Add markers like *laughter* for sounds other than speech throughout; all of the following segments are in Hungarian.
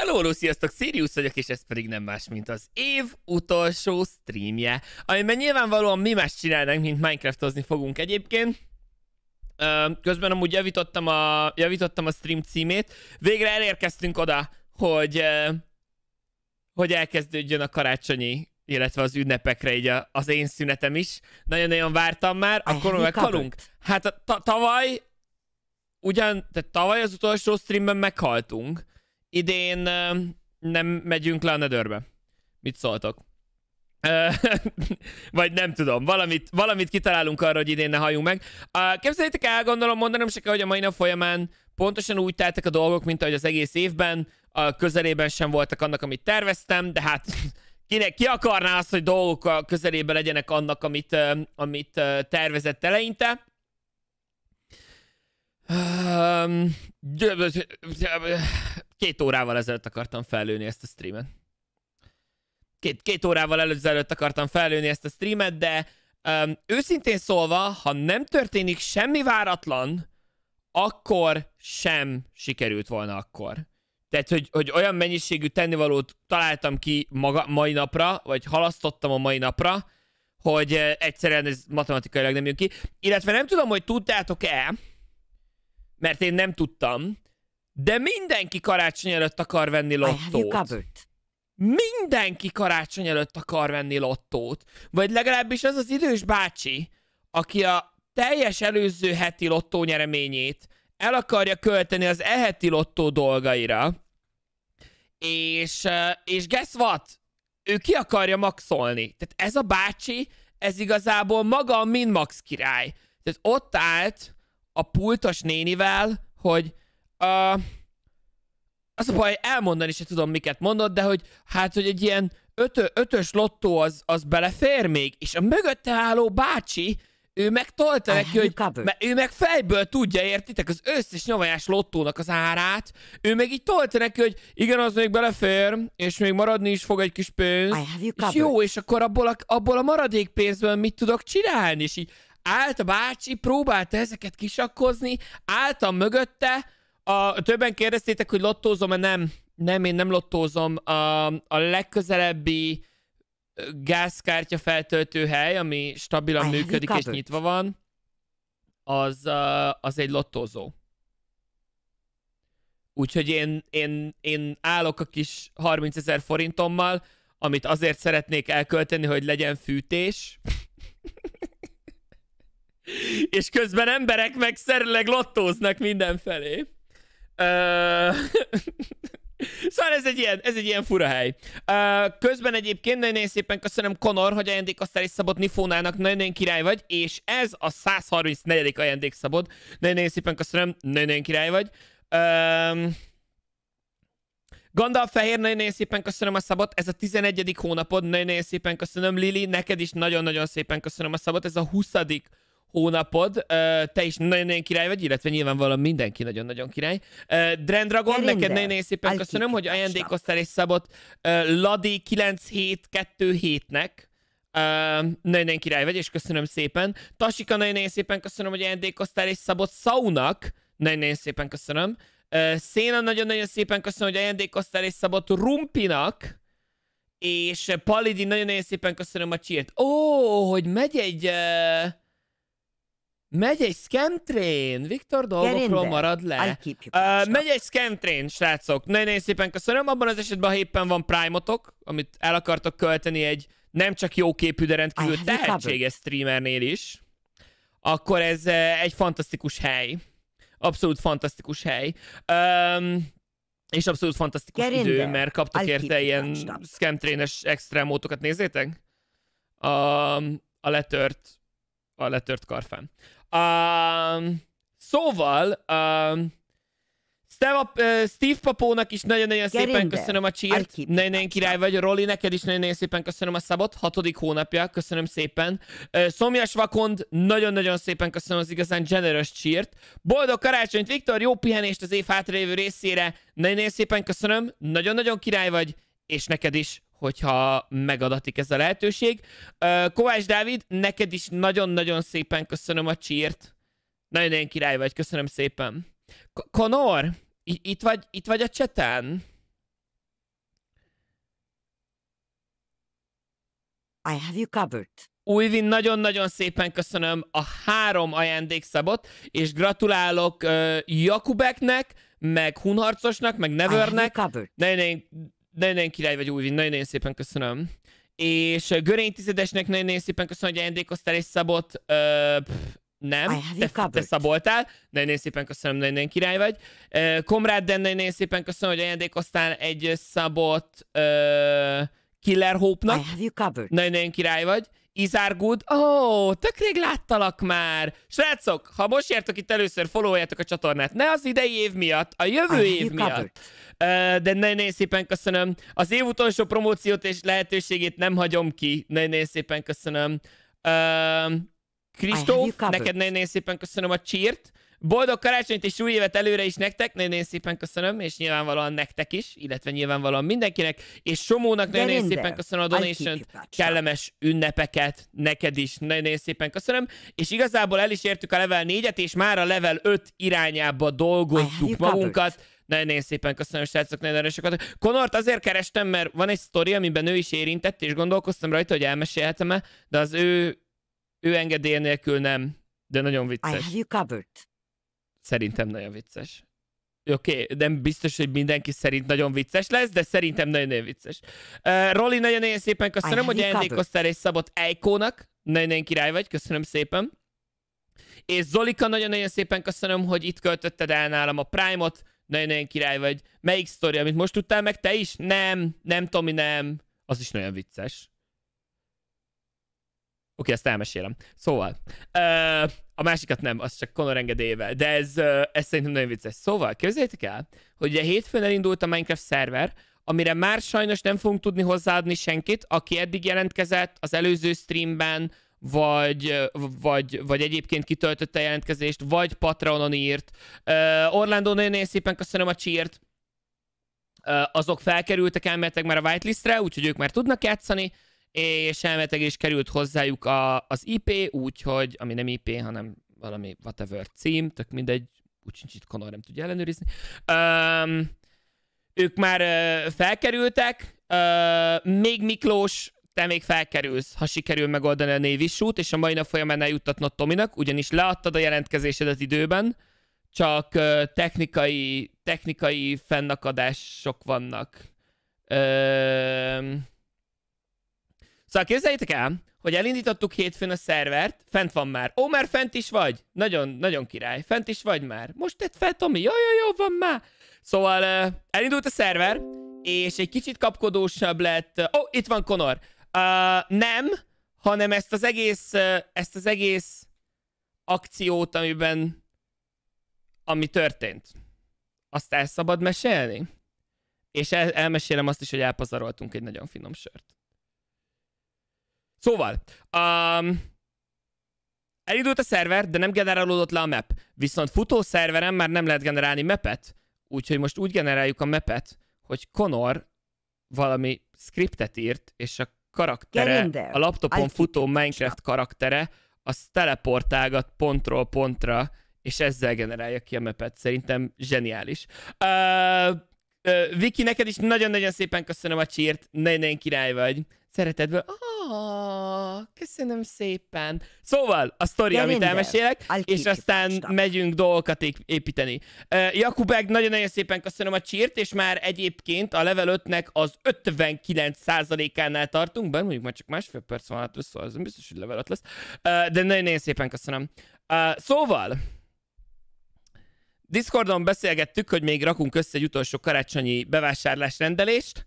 Hello, hello, sziasztok, Sirius vagyok, és ez pedig nem más, mint az év utolsó streamje, amiben nyilvánvalóan mi más csinálnánk, mint Minecraftozni fogunk egyébként. Közben amúgy javítottam a, javítottam a stream címét. Végre elérkeztünk oda, hogy, hogy elkezdődjön a karácsonyi illetve az ünnepekre így a, az én szünetem is. Nagyon-nagyon vártam már. Akkor meghalunk? Hát a, ta, tavaly, ugyan, tehát tavaly az utolsó streamben meghaltunk idén nem megyünk le a nedörbe. Mit szóltok? *laughs* Vagy nem tudom, valamit, valamit kitalálunk arra, hogy idén ne halljunk meg. Képzeljétek el, gondolom, mondanom se kell, hogy a mai nap folyamán pontosan úgy teltek a dolgok, mint ahogy az egész évben. A közelében sem voltak annak, amit terveztem, de hát *laughs* kinek, ki akarná azt, hogy dolgok a közelében legyenek annak, amit, amit tervezett eleinte. Um, Két órával ezelőtt akartam fellőni ezt a streamet. Két, két órával ezelőtt akartam fellőni ezt a streamet, de öm, őszintén szólva, ha nem történik semmi váratlan, akkor sem sikerült volna akkor. Tehát, hogy, hogy olyan mennyiségű tennivalót találtam ki maga, mai napra, vagy halasztottam a mai napra, hogy egyszerűen ez matematikailag nem jön ki. Illetve nem tudom, hogy tudtátok-e, mert én nem tudtam, de mindenki karácsony előtt akar venni lottót. Mindenki karácsony előtt akar venni lottót. Vagy legalábbis az az idős bácsi, aki a teljes előző heti lottó nyereményét el akarja költeni az eheti lottó dolgaira, és, eh, és guess what? Ő ki akarja maxolni. Tehát ez a bácsi, ez igazából maga a Minmax király. Tehát ott állt, a pultos nénivel, hogy uh, az a baj, elmondani se tudom, miket mondott, de hogy hát, hogy egy ilyen ötö, ötös lottó az, az belefér még, és a mögötte álló bácsi, ő meg tolta neki, hogy mert ő meg fejből tudja, értitek, az összes nyomajás lottónak az árát, ő meg így tolta neki, hogy igen, az még belefér, és még maradni is fog egy kis pénz, és jó, és akkor abból a, abból a maradék pénzből mit tudok csinálni, és így állt a bácsi, próbálta ezeket kisakkozni, álltam mögötte, a, többen kérdeztétek, hogy lottózom-e, nem. Nem, én nem lottózom. A, a legközelebbi gázkártya feltöltő hely, ami stabilan I működik és nyitva van, az, az egy lottózó. Úgyhogy én, én, én állok a kis 30 ezer forintommal, amit azért szeretnék elkölteni, hogy legyen fűtés. És közben emberek meg szerleg lottóznak mindenfelé. Uh... *laughs* Szóval ez egy ilyen, ez egy ilyen fura hely. Uh, közben egyébként nagyon, nagyon szépen köszönöm Konor, hogy ajándékoztál és szabott Nifónának, nagyon-nagyon király vagy, és ez a 134. ajándékszabod. Nagyon, nagyon szépen köszönöm, nagyon-nagyon király vagy. Uh, Gandalf Fehér, nagyon-nagyon szépen köszönöm a szabot, ez a 11. hónapod, nagyon-nagyon szépen köszönöm, Lili, neked is nagyon-nagyon szépen köszönöm a szabot, ez a 20 hónapod. Te is nagyon-nagyon király vagy, illetve nyilvánvalóan mindenki nagyon-nagyon király. Drendragon, neked nagyon-nagyon szépen Alki köszönöm, hogy ajándékoztál és szabott Ladi 9727-nek. nagyon nagyon király vagy, és köszönöm szépen. Tasika, nagyon szépen köszönöm, hogy ajándékoztál, és szabott Szaunak, nagyon szépen köszönöm. Széna, nagyon-nagyon szépen köszönöm, hogy ajándékoztál, és szabott Rumpinak, és Palidi, nagyon-nagyon szépen köszönöm a csírt. Ó, oh, hogy megy egy... Uh Megy egy scam train, Viktor dolgokról marad le. Uh, megy egy scam train, srácok. Nagyon-nagyon szépen köszönöm. Abban az esetben, ha éppen van prime-otok, amit el akartok költeni egy nem csak jó képű, de rendkívül tehetséges streamernél is, akkor ez egy fantasztikus hely. Abszolút fantasztikus hely. Um, és abszolút fantasztikus Gerinde. idő, mert kaptok I'll érte ilyen scamtrénes extra módokat. nézzétek? A, a letört a letört karfán. Um, szóval, um, Steve, uh, Steve Papónak is nagyon-nagyon szépen Gerinde. köszönöm a csírt. Nagyon-nagyon király vagy. Roli, neked is nagyon-nagyon szépen köszönöm a szabot. Hatodik hónapja, köszönöm szépen. Uh, Szomjas Vakond, nagyon-nagyon szépen köszönöm az igazán generous csírt. Boldog karácsonyt, Viktor, jó pihenést az év hátralévő részére. Nagyon-nagyon szépen köszönöm. Nagyon-nagyon király vagy, és neked is hogyha megadatik ez a lehetőség. Kovács Dávid, neked is nagyon-nagyon szépen köszönöm a csírt. Nagyon-nagyon király vagy, köszönöm szépen. Konor, itt vagy, itt vagy a cseten? I have you covered. Újvin, nagyon-nagyon szépen köszönöm a három ajándékszabot, és gratulálok uh, Jakubeknek, meg Hunharcosnak, meg Nevernek. Nagyon-nagyon nagyon-nagyon király vagy új, nagyon-nagyon szépen köszönöm. És Görény tizedesnek nagyon-nagyon szépen köszönöm, hogy ajándékoztál és szabott. Ö, nem, te, te szaboltál. Nagyon-nagyon szépen köszönöm, nagyon-nagyon király vagy. Komrád, Den, nagyon-nagyon szépen köszönöm, hogy ajándékoztál egy szabott ö, Killer Hope-nak. Nagyon-nagyon király vagy. Izárgud, ó, oh, tök rég láttalak már. Srácok, ha most jártok itt először, followoljátok a csatornát. Ne az idei év miatt, a jövő I év miatt. Uh, de nagyon-nagyon szépen köszönöm. Az év utolsó promóciót és lehetőségét nem hagyom ki. Nagyon-nagyon szépen köszönöm. Uh, Kristóf, neked nagyon-nagyon szépen köszönöm a csírt. Boldog karácsonyt és új évet előre is nektek, nagyon szépen köszönöm, és nyilvánvalóan nektek is, illetve nyilvánvalóan mindenkinek, és Somónak nagyon szépen köszönöm a donation kellemes ünnepeket, neked is nagyon szépen köszönöm, és igazából el is értük a level 4-et, és már a level 5 irányába dolgozzuk magunkat. Nagyon szépen köszönöm, srácok, nagyon erősöket. Konort azért kerestem, mert van egy sztori, amiben ő is érintett, és gondolkoztam rajta, hogy elmesélhetem-e, de az ő, ő engedélye nélkül nem. De nagyon vicces. I have you covered. Szerintem nagyon vicces. Oké, okay, nem biztos, hogy mindenki szerint nagyon vicces lesz, de szerintem nagyon-nagyon vicces. Uh, Roli, nagyon-nagyon szépen köszönöm, hogy elnékoztál egy szabott Eikónak. Nagyon-nagyon király vagy, köszönöm szépen. És Zolika, nagyon-nagyon szépen köszönöm, hogy itt költötted el nálam a Prime-ot. Nagyon-nagyon király vagy. Melyik sztori, amit most tudtál meg te is? Nem, nem Tomi, nem. Az is nagyon vicces. Oké, ezt elmesélem. Szóval, uh, a másikat nem, az csak Conor engedélyével, de ez, uh, ez szerintem nagyon vicces. Szóval, képzeljétek el, hogy ugye hétfőn elindult a Minecraft szerver, amire már sajnos nem fogunk tudni hozzáadni senkit, aki eddig jelentkezett az előző streamben, vagy, vagy, vagy egyébként kitöltötte a jelentkezést, vagy Patreonon írt. Uh, Orlando, nagyon szépen köszönöm a csírt. Uh, azok felkerültek elméletek már a whitelistre, úgyhogy ők már tudnak játszani. Uh, és elméletileg is került hozzájuk a, az IP, úgyhogy, ami nem IP, hanem valami whatever cím, tök mindegy, úgy sincs itt Connor nem tudja ellenőrizni. Um, ők már uh, felkerültek, uh, még Miklós, te még felkerülsz, ha sikerül megoldani a névissút, és a mai nap folyamán eljuttatnod Tominak, ugyanis leadtad a jelentkezésedet időben, csak uh, technikai, technikai fennakadások vannak. Uh, Szóval képzeljétek el, hogy elindítottuk hétfőn a szervert, fent van már. Ó, már fent is vagy? Nagyon, nagyon király. Fent is vagy már. Most tett fel, Tomi. Jó, jó, jó, van már. Szóval uh, elindult a szerver, és egy kicsit kapkodósabb lett. Ó, oh, itt van Konor. Uh, nem, hanem ezt az egész, uh, ezt az egész akciót, amiben, ami történt. Azt el szabad mesélni? És el, elmesélem azt is, hogy elpazaroltunk egy nagyon finom sört. Szóval, um, elindult a szerver, de nem generálódott le a map. Viszont futó szerverem már nem lehet generálni mepet, úgyhogy most úgy generáljuk a mepet, hogy Connor valami scriptet írt, és a karaktere, a laptopon futó Minecraft karaktere, az teleportálgat pontról pontra, és ezzel generálja ki a mepet. Szerintem zseniális. Uh, Viki, neked is nagyon-nagyon szépen köszönöm a csírt. Nagyon-nagyon király vagy. Szeretedből. Ah, köszönöm szépen. Szóval, a sztori, De amit minden. elmesélek, I'll és aztán you megyünk dolgokat építeni. Uh, Jakubeg, nagyon-nagyon szépen köszönöm a csírt, és már egyébként a level 5-nek az 59%-ánál tartunk, bár mondjuk már csak másfél perc van hátra, szóval ez biztos, hogy level 5 lesz. Uh, de nagyon-nagyon szépen köszönöm. Uh, szóval, Discordon beszélgettük, hogy még rakunk össze egy utolsó karácsonyi bevásárlás rendelést,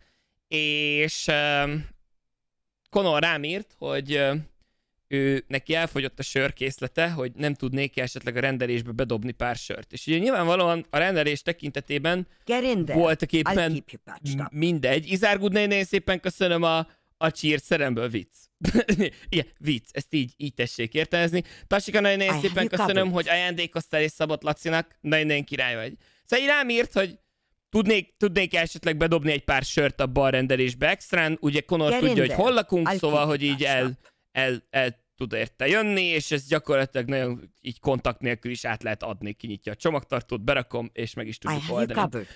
és uh, Conor rám írt, hogy uh, ő, neki elfogyott a sörkészlete, hogy nem tudnék néki esetleg a rendelésbe bedobni pár sört. És ugye nyilvánvalóan a rendelés tekintetében voltak éppen mindegy. Izárgud nagyon szépen köszönöm a a csírt szeremből vicc. *laughs* Igen, vicc, ezt így, így tessék értelmezni. Tasika, nagyon-nagyon szépen köszönöm, hogy ajándékoztál és szabott Lacinak, nagyon-nagyon király vagy. Szóval rám írt, hogy tudnék, tudnék esetleg bedobni egy pár sört a barrendelésbe extrán, ugye Conor tudja, hogy hol lakunk, szóval, hogy így el, el, el, el tud érte jönni, és ez gyakorlatilag nagyon így kontakt nélkül is át lehet adni. Kinyitja a csomagtartót, berakom, és meg is tudjuk oldani. Uh,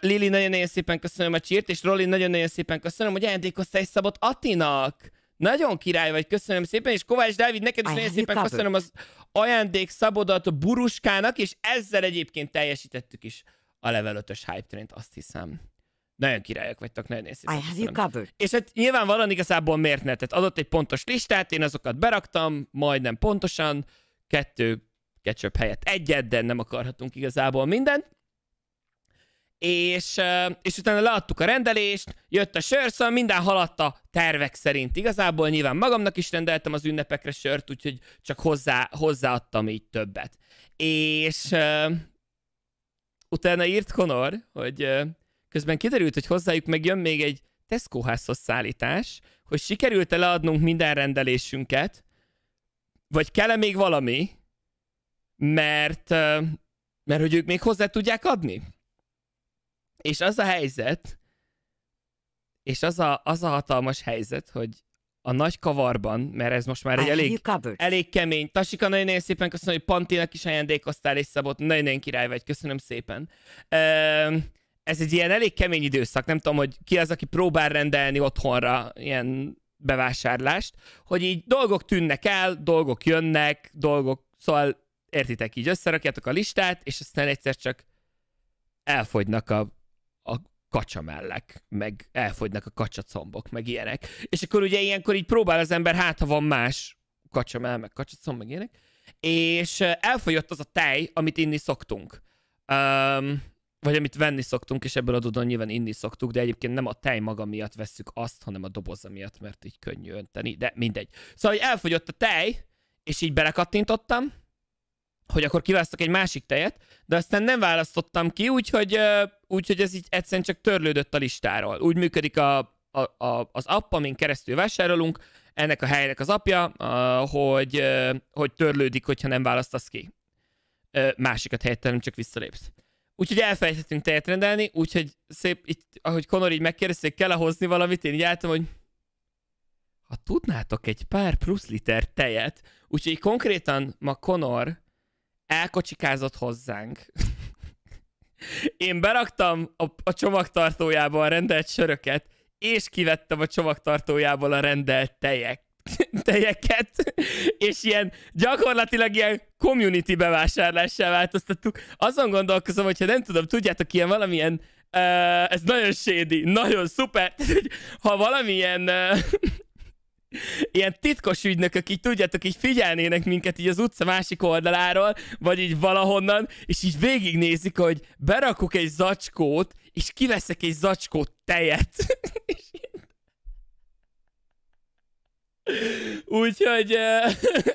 Lili, nagyon-nagyon szépen köszönöm a csírt, és Roli, nagyon-nagyon szépen köszönöm, hogy ajándékoztál egy szabot Atinak. Nagyon király vagy, köszönöm szépen, és Kovács Dávid, neked is I nagyon szépen köszönöm az ajándék szabodat Buruskának, és ezzel egyébként teljesítettük is a level 5-ös hype train azt hiszem nagyon királyok vagytok, nagyon észre. I have you covered. És hát nyilvánvalóan igazából miért ne? Tehát adott egy pontos listát, én azokat beraktam, majdnem pontosan, kettő ketchup helyett egyet, de nem akarhatunk igazából mindent. És, és utána leadtuk a rendelést, jött a szóval minden haladt a tervek szerint. Igazából nyilván magamnak is rendeltem az ünnepekre sört, úgyhogy csak hozzá, hozzáadtam így többet. És uh, utána írt Konor, hogy uh, Közben kiderült, hogy hozzájuk meg jön még egy Tesco házhoz szállítás, hogy sikerült-e leadnunk minden rendelésünket, vagy kell-e még valami, mert, mert hogy ők még hozzá tudják adni. És az a helyzet, és az a, az a hatalmas helyzet, hogy a nagy kavarban, mert ez most már egy elég, elég kemény. Tasika, nagyon-nagyon szépen köszönöm, hogy Pantinak is ajándékoztál, és Szabot, nagyon-nagyon király vagy, köszönöm szépen. Uh, ez egy ilyen elég kemény időszak, nem tudom, hogy ki az, aki próbál rendelni otthonra ilyen bevásárlást, hogy így dolgok tűnnek el, dolgok jönnek, dolgok, szóval értitek, így összerakjátok a listát, és aztán egyszer csak elfogynak a, a kacsamellek, meg elfogynak a kacsacombok, meg ilyenek. És akkor ugye ilyenkor így próbál az ember, hát ha van más kacsamell, meg kacsacomb, meg ilyenek, és elfogyott az a tej, amit inni szoktunk. Um, vagy amit venni szoktunk, és ebből adódóan nyilván inni szoktuk, de egyébként nem a tej maga miatt vesszük azt, hanem a doboza miatt, mert így könnyű önteni, de mindegy. Szóval, hogy elfogyott a tej, és így belekattintottam, hogy akkor kiválasztok egy másik tejet, de aztán nem választottam ki, úgyhogy, úgyhogy ez így egyszerűen csak törlődött a listáról. Úgy működik a, a, a, az app, amin keresztül vásárolunk, ennek a helynek az apja, hogy, hogy törlődik, hogyha nem választasz ki. Másikat helyettelen csak visszalépsz. Úgyhogy elfelejtettünk tejet rendelni, úgyhogy szép, így, ahogy Konor így megkérdezte, hogy kell-e hozni valamit, én így hogy ha tudnátok egy pár plusz liter tejet, úgyhogy konkrétan ma Konor elkocsikázott hozzánk. *laughs* én beraktam a, a csomagtartójába a rendelt söröket, és kivettem a csomagtartójából a rendelt tejek tejeket, és ilyen gyakorlatilag ilyen community bevásárlással változtattuk. Azon gondolkozom, hogyha nem tudom, tudjátok, ilyen valamilyen Uh, ez nagyon sédi, nagyon szuper. ha valamilyen uh, ilyen titkos ügynökök így tudjátok, így figyelnének minket így az utca másik oldaláról, vagy így valahonnan, és így végignézik, hogy berakok egy zacskót, és kiveszek egy zacskót tejet. *laughs* és Úgyhogy,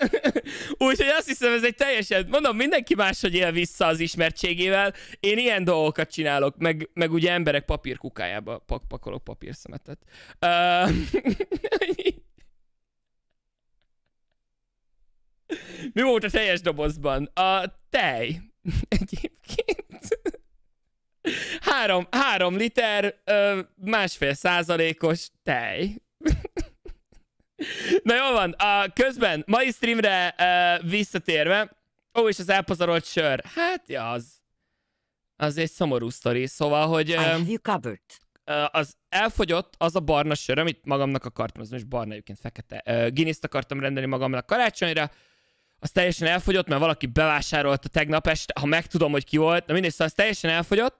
*laughs* úgyhogy azt hiszem, ez egy teljesen, mondom, mindenki máshogy él vissza az ismertségével. Én ilyen dolgokat csinálok, meg, meg ugye emberek papírkukájába pak pakolok papírszemetet. Uh, *laughs* Mi volt a teljes dobozban? A tej. *laughs* Egyébként. Három, három liter, másfél százalékos tej. Na jó van, a, közben, mai streamre uh, visszatérve, ó, és az elpazarolt sör. Hát, ja, az, az egy szomorú sztori, szóval, hogy... Uh, az elfogyott az a barna sör, amit magamnak akartam, az most barna egyébként fekete. Uh, Guinness-t akartam rendelni magamnak karácsonyra, az teljesen elfogyott, mert valaki bevásárolta tegnap este, ha megtudom, hogy ki volt, na mindegy, szóval az teljesen elfogyott,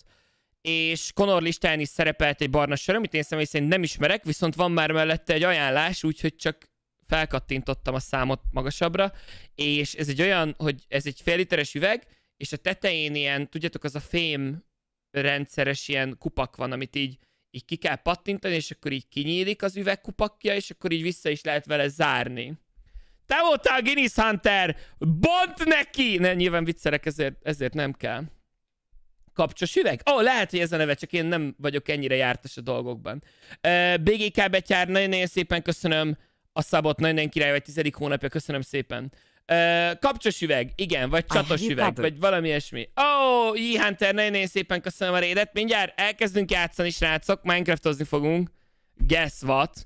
és Conor listán is szerepelt egy barna sör, amit én személy szerint nem ismerek, viszont van már mellette egy ajánlás, úgyhogy csak felkattintottam a számot magasabbra, és ez egy olyan, hogy ez egy fél literes üveg, és a tetején ilyen, tudjátok, az a fém rendszeres ilyen kupak van, amit így, így ki kell pattintani, és akkor így kinyílik az üveg kupakja, és akkor így vissza is lehet vele zárni. Te voltál Guinness Hunter! Bont neki! Ne, nyilván viccelek, ezért, ezért nem kell kapcsos üveg? Ó, oh, lehet, hogy ez a neve, csak én nem vagyok ennyire jártas a dolgokban. Uh, BGK Betyár, nagyon-nagyon szépen köszönöm. A szabot nagyon király vagy tizedik hónapja, köszönöm szépen. Uh, kapcsos üveg, igen, vagy csatos üveg, vagy valami ilyesmi. Ó, oh, Jihánter, nagyon-nagyon szépen köszönöm a rédet. Mindjárt elkezdünk játszani, srácok, Minecraftozni fogunk. Guess what?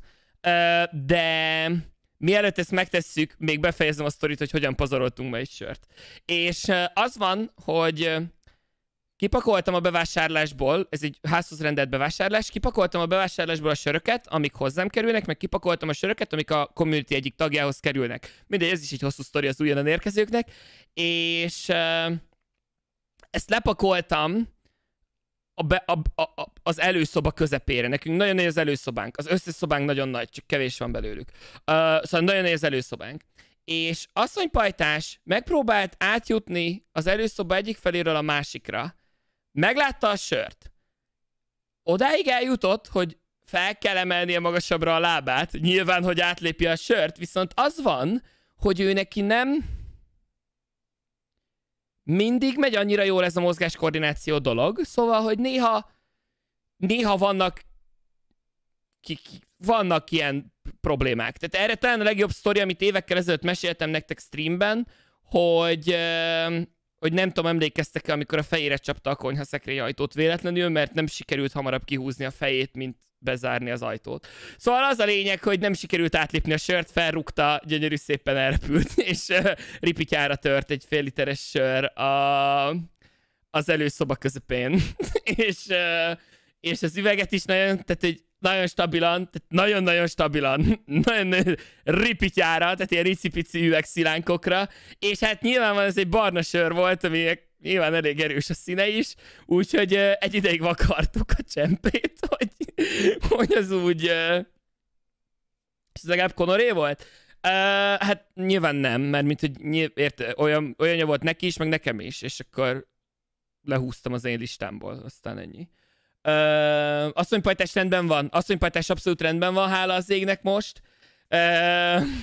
Uh, de mielőtt ezt megtesszük, még befejezem a sztorit, hogy hogyan pazaroltunk ma egy sört. És uh, az van, hogy Kipakoltam a bevásárlásból, ez egy házhoz rendelt bevásárlás, kipakoltam a bevásárlásból a söröket, amik hozzám kerülnek, meg kipakoltam a söröket, amik a community egyik tagjához kerülnek. Mindegy, ez is egy hosszú sztori az újonnan érkezőknek. És uh, ezt lepakoltam a be, a, a, a, az előszoba közepére. Nekünk nagyon nagy az előszobánk. Az összes szobánk nagyon nagy, csak kevés van belőlük. Uh, szóval nagyon nagy az előszobánk és asszonypajtás megpróbált átjutni az előszoba egyik feléről a másikra, Meglátta a sört. Odáig eljutott, hogy fel kell emelnie magasabbra a lábát, nyilván, hogy átlépi a sört, viszont az van, hogy ő neki nem... Mindig megy annyira jól ez a mozgás koordináció dolog, szóval, hogy néha, néha vannak ki, ki, vannak ilyen problémák. Tehát erre talán a legjobb sztori, amit évekkel ezelőtt meséltem nektek streamben, hogy hogy nem tudom, emlékeztek-e, amikor a fejére csapta a konyha szekrény ajtót véletlenül, mert nem sikerült hamarabb kihúzni a fejét, mint bezárni az ajtót. Szóval az a lényeg, hogy nem sikerült átlépni a sört, felrúgta, gyönyörű szépen elrepült, *laughs* és uh, ripityára tört egy fél literes sör a, az előszoba közepén. *laughs* és, uh, és az üveget is nagyon, tehát egy nagyon stabilan, nagyon-nagyon stabilan, *laughs* nagyon ripityára, tehát ilyen ricipici üvegszilánkokra, és hát nyilván van ez egy barna sör volt, ami nyilván elég erős a színe is, úgyhogy egy ideig vakartuk a csempét, *laughs* hogy, hogy az úgy... És ez legalább konoré volt? Uh, hát nyilván nem, mert mint hogy nyilv, érte, olyan, olyan volt neki is, meg nekem is, és akkor lehúztam az én listámból, aztán ennyi. Ö, asszonypajtás rendben van. Asszonypajtás abszolút rendben van, hála az égnek most. Ö,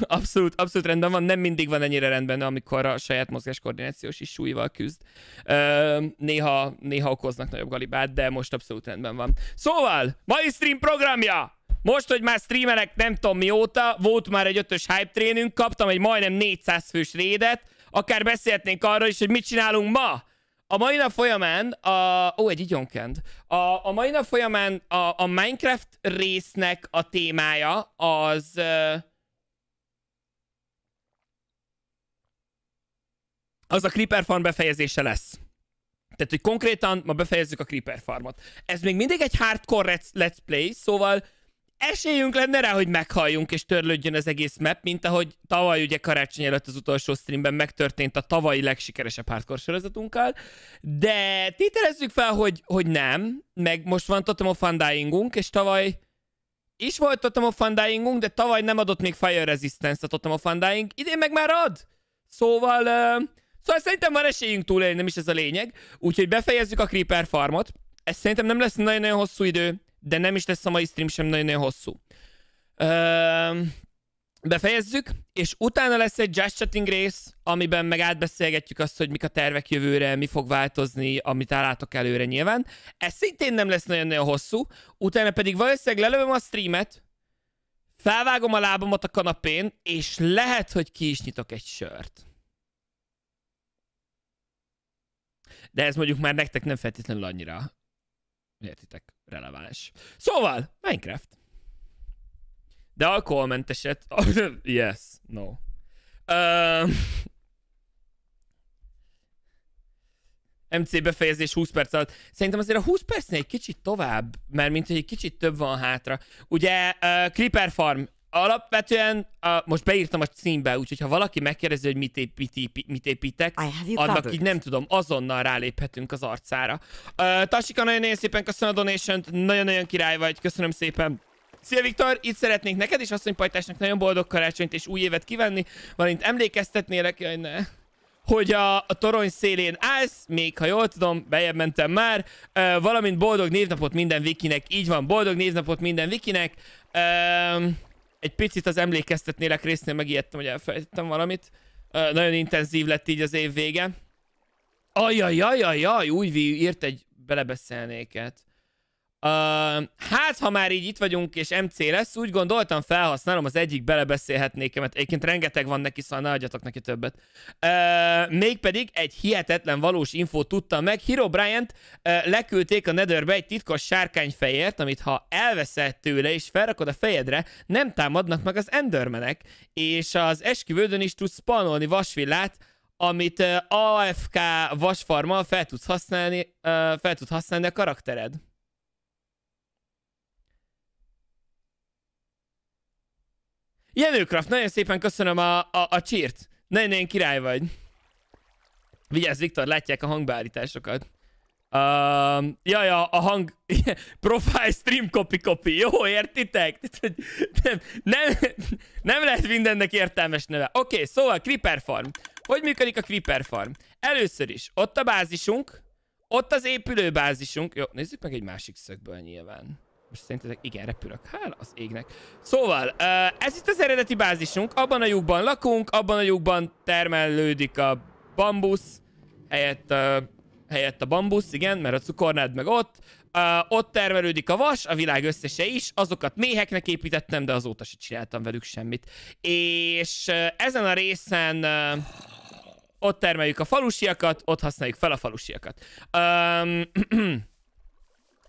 abszolút, abszolút rendben van. Nem mindig van ennyire rendben, amikor a saját mozgás koordinációs is súlyval küzd. Ö, néha, néha okoznak nagyobb galibát, de most abszolút rendben van. Szóval, mai stream programja! Most, hogy már streamerek nem tudom mióta, volt már egy ötös hype trénünk, kaptam egy majdnem 400 fős rédet, akár beszélhetnénk arról is, hogy mit csinálunk ma. A mai nap folyamán, a, ó, egy igyonkend. A, a mai nap folyamán a, a Minecraft résznek a témája az... Az a Creeper Farm befejezése lesz. Tehát, hogy konkrétan ma befejezzük a Creeper Farmot. Ez még mindig egy hardcore let's play, szóval esélyünk lenne rá, hogy meghalljunk és törlődjön az egész map, mint ahogy tavaly ugye karácsony előtt az utolsó streamben megtörtént a tavalyi legsikeresebb hardcore sorozatunkkal, de tételezzük fel, hogy, hogy nem, meg most van of Undyingunk, és tavaly is volt of Undyingunk, de tavaly nem adott még Fire Resistance a of Undying, idén meg már ad! Szóval, uh, szóval szerintem van esélyünk túlélni, nem is ez a lényeg, úgyhogy befejezzük a Creeper farmot, ez szerintem nem lesz nagyon-nagyon hosszú idő, de nem is lesz a mai stream sem nagyon-nagyon hosszú. Ö, befejezzük, és utána lesz egy Just Chatting rész, amiben meg átbeszélgetjük azt, hogy mik a tervek jövőre, mi fog változni, amit állátok előre nyilván. Ez szintén nem lesz nagyon-nagyon hosszú, utána pedig valószínűleg lelövöm a streamet, felvágom a lábamat a kanapén, és lehet, hogy ki is nyitok egy sört. De ez mondjuk már nektek nem feltétlenül annyira értitek, releváns. Szóval, Minecraft. De alkoholmenteset... *laughs* Oh, yes, no. Uh, MC befejezés 20 perc alatt. Szerintem azért a 20 percnél egy kicsit tovább, mert mint hogy egy kicsit több van hátra. Ugye uh, Creeper Farm alapvetően a, most beírtam a címbe, úgyhogy ha valaki megkérdezi, hogy mit, építi mit építek, annak így nem tudom, azonnal ráléphetünk az arcára. Uh, Tasika, nagyon-nagyon szépen köszönöm a donation nagyon-nagyon király vagy, köszönöm szépen. Szia Viktor, itt szeretnék neked is asszonypajtásnak nagyon boldog karácsonyt és új évet kívánni, valamint emlékeztetnélek, hogy ne hogy a, a torony szélén állsz, még ha jól tudom, bejebb mentem már, uh, valamint boldog névnapot minden vikinek, így van, boldog névnapot minden vikinek egy picit az emlékeztetnélek résznél megijedtem, hogy elfelejtettem valamit. Ö, nagyon intenzív lett így az év vége. Ajajajajaj, új írt egy belebeszélnéket. Uh, hát, ha már így itt vagyunk, és MC lesz, úgy gondoltam, felhasználom az egyik mert Egyébként rengeteg van neki, szóval ne adjatok neki többet. Uh, mégpedig egy hihetetlen valós infót tudtam meg. Hiro Bryant uh, leküldték a Netherbe egy titkos sárkányfejért, amit ha elveszed tőle és felrakod a fejedre, nem támadnak meg az Endermenek, és az esküvődön is tudsz spanolni vasvillát, amit uh, AFK vasfarma fel tudsz használni, uh, fel tud használni a karaktered. Jenőkraft, nagyon szépen köszönöm a, a, a csírt. Nagyon-nagyon király vagy. Vigyázz, Viktor, látják a hangbeállításokat. Um, ja, ja, a hang... *laughs* Profile stream copy copy. Jó, értitek? *laughs* Nem, nem, nem lehet mindennek értelmes neve. Oké, okay, szóval Creeper Farm. Hogy működik a Creeper Farm? Először is, ott a bázisunk, ott az épülőbázisunk. Jó, nézzük meg egy másik szögből nyilván. Most szerintetek igen, repülök. Hála az égnek. Szóval, ez itt az eredeti bázisunk. Abban a lyukban lakunk, abban a lyukban termelődik a bambusz. Helyett, helyett a bambusz, igen, mert a cukornád meg ott. Ott termelődik a vas, a világ összese is. Azokat méheknek építettem, de azóta se csináltam velük semmit. És ezen a részen ott termeljük a falusiakat, ott használjuk fel a falusiakat. Um, *clears throat*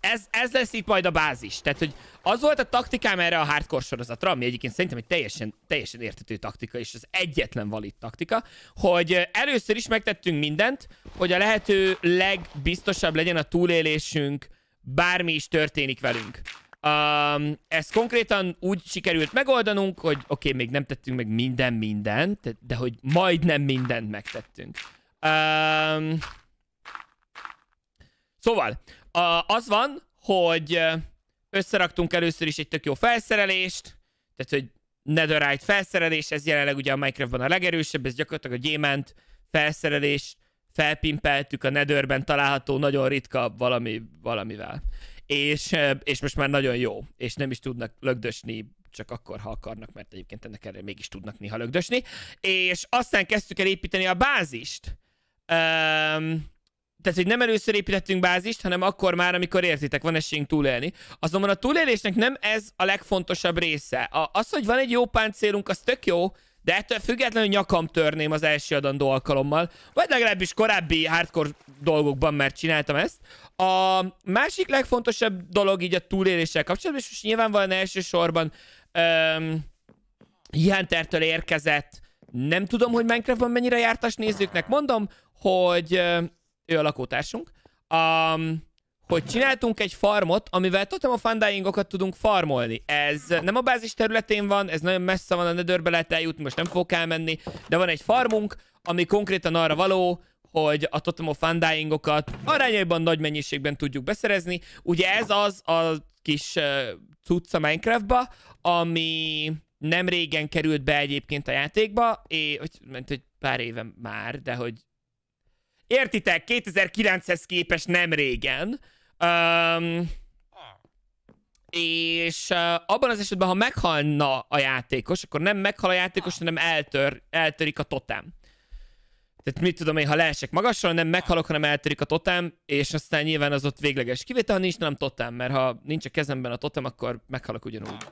ez, ez lesz itt majd a bázis. Tehát, hogy az volt a taktikám erre a hardcore sorozatra, ami egyébként szerintem egy teljesen, teljesen értető taktika, és az egyetlen valid taktika, hogy először is megtettünk mindent, hogy a lehető legbiztosabb legyen a túlélésünk, bármi is történik velünk. Um, ezt konkrétan úgy sikerült megoldanunk, hogy oké, okay, még nem tettünk meg minden mindent, de hogy majdnem mindent megtettünk. Um, szóval, a, az van, hogy összeraktunk először is egy tök jó felszerelést, tehát hogy netherite felszerelés, ez jelenleg ugye a Minecraftban a legerősebb, ez gyakorlatilag a gyémánt felszerelés, felpimpeltük a netherben található nagyon ritka valami, valamivel. És, és most már nagyon jó, és nem is tudnak lögdösni csak akkor, ha akarnak, mert egyébként ennek erre mégis tudnak néha lögdösni. És aztán kezdtük el építeni a bázist. Um, tehát, hogy nem először építettünk bázist, hanem akkor már, amikor értitek, van esélyünk túlélni. Azonban a túlélésnek nem ez a legfontosabb része. A, az, hogy van egy jó páncélunk, az tök jó, de ettől függetlenül nyakam törném az első adandó alkalommal, vagy legalábbis korábbi hardcore dolgokban már csináltam ezt. A másik legfontosabb dolog így a túléléssel kapcsolatban, és most nyilvánvalóan elsősorban öm, Jihantertől érkezett, nem tudom, hogy Minecraftban mennyire jártas nézőknek mondom, hogy öm, ő a lakótársunk, um, hogy csináltunk egy farmot, amivel totem a fandáingokat tudunk farmolni. Ez nem a bázis területén van, ez nagyon messze van, a nedörbe lehet eljutni, most nem fogok elmenni, de van egy farmunk, ami konkrétan arra való, hogy a Totem of Undyingokat arányaiban nagy mennyiségben tudjuk beszerezni. Ugye ez az a kis uh, Minecraftba, ami nem régen került be egyébként a játékba, és, hogy, ment hogy pár éve már, de hogy Értitek, 2009-hez képest nem régen. Um, és uh, abban az esetben, ha meghalna a játékos, akkor nem meghal a játékos, hanem eltör, eltörik a totem. Tehát mit tudom én, ha leesek magasra, nem meghalok, hanem eltörik a totem, és aztán nyilván az ott végleges kivétel, ha nincs nem totem, mert ha nincs a kezemben a totem, akkor meghalok ugyanúgy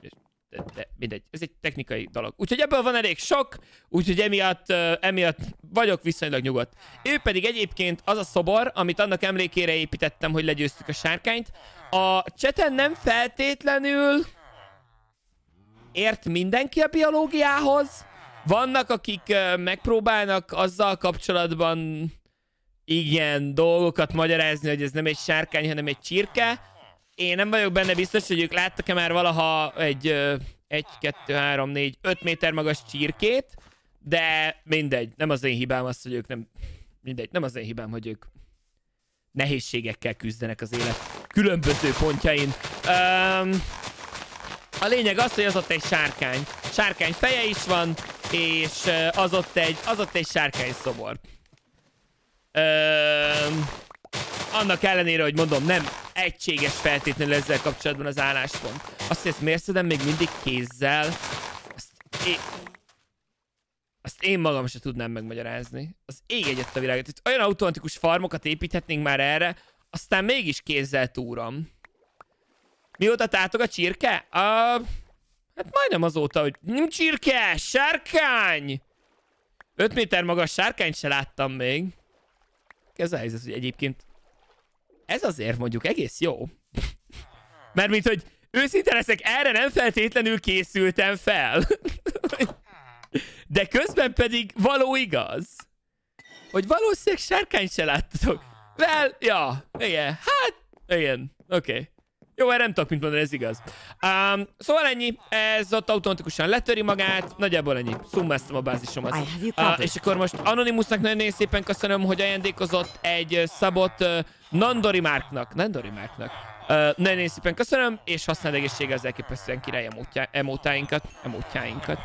de mindegy, ez egy technikai dolog. Úgyhogy ebből van elég sok, úgyhogy emiatt, emiatt vagyok viszonylag nyugodt. Ő pedig egyébként az a szobor, amit annak emlékére építettem, hogy legyőztük a sárkányt. A cseten nem feltétlenül ért mindenki a biológiához. Vannak, akik megpróbálnak azzal kapcsolatban igen, dolgokat magyarázni, hogy ez nem egy sárkány, hanem egy csirke én nem vagyok benne biztos, hogy ők láttak-e már valaha egy, egy, kettő, három, négy, öt méter magas csirkét, de mindegy, nem az én hibám az, hogy ők nem... Mindegy, nem az én hibám, hogy ők nehézségekkel küzdenek az élet különböző pontjain. Um, a lényeg az, hogy az ott egy sárkány. Sárkány feje is van, és az ott egy, az ott egy sárkány szobor. Um, annak ellenére, hogy mondom, nem egységes feltétlenül ezzel kapcsolatban az álláspont. Azt, hogy miért szedem még mindig kézzel, azt én, azt én magam sem tudnám megmagyarázni. Az ég egyet a világot. Itt olyan automatikus farmokat építhetnénk már erre, aztán mégis kézzel túram. Mióta tátok a csirke? A... Hát majdnem azóta, hogy nem csirke, sárkány! 5 méter magas sárkányt se láttam még az a helyzet, hogy egyébként ez azért mondjuk egész jó. mert mint hogy őszinte leszek, erre nem feltétlenül készültem fel. De közben pedig való igaz. Hogy valószínűleg sárkányt se láttatok. Well, ja, igen. Hát, igen, oké. Okay. Jó, erre nem tudok mit mondani, ez igaz. Um, szóval ennyi, ez ott automatikusan letöri magát, nagyjából ennyi. szummeztem a bázisomat. Uh, és akkor most Anonymousnak nagyon szépen köszönöm, hogy ajándékozott egy szabot uh, Nandori Márknak. Nandori Márknak. Uh, nagyon szépen köszönöm, és használd egészsége az elképesztően király emótáinkat. Emótáinkat.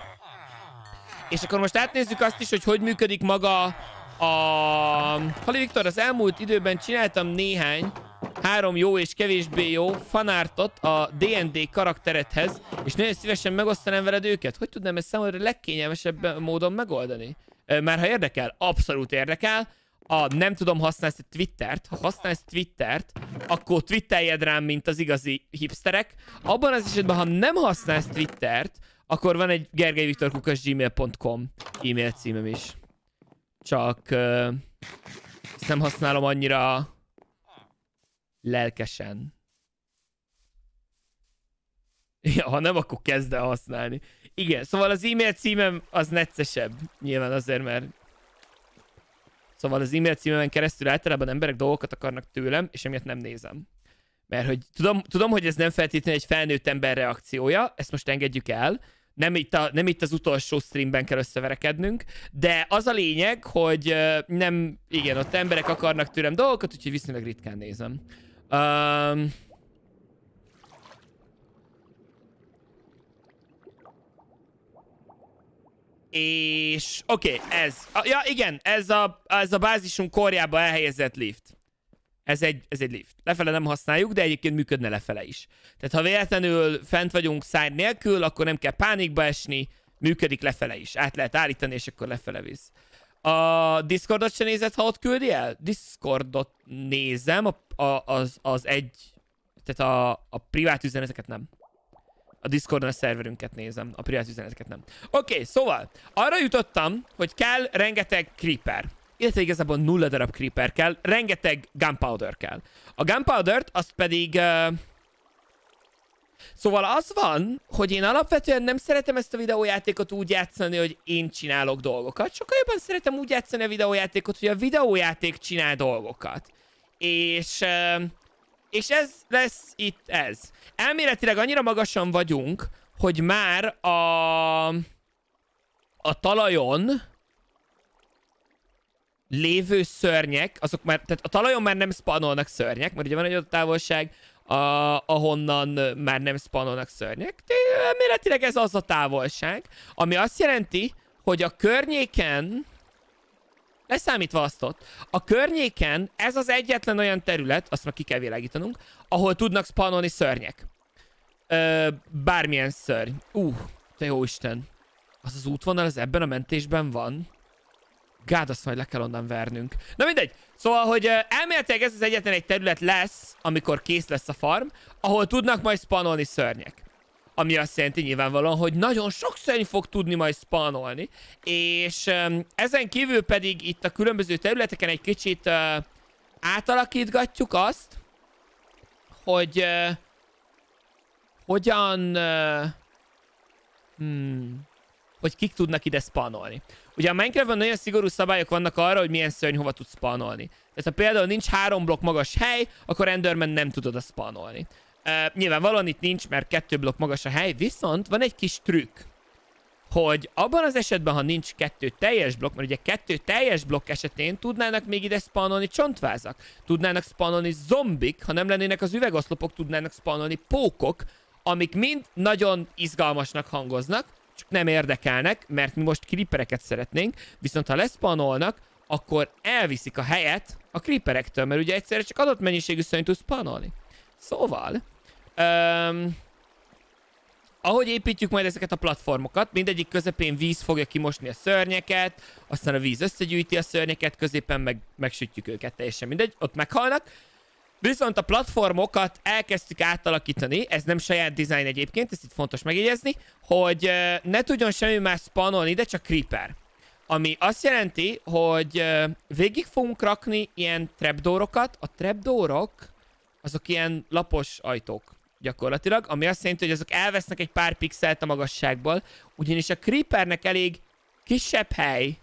És akkor most átnézzük azt is, hogy hogy működik maga a Hali Viktor, az elmúlt időben csináltam néhány három jó és kevésbé jó fanártot a D&D karakteredhez, és nagyon szívesen megosztanám veled őket. Hogy tudnám ezt számodra legkényelmesebb módon megoldani? Már ha érdekel, abszolút érdekel. A nem tudom, használni a Twittert? Ha használsz Twittert, akkor twitteljed rám, mint az igazi hipsterek. Abban az esetben, ha nem használsz Twittert, akkor van egy gergelyviktorkukas.gmail.com e-mail címem is. Csak uh, ezt nem használom annyira lelkesen. *laughs* Ja, ha nem, akkor kezd el használni. Igen, szóval az e-mail címem az neccesebb. Nyilván azért, mert... Szóval az e-mail címemen keresztül általában emberek dolgokat akarnak tőlem, és emiatt nem nézem. Mert hogy tudom, tudom, hogy ez nem feltétlenül egy felnőtt ember reakciója, ezt most engedjük el, nem itt, a, nem itt az utolsó streamben kell összeverekednünk, de az a lényeg, hogy nem, igen, ott emberek akarnak tőlem dolgokat, úgyhogy viszonylag ritkán nézem. Um, és oké, okay, ez. Ja, igen, ez a, ez a bázisunk korjába elhelyezett lift. Ez egy, ez egy lift. Lefele nem használjuk, de egyébként működne lefele is. Tehát ha véletlenül fent vagyunk száj nélkül, akkor nem kell pánikba esni, működik lefele is. Át lehet állítani, és akkor lefele visz. A Discordot se nézed, ha ott küldi el? Discordot nézem, a, a, az, az egy... Tehát a, a privát üzeneteket nem. A Discordon a szerverünket nézem, a privát üzeneteket nem. Oké, okay, szóval arra jutottam, hogy kell rengeteg creeper illetve igazából nulla darab creeper kell, rengeteg gunpowder kell. A gunpowder azt pedig... Uh... Szóval az van, hogy én alapvetően nem szeretem ezt a videójátékot úgy játszani, hogy én csinálok dolgokat. Sokkal jobban szeretem úgy játszani a videójátékot, hogy a videójáték csinál dolgokat. És... Uh... És ez lesz itt ez. Elméletileg annyira magasan vagyunk, hogy már a... A talajon lévő szörnyek, azok már, tehát a talajon már nem spanolnak szörnyek, mert ugye van egy olyan távolság, a, ahonnan már nem spanolnak szörnyek. De elméletileg ez az a távolság, ami azt jelenti, hogy a környéken, leszámítva azt ott, a környéken ez az egyetlen olyan terület, azt már ki kell világítanunk, ahol tudnak spanolni szörnyek. Ö, bármilyen szörny. Ú, uh, te jó Isten. Az az útvonal, az ebben a mentésben van. Gád, azt majd le kell onnan vernünk. Na mindegy. Szóval, hogy elméletileg ez az egyetlen egy terület lesz, amikor kész lesz a farm, ahol tudnak majd spanolni szörnyek. Ami azt jelenti nyilvánvalóan, hogy nagyon sok szörny fog tudni majd spanolni, és ezen kívül pedig itt a különböző területeken egy kicsit átalakítgatjuk azt, hogy hogyan... Hmm, hogy kik tudnak ide spanolni. Ugye a Minecraftban nagyon szigorú szabályok vannak arra, hogy milyen szörny hova tudsz spanolni. Tehát ha például nincs három blokk magas hely, akkor Enderman nem tudod a spanolni. Uh, nyilvánvalóan itt nincs, mert kettő blokk magas a hely, viszont van egy kis trükk, hogy abban az esetben, ha nincs kettő teljes blokk, mert ugye kettő teljes blokk esetén tudnának még ide spanolni csontvázak, tudnának spanolni zombik, ha nem lennének az üvegoszlopok, tudnának spanolni pókok, amik mind nagyon izgalmasnak hangoznak, csak nem érdekelnek, mert mi most creepereket szeretnénk, viszont ha leszpanolnak, akkor elviszik a helyet a creeperektől, mert ugye egyszerre csak adott mennyiségű szörnyű tudsz panolni. Szóval, um, ahogy építjük majd ezeket a platformokat, mindegyik közepén víz fogja kimosni a szörnyeket, aztán a víz összegyűjti a szörnyeket, középen meg, megsütjük őket, teljesen mindegy, ott meghalnak, Viszont a platformokat elkezdtük átalakítani, ez nem saját design egyébként, ezt itt fontos megjegyezni, hogy ne tudjon semmi más spanolni, de csak creeper. Ami azt jelenti, hogy végig fogunk rakni ilyen trapdoorokat. A trapdoorok azok ilyen lapos ajtók gyakorlatilag, ami azt jelenti, hogy azok elvesznek egy pár pixelt a magasságból, ugyanis a creepernek elég kisebb hely,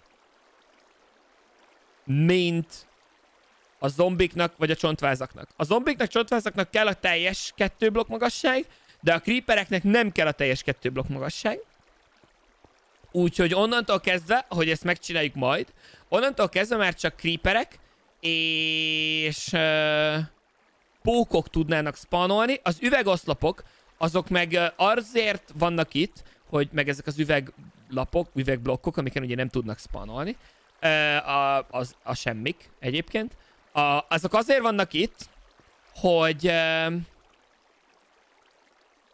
mint a zombiknak, vagy a csontvázaknak. A zombiknak, csontvázaknak kell a teljes kettő blokk magasság, de a creepereknek nem kell a teljes kettő blokk magasság. Úgyhogy onnantól kezdve, hogy ezt megcsináljuk majd, onnantól kezdve már csak creeperek és uh, pókok tudnának spanolni. Az üvegoszlopok, azok meg azért vannak itt, hogy meg ezek az üveglapok, üvegblokkok, amiken ugye nem tudnak spanolni, a, az, a semmik egyébként, a, azok azért vannak itt, hogy uh,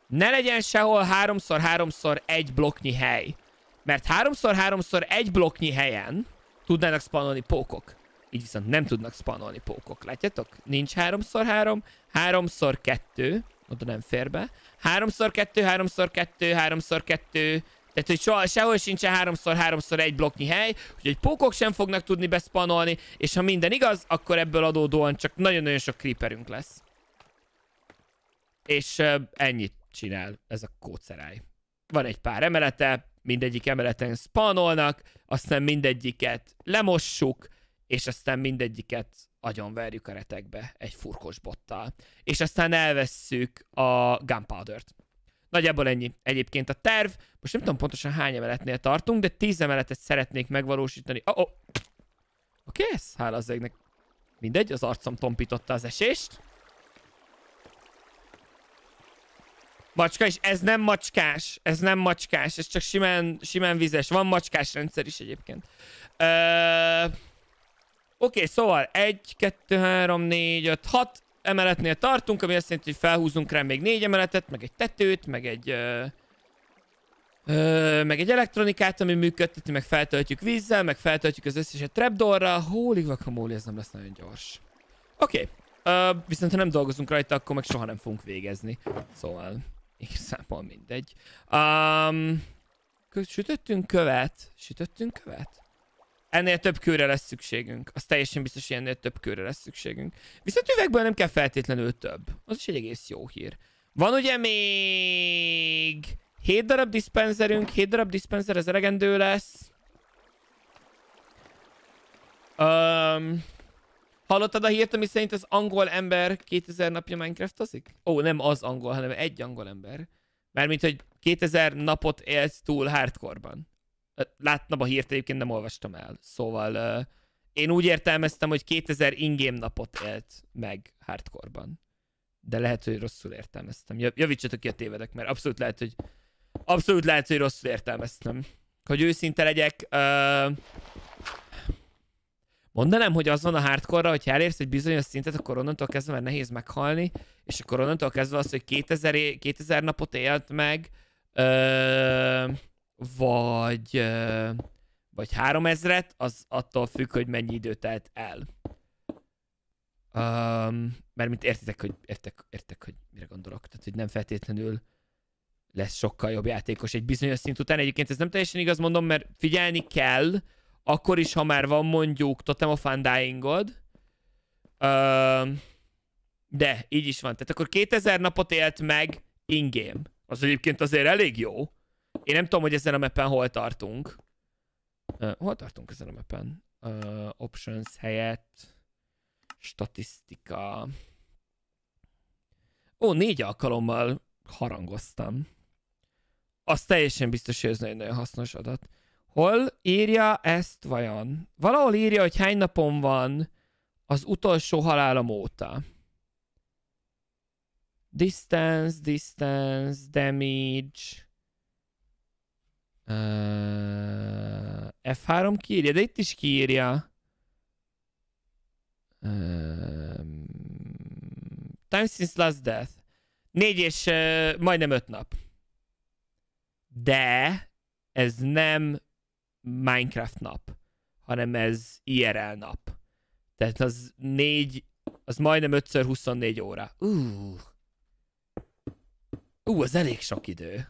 ne legyen sehol háromszor háromszor egy blokknyi hely. Mert háromszor háromszor egy blokknyi helyen tudnának spanolni pókok. Így viszont nem tudnak spanolni pókok. Látjátok? Nincs háromszor három, háromszor kettő, oda nem fér be. háromszor kettő, háromszor kettő, háromszor kettő tehát, hogy soha, sehol sincsen háromszor, háromszor egy blokknyi hely, hogy egy pókok sem fognak tudni beszpanolni, és ha minden igaz, akkor ebből adódóan csak nagyon-nagyon sok creeperünk lesz. És uh, ennyit csinál ez a kóceráj. Van egy pár emelete, mindegyik emeleten spanolnak, aztán mindegyiket lemossuk, és aztán mindegyiket agyonverjük a retekbe egy furkos bottal. És aztán elvesszük a gunpowder-t. Nagyjából ennyi egyébként a terv. Most nem tudom pontosan hány emeletnél tartunk, de 10 emeletet szeretnék megvalósítani. Oh, oh. Oké, okay, ez hála az égnek. Mindegy, az arcom tompította az esést. Macska, is, ez nem macskás, ez nem macskás, ez csak simán, simán vizes. Van macskás rendszer is egyébként. Ö... Oké, okay, szóval 1, 2, 3, 4, 5, 6, emeletnél tartunk, ami azt jelenti, hogy felhúzunk rá még négy emeletet, meg egy tetőt, meg egy... Ö, ö, meg egy elektronikát, ami működteti, meg feltöltjük vízzel, meg feltöltjük az összeset trapdoorra. Holy guacamole, ez nem lesz nagyon gyors. Oké, okay. viszont ha nem dolgozunk rajta, akkor meg soha nem fogunk végezni. Szóval igazából mindegy. Um, sütöttünk követ? Sütöttünk követ? Ennél több kőre lesz szükségünk. Az teljesen biztos, hogy ennél több kőre lesz szükségünk. Viszont üvegből nem kell feltétlenül több. Az is egy egész jó hír. Van ugye még 7 darab dispenserünk, 7 darab dispenser, ez elegendő lesz. Um, hallottad a hírt, ami szerint az angol ember 2000 napja Minecraftozik? Ó, nem az angol, hanem egy angol ember. Mármint, hogy 2000 napot élt túl hardcore-ban. Láttam a hírt egyébként, nem olvastam el. Szóval én úgy értelmeztem, hogy 2000 ingame napot élt meg hardcoreban. De lehet, hogy rosszul értelmeztem. Javítsatok ki a tévedek, mert abszolút lehet, hogy abszolút lehet, hogy rosszul értelmeztem. Hogy őszinte legyek, uh, mondanám, hogy az van a hardcore hogyha elérsz egy bizonyos szintet, akkor onnantól kezdve már nehéz meghalni, és akkor onnantól kezdve az, hogy 2000, 2000 napot élt meg, uh, vagy, vagy 3000-et, az attól függ, hogy mennyi idő telt el. Um, mert mint értitek, hogy, értek, értek, hogy mire gondolok. Tehát, hogy nem feltétlenül lesz sokkal jobb játékos egy bizonyos szint után. Egyébként ez nem teljesen igaz, mondom, mert figyelni kell, akkor is, ha már van mondjuk Totem of Undyingod, um, de, így is van. Tehát akkor 2000 napot élt meg ingame. Az egyébként azért elég jó. Én nem tudom, hogy ezen a mappen hol tartunk. Uh, hol tartunk ezen a mappen? Uh, options helyett. Statisztika. Ó, négy alkalommal harangoztam. Az teljesen biztos, hogy ez nagyon-nagyon hasznos adat. Hol írja ezt vajon? Valahol írja, hogy hány napon van az utolsó halálom óta. Distance, distance, damage. Uh, F3 kiírja, de itt is kiírja. Uh, time since last death. Négy és uh, majdnem öt nap. De ez nem Minecraft nap, hanem ez IRL nap. Tehát az négy, az majdnem ötször 24 óra. Ú, uh. uh, az elég sok idő.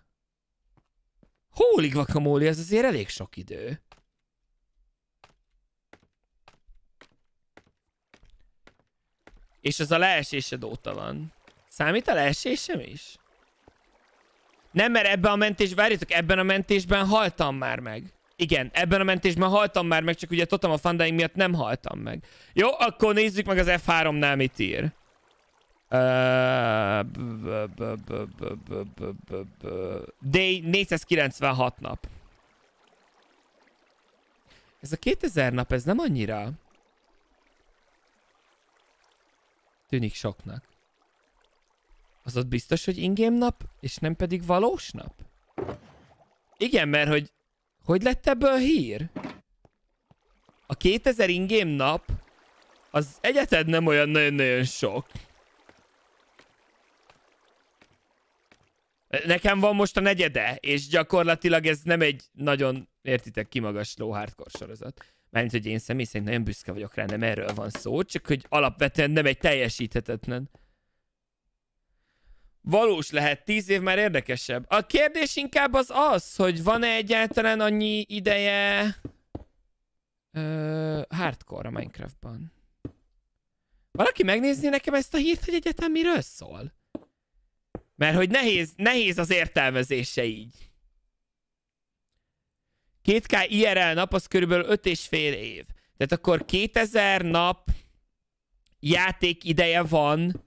Holy guacamole, ez azért elég sok idő. És ez a leesésed óta van. Számít a leesésem is? Nem, mert ebben a mentésben várjátok, ebben a mentésben haltam már meg. Igen, ebben a mentésben haltam már meg, csak ugye totam a fandáim miatt nem haltam meg. Jó, akkor nézzük meg az F3-nál mit ír. De 496 nap. Ez a 2000 nap, ez nem annyira... Tűnik soknak. Az ott biztos, hogy ingém nap, és nem pedig valós nap? Igen, mert hogy... Hogy lett ebből hír? A 2000 ingém nap, az egyetlen nem olyan nagyon-nagyon sok. Nekem van most a negyede, és gyakorlatilag ez nem egy nagyon, értitek, kimagasló hardcore sorozat. Mármint, hogy én személy szerint nagyon büszke vagyok rá, nem erről van szó, csak hogy alapvetően nem egy teljesíthetetlen. Valós lehet, tíz év már érdekesebb. A kérdés inkább az az, hogy van-e egyáltalán annyi ideje ö, hardcore a Minecraftban. Valaki megnézni nekem ezt a hírt, hogy egyetem miről szól? Mert hogy nehéz, nehéz az értelmezése így. 2K IRL nap az körülbelül 5 és fél év. Tehát akkor 2000 nap játék ideje van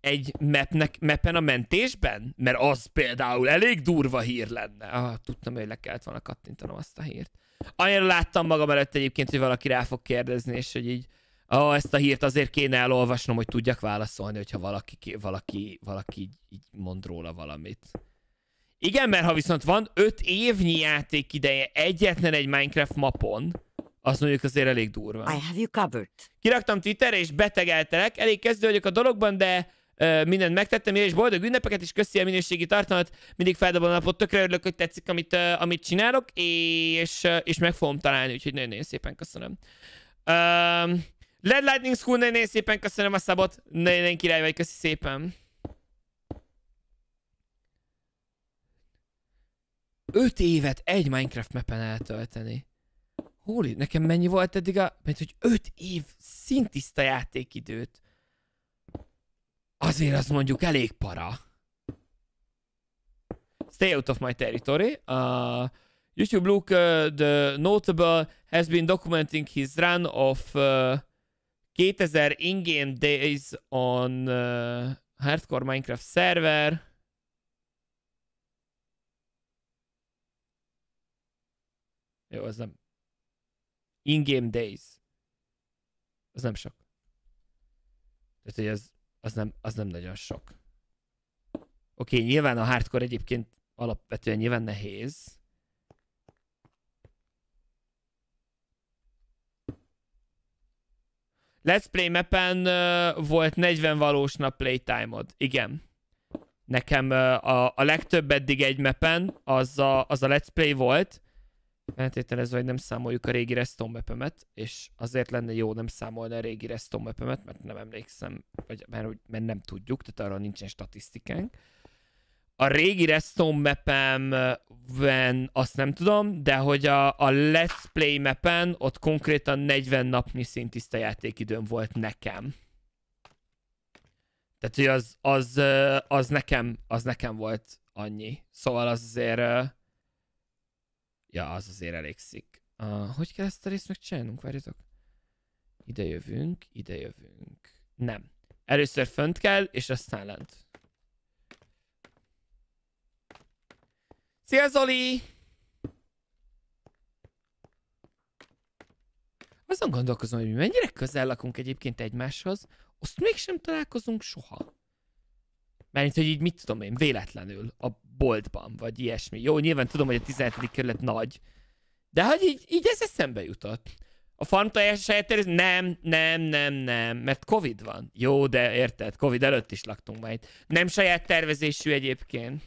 egy mapnek, mapen a mentésben? Mert az például elég durva hír lenne. Ah, tudtam, hogy le kellett volna kattintanom azt a hírt. Annyira láttam magam előtt egyébként, hogy valaki rá fog kérdezni, és hogy így ó, ezt a hírt azért kéne elolvasnom, hogy tudjak válaszolni, hogyha valaki, valaki, valaki így, így mond róla valamit. Igen, mert ha viszont van öt évnyi játék ideje egyetlen egy Minecraft mapon, azt mondjuk azért elég durva. I have you covered. Kiraktam Twitterre és betegeltelek, elég kezdő vagyok a dologban, de ö, mindent megtettem, és boldog ünnepeket, és köszi a minőségi tartalmat, mindig feldobom a napot, tökre örülök, hogy tetszik, amit, ö, amit csinálok, és, ö, és meg fogom találni, úgyhogy nagyon-nagyon szépen köszönöm. Ö, Led Lightning School, nagyon szépen köszönöm a szabot. Nagyon király vagy, köszi szépen. Öt évet egy Minecraft mapen eltölteni. Holy, nekem mennyi volt eddig a... Mert hogy öt év szintiszta játékidőt. Azért az mondjuk elég para. Stay out of my territory. Uh, YouTube Luke, uh, the notable, has been documenting his run of... Uh, 2000 in-game days on uh, hardcore Minecraft server. Jó, az nem. In-game days. Az nem sok. Tehát, hogy az, az, nem, az nem nagyon sok. Oké, okay, nyilván a hardcore egyébként alapvetően nyilván nehéz. Let's Play mappen uh, volt 40 valós nap playtime-od. Igen. Nekem uh, a, a legtöbb eddig egy mappen az a, az a Let's Play volt. Feltételezve, hogy nem számoljuk a régi Reston mepemet, és azért lenne jó nem számolni a régi Reston mepemet, mert nem emlékszem, vagy mert, mert nem tudjuk, tehát arra nincsen statisztikánk a régi Redstone mapem azt nem tudom, de hogy a, a Let's Play mapen ott konkrétan 40 napnyi tiszta játékidőm volt nekem. Tehát, hogy az, az, az, nekem, az nekem volt annyi. Szóval az azért... Ja, az azért elég szik. Uh, hogy kell ezt a részt megcsinálnunk? Várjatok. Ide jövünk, ide jövünk. Nem. Először fönt kell, és aztán lent. Szia Zoli! Azon gondolkozom, hogy mi mennyire közel lakunk egyébként egymáshoz, azt mégsem találkozunk soha. Mert hogy így mit tudom én, véletlenül a boltban, vagy ilyesmi. Jó, nyilván tudom, hogy a 17. kerület nagy, de hogy így, így ez eszembe jutott. A farm tojás saját terület? Nem, nem, nem, nem, mert Covid van. Jó, de érted, Covid előtt is laktunk majd. Nem saját tervezésű egyébként.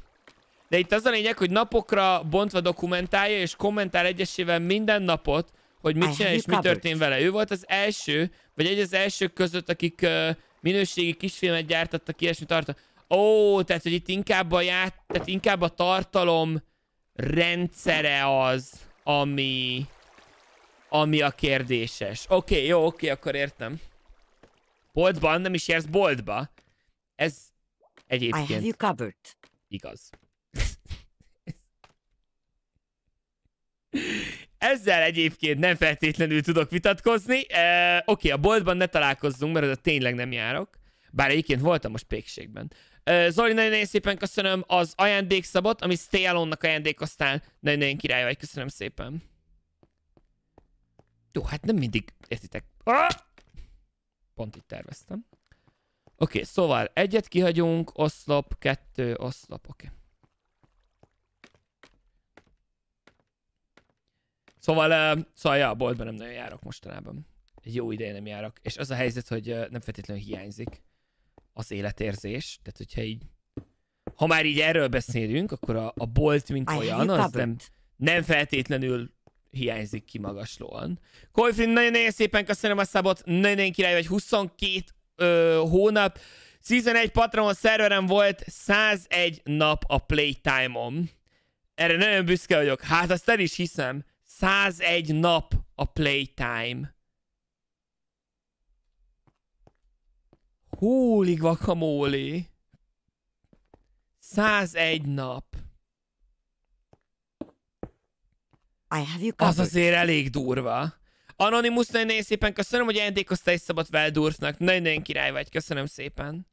De itt az a lényeg, hogy napokra bontva dokumentálja és kommentál egyesével minden napot, hogy mit csinál és mi történt vele. Ő volt az első, vagy egy az elsők között, akik uh, minőségi kisfilmet gyártattak, ilyesmi tartalom. Ó, tehát, hogy itt inkább a ját, tehát inkább a tartalom rendszere az, ami, ami a kérdéses. Oké, okay, jó, oké, okay, akkor értem. Boltban nem is jársz boltba. Ez egyébként. I have you covered. Igaz. Ezzel egyébként nem feltétlenül tudok vitatkozni. E, oké, okay, a boltban ne találkozzunk, mert a tényleg nem járok. Bár egyébként voltam most pékségben. E, Zoli, nagyon-nagyon szépen köszönöm az ajándékszabot, ami Stay Alone-nak ajándék, aztán nagyon-nagyon király vagy. Köszönöm szépen. Jó, hát nem mindig, értitek. Ah! Pont itt terveztem. Oké, okay, szóval egyet kihagyunk, oszlop, kettő, oszlop, oké. Okay. Szóval, uh, szóval ja, a boltban nem nagyon járok mostanában. Egy jó ideje nem járok. És az a helyzet, hogy uh, nem feltétlenül hiányzik az életérzés. Tehát, hogyha így, ha már így erről beszélünk, akkor a, a bolt, mint a olyan, az nem, nem feltétlenül hiányzik magaslóan. Kolfin, nagyon-nagyon szépen köszönöm a szabot, nagyon király vagy, 22 ö, hónap. Season 1 Patreon szerverem volt 101 nap a playtime-om. Erre nagyon büszke vagyok. Hát azt el is hiszem. 101 nap a playtime. Holy guacamole. 101 nap. Az azért elég durva. Anonymous, nagyon szépen köszönöm, hogy ajándékoztál egy szabad Veldurfnak. Nagyon-nagyon király vagy, köszönöm szépen.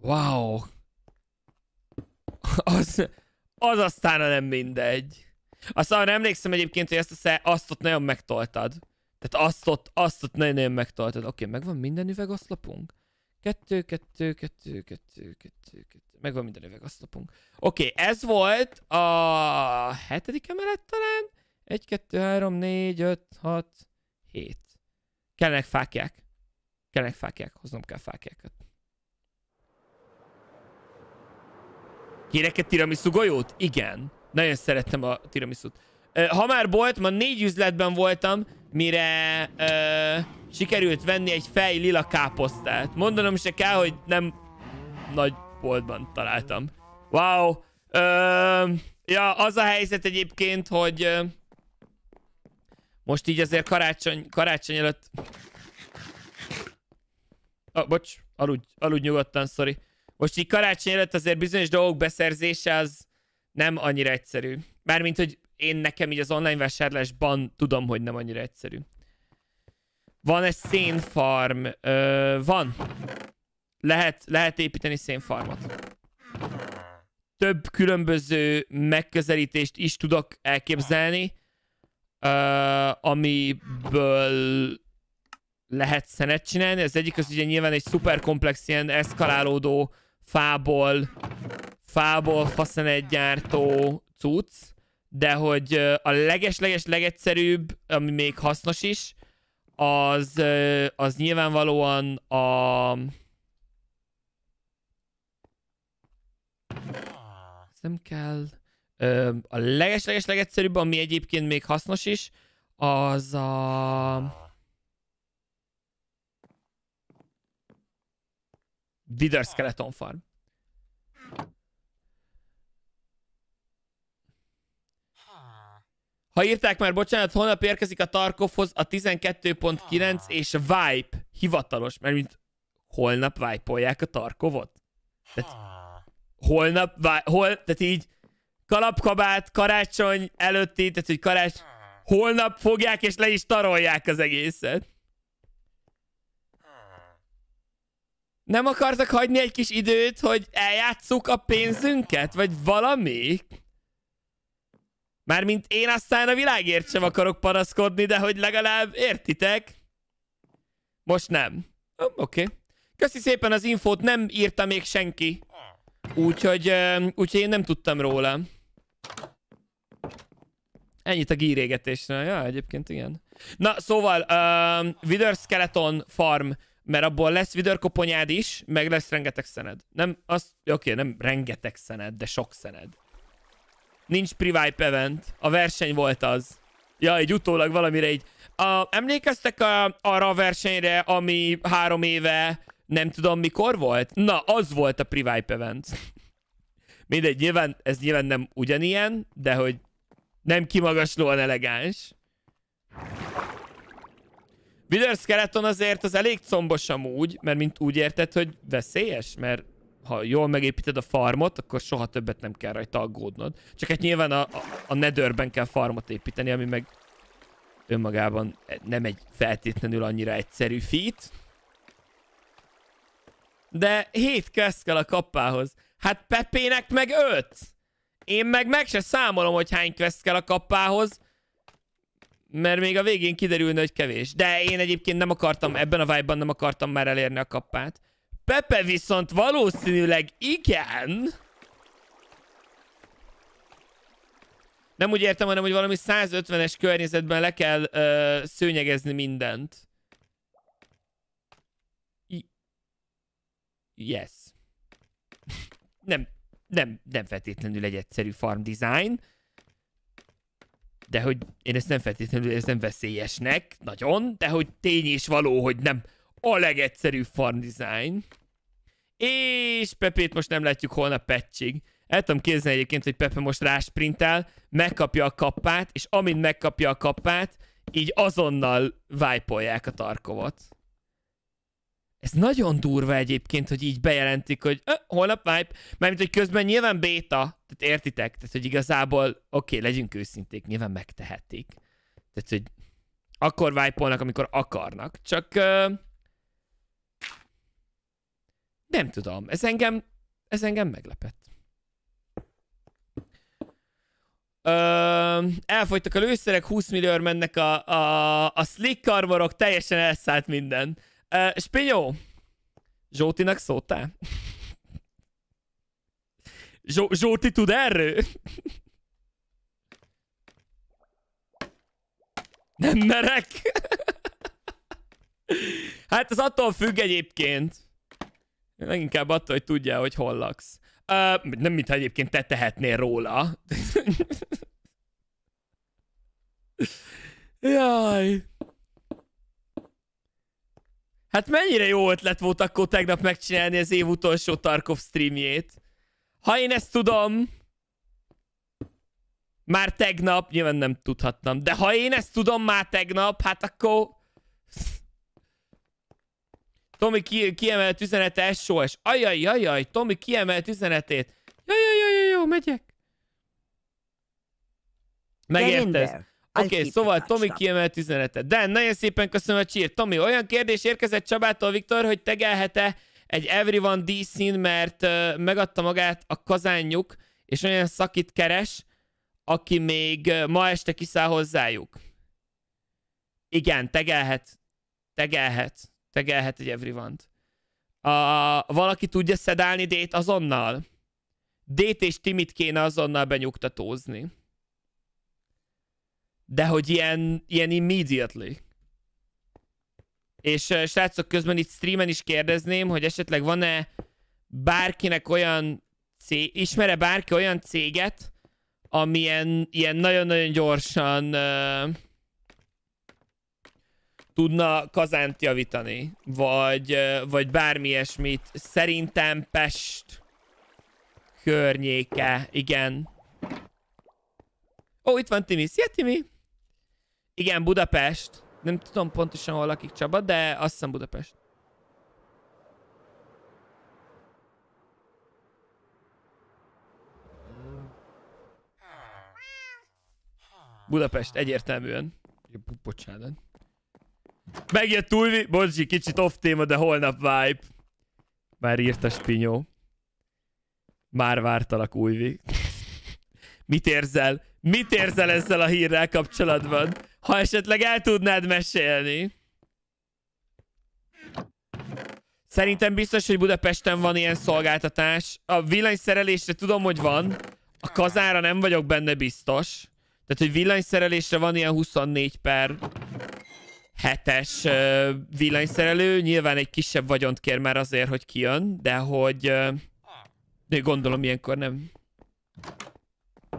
Wow. Az az aztán nem mindegy. Aztán nem emlékszem egyébként, hogy ezt a szá- azt ott nagyon megtoltad. Tehát azt ott, azt ott nagyon-nagyon megtoltad. Oké, okay, megvan minden üvegoszlopunk? Kettő, kettő, kettő, kettő, kettő, kettő. Megvan minden üvegoszlopunk. Oké, okay, ez volt a hetedik emelet talán? Egy, kettő, három, négy, öt, hat, hét. Kellenek fákják. Kellenek fákják, hoznom kell fákjákat. Kérek egy tiramisu golyót? Igen. Nagyon szerettem a tiramisut. Ha már volt, ma négy üzletben voltam, mire ö, sikerült venni egy fej lila káposztát. Mondanom se kell, hogy nem nagy boltban találtam. Wow. Ö, ja, az a helyzet egyébként, hogy ö, most így azért karácsony, karácsony előtt... Oh, bocs, aludj, aludj nyugodtan, sorry. Most így karácsony előtt azért bizonyos dolgok beszerzése az nem annyira egyszerű. Mármint, hogy én nekem így az online vásárlásban tudom, hogy nem annyira egyszerű. van egy szénfarm? Ö, van. Lehet, lehet építeni szénfarmot. Több különböző megközelítést is tudok elképzelni, ö, amiből lehet szenet csinálni. Az egyik az ugye nyilván egy szuper komplex, ilyen eszkalálódó fából, fából faszen egy gyártó cucc, de hogy a leges-leges legegyszerűbb, ami még hasznos is, az, az nyilvánvalóan a... Ez nem kell... A leges-leges legegyszerűbb, ami egyébként még hasznos is, az a... Wither Skeleton Farm. Ha írták már, bocsánat, holnap érkezik a Tarkovhoz a 12.9 és Vibe hivatalos, mert mint holnap vibe a Tarkovot. Tehát holnap, hol, tehát így kalapkabát, karácsony előtti, tehát hogy karács, holnap fogják és le is tarolják az egészet. Nem akartak hagyni egy kis időt, hogy eljátsszuk a pénzünket? Vagy valami? Mármint én aztán a világért sem akarok panaszkodni, de hogy legalább értitek? Most nem. Oké. Okay. Köszi szépen az infót, nem írta még senki. Úgyhogy, úgyhogy én nem tudtam róla. Ennyit a gírégetésre. Ja, egyébként igen. Na, szóval, uh, Wither Skeleton Farm mert abból lesz vidörkoponyád is, meg lesz rengeteg szened. Nem, az, oké, okay, nem rengeteg szened, de sok szened. Nincs private event, a verseny volt az. Ja, egy utólag valamire így. A, emlékeztek a, arra a versenyre, ami három éve, nem tudom mikor volt? Na, az volt a private event. Mindegy, nyilván, ez nyilván nem ugyanilyen, de hogy nem kimagaslóan elegáns. Wither Skeleton azért az elég combos amúgy, mert mint úgy érted, hogy veszélyes, mert ha jól megépíted a farmot, akkor soha többet nem kell rajta aggódnod. Csak hát nyilván a, a, a netherben kell farmot építeni, ami meg önmagában nem egy feltétlenül annyira egyszerű feat. De 7 kösz kell a kappához. Hát Pepének meg 5! Én meg meg se számolom, hogy hány kösz kell a kappához, mert még a végén kiderülne, hogy kevés. De én egyébként nem akartam, ebben a vibe nem akartam már elérni a kappát. Pepe viszont valószínűleg igen. Nem úgy értem, hanem, hogy valami 150-es környezetben le kell ö, szőnyegezni mindent. I yes. nem, nem, nem feltétlenül egy egyszerű farm design de hogy én ezt nem feltétlenül érzem veszélyesnek, nagyon, de hogy tény és való, hogy nem a legegyszerűbb farm design. És Pepét most nem látjuk holnap pecsig. El tudom képzelni egyébként, hogy Pepe most rásprintál, megkapja a kappát, és amint megkapja a kappát, így azonnal vájpolják a tarkovat. Ez nagyon durva egyébként, hogy így bejelentik, hogy holnap vibe, mert hogy közben nyilván béta, tehát értitek? Tehát, hogy igazából, oké, okay, legyünk őszinték, nyilván megtehették. Tehát, hogy akkor vájpolnak, amikor akarnak. Csak uh, nem tudom, ez engem, ez engem meglepett. Uh, elfogytak a lőszerek, 20 millió mennek a, a, a slick karvarok, teljesen elszállt minden. Uh, Spinyó, Zsótinak szóltál? Zsó Zsóti tud erről? Nem merek. Hát ez attól függ egyébként. Leginkább attól, hogy tudja, hogy hol laksz. Ö, nem, mintha egyébként te tehetnél róla. Jaj. Hát mennyire jó ötlet volt akkor tegnap megcsinálni az év utolsó Tarkov streamjét. Ha én ezt tudom, már tegnap, nyilván nem tudhattam. de ha én ezt tudom már tegnap, hát akkor... Tomi ki kiemelt üzenete SOS. Ajaj, ajaj, Tomi kiemelt üzenetét. Jaj, jaj, jaj, jaj, megyek. Megértesz. Oké, okay, szóval Tomi kiemelt üzenete. de nagyon szépen köszönöm a csírt. Tomi, olyan kérdés érkezett Csabától, Viktor, hogy tegelhet-e egy Everyone díszín, mert uh, megadta magát a kazánjuk, és olyan szakit keres, aki még uh, ma este kiszáll hozzájuk. Igen, tegelhet. Tegelhet. Tegelhet egy Everyone-t. A, valaki tudja szedálni Dét azonnal? Dét és Timit kéne azonnal benyugtatózni. De hogy ilyen, ilyen immediately. És uh, srácok, közben itt streamen is kérdezném, hogy esetleg van-e bárkinek olyan cég, ismere bárki olyan céget, amilyen ilyen nagyon-nagyon gyorsan uh, tudna kazánt javítani, vagy, uh, vagy bármi ilyesmit. Szerintem Pest környéke, igen. Ó, itt van Timi. Szia, Timi! Igen, Budapest. Nem tudom pontosan hol lakik Csaba, de azt hiszem Budapest. Budapest, egyértelműen. Bocsánat. Megjött Ulvi, bocsi, kicsit off téma, de holnap vibe. Már írt a spinyó. Már vártalak, Ulvi. *laughs* Mit érzel? Mit érzel ezzel a hírrel kapcsolatban? Ha esetleg el tudnád mesélni. Szerintem biztos, hogy Budapesten van ilyen szolgáltatás. A villanyszerelésre tudom, hogy van. A kazára nem vagyok benne biztos. Tehát, hogy villanyszerelésre van ilyen 24 per 7-es villanyszerelő. Nyilván egy kisebb vagyont kér már azért, hogy kijön, de hogy... De gondolom ilyenkor nem.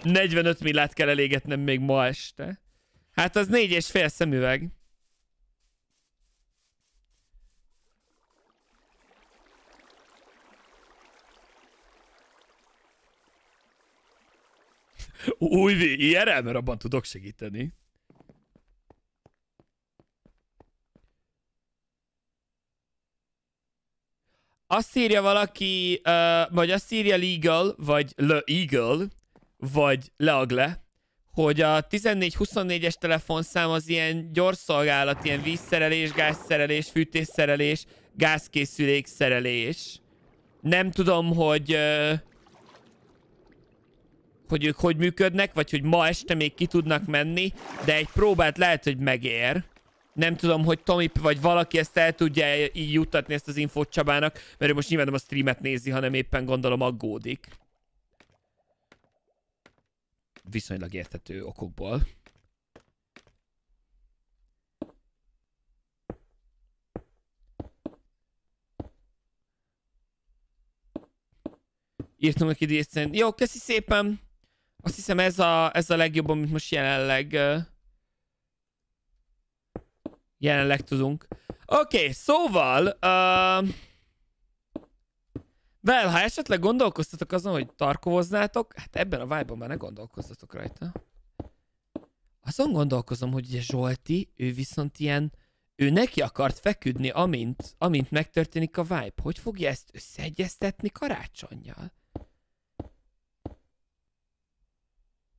45 millát kell elégetnem még ma este. Hát az négy és fél szemüveg. Új ilyenre, mert abban tudok segíteni. Azt írja valaki, uh, vagy azt írja legal, vagy le eagle, vagy leagle, hogy a 14-24-es telefonszám az ilyen gyors szolgálat, ilyen vízszerelés, gázszerelés, fűtésszerelés, gázkészülékszerelés. Nem tudom, hogy hogy ők hogy működnek, vagy hogy ma este még ki tudnak menni, de egy próbát lehet, hogy megér. Nem tudom, hogy Tomi vagy valaki ezt el tudja így juttatni ezt az infót Csabának, mert ő most nyilván nem a streamet nézi, hanem éppen gondolom aggódik viszonylag érthető okokból. Írtam neki részén. Jó, köszi szépen! Azt hiszem ez a, ez a legjobb, amit most jelenleg jelenleg tudunk. Oké, okay, szóval uh, Well, ha esetleg gondolkoztatok azon, hogy tarkovoznátok, hát ebben a vibe már ne gondolkoztatok rajta. Azon gondolkozom, hogy ugye Zsolti, ő viszont ilyen, ő neki akart feküdni, amint, amint megtörténik a vibe. Hogy fogja ezt összeegyeztetni karácsonyjal?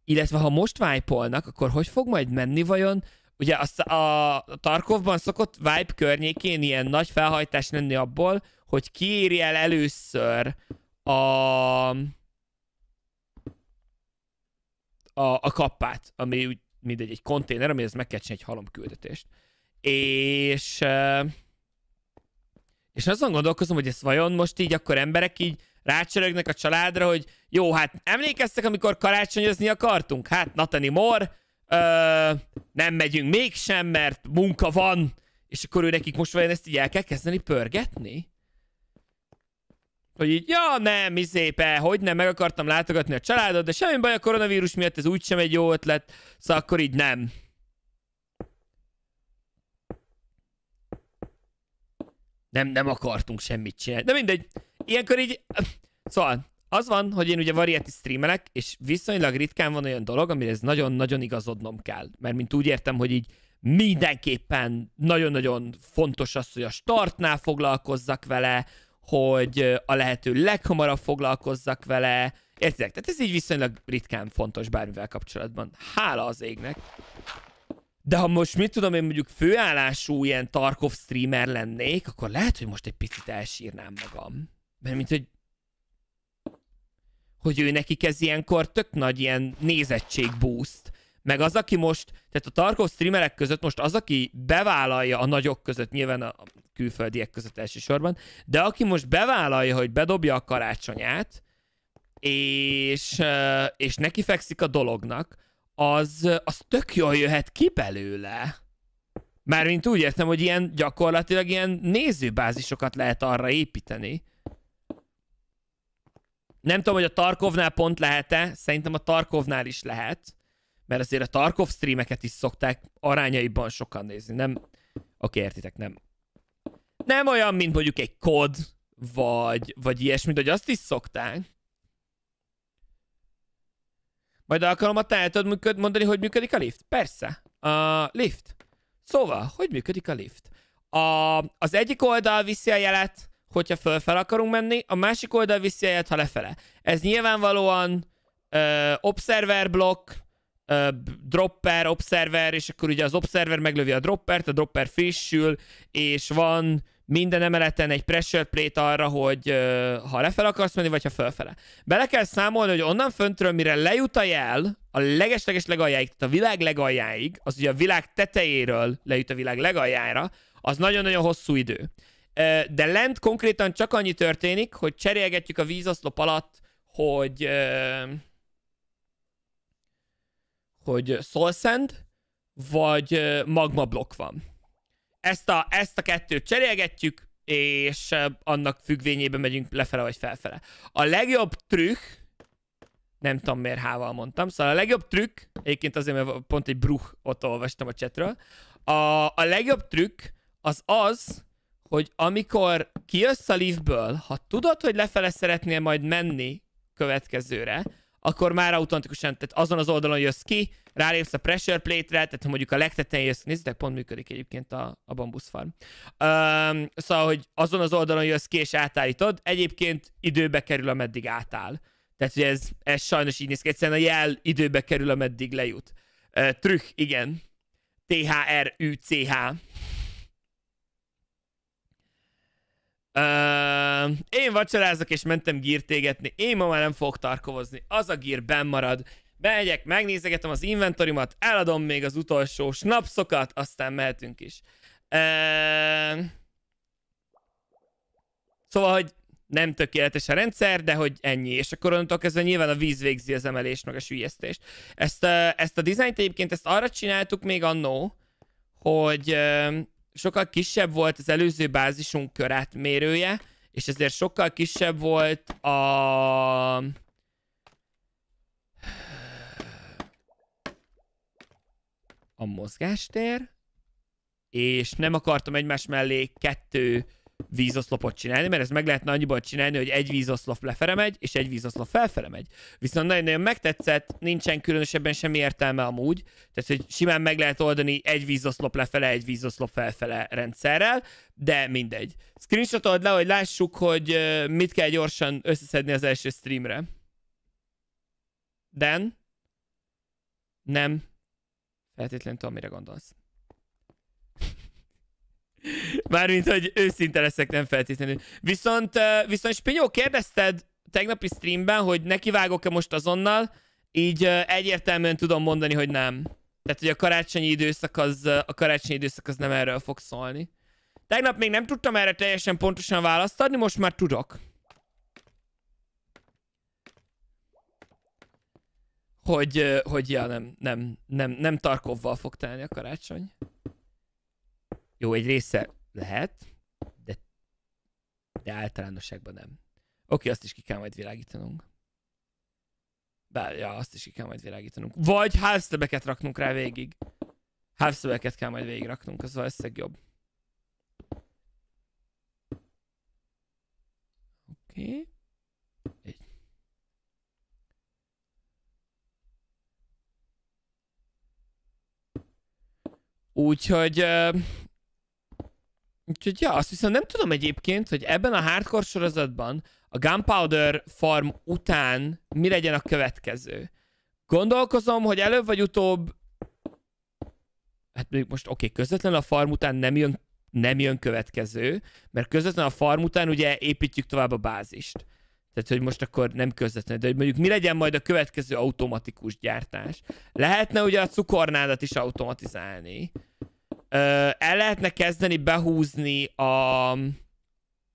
Illetve ha most vibe akkor hogy fog majd menni vajon? Ugye a, a Tarkovban szokott vibe környékén ilyen nagy felhajtás lenni abból, hogy kérj el először a, a, a kappát, ami úgy mindegy, egy konténer, amihez meg kell csinálni egy küldetést. És és azon gondolkozom, hogy ez vajon most így akkor emberek így rácsörögnek a családra, hogy jó, hát emlékeztek, amikor karácsonyozni akartunk? Hát Natani Mor, ö, nem megyünk mégsem, mert munka van, és akkor ő nekik most vajon ezt így el kell kezdeni pörgetni? hogy így, ja nem, izépe, hogy nem, meg akartam látogatni a családot, de semmi baj a koronavírus miatt, ez úgysem egy jó ötlet, szóval akkor így nem. Nem, nem akartunk semmit csinálni. De mindegy, ilyenkor így, szóval az van, hogy én ugye variety streamelek, és viszonylag ritkán van olyan dolog, amire ez nagyon-nagyon igazodnom kell. Mert mint úgy értem, hogy így mindenképpen nagyon-nagyon fontos az, hogy a startnál foglalkozzak vele, hogy a lehető leghamarabb foglalkozzak vele. Értitek? Tehát ez így viszonylag ritkán fontos bármivel kapcsolatban. Hála az égnek. De ha most mit tudom, én mondjuk főállású ilyen Tarkov streamer lennék, akkor lehet, hogy most egy picit elsírnám magam. Mert mint, hogy hogy ő nekik ez ilyenkor tök nagy ilyen nézettség boost, meg az, aki most, tehát a Tarkov streamerek között most az, aki bevállalja a nagyok között, nyilván a külföldiek között elsősorban, de aki most bevállalja, hogy bedobja a karácsonyát, és, és neki fekszik a dolognak, az, az tök jól jöhet ki belőle. Mármint úgy értem, hogy ilyen gyakorlatilag ilyen nézőbázisokat lehet arra építeni. Nem tudom, hogy a Tarkovnál pont lehet-e, szerintem a Tarkovnál is lehet mert azért a Tarkov streameket is szokták arányaiban sokan nézni, nem? Oké, értitek, nem. Nem olyan, mint mondjuk egy kod, vagy, vagy ilyesmi, hogy azt is szokták. Majd alkalommal te el tudod mondani, hogy működik a lift? Persze. A lift. Szóval, hogy működik a lift? A, az egyik oldal viszi a jelet, hogyha fölfel akarunk menni, a másik oldal viszi a jelet, ha lefele. Ez nyilvánvalóan ö, observer blokk, dropper, observer, és akkor ugye az observer meglövi a droppert, a dropper frissül, és van minden emeleten egy pressure plate arra, hogy uh, ha lefel akarsz menni, vagy ha fölfele. Bele kell számolni, hogy onnan föntről, mire lejut a jel, a legesleges legaljáig, tehát a világ legaljáig, az ugye a világ tetejéről lejut a világ legaljára, az nagyon-nagyon hosszú idő. De lent konkrétan csak annyi történik, hogy cserélgetjük a vízoszlop alatt, hogy hogy Soul Sand, vagy Magma Block van. Ezt a, ezt a kettőt cserélgetjük, és annak függvényében megyünk lefele vagy felfele. A legjobb trükk, nem tudom miért hával mondtam, szóval a legjobb trükk, egyébként azért, mert pont egy bruh ott olvastam a chatről, a, a legjobb trükk az az, hogy amikor kijössz a liftből, ha tudod, hogy lefele szeretnél majd menni következőre, akkor már automatikusan, tehát azon az oldalon jössz ki, rálépsz a pressure plate-re, tehát ha mondjuk a legtetején jössz, nézzétek, pont működik egyébként a, a bambusz farm. Öm, szóval, hogy azon az oldalon jössz ki és átállítod, egyébként időbe kerül, ameddig átáll. Tehát, hogy ez, ez sajnos így néz ki, egyszerűen a jel időbe kerül, ameddig lejut. Uh, trükk, igen. T-H-R-U-C-H. Uh, én vacsorázok és mentem gírt égetni, én ma már nem fogok tarkovozni, az a gír benn marad. Bemegyek, megnézegetem az inventorimat, eladom még az utolsó snapszokat, aztán mehetünk is. Uh, szóval, hogy nem tökéletes a rendszer, de hogy ennyi. És akkor onnantól kezdve nyilván a víz végzi az emelést, meg a sülyeztést. Ezt, uh, ezt a dizájnt egyébként ezt arra csináltuk még annó, hogy sokkal kisebb volt az előző bázisunk körátmérője, és ezért sokkal kisebb volt a... a mozgástér, és nem akartam egymás mellé kettő vízoszlopot csinálni, mert ezt meg lehetne annyiból csinálni, hogy egy vízoszlop lefele megy, és egy vízoszlop felfele megy. Viszont nagyon-nagyon megtetszett, nincsen különösebben semmi értelme amúgy, tehát hogy simán meg lehet oldani egy vízoszlop lefele, egy vízoszlop felfele rendszerrel, de mindegy. Screenshotod le, hogy lássuk, hogy mit kell gyorsan összeszedni az első streamre. Dan? Nem. Feltétlenül tudom, mire gondolsz. Mármint, hogy őszinte leszek, nem feltétlenül. Viszont, viszont Spinyó, kérdezted tegnapi streamben, hogy nekivágok-e most azonnal, így egyértelműen tudom mondani, hogy nem. Tehát, hogy a karácsonyi időszak az, a karácsonyi időszak az nem erről fog szólni. Tegnap még nem tudtam erre teljesen pontosan választ adni, most már tudok. Hogy, hogy ja, nem, nem, nem, nem Tarkovval fog tenni a karácsony. Jó, egy része lehet, de, de általánosságban nem. Oké, azt is ki kell majd világítanunk. Bár, ja, azt is ki kell majd világítanunk. Vagy halfstebeket raknunk rá végig. Halfstebeket kell majd végig raknunk, az valószínűleg jobb. Oké. Egy. Úgyhogy... Úgyhogy ja, azt viszont nem tudom egyébként, hogy ebben a hardcore sorozatban a Gunpowder farm után mi legyen a következő. Gondolkozom, hogy előbb vagy utóbb hát mondjuk most oké, okay, közvetlenül a farm után nem jön, nem jön következő, mert közvetlenül a farm után ugye építjük tovább a bázist. Tehát, hogy most akkor nem közvetlenül, de hogy mondjuk mi legyen majd a következő automatikus gyártás. Lehetne ugye a cukornádat is automatizálni el lehetne kezdeni behúzni a...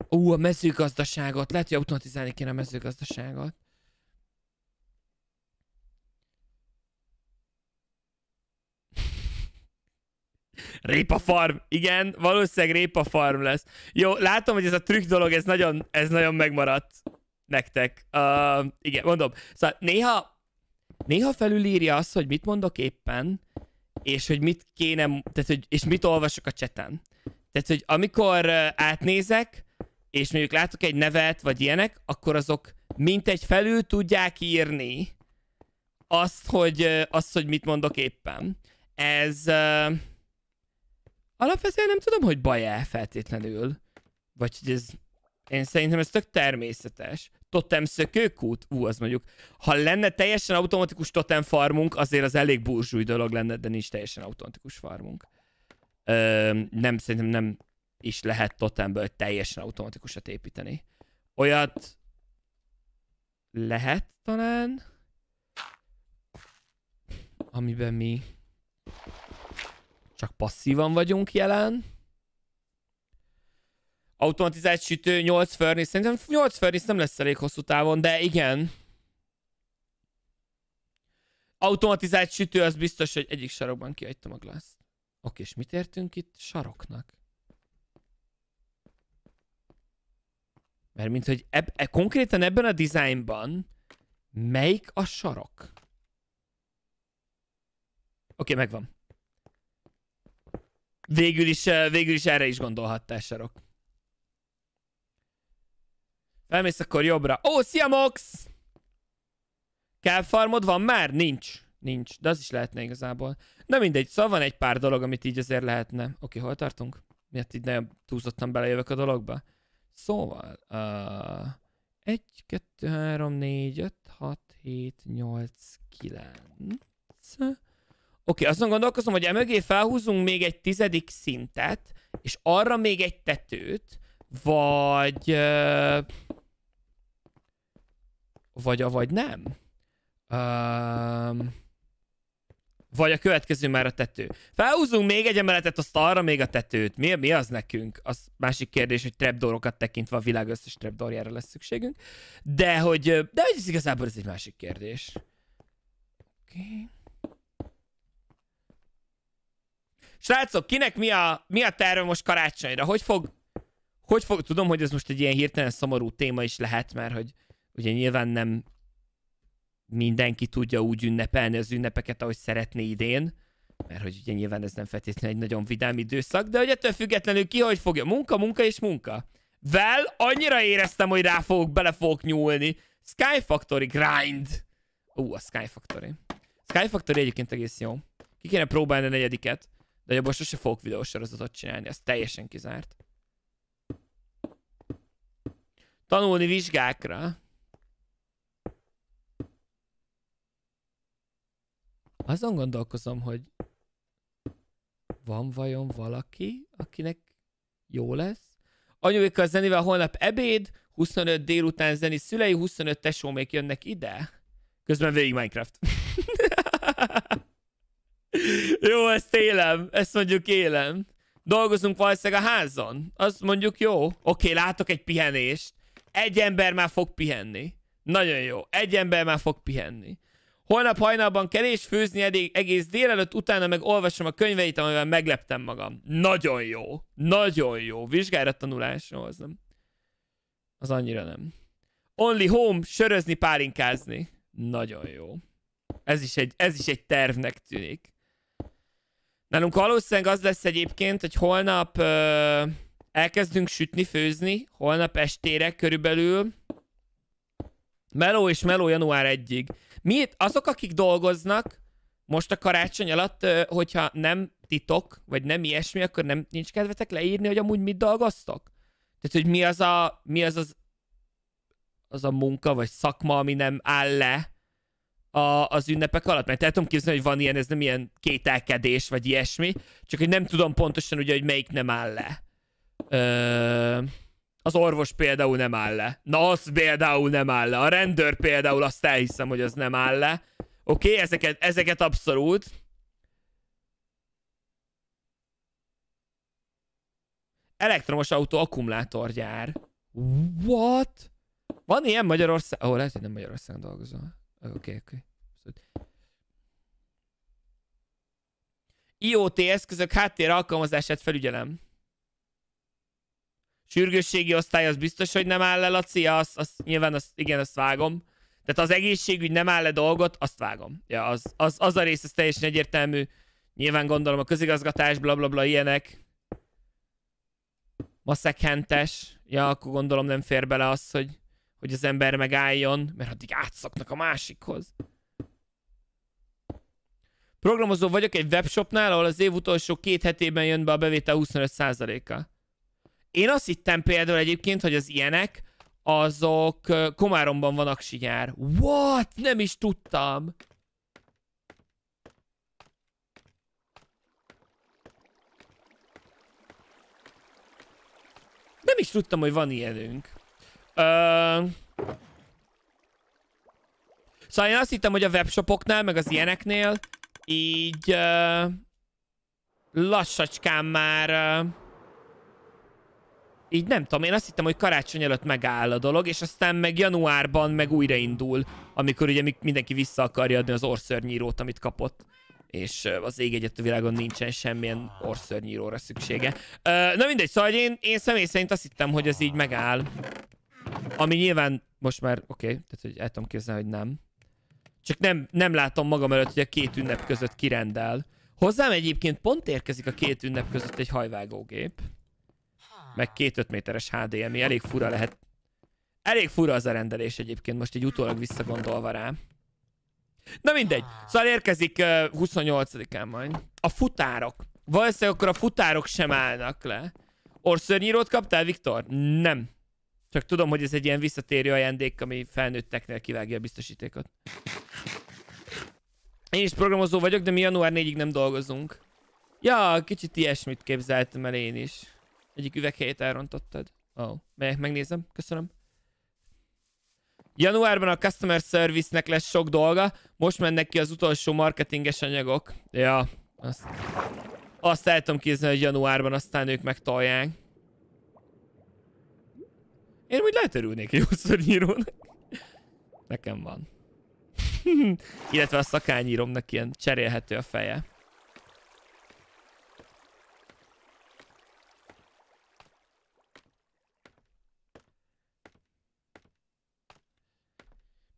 Ú, a mezőgazdaságot. Lehet, hogy automatizálni kéne a mezőgazdaságot. Répa farm. Igen, valószínűleg répa farm lesz. Jó, látom, hogy ez a trükk dolog, ez nagyon, ez nagyon megmaradt nektek. Uh, igen, mondom. Szóval néha, néha felülírja azt, hogy mit mondok éppen, és hogy mit kéne, tehát, hogy, és mit olvasok a cseten. Tehát, hogy amikor átnézek, és mondjuk látok egy nevet, vagy ilyenek, akkor azok mintegy felül tudják írni azt, hogy, azt, hogy mit mondok éppen. Ez uh, alapvetően nem tudom, hogy baj-e feltétlenül. Vagy hogy ez, én szerintem ez tök természetes totem szökőkút? Ú, az mondjuk. Ha lenne teljesen automatikus totem farmunk, azért az elég burzsúj dolog lenne, de nincs teljesen automatikus farmunk. Ö, nem, szerintem nem is lehet totemből teljesen automatikusat építeni. Olyat lehet talán, amiben mi csak passzívan vagyunk jelen. Automatizált sütő, 8 furnace. Szerintem 8 furnace nem lesz elég hosszú távon, de igen. Automatizált sütő, az biztos, hogy egyik sarokban kiadtam a glass. Oké, és mit értünk itt saroknak? Mert mint hogy eb e konkrétan ebben a dizájnban melyik a sarok? Oké, megvan. Végül is, eh, végül is erre is gondolhattál sarok. Elmész akkor jobbra. Ó, szia Mox! Kell farmod van már? Nincs. Nincs, de az is lehetne igazából. Na mindegy, szóval van egy pár dolog, amit így azért lehetne. Oké, hol tartunk? Miért így nagyon túlzottan belejövök a dologba? Szóval... Uh, 1, 2, 3, 4, 5, 6, 7, 8, 9... Oké, okay, azon gondolkozom, hogy emögé felhúzunk még egy tizedik szintet, és arra még egy tetőt, vagy... Uh, vagy vagy nem. Um, vagy a következő már a tető. Felhúzunk még egy emeletet, azt arra még a tetőt. Mi, mi az nekünk? Az másik kérdés, hogy trapdoorokat tekintve a világ összes trapdoorjára lesz szükségünk. De hogy, de hogy ez igazából ez egy másik kérdés. Oké. Okay. Srácok, kinek mi a, mi a terve most karácsonyra? Hogy fog, hogy fog, tudom, hogy ez most egy ilyen hirtelen szomorú téma is lehet, mert hogy Ugye nyilván nem mindenki tudja úgy ünnepelni az ünnepeket, ahogy szeretné idén, mert hogy ugye nyilván ez nem feltétlenül egy nagyon vidám időszak, de hogy ettől függetlenül ki hogy fogja, munka, munka és munka. Vel, annyira éreztem, hogy rá fogok, bele fogok nyúlni. Sky Factory grind. Ú, a Sky Factory. Sky Factory egyébként egész jó. Ki kéne próbálni a negyediket, de jobban sose fogok videósorozatot csinálni, ez teljesen kizárt. Tanulni vizsgákra. Azon gondolkozom, hogy van vajon valaki, akinek jó lesz? Anyuik a zenével holnap ebéd, 25 délután zeni szülei, 25 tesó még jönnek ide. Közben végig Minecraft. *laughs* jó, ezt élem. Ezt mondjuk élem. Dolgozunk valószínűleg a házon. Azt mondjuk jó. Oké, látok egy pihenést. Egy ember már fog pihenni. Nagyon jó. Egy ember már fog pihenni. Holnap hajnalban kerés főzni eddig egész délelőtt, utána meg olvasom a könyveit, amivel megleptem magam. Nagyon jó. Nagyon jó. Vizsgára tanulásra az nem. Az annyira nem. Only home, sörözni, pálinkázni. Nagyon jó. Ez is egy, ez is egy tervnek tűnik. Nálunk valószínűleg az lesz egyébként, hogy holnap ö, elkezdünk sütni, főzni, holnap estére körülbelül. Meló és Meló január 1-ig. Mi, azok, akik dolgoznak most a karácsony alatt, hogyha nem titok, vagy nem ilyesmi, akkor nem nincs kedvetek leírni, hogy amúgy mit dolgoztok? Tehát, hogy mi az a, mi az, az, az a munka, vagy szakma, ami nem áll le a, az ünnepek alatt? Mert el tudom képzelni, hogy van ilyen, ez nem ilyen kételkedés, vagy ilyesmi, csak hogy nem tudom pontosan ugye, hogy melyik nem áll le. Ö... Az orvos például nem áll le. Na, az például nem áll le. A rendőr például azt elhiszem, hogy az nem áll le. Oké, okay, ezeket, ezeket abszolút. Elektromos autó akkumulátorgyár. What? Van ilyen Magyarország? Ó, oh, lehet, hogy nem Magyarországon dolgozom. Oké, okay, oké. Okay. IoT eszközök háttér alkalmazását felügyelem. Sürgősségi osztály az biztos, hogy nem áll le, Laci, az, az nyilván, azt, igen, azt vágom. Tehát az egészségügy nem áll le dolgot, azt vágom. Ja, az, az, az a rész, az teljesen egyértelmű. Nyilván gondolom a közigazgatás, blablabla, bla, bla, ilyenek. Maszekhentes. Ja, akkor gondolom nem fér bele az, hogy, hogy az ember megálljon, mert addig átszoknak a másikhoz. Programozó vagyok egy webshopnál, ahol az év utolsó két hetében jön be a bevétel 25%-a. Én azt hittem például egyébként, hogy az ilyenek, azok Komáromban van aksigyár. What? Nem is tudtam. Nem is tudtam, hogy van ilyenünk. Ö... Szóval én azt hittem, hogy a webshopoknál, meg az ilyeneknél így ö... lassacskán már... Ö így nem tudom, én azt hittem, hogy karácsony előtt megáll a dolog, és aztán meg januárban meg újraindul, amikor ugye mindenki vissza akarja adni az orszörnyírót, amit kapott és az ég a világon nincsen semmilyen orszörnyíróra szüksége. Na mindegy, szóval én, én személy szerint azt hittem, hogy ez így megáll. Ami nyilván most már oké, okay, tehát hogy el tudom képzelni, hogy nem. Csak nem, nem látom magam előtt, hogy a két ünnep között kirendel. Hozzám egyébként pont érkezik a két ünnep között egy hajvágógép meg két 5 méteres HDMI, elég fura lehet. Elég fura az a rendelés egyébként, most egy utólag visszagondolva rá. Na mindegy, szóval érkezik uh, 28-án majd. A futárok. Valószínűleg akkor a futárok sem állnak le. Orszörnyírót kaptál, Viktor? Nem. Csak tudom, hogy ez egy ilyen visszatérő ajándék, ami felnőtteknél kivágja a biztosítékot. Én is programozó vagyok, de mi január 4-ig nem dolgozunk. Ja, kicsit ilyesmit képzeltem el én is. Egyik üveghelyét elrontottad. oh. Melyek megnézem. Köszönöm. Januárban a customer service-nek lesz sok dolga, most mennek ki az utolsó marketinges anyagok. Ja, azt, azt el tudom kézni, hogy januárban aztán ők megtalják. Én úgy lehet örülnék egy jó Nekem van. *laughs* Illetve a szakányíromnak ilyen cserélhető a feje.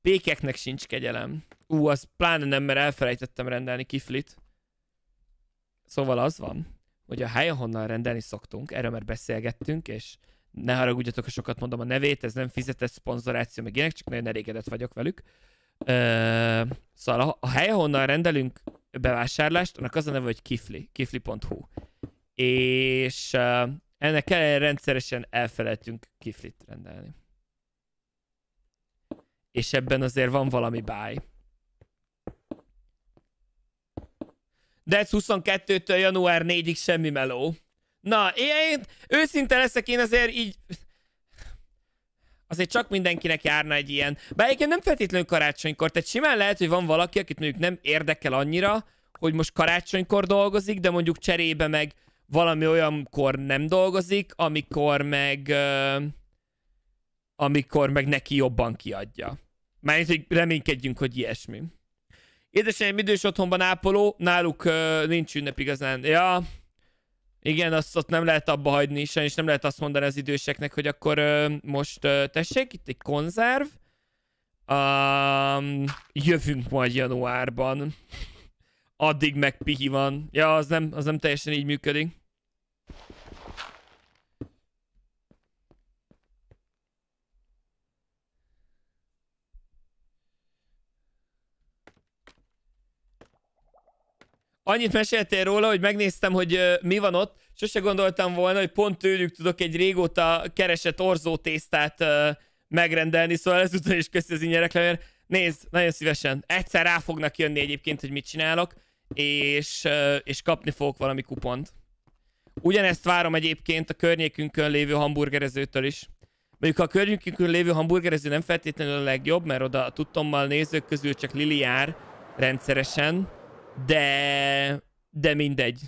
Pékeknek sincs kegyelem. Ú, az pláne nem, mert elfelejtettem rendelni kiflit. Szóval az van, hogy a hely, ahonnan rendelni szoktunk, erről már beszélgettünk, és ne haragudjatok, ha sokat mondom a nevét, ez nem fizetett szponzoráció, meg ilyenek, csak nagyon elégedett vagyok velük. Ö, szóval a, a hely, ahonnan rendelünk bevásárlást, annak az a neve, hogy kifli, kifli.hu. És uh, ennek ellenére rendszeresen elfelejtünk kiflit rendelni és ebben azért van valami báj. De ez 22-től január 4-ig semmi meló. Na, én őszinte leszek, én azért így... Azért csak mindenkinek járna egy ilyen. Bár egyébként nem feltétlenül karácsonykor, tehát simán lehet, hogy van valaki, akit mondjuk nem érdekel annyira, hogy most karácsonykor dolgozik, de mondjuk cserébe meg valami olyankor nem dolgozik, amikor meg... Uh amikor meg neki jobban kiadja. Mert hogy reménykedjünk, hogy ilyesmi. Édesanyám idős otthonban ápoló, náluk uh, nincs ünnep igazán. Ja, igen, azt ott nem lehet abba hagyni, és nem lehet azt mondani az időseknek, hogy akkor uh, most uh, tessék, itt egy konzerv, um, jövünk majd januárban. Addig meg pihi van. Ja, az nem, az nem teljesen így működik. Annyit meséltél róla, hogy megnéztem, hogy mi van ott. Sose gondoltam volna, hogy pont tőlük tudok egy régóta keresett orzó tésztát megrendelni, szóval ezúttal is köszi az ingyereklemért. Nézd, nagyon szívesen. Egyszer rá fognak jönni egyébként, hogy mit csinálok, és, és kapni fogok valami kupont. Ugyanezt várom egyébként a környékünkön lévő hamburgerezőtől is. Mondjuk a környékünkön lévő hamburgerező nem feltétlenül a legjobb, mert oda a tudtommal nézők közül csak Lili jár rendszeresen, de, de mindegy.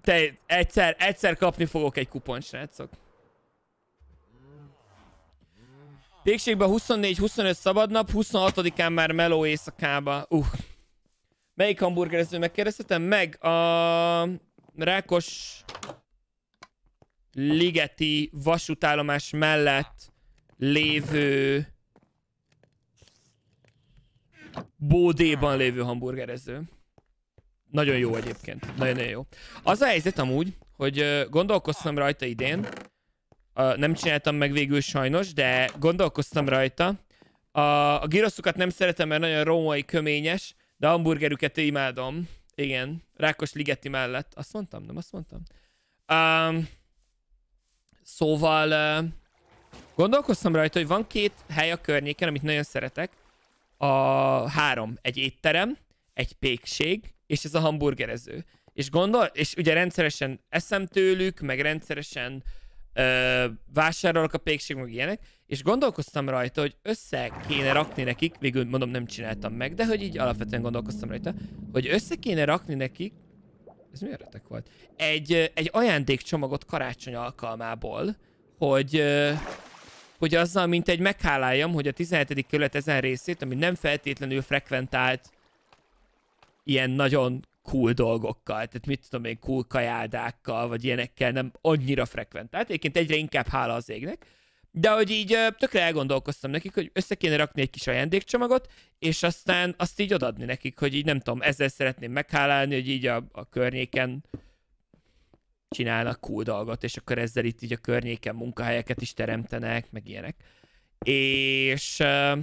Te egyszer, egyszer kapni fogok egy kupon, srácok. Végségben 24-25 szabadnap, 26-án már meló éjszakába. Uh. Melyik hamburgerező megkérdeztetem? Meg a Rákos ligeti vasútállomás mellett lévő bódéban lévő hamburgerező. Nagyon jó egyébként. Nagyon-nagyon jó. Az a helyzet amúgy, hogy gondolkoztam rajta idén, nem csináltam meg végül sajnos, de gondolkoztam rajta. A, a giroszokat nem szeretem, mert nagyon római köményes, de a hamburgerüket imádom. Igen, Rákos Ligeti mellett. Azt mondtam, nem azt mondtam? Um, szóval uh, gondolkoztam rajta, hogy van két hely a környéken, amit nagyon szeretek. A három, egy étterem, egy pékség, és ez a hamburgerező. És gondol, és ugye rendszeresen eszem tőlük, meg rendszeresen ö, vásárolok a pékség, meg ilyenek, és gondolkoztam rajta, hogy össze kéne rakni nekik, végül mondom nem csináltam meg, de hogy így alapvetően gondolkoztam rajta, hogy össze kéne rakni nekik, ez mi retek volt? Egy, egy ajándékcsomagot karácsony alkalmából, hogy, ö, hogy azzal mint egy megháláljam, hogy a 17. kerület ezen részét, ami nem feltétlenül frekventált ilyen nagyon cool dolgokkal, tehát mit tudom én, cool kajádákkal, vagy ilyenekkel nem annyira frekventált. Egyébként egyre inkább hála az égnek. De hogy így tökre elgondolkoztam nekik, hogy össze kéne rakni egy kis ajándékcsomagot, és aztán azt így odadni nekik, hogy így nem tudom, ezzel szeretném meghálálni, hogy így a, a környéken csinálnak cool dolgot, és akkor ezzel itt így a környéken munkahelyeket is teremtenek, meg ilyenek. És uh,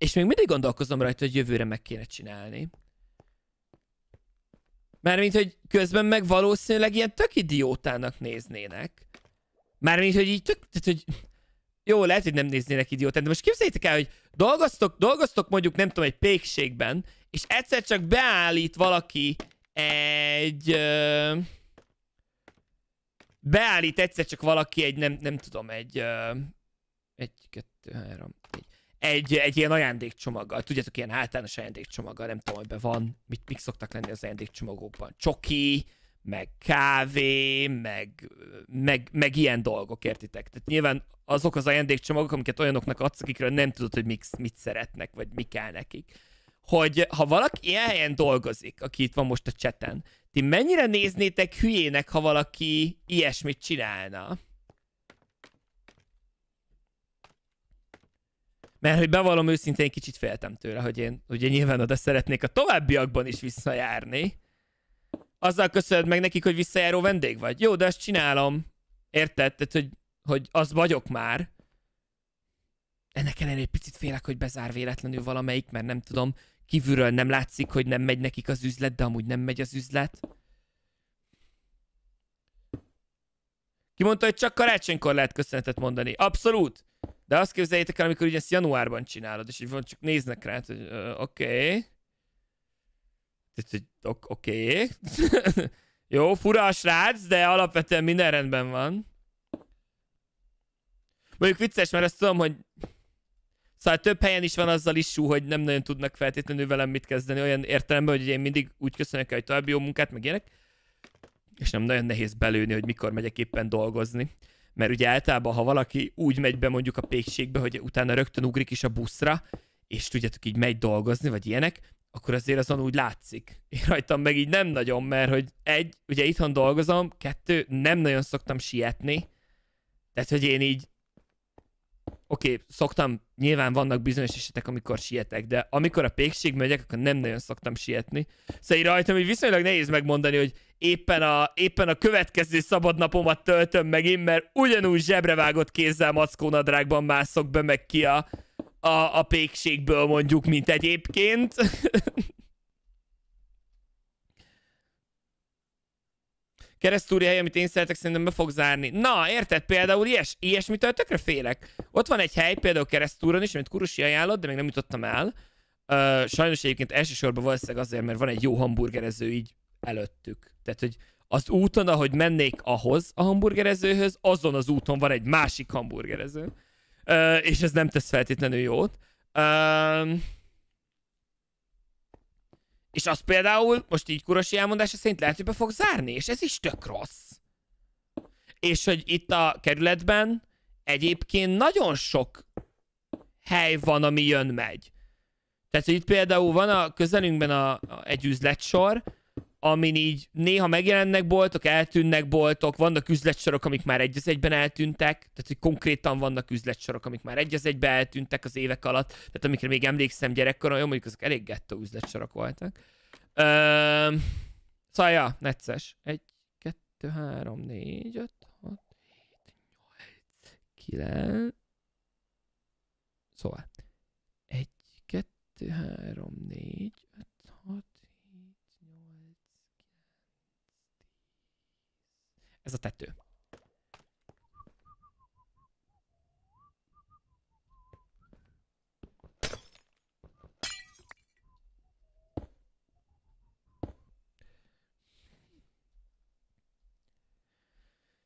és még mindig gondolkozom rajta, hogy jövőre meg kéne csinálni. Mármint, hogy közben meg valószínűleg ilyen tök idiótának néznének. Mármint, hogy így tök, tehát, hogy jó, lehet, hogy nem néznének idiótának, de most képzeljétek el, hogy dolgoztok, dolgoztok mondjuk, nem tudom, egy pékségben, és egyszer csak beállít valaki egy... Ö, beállít egyszer csak valaki egy, nem, nem tudom, egy... Ö, egy, kettő, három, egy, egy ilyen ajándékcsomaggal. Tudjátok, ilyen általános ajándékcsomaggal, nem tudom, hogy van, mit, mik szoktak lenni az ajándékcsomagokban. Csoki, meg kávé, meg, meg, meg ilyen dolgok, értitek? Tehát nyilván azok az ajándékcsomagok, amiket olyanoknak adsz, akikről nem tudod, hogy mit, mit szeretnek, vagy mi kell nekik. Hogy ha valaki ilyen helyen dolgozik, aki itt van most a cseten, ti mennyire néznétek hülyének, ha valaki ilyesmit csinálna? Mert hogy bevallom őszintén, egy kicsit féltem tőle, hogy én ugye nyilván oda szeretnék a továbbiakban is visszajárni. Azzal köszönöd meg nekik, hogy visszajáró vendég vagy. Jó, de ezt csinálom. Érted? Tehát, hogy, hogy az vagyok már. Ennek ellenére egy picit félek, hogy bezár véletlenül valamelyik, mert nem tudom, kívülről nem látszik, hogy nem megy nekik az üzlet, de amúgy nem megy az üzlet. Ki mondta, hogy csak karácsonykor lehet köszönetet mondani. Abszolút! De azt képzeljétek el, amikor ugye ezt januárban csinálod, és így van, csak néznek rá, hát, hogy oké. oké. *laughs* Jó, fura a srác, de alapvetően minden rendben van. Mondjuk vicces, mert ezt tudom, hogy Szóval több helyen is van azzal sú, hogy nem nagyon tudnak feltétlenül velem mit kezdeni, olyan értelemben, hogy én mindig úgy köszönök el, hogy további jó munkát, meg ilyenek, és nem nagyon nehéz belőni, hogy mikor megyek éppen dolgozni mert ugye általában, ha valaki úgy megy be mondjuk a pékségbe, hogy utána rögtön ugrik is a buszra, és tudjátok, így megy dolgozni, vagy ilyenek, akkor azért azon úgy látszik. Én rajtam meg így nem nagyon, mert hogy egy, ugye itthon dolgozom, kettő, nem nagyon szoktam sietni, tehát hogy én így oké, okay, szoktam, nyilván vannak bizonyos esetek, amikor sietek, de amikor a pékség megyek, akkor nem nagyon szoktam sietni. Szóval rajtam, hogy viszonylag nehéz megmondani, hogy éppen a, éppen a következő szabadnapomat töltöm meg én, mert ugyanúgy zsebrevágott kézzel mackónadrágban mászok be meg ki a, a, a pékségből mondjuk, mint egyébként. *laughs* keresztúri hely, amit én szeretek, szerintem be fog zárni. Na, érted? Például ilyes, ilyesmitől tökre félek. Ott van egy hely, például keresztúron is, amit Kurusi ajánlott, de még nem jutottam el. Uh, sajnos egyébként elsősorban valószínűleg azért, mert van egy jó hamburgerező így előttük. Tehát, hogy az úton, ahogy mennék ahhoz a hamburgerezőhöz, azon az úton van egy másik hamburgerező. Uh, és ez nem tesz feltétlenül jót. Uh, és az például, most így kurosi elmondása szerint lehet, hogy be fog zárni, és ez is tök rossz. És hogy itt a kerületben egyébként nagyon sok hely van, ami jön-megy. Tehát, hogy itt például van a közelünkben a, a, egy üzletsor, amin így néha megjelennek boltok, eltűnnek boltok, vannak üzletsorok, amik már egy az egyben eltűntek, tehát hogy konkrétan vannak üzletsorok, amik már egy az egyben eltűntek az évek alatt, tehát amikre még emlékszem gyerekkorom, jó, mondjuk azok elég gettó üzletsorok voltak. Ö... Szóval, ja, necces. Egy, kettő, három, négy, öt, hat, hét, nyolc, kilenc. Szóval, egy, kettő, három, négy, Ez a tető.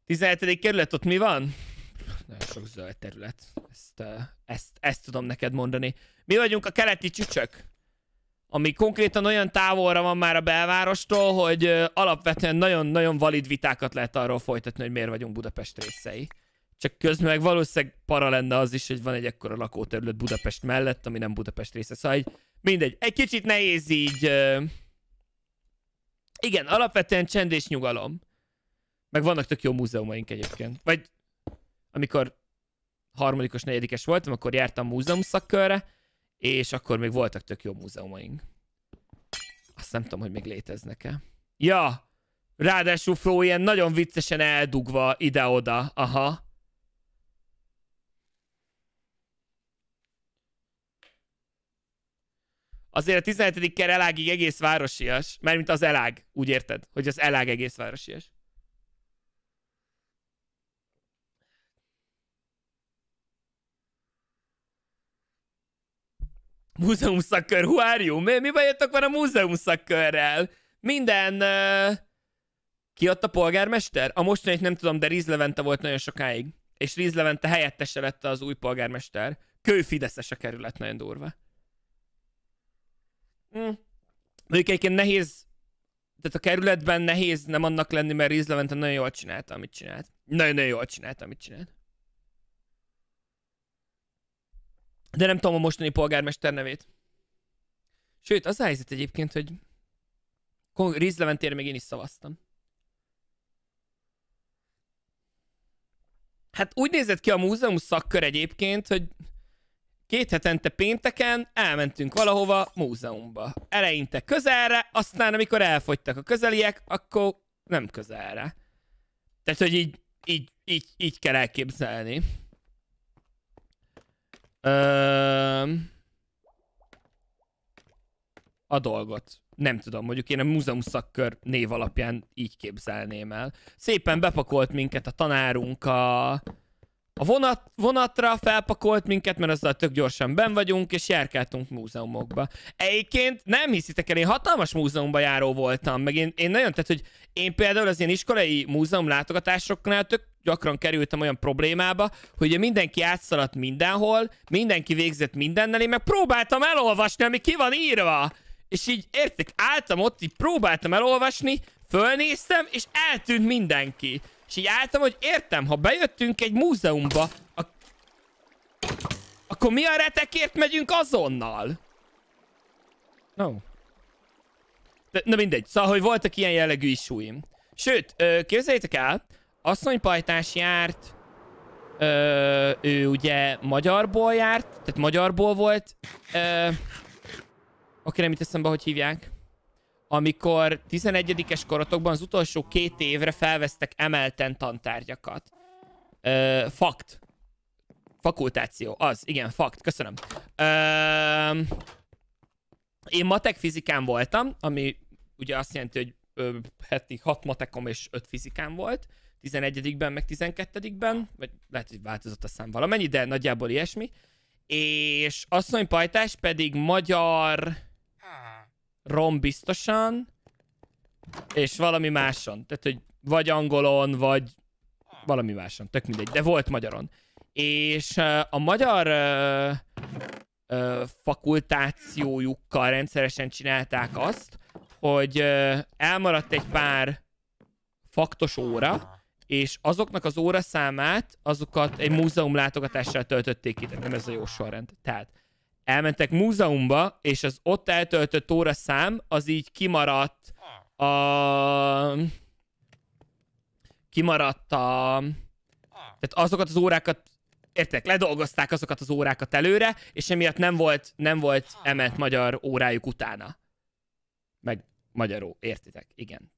Tizenhetedik kerület, ott mi van? Nagyon sok zöld terület. Ezt, ezt, ezt tudom neked mondani. Mi vagyunk a keleti csücsök ami konkrétan olyan távolra van már a belvárostól, hogy alapvetően nagyon-nagyon valid vitákat lehet arról folytatni, hogy miért vagyunk Budapest részei. Csak közben meg valószínűleg para lenne az is, hogy van egy ekkora lakóterület Budapest mellett, ami nem Budapest része. Szóval egy, mindegy, egy kicsit nehéz így... Igen, alapvetően csend és nyugalom. Meg vannak tök jó múzeumaink egyébként. Vagy amikor harmadikos, negyedikes voltam, akkor jártam múzeum szakkörre, és akkor még voltak tök jó múzeumaink. Azt nem tudom, hogy még léteznek-e. Ja! Ráadásul Fró ilyen nagyon viccesen eldugva ide-oda. Aha. Azért a 17. ker elágig egész városias, mert mint az elág, úgy érted, hogy az elág egész városias. Múzeum szakör, who are you? Mi, mi bajotok van a múzeum szakörrel? Minden... Uh... Ki ott a polgármester? A mostanit nem tudom, de Riz Levente volt nagyon sokáig. És Riz Levente helyettese lett az új polgármester. Kő Fideszes a kerület, nagyon durva. Hm. Mondjuk egyébként nehéz, tehát a kerületben nehéz nem annak lenni, mert Riz Levente nagyon jól csinálta, amit csinált. Nagyon-nagyon jól csinálta, amit csinált. De nem tudom a mostani polgármester nevét. Sőt, az a helyzet egyébként, hogy Riz Leventére még én is szavaztam. Hát úgy nézett ki a múzeum szakkör egyébként, hogy két hetente pénteken elmentünk valahova múzeumba. Eleinte közelre, aztán amikor elfogytak a közeliek, akkor nem közelre. Tehát, hogy így, így, így, így kell elképzelni a dolgot. Nem tudom, mondjuk én a múzeum szakkör név alapján így képzelném el. Szépen bepakolt minket a tanárunk a, a vonat, vonatra, felpakolt minket, mert azzal tök gyorsan ben vagyunk, és járkáltunk múzeumokba. Egyébként nem hiszitek el, én hatalmas múzeumba járó voltam, meg én, én nagyon, tehát, hogy én például az ilyen iskolai múzeum látogatásoknál tök gyakran kerültem olyan problémába, hogy ugye mindenki átszaladt mindenhol, mindenki végzett mindennel, én meg próbáltam elolvasni, ami ki van írva. És így értek, álltam ott, így próbáltam elolvasni, fölnéztem, és eltűnt mindenki. És így álltam, hogy értem, ha bejöttünk egy múzeumba, ak akkor mi a retekért megyünk azonnal? No. De, na mindegy, szóval, hogy voltak ilyen jellegű isúim. Sőt, képzeljétek el, asszonypajtás járt, ö, ő ugye magyarból járt, tehát magyarból volt. Ö, oké, nem itt eszembe, hogy hívják. Amikor 11-es korotokban az utolsó két évre felvesztek emelten tantárgyakat. Ö, fakt. Fakultáció, az, igen, fakt, köszönöm. Ö, én matek fizikán voltam, ami ugye azt jelenti, hogy ö, heti 6 matekom és 5 fizikán volt. Ö, 11-ben, meg 12-ben, vagy lehet, hogy változott a szám valamennyi, de nagyjából ilyesmi. És Pajtás pedig magyar rom biztosan, és valami máson. Tehát, hogy vagy angolon, vagy valami máson, tök mindegy, de volt magyaron. És a magyar ö, ö, fakultációjukkal rendszeresen csinálták azt, hogy ö, elmaradt egy pár faktos óra, és azoknak az óraszámát, azokat egy múzeum látogatással töltötték ki, nem ez a jó sorrend. Tehát elmentek múzeumba, és az ott eltöltött óraszám az így kimaradt a... kimaradt a... Tehát azokat az órákat, értek, ledolgozták azokat az órákat előre, és emiatt nem volt, nem volt emelt magyar órájuk utána. Meg magyaró, értitek? Igen.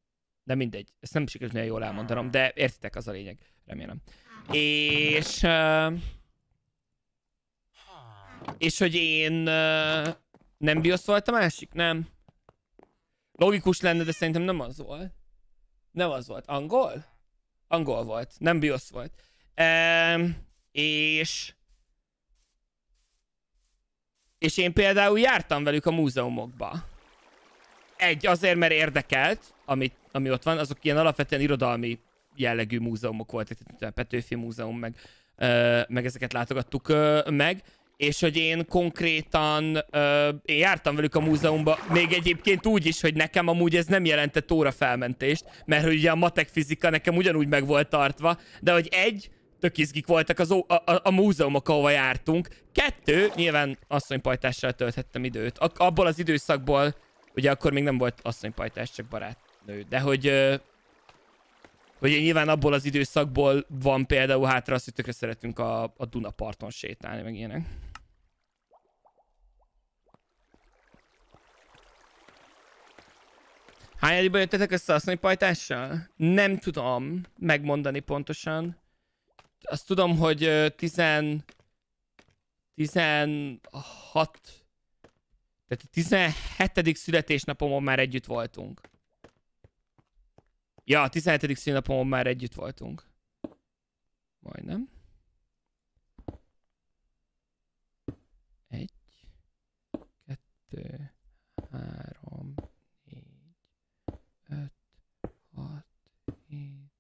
De mindegy, ezt nem sikerült nagyon jól elmondanom, de értitek, az a lényeg, remélem. És... Uh, és hogy én uh, nem biosz volt a másik? Nem. Logikus lenne, de szerintem nem az volt. Nem az volt. Angol? Angol volt. Nem biosz volt. Um, és... És én például jártam velük a múzeumokba. Egy, azért, mert érdekelt, amit ami ott van, azok ilyen alapvetően irodalmi jellegű múzeumok voltak, tehát Petőfi Múzeum, meg, ö, meg ezeket látogattuk ö, meg, és hogy én konkrétan, ö, én jártam velük a múzeumba, még egyébként úgy is, hogy nekem amúgy ez nem jelentett óra felmentést, mert hogy ugye a matek fizika nekem ugyanúgy meg volt tartva, de hogy egy, tök izgik voltak az, a, a, a múzeumok, ahova jártunk. Kettő, nyilván asszonypajtással tölthettem időt. A, abból az időszakból, ugye akkor még nem volt asszonypajtás, csak barát nő. De hogy... Hogy nyilván abból az időszakból van például hátra az, hogy tökre szeretünk a, a Dunaparton sétálni, meg ilyenek. Hányadikban jöttetek össze a pajtással? Nem tudom megmondani pontosan. Azt tudom, hogy 10... 16... Tehát a 17. születésnapomon már együtt voltunk. Ja, a 17. színapon már együtt voltunk. Majdnem. Egy, kettő, három, négy, öt, hat, hét,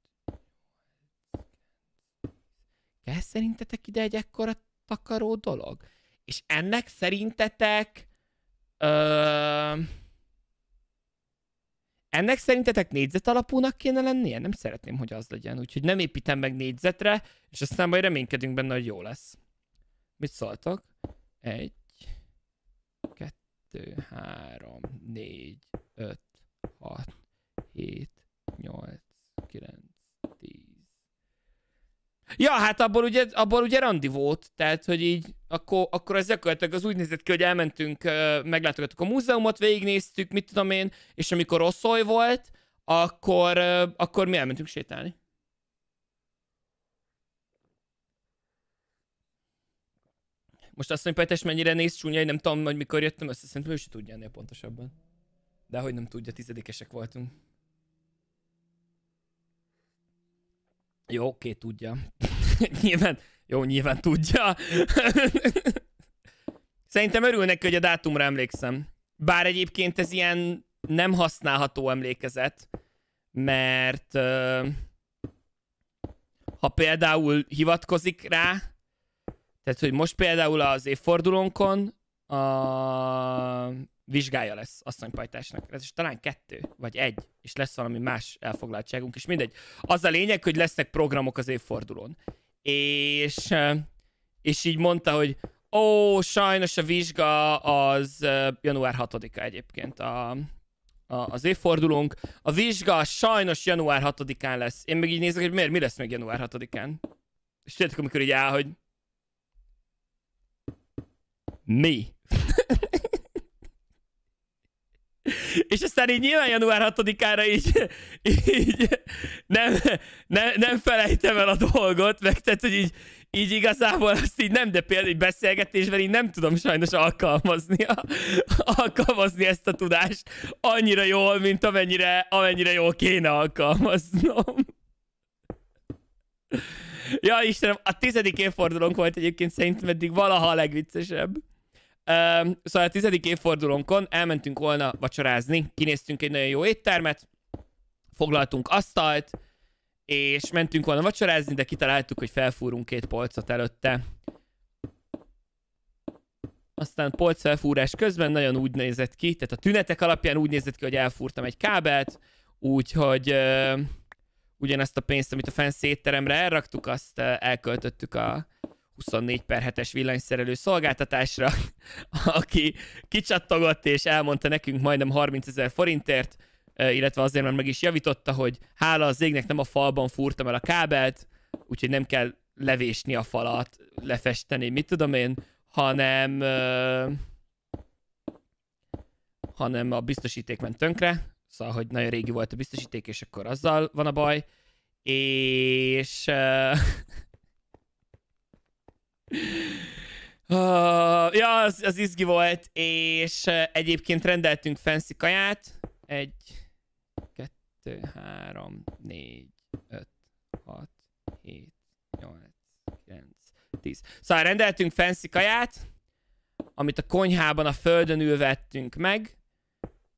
Kell szerintetek ide egy ekkora takaró dolog? És ennek szerintetek... Ö ennek szerintetek négyzet alapúnak kéne lennie? Nem szeretném, hogy az legyen, úgyhogy nem építem meg négyzetre, és aztán majd reménykedünk benne, hogy jó lesz. Mit szóltok? Egy, kettő, három, négy, öt, hat, hét, nyolc, kilenc, Ja, hát abból ugye, abból ugye randi volt, tehát, hogy így, akkor, akkor ez gyakorlatilag az úgy nézett ki, hogy elmentünk, meglátogattuk a múzeumot, végignéztük, mit tudom én, és amikor rosszoly volt, akkor, akkor mi elmentünk sétálni. Most azt mondja, Petes, mennyire néz csúnya, én nem tudom, hogy mikor jöttem össze, szerintem ő is tudja ennél pontosabban. De hogy nem tudja, tizedikesek voltunk. Jó, oké, tudja. *laughs* nyilván, jó, nyilván tudja. *laughs* Szerintem örülnek, hogy a dátumra emlékszem. Bár egyébként ez ilyen nem használható emlékezet, mert ha például hivatkozik rá, tehát, hogy most például az évfordulónkon a vizsgája lesz asszonypajtásnak. Ez is talán kettő, vagy egy, és lesz valami más elfoglaltságunk, és mindegy. Az a lényeg, hogy lesznek programok az évfordulón. És, és így mondta, hogy ó, sajnos a vizsga az január 6-a egyébként a, a, az évfordulónk. A vizsga sajnos január 6-án lesz. Én meg így nézek, hogy miért, mi lesz még január 6-án? És tudjátok, amikor így áll, hogy mi? És aztán így nyilván január 6-ára így, így nem, nem, nem felejtem el a dolgot, meg tehát, hogy így, így igazából azt így nem, de például egy beszélgetésben így nem tudom sajnos alkalmazni, a, alkalmazni ezt a tudást annyira jól, mint amennyire, amennyire jól kéne alkalmaznom. Ja, Istenem, a tizedik évfordulónk volt egyébként szerintem eddig valaha a legviccesebb. Uh, szóval a tizedik évfordulónkon elmentünk volna vacsorázni, kinéztünk egy nagyon jó éttermet, foglaltunk asztalt, és mentünk volna vacsorázni, de kitaláltuk, hogy felfúrunk két polcot előtte. Aztán felfúrás közben nagyon úgy nézett ki, tehát a tünetek alapján úgy nézett ki, hogy elfúrtam egy kábelt, úgyhogy uh, ugyanezt a pénzt, amit a fenszétteremre elraktuk, azt uh, elköltöttük a, 24 per 7-es villanyszerelő szolgáltatásra, *laughs* aki kicsattogott és elmondta nekünk majdnem 30 ezer forintért, illetve azért már meg is javította, hogy hála az égnek nem a falban fúrtam el a kábelt, úgyhogy nem kell levésni a falat, lefesteni, mit tudom én, hanem hanem a biztosíték ment tönkre, szóval, hogy nagyon régi volt a biztosíték, és akkor azzal van a baj, és *laughs* Uh, ja, az, az izgi volt, és eh, egyébként rendeltünk fancy kaját. Egy, kettő, három, négy, öt, hat, hét, nyolc, kilenc, tíz. Szóval rendeltünk fancy kaját, amit a konyhában a földön ülvettünk meg.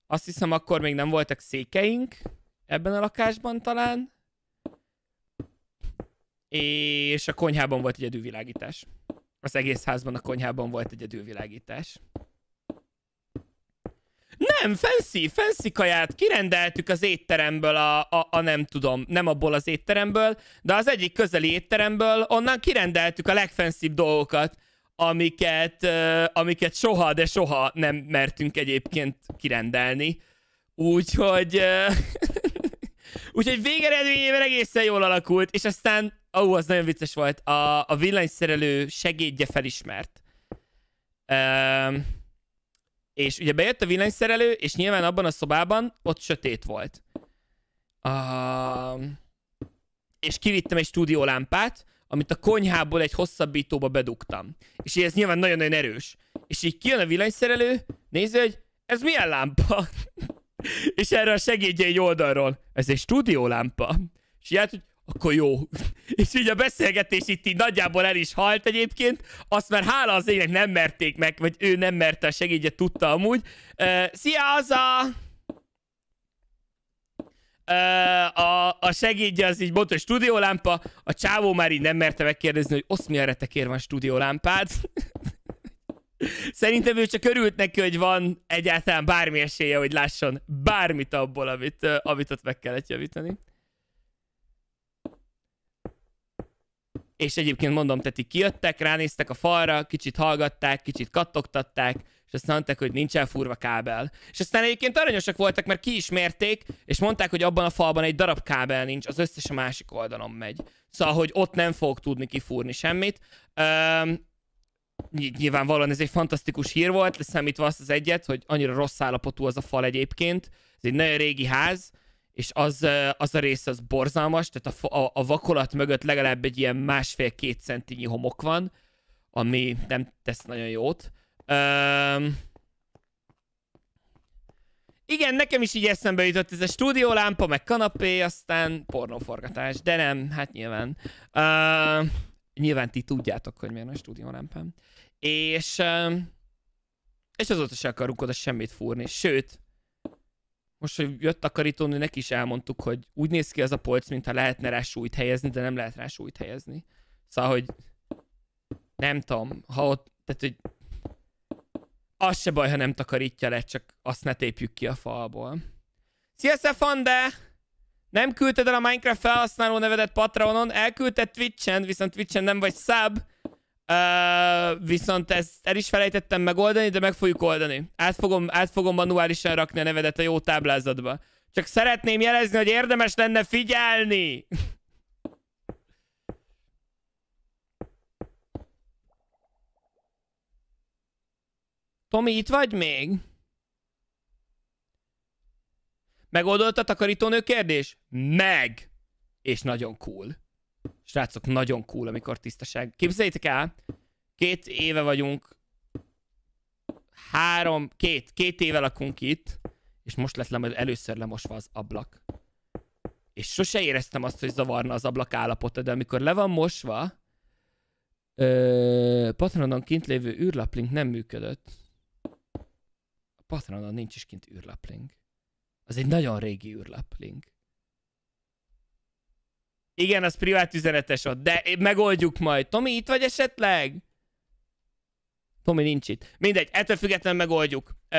Azt hiszem, akkor még nem voltak székeink ebben a lakásban talán és a konyhában volt világítás. Az egész házban a konyhában volt világítás. Nem, fancy, fancy kaját kirendeltük az étteremből, a, a, a nem tudom, nem abból az étteremből, de az egyik közeli étteremből, onnan kirendeltük a legfenszibb dolgokat, amiket, uh, amiket soha, de soha nem mertünk egyébként kirendelni. Úgyhogy... Uh, *laughs* Úgyhogy végeredményében egészen jól alakult, és aztán ó, oh, az nagyon vicces volt, a, a villanyszerelő segédje felismert. Um, és ugye bejött a villanyszerelő, és nyilván abban a szobában ott sötét volt. Um, és kivittem egy stúdiólámpát, amit a konyhából egy hosszabbítóba bedugtam. És így ez nyilván nagyon-nagyon erős. És így kijön a villanyszerelő, nézi, hogy ez milyen lámpa? *laughs* és erre a segédje egy oldalról. Ez egy stúdiólámpa. És így át, hogy akkor jó. *laughs* És így a beszélgetés itt így nagyjából el is halt egyébként, azt már hála az égnek nem merték meg, vagy ő nem merte a segédje, tudta amúgy. Uh, szia, az a... Uh, a, a segédje az így mondta, hogy stúdiólámpa, a csávó már így nem merte megkérdezni, hogy osz mi a retekér van stúdiólámpád. *laughs* Szerintem ő csak örült neki, hogy van egyáltalán bármi esélye, hogy lásson bármit abból, amit, amit ott meg kellett javítani. és egyébként mondom, tehát így kijöttek, ránéztek a falra, kicsit hallgatták, kicsit kattogtatták, és azt mondták, hogy nincsen furva kábel. És aztán egyébként aranyosak voltak, mert mérték, és mondták, hogy abban a falban egy darab kábel nincs, az összes a másik oldalon megy. Szóval, hogy ott nem fogok tudni kifúrni semmit. Üm, nyilvánvalóan ez egy fantasztikus hír volt, leszámítva azt az egyet, hogy annyira rossz állapotú az a fal egyébként. Ez egy nagyon régi ház, és az, az a rész az borzalmas, tehát a, a, a vakolat mögött legalább egy ilyen másfél-két centinyi homok van, ami nem tesz nagyon jót. Um, igen, nekem is így eszembe jutott ez a stúdiólámpa, meg kanapé, aztán pornóforgatás, de nem, hát nyilván. Uh, nyilván ti tudjátok, hogy miért van a stúdiólámpám. És, uh, és azóta se akarunk oda semmit fúrni, sőt, most, hogy jött a karítónő, neki is elmondtuk, hogy úgy néz ki ez a polc, mintha lehetne rá súlyt helyezni, de nem lehet rá súlyt helyezni. Szóval, hogy nem tudom, ha ott, tehát, hogy az se baj, ha nem takarítja le, csak azt ne tépjük ki a falból. Szia, Szefande! Nem küldted el a Minecraft felhasználó nevedet Patreonon, elküldted Twitchen, viszont Twitchen nem vagy szab. Uh, viszont ezt el is felejtettem megoldani, de meg fogjuk oldani. Át fogom, át fogom manuálisan rakni a nevedet a jó táblázatba. Csak szeretném jelezni, hogy érdemes lenne figyelni! Tomi, itt vagy még? Megoldott a takarítónő kérdés? Meg! És nagyon cool. Srácok, nagyon cool, amikor tisztaság. Képzeljétek el, két éve vagyunk, három, két, két éve lakunk itt, és most lett le, először lemosva az ablak. És sose éreztem azt, hogy zavarna az ablak állapota, de amikor le van mosva, ö, Patronon kint lévő űrlaplink nem működött. A Patronon nincs is kint űrlaplink. Az egy nagyon régi űrlaplink. Igen, az privát üzenetes ott, de megoldjuk majd. Tomi, itt vagy esetleg? Tomi nincs itt. Mindegy, ettől függetlenül megoldjuk. Ö,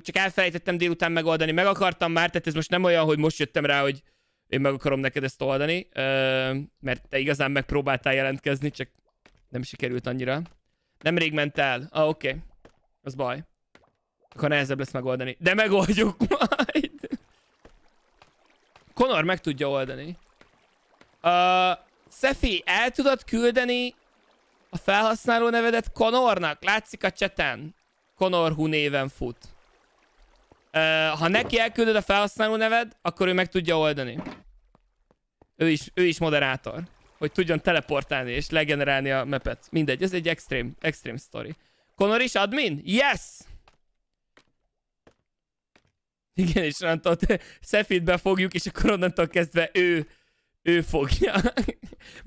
csak elfelejtettem délután megoldani, meg akartam már, tehát ez most nem olyan, hogy most jöttem rá, hogy én meg akarom neked ezt oldani, ö, mert te igazán megpróbáltál jelentkezni, csak nem sikerült annyira. Nemrég ment el. Ah, oké. Okay. Az baj. Akkor nehezebb lesz megoldani. De megoldjuk *laughs* majd! Konor meg tudja oldani. Uh, Szefi, el tudod küldeni a felhasználó nevedet Konornak? Látszik a cseten. Konorhu néven fut. Uh, ha neki elküldöd a felhasználó neved, akkor ő meg tudja oldani. Ő is, ő is moderátor. Hogy tudjon teleportálni és legenerálni a mepet. Mindegy, ez egy extrém, extrém story. Konor is admin? Yes! Igen, és onnantól Szefit befogjuk, és akkor onnantól kezdve ő ő fogja. *laughs*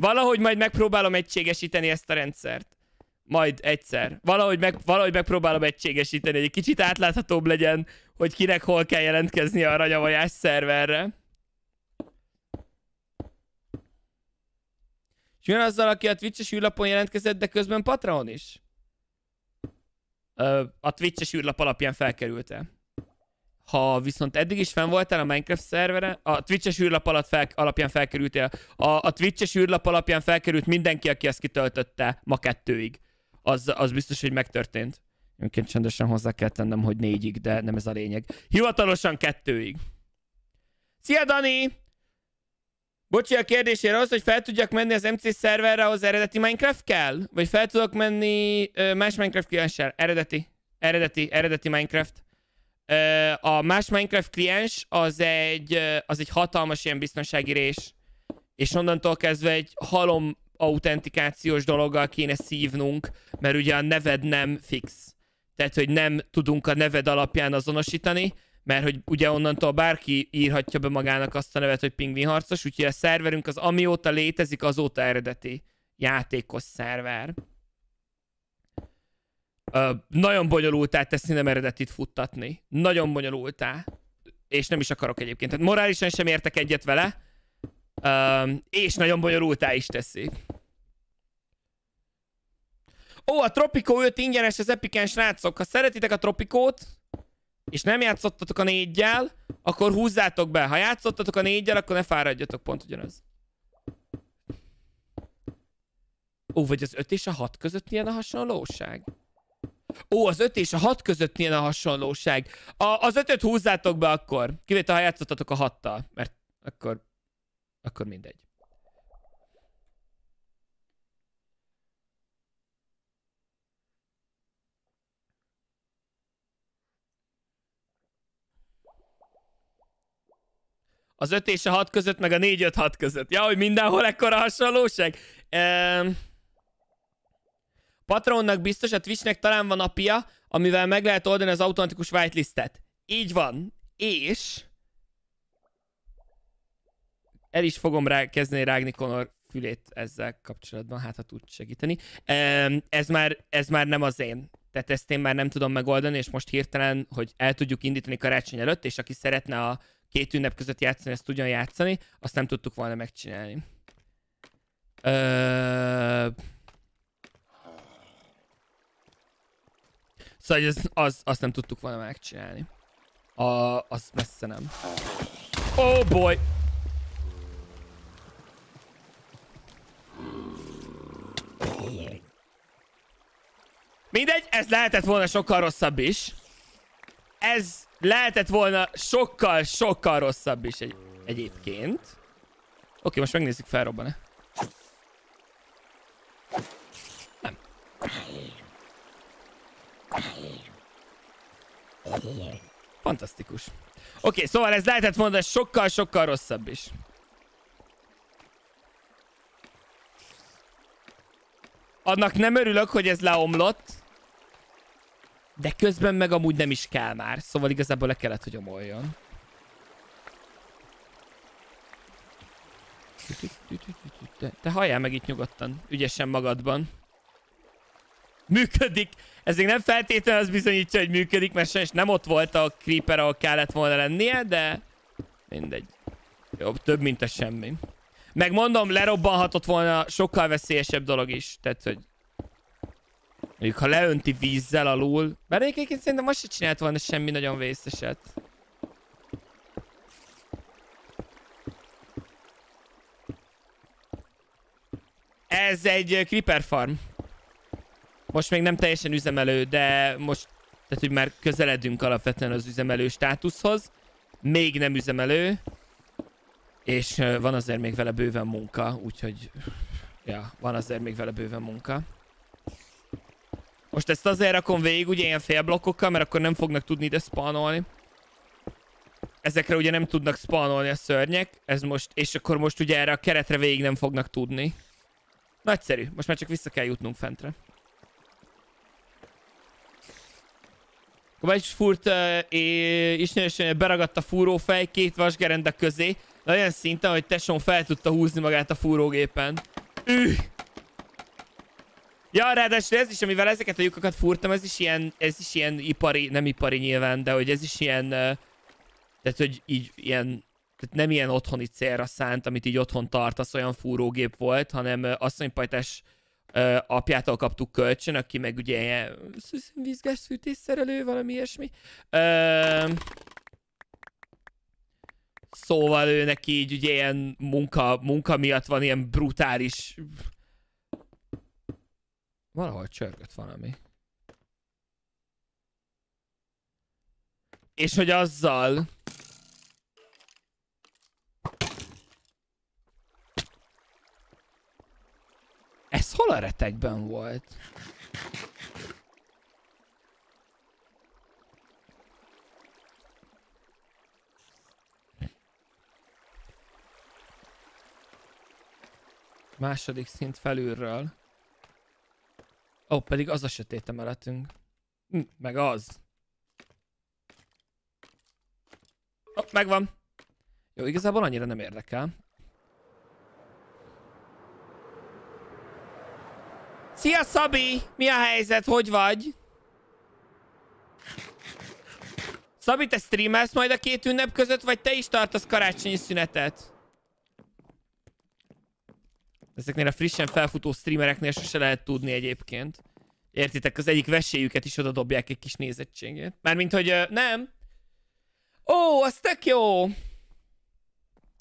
Valahogy majd megpróbálom egységesíteni ezt a rendszert. Majd egyszer. Valahogy, meg, valahogy megpróbálom egységesíteni, hogy egy kicsit átláthatóbb legyen, hogy kinek hol kell jelentkezni a ranyavajás szerverre. És jön azzal, aki a Twitch-es űrlapon jelentkezett, de közben Patreon is? Ö, a Twitch-es űrlap alapján felkerült -e. Ha viszont eddig is fenn voltál a Minecraft szervere, a Twitch-es űrlap alatt fel, alapján felkerültél, a, a Twitch-es űrlap alapján felkerült mindenki, aki ezt kitöltötte ma kettőig. Az, az biztos, hogy megtörtént. Önként csendesen hozzá kell tennem, hogy négyig, de nem ez a lényeg. Hivatalosan kettőig. Szia, Dani! Bocsi, a kérdésére az, hogy fel tudjak menni az MC szerverre az eredeti Minecraft kell? Vagy fel tudok menni más Minecraft klienssel? Eredeti. Eredeti, eredeti Minecraft. A más Minecraft kliens az egy, az egy hatalmas ilyen biztonsági rés, és onnantól kezdve egy halom autentikációs dologgal kéne szívnunk, mert ugye a neved nem fix. Tehát, hogy nem tudunk a neved alapján azonosítani, mert hogy ugye onnantól bárki írhatja be magának azt a nevet, hogy pingvinharcos, úgyhogy a szerverünk az amióta létezik, azóta eredeti játékos szerver nagyon bonyolultá teszni nem eredetit futtatni. Nagyon bonyolultá. És nem is akarok egyébként. Tehát morálisan sem értek egyet vele. Ö, és nagyon bonyolultá is teszi. Ó, a Tropico 5 ingyenes az epikens srácok. Ha szeretitek a Tropikót, és nem játszottatok a négyel, akkor húzzátok be. Ha játszottatok a négyel, akkor ne fáradjatok, pont ugyanaz. Ó, vagy az 5 és a 6 között milyen a hasonlóság? Ó, az 5 és a 6 között milyen a hasonlóság. A, az 5 húzzátok be akkor. Kivétel, ha játszottatok a 6 mert akkor, akkor mindegy. Az 5 és a 6 között, meg a 4-5-6 között. Ja, hogy mindenhol ekkora hasonlóság? Ehm... Patronnak biztos, a Twitchnek talán van apja, amivel meg lehet oldani az automatikus whitelistet. Így van. És... El is fogom rá kezdeni rágni Connor fülét ezzel kapcsolatban, hát ha tud segíteni. Ez már, ez már nem az én. Tehát ezt én már nem tudom megoldani, és most hirtelen, hogy el tudjuk indítani karácsony előtt, és aki szeretne a két ünnep között játszani, ezt tudjon játszani, azt nem tudtuk volna megcsinálni. Ö... Szóval ez, az, azt nem tudtuk volna megcsinálni. A, az messze nem. Oh boy! Mindegy, ez lehetett volna sokkal rosszabb is. Ez lehetett volna sokkal, sokkal rosszabb is egy, egyébként. Oké, most megnézzük, felrobban-e. Nem. Fantasztikus. Oké, okay, szóval ez lehetett volna sokkal-sokkal rosszabb is. Annak nem örülök, hogy ez leomlott. De közben meg amúgy nem is kell már. Szóval igazából le kellett, hogy omoljon. Te halljál meg itt nyugodtan. Ügyesen magadban működik. Ez még nem feltétlenül az bizonyítja, hogy működik, mert sajnos nem ott volt a creeper, ahol kellett volna lennie, de mindegy. Jobb, több, mint a semmi. Megmondom, lerobbanhatott volna sokkal veszélyesebb dolog is. Tehát, hogy mondjuk, ha leönti vízzel alul. Bár egyébként szerintem most se csinált volna semmi nagyon vészeset. Ez egy creeper farm. Most még nem teljesen üzemelő, de most tehát, hogy már közeledünk alapvetően az üzemelő státuszhoz. Még nem üzemelő. És van azért még vele bőven munka, úgyhogy... Ja, van azért még vele bőven munka. Most ezt azért rakom végig, ugye ilyen blokkokkal, mert akkor nem fognak tudni ide spanolni. Ezekre ugye nem tudnak spanolni a szörnyek, ez most, és akkor most ugye erre a keretre végig nem fognak tudni. Nagyszerű, most már csak vissza kell jutnunk fentre. Kovács furt uh, és beragadt a fúrófej két vasgerenda közé, de olyan szinten, hogy Tesson fel tudta húzni magát a fúrógépen. Üh! Ja, ráadásul ez is, amivel ezeket a lyukakat furtam, ez is ilyen, ez is ilyen ipari, nem ipari nyilván, de hogy ez is ilyen, tehát hogy így ilyen, tehát nem ilyen otthoni célra szánt, amit így otthon tartasz, olyan fúrógép volt, hanem asszonypajtás uh, apjától kaptuk kölcsön, aki meg ugye ilyen vizsgás szerelő valami ilyesmi. Ö, szóval ő neki így ugye ilyen munka, munka miatt van ilyen brutális... Valahol csörgött valami. És hogy azzal Ez hol a retekben volt? Második szint felülről. Ó, oh, pedig az a sötét emeletünk. Hm, meg az. Oh, megvan. Jó, igazából annyira nem érdekel. Szia, Szabi! Mi a helyzet? Hogy vagy? Szabi, te streamelsz majd a két ünnep között, vagy te is tartasz karácsonyi szünetet? Ezeknél a frissen felfutó streamereknél sose lehet tudni egyébként. Értitek, az egyik veséjüket is oda dobják egy kis nézettségét. Mármint, hogy nem. Ó, az tök jó!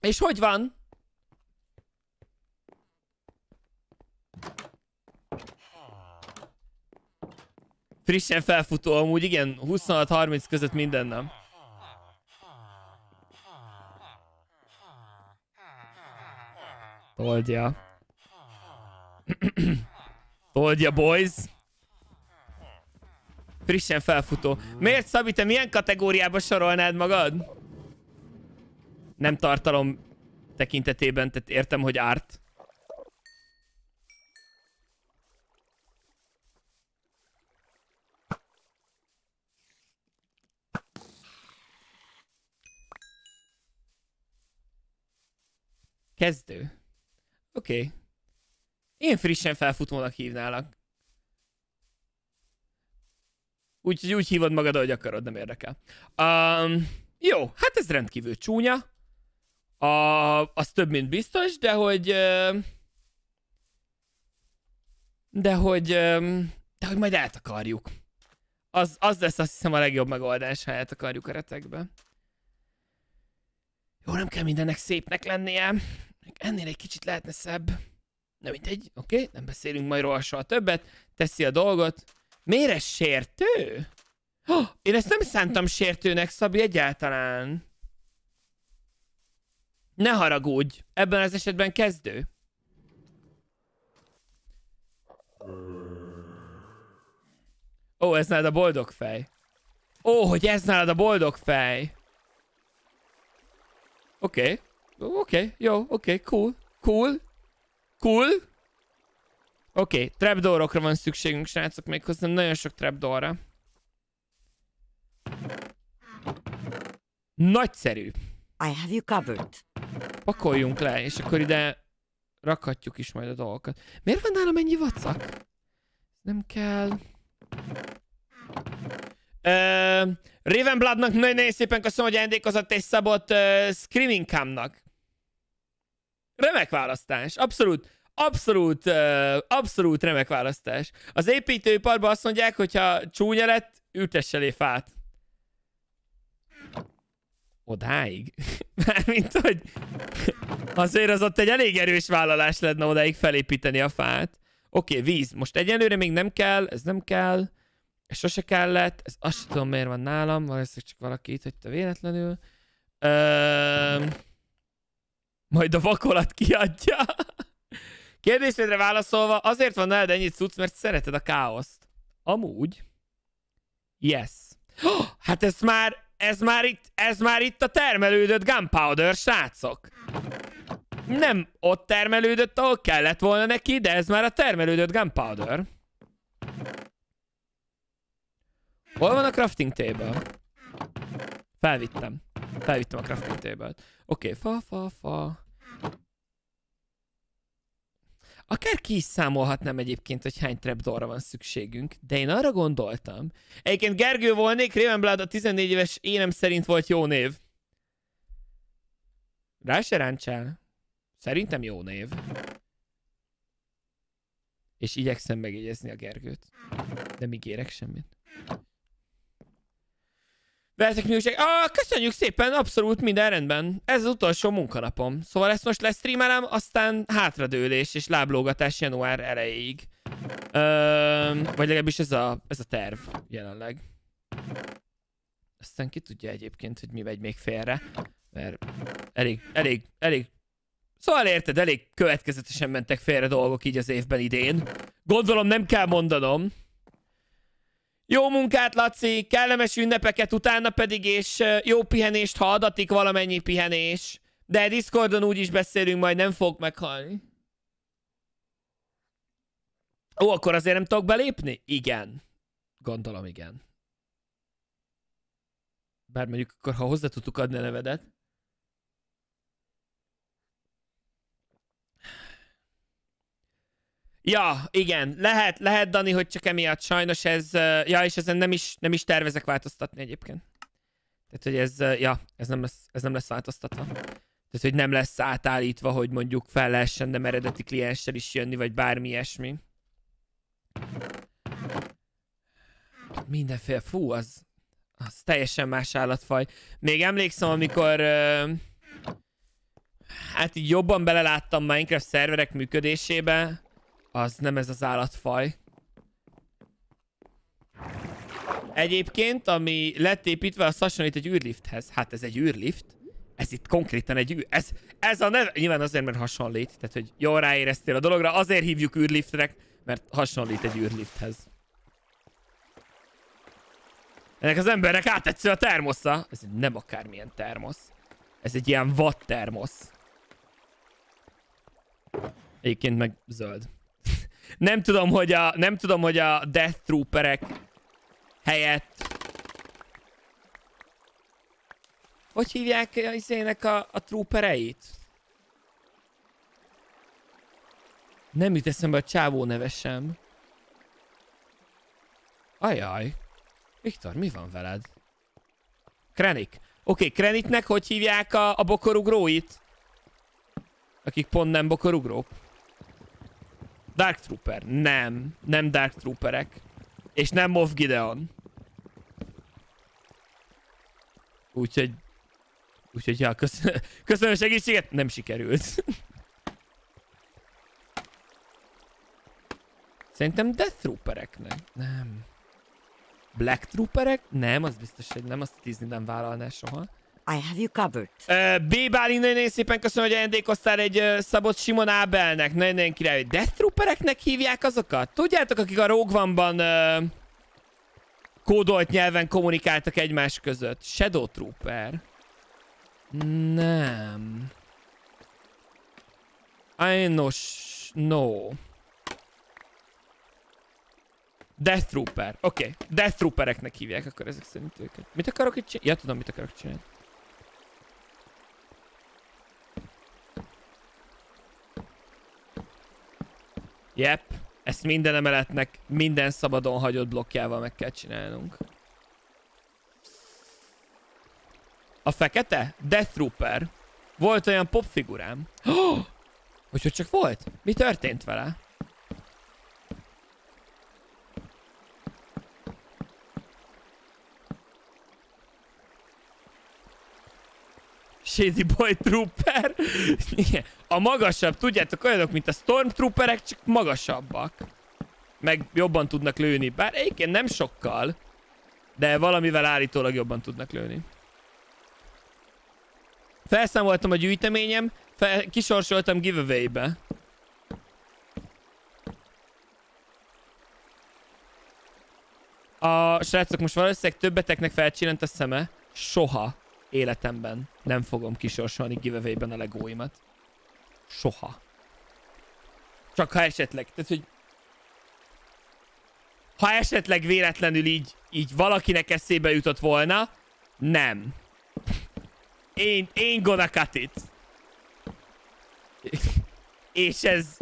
És hogy van? Frissen felfutó, amúgy igen, 26-30 között minden nem. Toldja. *clears throat* Toldja, boys. Frissen felfutó. Miért, Szabi, te milyen kategóriába sorolnád magad? Nem tartalom tekintetében, tehát értem, hogy árt. Kezdő. Oké. Okay. Én frissen felfutónak hívnálak. Úgyhogy úgy hívod magad, ahogy akarod, nem érdekel. Um, jó, hát ez rendkívül csúnya. A, az több, mint biztos, de hogy... De hogy... De hogy majd eltakarjuk. Az, az lesz azt hiszem a legjobb megoldás, ha eltakarjuk a retekbe. Jó, nem kell mindennek szépnek lennie. Ennél egy kicsit lehetne szebb. Na mindegy, oké, okay, nem beszélünk majd róla soha többet. Teszi a dolgot. Miért ez sértő? Oh, én ezt nem szántam sértőnek, Szabi, egyáltalán. Ne haragudj, ebben az esetben kezdő. Ó, ez nálad a boldog fej. Ó, hogy ez nálad a boldog fej. Oké. Okay. Oké, okay. jó, oké, okay. cool. Cool. Cool. Oké, okay. trapdoorokra van szükségünk, srácok, méghozzá nagyon sok trapdoorra. Nagyszerű. I have you covered. Pakoljunk le, és akkor ide rakhatjuk is majd a dolgokat. Miért van nálam ennyi vacak? Nem kell. Uh, Ravenbloodnak nagyon-nagyon szépen köszönöm, hogy ajándékozott egy szabott uh, Screaming Camnak. Remek választás, abszolút. Abszolút, uh, abszolút remek választás. Az építőiparban azt mondják, hogyha csúnya lett, lé fát. Odáig? *laughs* Mármint, hogy azért az ott egy elég erős vállalás lenne odáig felépíteni a fát. Oké, okay, víz. Most egyenlőre még nem kell, ez nem kell és sose kellett, ez azt sem tudom miért van nálam, valószínűleg csak valaki itt hagyta véletlenül. Ö... majd a vakolat kiadja. Kérdésedre válaszolva, azért van nálad ennyit cucc, mert szereted a káoszt. Amúgy. Yes. Oh, hát ez már, ez már itt, ez már itt a termelődött gunpowder, srácok. Nem ott termelődött, ahol kellett volna neki, de ez már a termelődött gunpowder. Hol van a crafting table? Felvittem. Felvittem a crafting table-t. Oké, okay, fa, fa, fa. Akár ki is számolhatnám egyébként, hogy hány trapdoorra van szükségünk, de én arra gondoltam. Egyébként Gergő volnék, Ravenblad a 14 éves énem szerint volt jó név. Rá se ráncsál. Szerintem jó név. És igyekszem megjegyezni a Gergőt. de még érek semmit. Veletek minőség. Ah, köszönjük szépen, abszolút minden rendben. Ez az utolsó munkanapom. Szóval ezt most lesztreamelem, aztán hátradőlés és láblógatás január erejéig. Öm, vagy legalábbis ez a, ez a terv jelenleg. Aztán ki tudja egyébként, hogy mi megy még félre. Mert elég, elég, elég... Szóval érted, elég következetesen mentek félre dolgok így az évben idén. Gondolom nem kell mondanom. Jó munkát, Laci, kellemes ünnepeket, utána pedig, és jó pihenést, ha adatik valamennyi pihenés. De Discordon úgy is beszélünk, majd nem fog meghalni. Ó, akkor azért nem tudok belépni? Igen. Gondolom, igen. Bár mondjuk akkor, ha hozzá tudtuk adni a nevedet. Ja, igen, lehet, lehet Dani, hogy csak emiatt sajnos ez, ja, és ezen nem is, nem is tervezek változtatni egyébként. Tehát, hogy ez, ja, ez nem lesz, ez nem lesz változtatva. Tehát, hogy nem lesz átállítva, hogy mondjuk fel lehessen nem eredeti klienssel is jönni, vagy bármi ilyesmi. Mindenféle, fú, az, az teljesen más állatfaj. Még emlékszem, amikor... uh, hát így jobban beleláttam Minecraft szerverek működésébe, az nem ez az állatfaj. Egyébként, ami lett építve, az hasonlít egy űrlifthez. Hát ez egy űrlift. Ez itt konkrétan egy űr... Ez, ez a neve... Nyilván azért, mert hasonlít. Tehát, hogy jól ráéreztél a dologra. Azért hívjuk űrliftnek, mert hasonlít egy űrlifthez. Ennek az embernek átetsző a termosza. Ez nem akármilyen termosz. Ez egy ilyen vad termosz. Egyébként meg zöld. Nem tudom, hogy a, nem tudom, hogy a Death Trooperek helyett... Hogy hívják eh, izének a, a troopereit? Nem jut eszembe a csávó neve sem. Ajaj. Viktor, mi van veled? Krenik. Oké, okay, Kreniknek hogy hívják a, a bokorugróit? Akik pont nem bokorugrók. Dark Trooper. Nem. Nem Dark Trooperek. És nem Moff Gideon. Úgyhogy... Úgyhogy ja, köszönöm, *laughs* köszönöm a segítséget. Nem sikerült. *laughs* Szerintem Death Troopereknek. Nem. Black Trooperek? Nem, az biztos, hogy nem. Azt Disney nem vállalná soha. I have you covered. B. Bálin, nagyon szépen köszönöm, hogy ajándékoztál egy szabott Simon Ábelnek. Nagyon-nagyon király. Death Troopereknek hívják azokat? Tudjátok, akik a Rogue One-ban kódolt nyelven kommunikáltak egymás között. Shadow Trooper. Nem. I know, no. Death Trooper. Oké, okay. Death Troopereknek hívják akkor ezek szerint őket. Mit akarok itt csinálni? Ja, tudom, mit akarok csinálni. Jep, ezt minden emeletnek minden szabadon hagyott blokkjával meg kell csinálnunk. A fekete? Death Trooper. Volt olyan popfigurám. Oh! Hogy, oh! csak volt? Mi történt vele? Shady Boy Trooper. *laughs* Igen a magasabb, tudjátok, olyanok, mint a Stormtrooperek, csak magasabbak. Meg jobban tudnak lőni, bár egyébként nem sokkal, de valamivel állítólag jobban tudnak lőni. Felszámoltam a gyűjteményem, fel, kisorsoltam giveaway-be. A srácok most valószínűleg többeteknek felcsillant a szeme. Soha életemben nem fogom kisorsolni giveaway-ben a legóimat. Soha. Csak ha esetleg. Tehát, hogy ha esetleg véletlenül így, így valakinek eszébe jutott volna, nem. Én, én gonna cut it. És ez...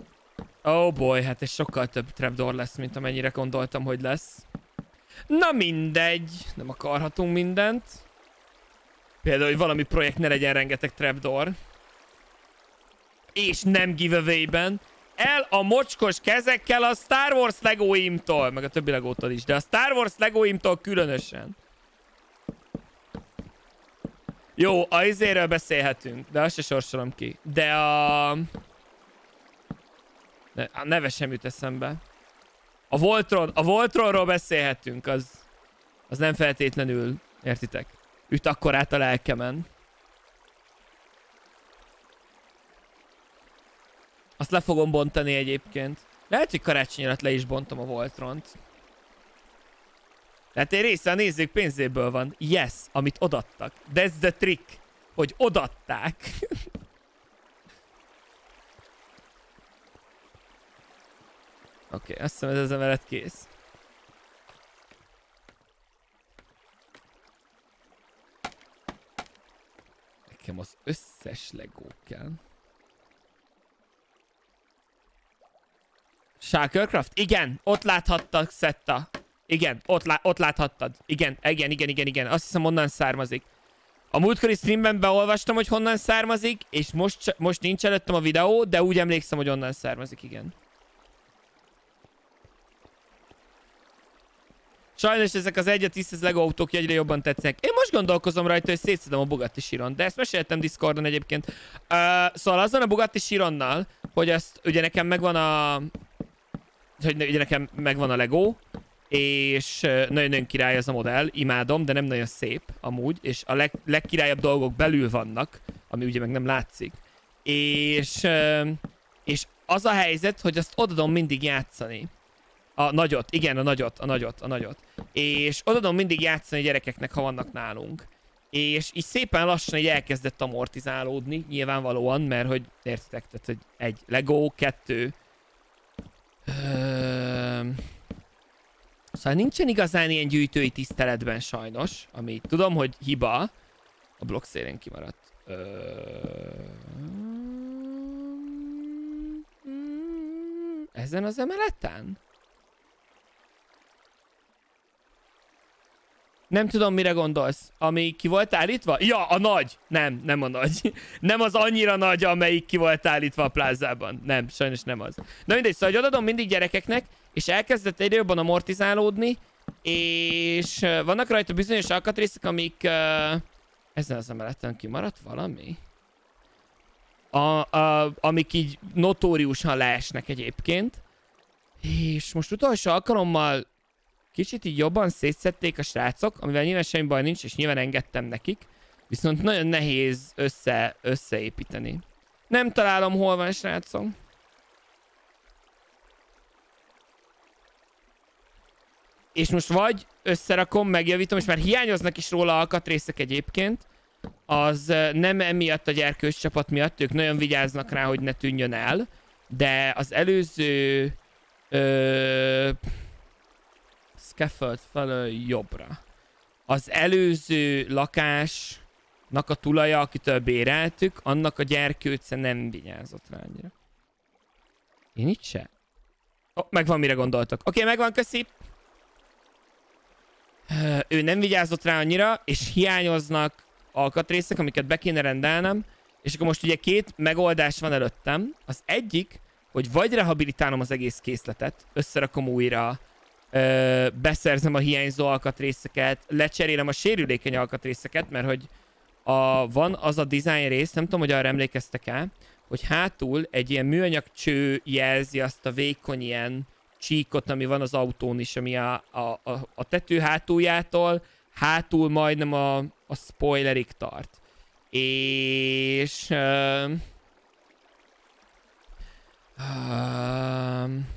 Oh boy, hát ez sokkal több trapdoor lesz, mint amennyire gondoltam, hogy lesz. Na mindegy, nem akarhatunk mindent. Például, hogy valami projekt ne legyen rengeteg trapdoor és nem giveaway-ben el a mocskos kezekkel a Star Wars legóimtól, meg a többi legótól is, de a Star Wars legóimtól különösen. Jó, a izéről beszélhetünk, de azt se sorsolom ki. De a... Ne, a neve sem jut eszembe. A Voltron, a Voltronról beszélhetünk, az... Az nem feltétlenül, értitek? Üt akkor át a lelkemen. Azt le fogom bontani egyébként. Lehet, hogy karácsony alatt le is bontom a Voltront. Lehet, egy része a nézők pénzéből van. Yes, amit odattak. That's the trick, hogy odatták. *laughs* Oké, okay, azt hiszem ez az emelet kész. Nekem az összes legó kell. Shulkercraft? Igen, ott láthattad, Szetta. Igen, ott, lá ott láthattad. Igen, igen, igen, igen, igen. Azt hiszem onnan származik. A múltkori streamben beolvastam, hogy honnan származik, és most, most nincs előttem a videó, de úgy emlékszem, hogy onnan származik, igen. Sajnos ezek az egy a LEGO autók egyre jobban tetszenek. Én most gondolkozom rajta, hogy szétszedem a Bugatti Chiron, de ezt meséltem Discordon egyébként. Uh, szóval azon a Bugatti Chironnal, hogy ezt ugye nekem megvan a, hogy ugye nekem megvan a Lego, és nagyon-nagyon király ez a modell, imádom, de nem nagyon szép amúgy, és a leg, legkirályabb dolgok belül vannak, ami ugye meg nem látszik. És, és az a helyzet, hogy azt odadom mindig játszani. A nagyot, igen, a nagyot, a nagyot, a nagyot. És odadom mindig játszani a gyerekeknek, ha vannak nálunk. És így szépen lassan így elkezdett amortizálódni, nyilvánvalóan, mert hogy értitek, tehát hogy egy Lego, kettő, Szóval nincsen igazán ilyen gyűjtői tiszteletben sajnos, ami tudom, hogy hiba. A blokk szélén kimaradt. Mm, ezen az emeleten? Nem tudom, mire gondolsz. Ami ki volt állítva? Ja, a nagy! Nem, nem a nagy. *laughs* Nem az annyira nagy, amelyik ki volt állítva a plázában. Nem, sajnos nem az. Na mindegy, szóval adom mindig gyerekeknek, és elkezdett egyre jobban amortizálódni, és vannak rajta bizonyos alkatrészek, amik... Uh, ezen az emeleten kimaradt valami? A, a, amik így notóriusan leesnek egyébként. És most utolsó alkalommal Kicsit így jobban szétszették a srácok, amivel nyilván semmi baj nincs, és nyilván engedtem nekik. Viszont nagyon nehéz össze, összeépíteni. Nem találom, hol van srácom. És most vagy összerakom, megjavítom, és már hiányoznak is róla alkatrészek egyébként. Az nem emiatt a gyerkős csapat miatt, ők nagyon vigyáznak rá, hogy ne tűnjön el. De az előző... Ö Scaffold felől jobbra. Az előző lakásnak a tulaja, akitől béreltük, annak a gyerkőce nem vigyázott rá annyira. Én itt se? Oh, megvan, mire gondoltak. Oké, okay, megvan, köszi! Ő nem vigyázott rá annyira, és hiányoznak alkatrészek, amiket be kéne rendelnem. És akkor most ugye két megoldás van előttem. Az egyik, hogy vagy rehabilitálom az egész készletet, összerakom újra ö, beszerzem a hiányzó alkatrészeket, lecserélem a sérülékeny alkatrészeket, mert hogy a, van az a design rész, nem tudom, hogy arra emlékeztek el, hogy hátul egy ilyen műanyag cső jelzi azt a vékony ilyen csíkot, ami van az autón is, ami a, a, a, a tető hátuljától, hátul majdnem a, a spoilerig tart. És... Um,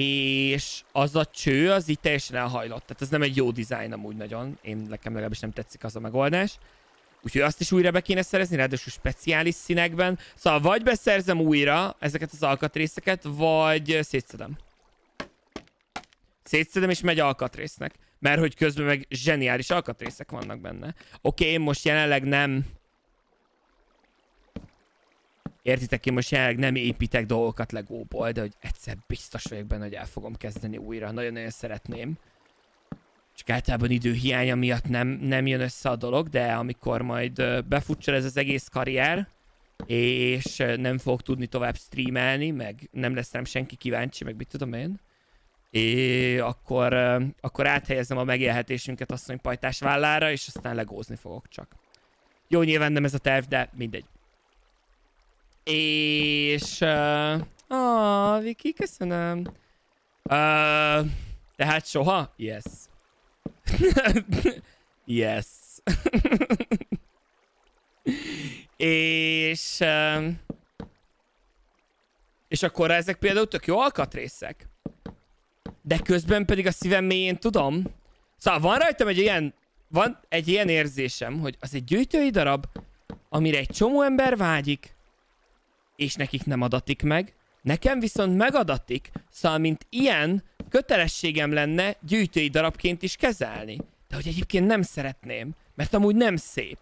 és az a cső, az így teljesen elhajlott. Tehát ez nem egy jó dizájn amúgy nagyon. Én nekem legalábbis nem tetszik az a megoldás. Úgyhogy azt is újra be kéne szerezni, ráadásul speciális színekben. Szóval vagy beszerzem újra ezeket az alkatrészeket, vagy szétszedem. Szétszedem és megy alkatrésznek. Mert hogy közben meg zseniális alkatrészek vannak benne. Oké, okay, én most jelenleg nem Értitek, én most jelenleg nem építek dolgokat legóból, de hogy egyszer biztos vagyok benne, hogy el fogom kezdeni újra. Nagyon-nagyon szeretném. Csak általában hiánya miatt nem, nem jön össze a dolog, de amikor majd befutcsol ez az egész karrier, és nem fog tudni tovább streamelni, meg nem lesz nem senki kíváncsi, meg mit tudom én, és akkor, akkor áthelyezem a megélhetésünket asszonypajtás vállára, és aztán legózni fogok csak. Jó, nyilván nem ez a terv, de mindegy. És... Uh, ah, Viki, köszönöm. Uh, tehát soha? Yes. *laughs* yes. *laughs* és... Uh, és akkor ezek például tök jó alkatrészek. De közben pedig a szívem mélyén tudom. Szóval van rajtam egy ilyen... Van egy ilyen érzésem, hogy az egy gyűjtői darab, amire egy csomó ember vágyik, és nekik nem adatik meg, nekem viszont megadatik, szóval mint ilyen kötelességem lenne gyűjtői darabként is kezelni. De hogy egyébként nem szeretném, mert amúgy nem szép.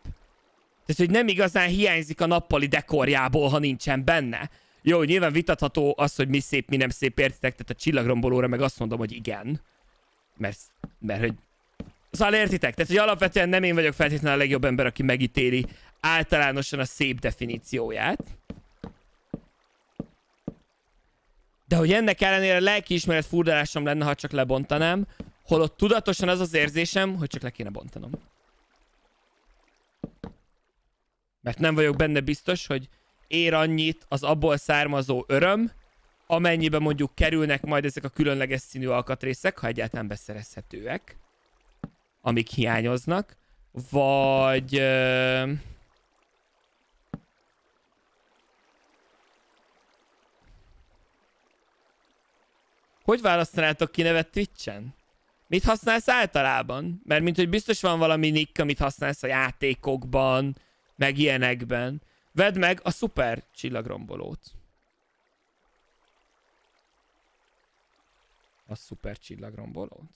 Tehát, hogy nem igazán hiányzik a nappali dekorjából, ha nincsen benne. Jó, nyilván vitatható az, hogy mi szép, mi nem szép, értitek? Tehát a csillagrombolóra meg azt mondom, hogy igen. Mert, mert hogy... Szóval értitek? Tehát, hogy alapvetően nem én vagyok feltétlenül a legjobb ember, aki megítéli általánosan a szép definícióját. De hogy ennek ellenére lelkiismeret furdalásom lenne, ha csak lebontanám, holott tudatosan az az érzésem, hogy csak le kéne bontanom. Mert nem vagyok benne biztos, hogy ér annyit az abból származó öröm, amennyiben mondjuk kerülnek majd ezek a különleges színű alkatrészek, ha egyáltalán beszerezhetőek, amik hiányoznak, vagy... Ö- Hogy választanátok ki nevet Twitch-en? Mit használsz általában? Mert mint hogy biztos van valami nick, amit használsz a játékokban, meg ilyenekben. Vedd meg a szuper csillagrombolót. A szuper csillagrombolót?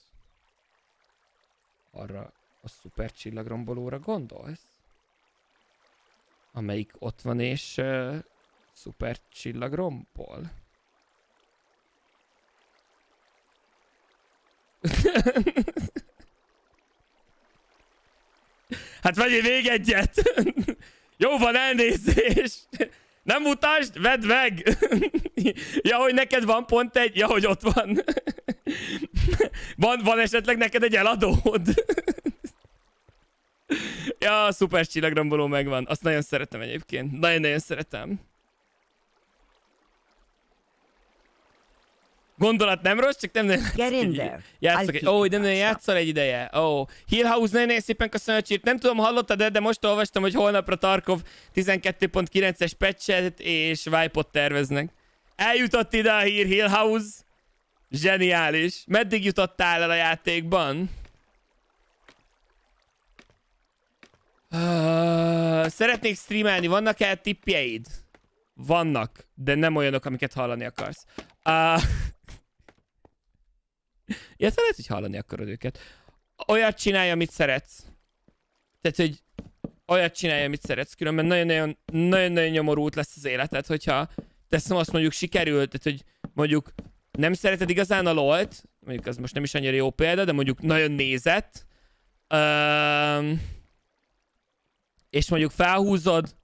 Arra a szuper csillagrombolóra gondolsz? Amelyik ott van és uh, szuper csillagrombol? *laughs* hát vegyél még egyet! *laughs* Jó van, elnézés! Nem utasd, vedd meg! *laughs* ja, hogy neked van pont egy, ja, hogy ott van. van, van esetleg neked egy eladód? ja, szuper csillagromboló megvan. Azt nagyon szeretem egyébként. Nagyon-nagyon szeretem. gondolat nem rossz, csak nem nagyon Gerindel. Játszok ó, oh, nem nagyon játszol egy ideje. Ó, oh. Hillhouse, nagyon szépen köszönöm a csírt. Nem tudom, hallottad de, de most olvastam, hogy holnapra Tarkov 12.9-es patchet és Vipot terveznek. Eljutott ide a hír Hillhouse. Zseniális. Meddig jutottál el a játékban? Uh, szeretnék streamelni, vannak-e tippjeid? Vannak, de nem olyanok, amiket hallani akarsz. Uh, ja, *laughs* lehet, hogy hallani akarod őket. Olyat csinálj, amit szeretsz. Tehát, hogy olyat csinálj, amit szeretsz, különben nagyon-nagyon, nagyon-nagyon nyomorult lesz az életed, hogyha teszem azt mondjuk sikerült, tehát, hogy mondjuk nem szereted igazán a lolt, mondjuk az most nem is annyira jó példa, de mondjuk nagyon nézett, um, és mondjuk felhúzod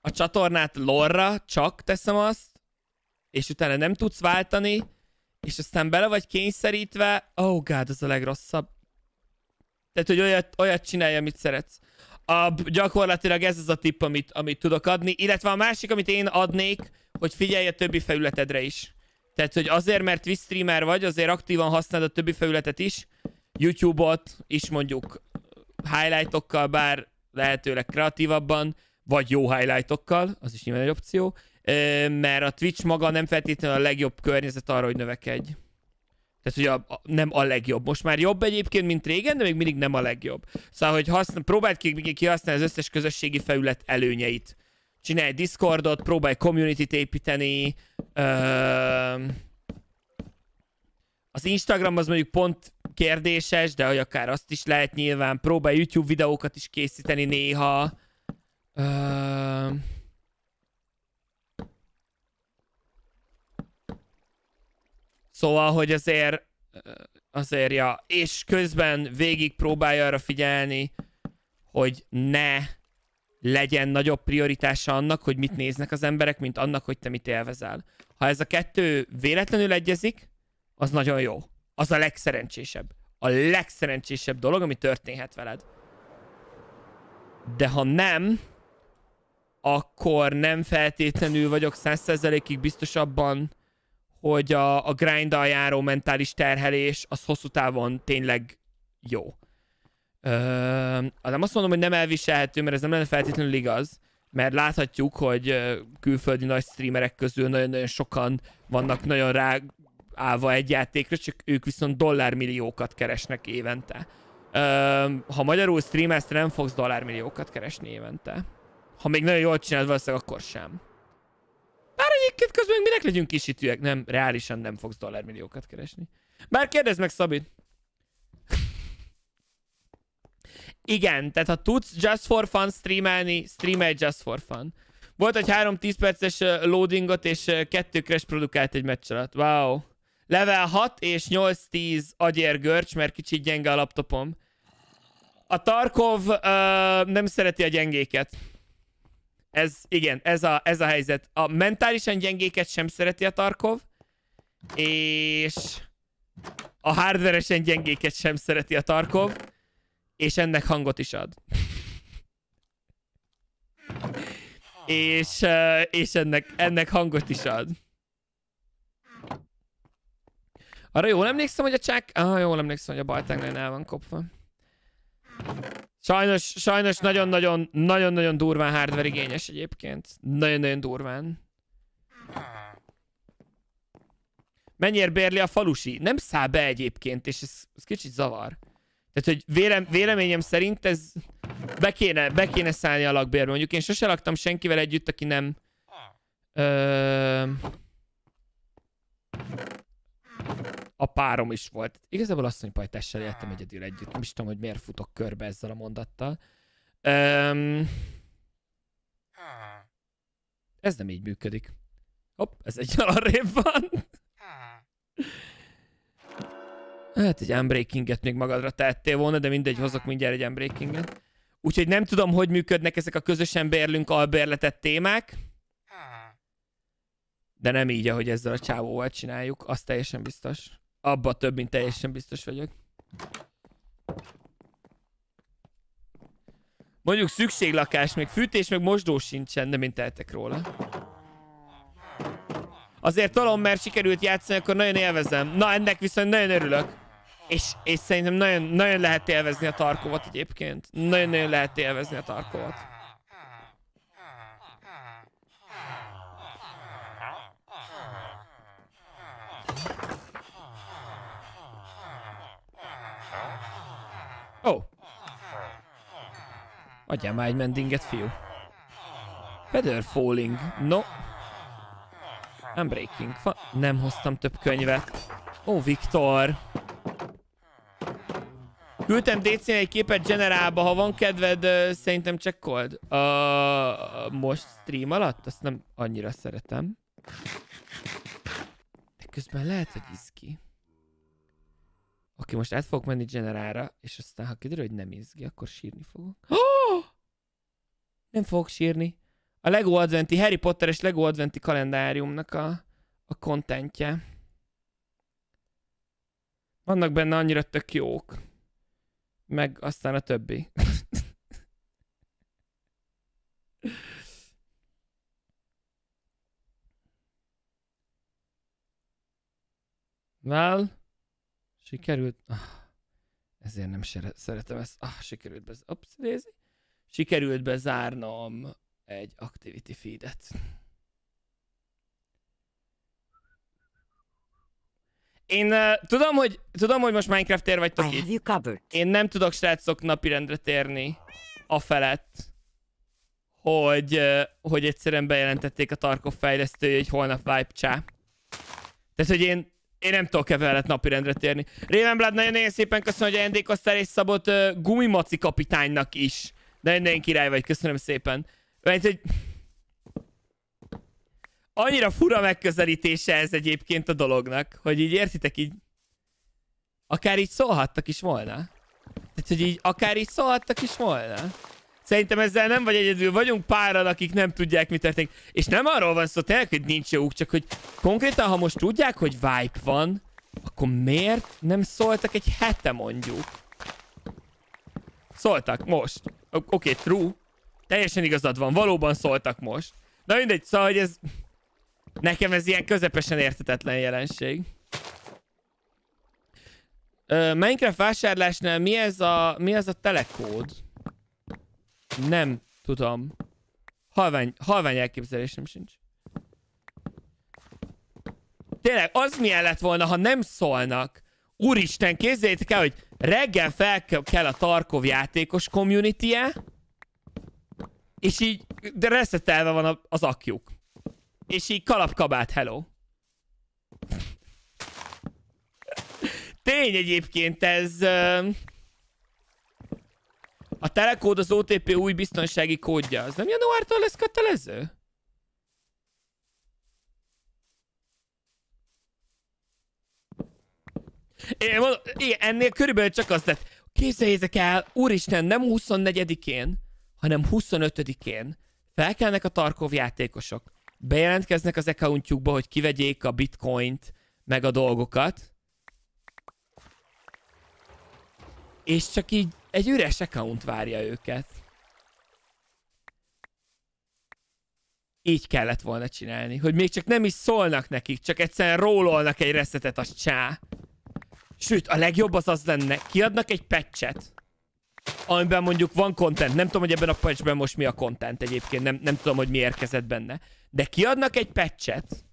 a csatornát lorra, csak teszem azt, és utána nem tudsz váltani, és aztán bele vagy kényszerítve, oh god, az a legrosszabb. Tehát, hogy olyat, olyat csinálj, amit szeretsz. A, gyakorlatilag ez az a tipp, amit, amit tudok adni, illetve a másik, amit én adnék, hogy figyelj a többi felületedre is. Tehát, hogy azért, mert Twitch streamer vagy, azért aktívan használod a többi felületet is, YouTube-ot is mondjuk highlightokkal, bár lehetőleg kreatívabban, vagy jó highlightokkal, az is nyilván egy opció, mert a Twitch maga nem feltétlenül a legjobb környezet arra, hogy növekedj. Tehát, hogy a, a, nem a legjobb. Most már jobb egyébként, mint régen, de még mindig nem a legjobb. Szóval, hogy használ, próbáld ki, kihasználni az összes közösségi felület előnyeit. Csinálj Discordot, próbálj community-t építeni. Ö... Az Instagram az mondjuk pont kérdéses, de hogy akár azt is lehet nyilván. Próbálj YouTube videókat is készíteni néha. Ö... Szóval, hogy azért, azért, ja, és közben végig próbálja arra figyelni, hogy ne legyen nagyobb prioritása annak, hogy mit néznek az emberek, mint annak, hogy te mit élvezel. Ha ez a kettő véletlenül egyezik, az nagyon jó. Az a legszerencsésebb. A legszerencsésebb dolog, ami történhet veled. De ha nem, akkor nem feltétlenül vagyok 100%-ig biztos abban, hogy a, a grind járó mentális terhelés az hosszú távon tényleg jó. Ö, nem azt mondom, hogy nem elviselhető, mert ez nem lenne feltétlenül igaz, mert láthatjuk, hogy külföldi nagy streamerek közül nagyon-nagyon sokan vannak nagyon rá állva egy játékra, csak ők viszont dollármilliókat keresnek évente. Ö, ha magyarul streamelsz, nem fogsz dollármilliókat keresni évente. Ha még nagyon jól csinálod, valószínűleg akkor sem egyébként közben minek legyünk kisítőek? Nem, reálisan nem fogsz dollármilliókat keresni. Bár kérdezd meg Szabit. Igen, tehát ha tudsz Just For Fun streamelni, streamelj Just For Fun. Volt egy 3-10 perces loadingot, és kettő crash produkált egy meccs alatt. Wow. Level 6 és 8-10 agyér görcs, mert kicsit gyenge a laptopom. A Tarkov uh, nem szereti a gyengéket. Ez, igen, ez a, ez a helyzet. A mentálisan gyengéket sem szereti a Tarkov, és a hardveresen gyengéket sem szereti a Tarkov, és ennek hangot is ad. *laughs* és, és ennek, ennek hangot is ad. Arra jól emlékszem, hogy a csák... Ah, jól emlékszem, hogy a baltágnál el van kopva. Sajnos, sajnos ah. nagyon-nagyon, nagyon-nagyon durván hardware igényes egyébként. Nagyon-nagyon durván. Mennyire bérli a falusi? Nem száll be egyébként, és ez, ez kicsit zavar. Tehát, hogy vélem, véleményem szerint ez be kéne, be kéne szállni a lakbérbe. Mondjuk én sose laktam senkivel együtt, aki nem... Ö a párom is volt. Igazából azt tessel éltem ah. egyedül együtt. Nem is tudom, hogy miért futok körbe ezzel a mondattal. Um, ez nem így működik. Hopp, ez egy alarrébb *laughs* van. Ah. Hát egy unbreakinget még magadra tettél volna, de mindegy, hozok mindjárt egy unbreakinget. Úgyhogy nem tudom, hogy működnek ezek a közösen bérlünk albérletett témák. De nem így, ahogy ezzel a csávóval csináljuk, az teljesen biztos. Abba több, mint teljesen biztos vagyok. Mondjuk szükséglakás, még fűtés, meg mosdó sincsen, de mint tehetek róla. Azért talán, mert sikerült játszani, akkor nagyon élvezem. Na, ennek viszont nagyon örülök. És, és szerintem nagyon, nagyon lehet élvezni a Tarkovat egyébként. Nagyon-nagyon lehet élvezni a Tarkovat. Ó! Oh. Adjál már egy mendinget, fiú. Feather falling. No. I'm breaking. Fa nem hoztam több könyvet. Ó, oh, Viktor. Küldtem dc egy képet generálba, ha van kedved, uh, szerintem csekkold. Uh, most stream alatt? Azt nem annyira szeretem. De közben lehet, hogy izgi. Oké, most át fogok menni generálra, és aztán ha kiderül, hogy nem izgi, akkor sírni fogok. *gasps* Nem fogok sírni. A Lego Adventi, Harry Potter és Lego Adventi kalendáriumnak a, a kontentje. Vannak benne annyira tök jók. Meg aztán a többi. well... *laughs* Sikerült, ah, ezért nem szeretem ezt, ah, sikerült be, ops, nézi. Sikerült bezárnom egy activity feedet. Én uh, tudom, hogy, tudom, hogy most Minecraft tér vagy Én nem tudok srácok napirendre térni a felett, hogy, uh, hogy egyszerűen bejelentették a Tarkov fejlesztői, hogy holnap vibe csá. Tehát, hogy én én nem tudok evelet napirendre térni. Révenblad, nagyon-nagyon szépen köszönöm, hogy ajándékoztál és szabott uh, gumimaci kapitánynak is. De nagyon király vagy, köszönöm szépen. Mert, hogy... Annyira fura megközelítése ez egyébként a dolognak, hogy így értitek így... Akár így szólhattak is volna. Tehát, hogy így akár így szólhattak is volna. Szerintem ezzel nem vagy egyedül, vagyunk páran, akik nem tudják, mi történik. És nem arról van szó tényleg, hogy nincs jók, csak hogy konkrétan, ha most tudják, hogy vibe van, akkor miért nem szóltak egy hete mondjuk? Szóltak most. Oké, okay, true. Teljesen igazad van, valóban szóltak most. Na mindegy, szóval, hogy ez... Nekem ez ilyen közepesen értetetlen jelenség. Minecraft vásárlásnál mi ez a, mi ez a telekód? Nem tudom. Halvány, halvány elképzelésem sincs. Tényleg, az milyen lett volna, ha nem szólnak. Úristen, képzeljétek el, hogy reggel fel kell a Tarkov játékos community -e, és így de reszetelve van az akjuk. És így kalapkabát, hello. *laughs* Tény egyébként ez... Uh... A telekód az OTP új biztonsági kódja. Az nem januártól lesz kötelező? Én mondom, én ennél körülbelül csak az lett. Képzeljétek el, úristen, nem 24-én, hanem 25-én felkelnek a Tarkov játékosok. Bejelentkeznek az accountjukba, hogy kivegyék a bitcoint, meg a dolgokat. És csak így egy üres account várja őket. Így kellett volna csinálni, hogy még csak nem is szólnak nekik, csak egyszerűen rólolnak egy resetet a csá. Sőt, a legjobb az az lenne, kiadnak egy patchet, amiben mondjuk van content. Nem tudom, hogy ebben a patchben most mi a content egyébként, nem, nem tudom, hogy mi érkezett benne. De kiadnak egy patchet,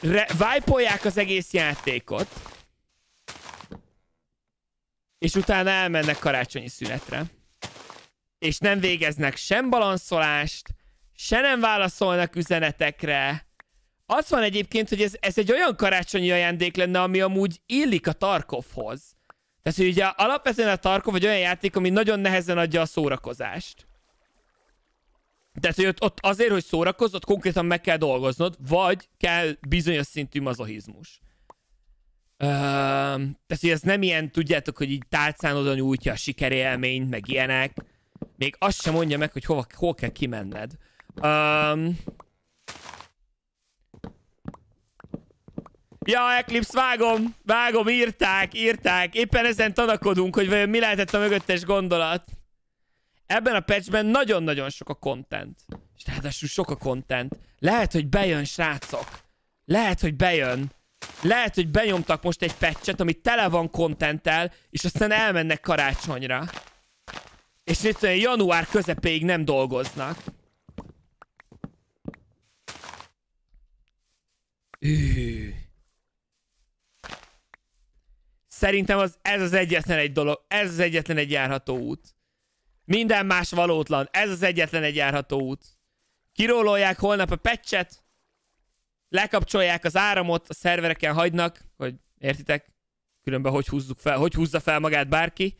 Re- vájpolják az egész játékot, és utána elmennek karácsonyi szünetre. És nem végeznek sem balanszolást, se nem válaszolnak üzenetekre. Az van egyébként, hogy ez, ez egy olyan karácsonyi ajándék lenne, ami amúgy illik a Tarkovhoz. Tehát, hogy ugye alapvetően a Tarkov egy olyan játék, ami nagyon nehezen adja a szórakozást. Tehát, hogy ott, ott azért, hogy szórakozz, ott konkrétan meg kell dolgoznod, vagy kell bizonyos szintű mazohizmus. Uh, tehát, hogy ez nem ilyen, tudjátok, hogy így tálcán oda nyújtja a sikerélményt, meg ilyenek. Még azt sem mondja meg, hogy hova, hol kell kimenned. Um, Ja, Eclipse, vágom, vágom, írták, írták. Éppen ezen tanakodunk, hogy vajon mi lehetett a mögöttes gondolat. Ebben a patchben nagyon-nagyon sok a content. És ráadásul sok a content. Lehet, hogy bejön, srácok. Lehet, hogy bejön. Lehet, hogy benyomtak most egy patchet, ami tele van kontenttel, és aztán elmennek karácsonyra. És egyszerűen január közepéig nem dolgoznak. Üh. Szerintem az, ez az egyetlen egy dolog, ez az egyetlen egy járható út. Minden más valótlan, ez az egyetlen egy járható út. Kirólolják holnap a patchet, lekapcsolják az áramot, a szervereken hagynak, hogy értitek, különben hogy húzzuk fel, hogy húzza fel magát bárki,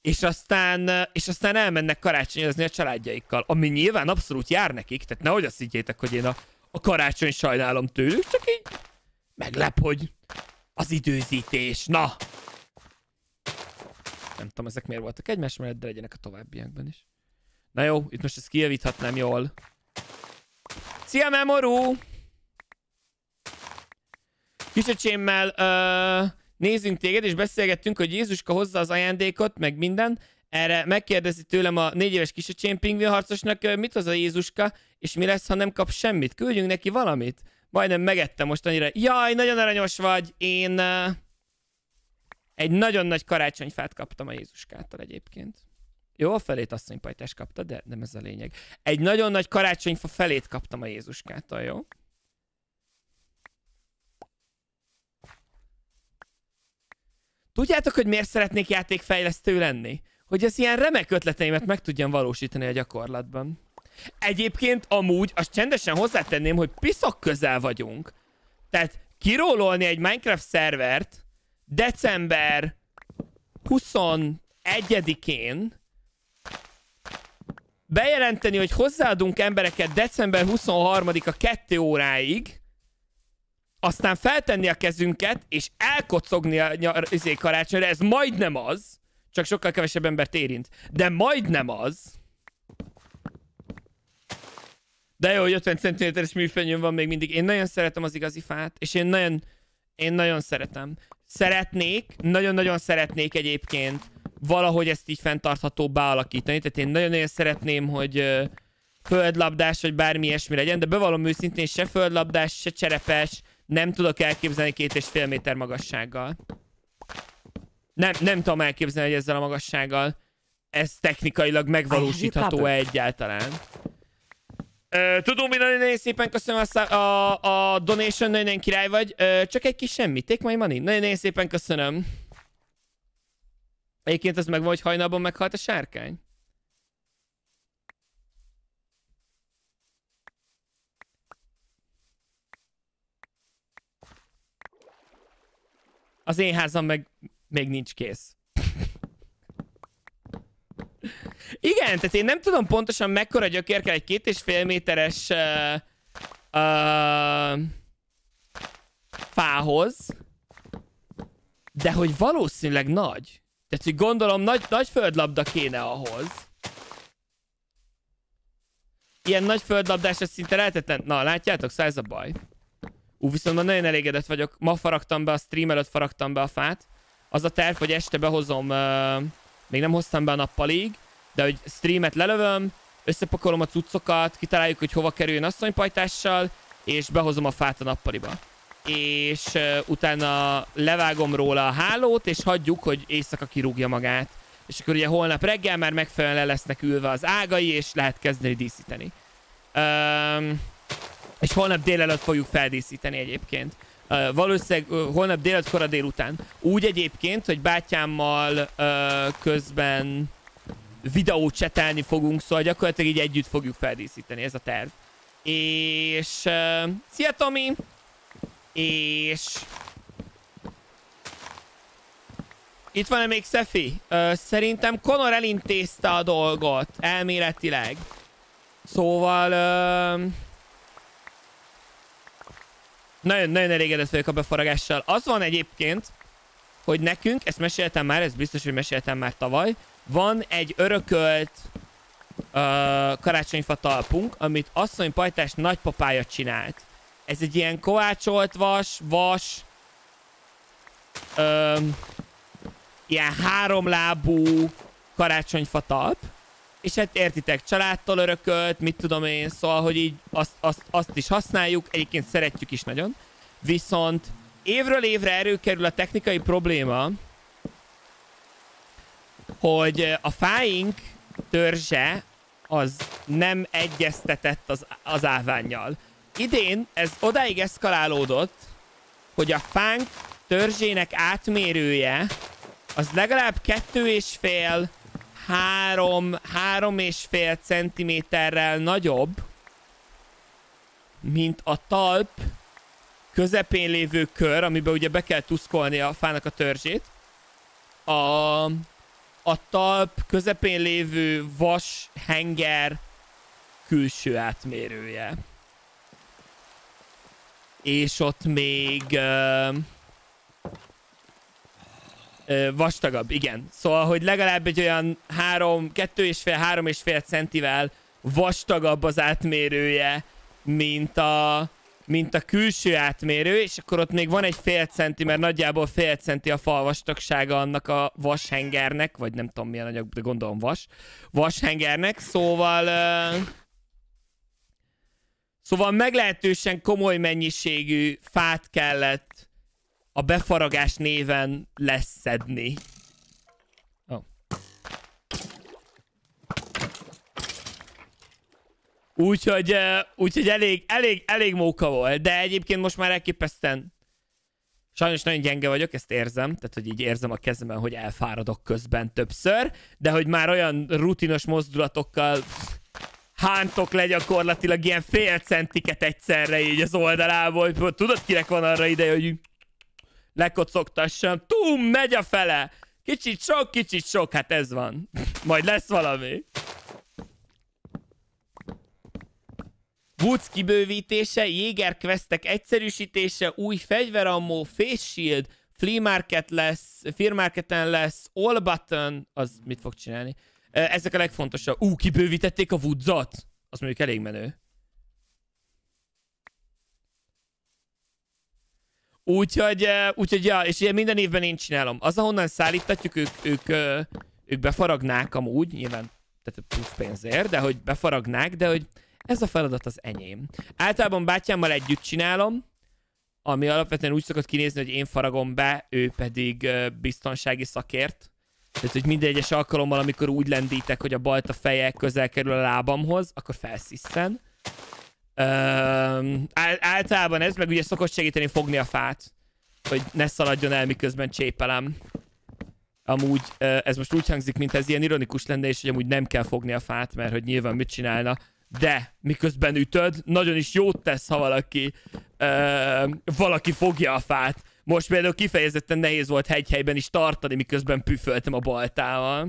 és aztán, és aztán elmennek karácsonyozni a családjaikkal, ami nyilván abszolút jár nekik, tehát nehogy azt higgyétek, hogy én a, a karácsony sajnálom tőlük, csak így meglep, hogy az időzítés, na! Nem tudom, ezek miért voltak egymás mellett, de legyenek a továbbiakban is. Na jó, itt most ezt kijavíthatnám jól. Szia, Memoru! Kisöcsémmel uh, nézünk téged, és beszélgettünk, hogy Jézuska hozza az ajándékot, meg minden. Erre megkérdezi tőlem a négy éves kisöcsém pingvinharcosnak, uh, mit hoz a Jézuska, és mi lesz, ha nem kap semmit? Küldjünk neki valamit? Majdnem megettem most annyira. Jaj, nagyon aranyos vagy! Én uh, egy nagyon nagy karácsonyfát kaptam a Jézuskától egyébként. Jó, a felét asszonypajtás kapta, de nem ez a lényeg. Egy nagyon nagy karácsonyfa felét kaptam a Jézuskától, jó? Tudjátok, hogy miért szeretnék játékfejlesztő lenni? Hogy az ilyen remek ötleteimet meg tudjam valósítani a gyakorlatban. Egyébként amúgy, azt csendesen hozzátenném, hogy piszok közel vagyunk. Tehát kirólolni egy Minecraft szervert december 21-én, bejelenteni, hogy hozzáadunk embereket december 23-a 2 óráig, aztán feltenni a kezünket, és elkocogni a nyar, izé karácsonyra, ez majdnem az, csak sokkal kevesebb embert érint. De majdnem az. De jó, hogy 50 cm-es műfenyőm van még mindig. Én nagyon szeretem az igazi fát, és én nagyon, én nagyon szeretem. Szeretnék, nagyon-nagyon szeretnék egyébként valahogy ezt így fenntarthatóbbá alakítani. Tehát én nagyon-nagyon szeretném, hogy földlabdás, vagy bármi ilyesmi legyen, de bevallom őszintén se földlabdás, se cserepes, nem tudok elképzelni két és fél méter magassággal. Nem, nem tudom elképzelni, hogy ezzel a magassággal ez technikailag megvalósítható-e egyáltalán. Ö, tudom, mi nagyon szépen köszönöm a, a, a donation, nagyon király vagy. Ö, csak egy kis semmi, take my money. Nagyon szépen köszönöm. Egyébként az meg van, hogy hajnalban meghalt a sárkány. Az én házam meg még nincs kész. Igen, tehát én nem tudom pontosan mekkora gyökér kell egy két és fél méteres uh, uh, fához, de hogy valószínűleg nagy. Tehát, hogy gondolom nagy, nagy földlabda kéne ahhoz. Ilyen nagy földlabdás, ez szinte lehetetlen. Na, látjátok, száz szóval a baj. Ú, viszont már nagyon elégedett vagyok. Ma faragtam be a stream előtt, faragtam be a fát. Az a terv, hogy este behozom, uh, még nem hoztam be a nappalig, de hogy streamet lelövöm, összepakolom a cuccokat, kitaláljuk, hogy hova kerüljön asszonypajtással, és behozom a fát a nappaliba. És uh, utána levágom róla a hálót, és hagyjuk, hogy éjszaka kirúgja magát. És akkor ugye holnap reggel már megfelelően le lesznek ülve az ágai, és lehet kezdeni díszíteni. Um, és holnap délelőtt fogjuk feldíszíteni egyébként. Uh, valószínűleg uh, holnap délelőtt kora délután. Úgy egyébként, hogy bátyámmal uh, közben videót csetelni fogunk, szóval gyakorlatilag így együtt fogjuk feldíszíteni, ez a terv. És... Uh, szia Tomi! És... Itt van -e még Szefi? Uh, szerintem Conor elintézte a dolgot, elméletileg. Szóval... Uh... Nagyon, nagyon elégedett vagyok a befaragással. Az van egyébként, hogy nekünk, ezt meséltem már, ez biztos, hogy meséltem már tavaly, van egy örökölt uh, karácsonyfa talpunk, amit pajtás nagypapája csinált. Ez egy ilyen kovácsolt vas, vas, um, ilyen háromlábú karácsonyfa talp és hát értitek, családtól örökölt, mit tudom én, szóval, hogy így azt, azt, azt is használjuk, egyébként szeretjük is nagyon, viszont évről évre erőkerül a technikai probléma, hogy a fáink törzse az nem egyeztetett az, az áványjal. Idén ez odáig eszkalálódott, hogy a fánk törzsének átmérője az legalább kettő és fél három, három és fél centiméterrel nagyobb, mint a talp közepén lévő kör, amiben ugye be kell tuszkolni a fának a törzsét. A, a talp közepén lévő vas henger külső átmérője. És ott még... Uh, Ö, vastagabb, igen. Szóval, hogy legalább egy olyan három, kettő és fél, három és fél centivel vastagabb az átmérője, mint a, mint a külső átmérő, és akkor ott még van egy fél centi, mert nagyjából fél centi a fal vastagsága annak a vashengernek, vagy nem tudom milyen anyag, de gondolom vas, vashengernek, szóval... Uh, szóval meglehetősen komoly mennyiségű fát kellett a befaragás néven leszedni. Úgyhogy, úgyhogy elég, elég, elég móka volt, de egyébként most már elképesztően Sajnos nagyon gyenge vagyok, ezt érzem, tehát hogy így érzem a kezemben, hogy elfáradok közben többször, de hogy már olyan rutinos mozdulatokkal hántok le gyakorlatilag ilyen fél centiket egyszerre így az oldalából, hogy tudod kinek van arra ideje, hogy lekocogtassam. Tum, megy a fele! Kicsit sok, kicsit sok, hát ez van. Majd lesz valami. Woods kibővítése, Jéger questek egyszerűsítése, új fegyverammó, face shield, flea market lesz, fear marketen lesz, all button, az mit fog csinálni? Ezek a legfontosabb. Ú, kibővítették a -ot. Az mondjuk elég menő. Úgyhogy, eh, úgyhogy ja, és ugye minden évben én csinálom. Az, ahonnan szállítatjuk, ők, ők, ők, ők befaragnák amúgy, nyilván tehát plusz pénzért, de hogy befaragnák, de hogy ez a feladat az enyém. Általában bátyámmal együtt csinálom, ami alapvetően úgy szokott kinézni, hogy én faragom be, ő pedig biztonsági szakért. Tehát, hogy minden egyes alkalommal, amikor úgy lendítek, hogy a balta feje közel kerül a lábamhoz, akkor felsziszen általában ez meg ugye szokott segíteni fogni a fát, hogy ne szaladjon el, miközben csépelem. Amúgy ez most úgy hangzik, mint ez ilyen ironikus lenne, és hogy amúgy nem kell fogni a fát, mert hogy nyilván mit csinálna. De miközben ütöd, nagyon is jót tesz, ha valaki, ö, valaki fogja a fát. Most például kifejezetten nehéz volt hegyhelyben is tartani, miközben püföltem a baltával.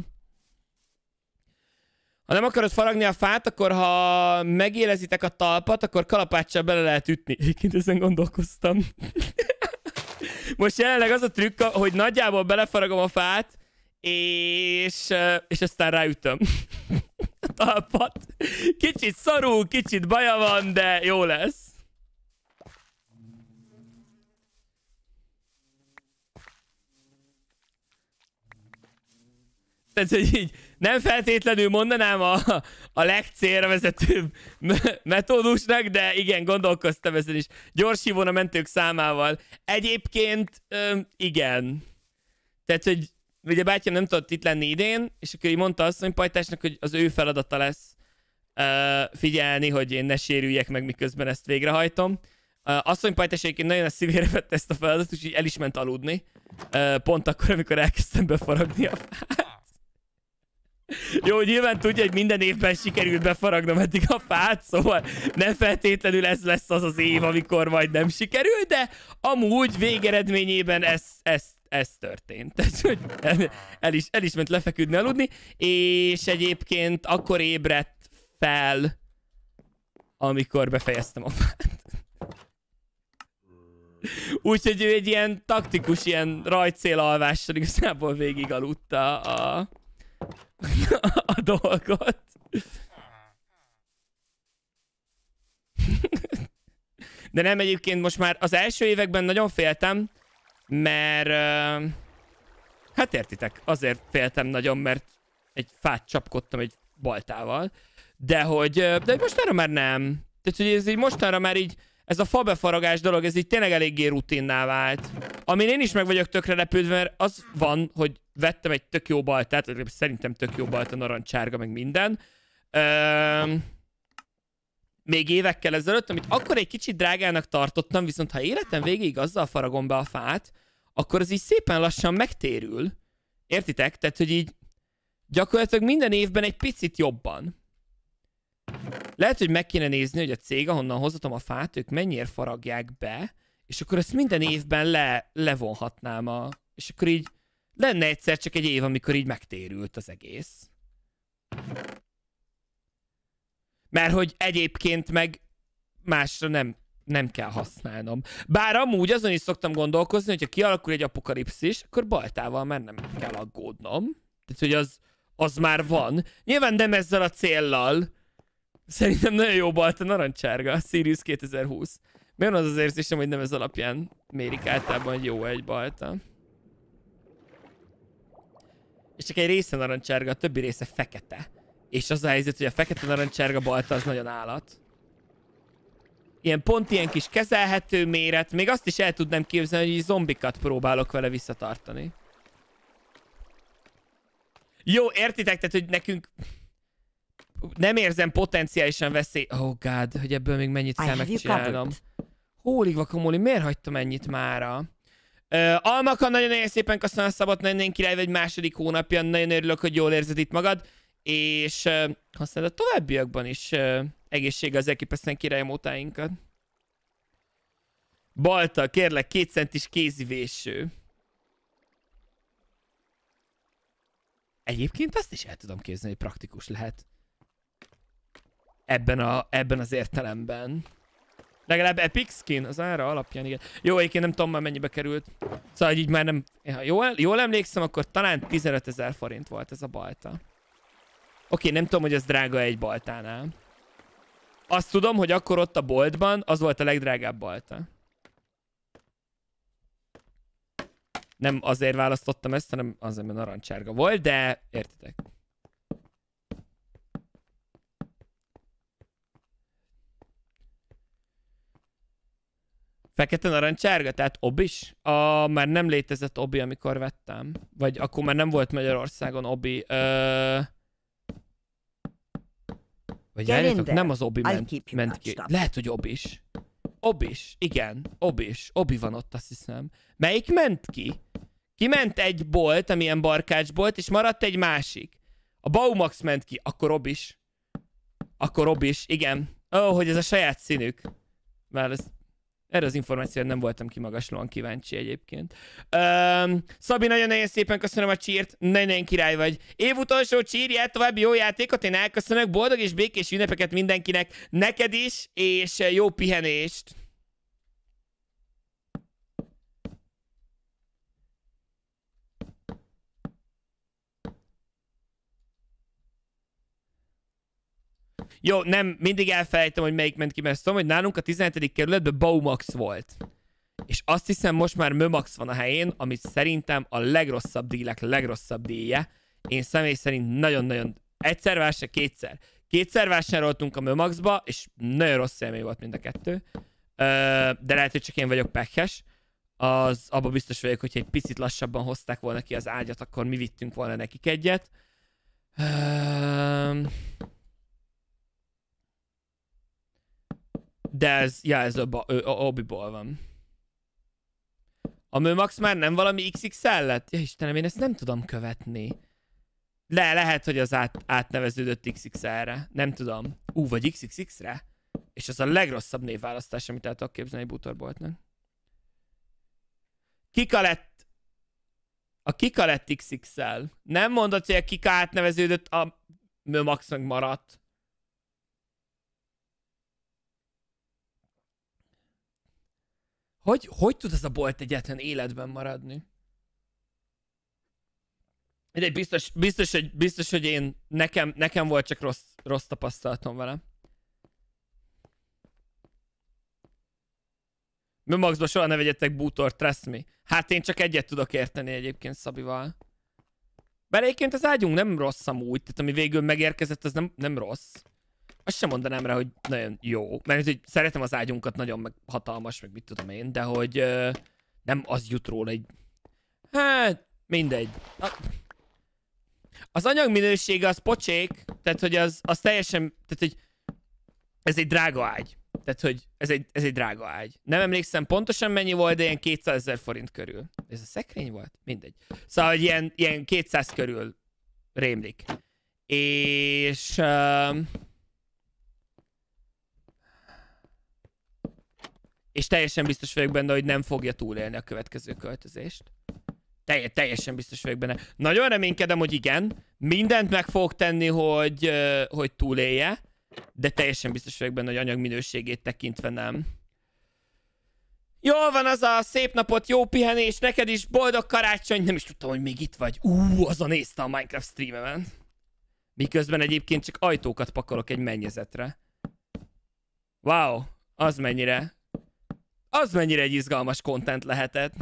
Ha nem akarod faragni a fát, akkor ha megélezitek a talpat, akkor kalapáccsal bele lehet ütni. Egyébként ezen gondolkoztam. *laughs* Most jelenleg az a trükk, hogy nagyjából belefaragom a fát, és, és aztán ráütöm *laughs* a talpat. Kicsit szarú, kicsit baja van, de jó lesz. Tehát, hogy így nem feltétlenül mondanám a, a legcélre vezetőbb metódusnak, de igen, gondolkoztam ezen is. Gyors a mentők számával. Egyébként öm, igen. Tehát, hogy ugye bátyám nem tudott itt lenni idén, és akkor így mondta azt, hogy pajtásnak, hogy az ő feladata lesz ö, figyelni, hogy én ne sérüljek meg, miközben ezt végrehajtom. Uh, asszonypajtás egyébként nagyon a szívére vette ezt a feladatot, úgyhogy el is ment aludni. Uh, pont akkor, amikor elkezdtem befaragni a fát. *laughs* Jó, nyilván tudja, hogy minden évben sikerült befaragnom eddig a fát, szóval nem feltétlenül ez lesz az az év, amikor majd nem sikerül, de amúgy végeredményében ez, ez, ez történt. *laughs* Tehát, hogy el, el, is, el is ment lefeküdni, aludni, és egyébként akkor ébredt fel, amikor befejeztem a fát. *laughs* Úgyhogy ő egy ilyen taktikus, ilyen rajtszélalvással igazából végig aludta a *laughs* a dolgot. De nem egyébként most már az első években nagyon féltem, mert... Uh, hát értitek, azért féltem nagyon, mert egy fát csapkodtam egy baltával. De hogy... De most arra már nem. Tehát, hogy ez így mostanra már így ez a fabefaragás dolog, ez így tényleg eléggé rutinná vált. Ami én is meg vagyok tökre lepődve, mert az van, hogy vettem egy tök jó baltát, szerintem tök jó balta, narancsárga, meg minden. Öm, még évekkel ezelőtt, amit akkor egy kicsit drágának tartottam, viszont ha életem végéig azzal faragom be a fát, akkor az így szépen lassan megtérül. Értitek? Tehát, hogy így gyakorlatilag minden évben egy picit jobban. Lehet, hogy meg kéne nézni, hogy a cég, ahonnan hozatom a fát, ők mennyire faragják be, és akkor ezt minden évben le, levonhatnám a... És akkor így lenne egyszer csak egy év, amikor így megtérült az egész. Mert hogy egyébként meg másra nem, nem kell használnom. Bár amúgy azon is szoktam gondolkozni, hogyha kialakul egy apokalipszis, akkor baltával már nem kell aggódnom. Tehát, hogy az, az már van. Nyilván nem ezzel a céllal, Szerintem nagyon jó balta narancsárga, Sirius 2020. Miért az az érzésem, hogy nem ez alapján mérik általában, hogy jó egy balta? És csak egy része narancsárga, a többi része fekete. És az a helyzet, hogy a fekete narancsárga balta az nagyon állat. Ilyen pont ilyen kis kezelhető méret. Még azt is el tudnám képzelni, hogy zombikat próbálok vele visszatartani. Jó, értitek? Tehát, hogy nekünk nem érzem potenciálisan veszély... Oh god, hogy ebből még mennyit kell megcsinálnom. Holy guacamole, miért hagytam ennyit mára? Uh, Almakan, nagyon-nagyon szépen köszönöm a szabad király egy második hónapja, nagyon örülök, hogy jól érzed itt magad, és uh, aztán a továbbiakban is uh, egészsége az elképesztően királyom utáinkat. Balta, kérlek, két centis kézivéső. Egyébként azt is el tudom képzelni, hogy praktikus lehet. Ebben, a, ebben az értelemben. Legalább Epic skin, az ára alapján, igen. Jó, egyébként nem tudom már mennyibe került. Szóval így már nem... Ha jól, jól emlékszem, akkor talán 15 ezer forint volt ez a balta. Oké, nem tudom, hogy ez drága egy baltánál. Azt tudom, hogy akkor ott a boltban az volt a legdrágább balta. Nem azért választottam ezt, hanem azért, mert narancsárga volt, de értitek. Fekete sárga, tehát obis. A, már nem létezett obi, amikor vettem. Vagy akkor már nem volt Magyarországon obi. Ö... Vagy várjátok, nem az obi ment, ment ki. Lehet, hogy obis. Obis, igen, obis. Obi van ott, azt hiszem. Melyik ment ki? Kiment egy bolt, amilyen bolt, és maradt egy másik. A Baumax ment ki, akkor obis. Akkor obis, igen. Ó, oh, hogy ez a saját színük. Mert ez erre az információra nem voltam kimagaslóan kíváncsi egyébként. Um, Szabi, nagyon nagyon szépen köszönöm a csírt, nagyon, nagyon király vagy. Év utolsó csírját, további jó játékot, én elköszönök, boldog és békés ünnepeket mindenkinek, neked is, és jó pihenést! Jó, nem, mindig elfelejtem, hogy melyik ment ki, mert tudom, hogy nálunk a 17. kerületben Baumax volt. És azt hiszem, most már Mömax van a helyén, amit szerintem a legrosszabb dílek legrosszabb díje. Én személy szerint nagyon-nagyon egyszer vásár, kétszer. Kétszer vásároltunk a Mömaxba, és nagyon rossz élmény volt mind a kettő. De lehet, hogy csak én vagyok pekes. Az, abban biztos vagyok, hogy egy picit lassabban hozták volna ki az ágyat, akkor mi vittünk volna nekik egyet. De ez, ja, ez a, a, a obiból van. A Max már nem valami XXL lett? Ja Istenem, én ezt nem tudom követni. Le, lehet, hogy az át, átneveződött XXL-re. Nem tudom. Ú, vagy XXX-re? És az a legrosszabb névválasztás, amit el tudok képzelni Bútorboltnak. Kika lett... A Kika lett XXL. Nem mondod, hogy a Kika átneveződött, a Max meg maradt. Hogy, hogy tud ez a bolt egyetlen életben maradni? de biztos, biztos, hogy, biztos, hogy én, nekem, nekem volt csak rossz, rossz tapasztalatom vele. Mi maxba soha ne vegyetek bútor, trust me. Hát én csak egyet tudok érteni egyébként Szabival. Bár egyébként az ágyunk nem rossz amúgy, tehát ami végül megérkezett, az nem, nem rossz azt sem mondanám rá, hogy nagyon jó. Mert hogy szeretem az ágyunkat, nagyon meg hatalmas, meg mit tudom én, de hogy uh, nem az jut róla egy... Hát, mindegy. A... Az anyag minősége az pocsék, tehát hogy az, az teljesen, tehát hogy ez egy drága ágy. Tehát, hogy ez egy, ez egy drága ágy. Nem emlékszem pontosan mennyi volt, de ilyen 200 ezer forint körül. Ez a szekrény volt? Mindegy. Szóval, hogy ilyen, ilyen 200 körül rémlik. És... Uh... És teljesen biztos vagyok benne, hogy nem fogja túlélni a következő költözést. Telj- teljesen biztos vagyok benne. Nagyon reménykedem, hogy igen. Mindent meg fogok tenni, hogy, hogy túlélje. De teljesen biztos vagyok benne, hogy anyag minőségét tekintve nem. Jól van az a szép napot, jó pihenés, neked is boldog karácsony. Nem is tudtam, hogy még itt vagy. Ú, az a nézte a Minecraft streamemen. Miközben egyébként csak ajtókat pakolok egy mennyezetre. Wow, az mennyire az mennyire egy izgalmas kontent lehetett.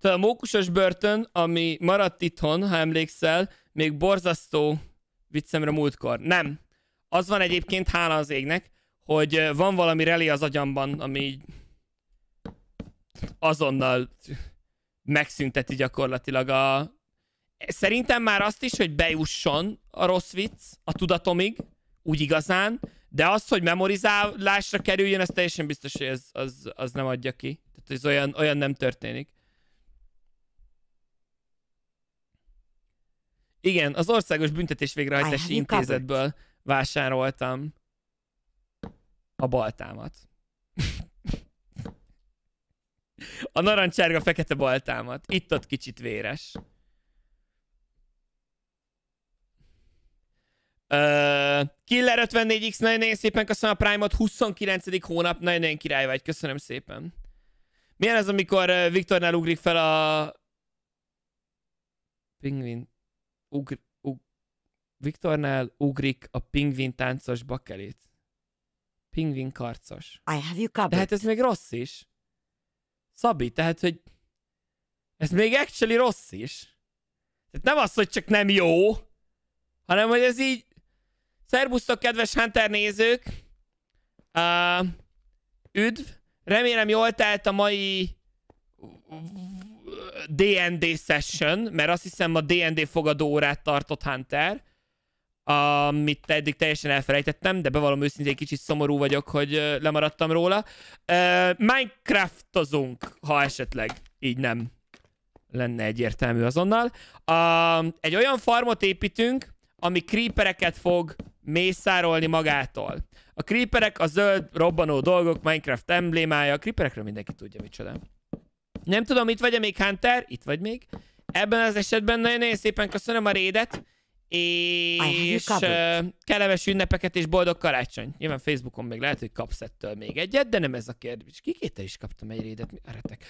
Tehát a mókusos börtön, ami maradt itthon, ha emlékszel, még borzasztó viccemre múltkor. Nem. Az van egyébként, hála az égnek, hogy van valami reli az agyamban, ami azonnal megszünteti gyakorlatilag a szerintem már azt is, hogy bejusson a rossz vicc a tudatomig, úgy igazán, de az, hogy memorizálásra kerüljön, ez teljesen biztos, hogy ez, az, az nem adja ki. Tehát ez olyan, olyan nem történik. Igen, az Országos Büntetés Végrehajtási Intézetből vásároltam a baltámat. *laughs* a narancsárga fekete baltámat. Itt ott kicsit véres. Killer 54X, nagyon-nagyon szépen köszönöm a Prime-ot, 29. hónap, nagyon-nagyon király vagy, köszönöm szépen. Milyen az, amikor Viktornál ugrik fel a... Pingvin... Ugr... Ug... Viktornál ugrik a pingvin táncos bakelét. Pingvin karcos. I have you covered. De hát ez még rossz is. Szabi, tehát, hogy... Ez még actually rossz is. Tehát nem az, hogy csak nem jó, hanem hogy ez így Szerbusztok, kedves Hunter nézők! Uh, üdv! Remélem jól telt a mai D&D session, mert azt hiszem a D&D fogadó órát tartott Hunter, amit eddig teljesen elfelejtettem, de bevallom őszintén kicsit szomorú vagyok, hogy lemaradtam róla. Uh, Minecraftozunk, ha esetleg így nem lenne egyértelmű azonnal. Uh, egy olyan farmot építünk, ami creepereket fog mészárolni magától. A creeperek a zöld robbanó dolgok, Minecraft emblémája. A creeperekről mindenki tudja micsoda. Nem tudom, itt vagy -e még Hunter? Itt vagy még. Ebben az esetben nagyon, nagyon szépen köszönöm a rédet. És kellemes ünnepeket és boldog karácsony. Nyilván Facebookon még lehet, hogy kapsz ettől még egyet, de nem ez a kérdés. Kikétel is kaptam egy rédet? Retek.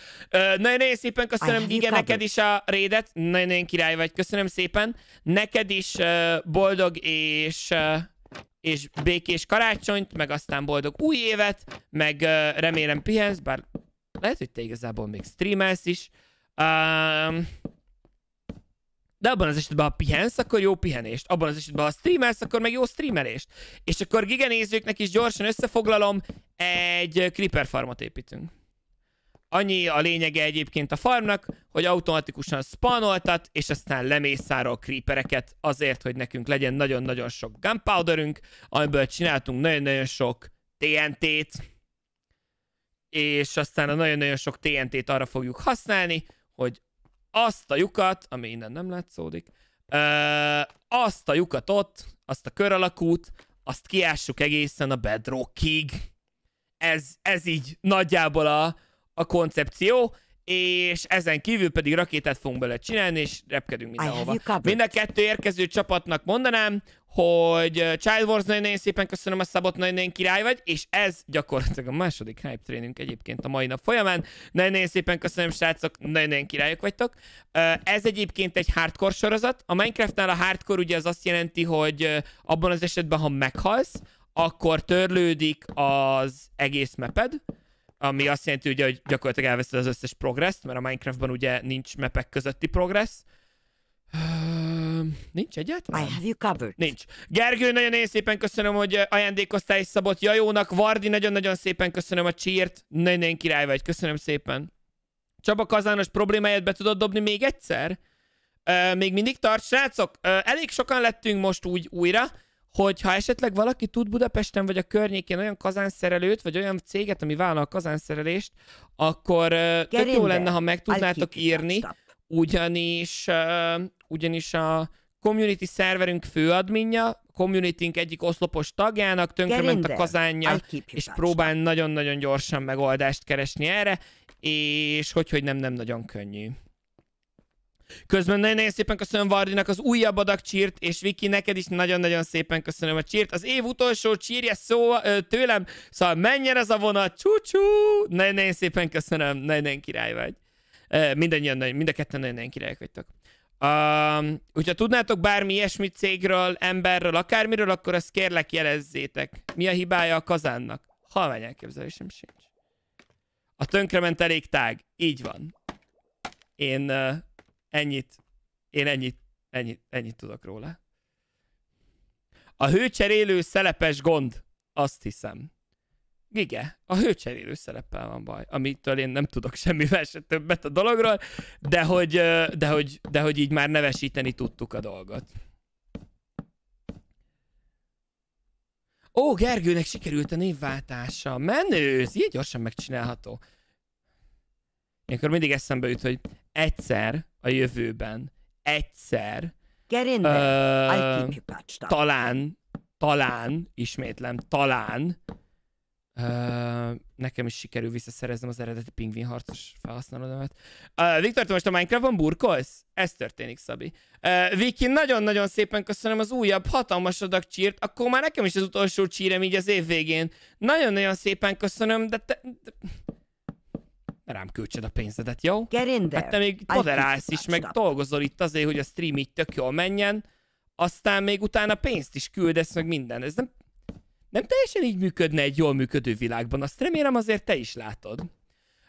Nagyon-nagyon szépen köszönöm, igen, neked is a rédet. Nagyon-nagyon király vagy, köszönöm szépen. Neked is boldog és és békés karácsonyt, meg aztán boldog új évet, meg remélem pihensz, bár lehet, hogy te igazából még streamelsz is. Uh, de abban az esetben, ha pihensz, akkor jó pihenést. Abban az esetben, ha streamelsz, akkor meg jó streamelést. És akkor giganézőknek is gyorsan összefoglalom, egy creeper farmot építünk. Annyi a lényege egyébként a farmnak, hogy automatikusan spanoltat, és aztán lemészárol creepereket azért, hogy nekünk legyen nagyon-nagyon sok gunpowderünk, amiből csináltunk nagyon-nagyon sok TNT-t, és aztán a nagyon-nagyon sok TNT-t arra fogjuk használni, hogy azt a lyukat, ami innen nem látszódik, ö, azt a lyukat ott, azt a kör alakút, azt kiássuk egészen a bedrockig. Ez, ez így nagyjából a, a koncepció és ezen kívül pedig rakétát fogunk bele csinálni, és repkedünk mindenhova. Mind a kettő érkező csapatnak mondanám, hogy Child Wars nagyon-nagyon szépen köszönöm a szabot, nagyon-nagyon király vagy, és ez gyakorlatilag a második hype trénünk egyébként a mai nap folyamán. Nagyon-nagyon szépen köszönöm, srácok, nagyon-nagyon királyok vagytok. Ez egyébként egy hardcore sorozat. A Minecraftnál a hardcore ugye az azt jelenti, hogy abban az esetben, ha meghalsz, akkor törlődik az egész meped, ami azt jelenti ugye, hogy gyakorlatilag elveszed az összes progress mert a Minecraftban ugye nincs mepek közötti progress. Uh, nincs egyáltalán? I have you covered. Nincs. Gergő, nagyon-nagyon szépen köszönöm, hogy ajándékoztál és szabott Jajónak. Vardi, nagyon-nagyon szépen köszönöm a csírt. Nagyon-nagyon király vagy. Köszönöm szépen. Csaba kazános problémáját be tudod dobni még egyszer? Uh, még mindig tart, srácok? Uh, elég sokan lettünk most úgy újra hogy ha esetleg valaki tud Budapesten vagy a környékén olyan kazánszerelőt, vagy olyan céget, ami vállal a kazánszerelést, akkor tök jó lenne, ha meg tudnátok írni, ugyanis, ugyanis a community szerverünk főadminja, community egyik oszlopos tagjának tönkrement a kazánja, és próbál nagyon-nagyon gyorsan megoldást keresni erre, és hogy, hogy nem, nem nagyon könnyű. Közben nagyon-nagyon szépen köszönöm Vardinak az újabb adag csírt, és Viki, neked is nagyon-nagyon szépen köszönöm a csírt. Az év utolsó csírja szó tőlem, szóval menjen ez a vonat, csúcsú! Nagyon-nagyon szépen köszönöm, nagyon-nagyon király vagy. Mindannyian, mind a ketten nagyon-nagyon királyok vagytok. Um, hogyha tudnátok bármi ilyesmi cégről, emberről, akármiről, akkor azt kérlek jelezzétek. Mi a hibája a kazánnak? Halvány elképzelésem sincs. A tönkrement elég tág. Így van. Én uh, Ennyit. Én ennyit, ennyit, ennyit tudok róla. A hőcserélő szelepes gond. Azt hiszem. Igen, a hőcserélő szereppel van baj, amitől én nem tudok semmivel se többet a dologról, de hogy, de hogy, de hogy így már nevesíteni tudtuk a dolgot. Ó, Gergőnek sikerült a névváltása. Menő, ez ilyen gyorsan megcsinálható. Énkor mindig eszembe jut, hogy egyszer a jövőben egyszer keep you talán, talán, ismétlem, talán uh, nekem is sikerül visszaszereznem az eredeti pingvin harcos felhasználódat. Uh, Viktor, te most a Minecraftban burkolsz? Ez történik, Szabi. Uh, Viki, nagyon-nagyon szépen köszönöm az újabb hatalmas adag csírt, akkor már nekem is az utolsó csírem így az év végén. Nagyon-nagyon szépen köszönöm, de te... De rám költsed a pénzedet, jó? Get in there. Hát te még moderálsz is, meg dolgozol itt azért, hogy a stream így tök jól menjen, aztán még utána pénzt is küldesz, meg minden. Ez nem, nem teljesen így működne egy jól működő világban. Azt remélem azért te is látod.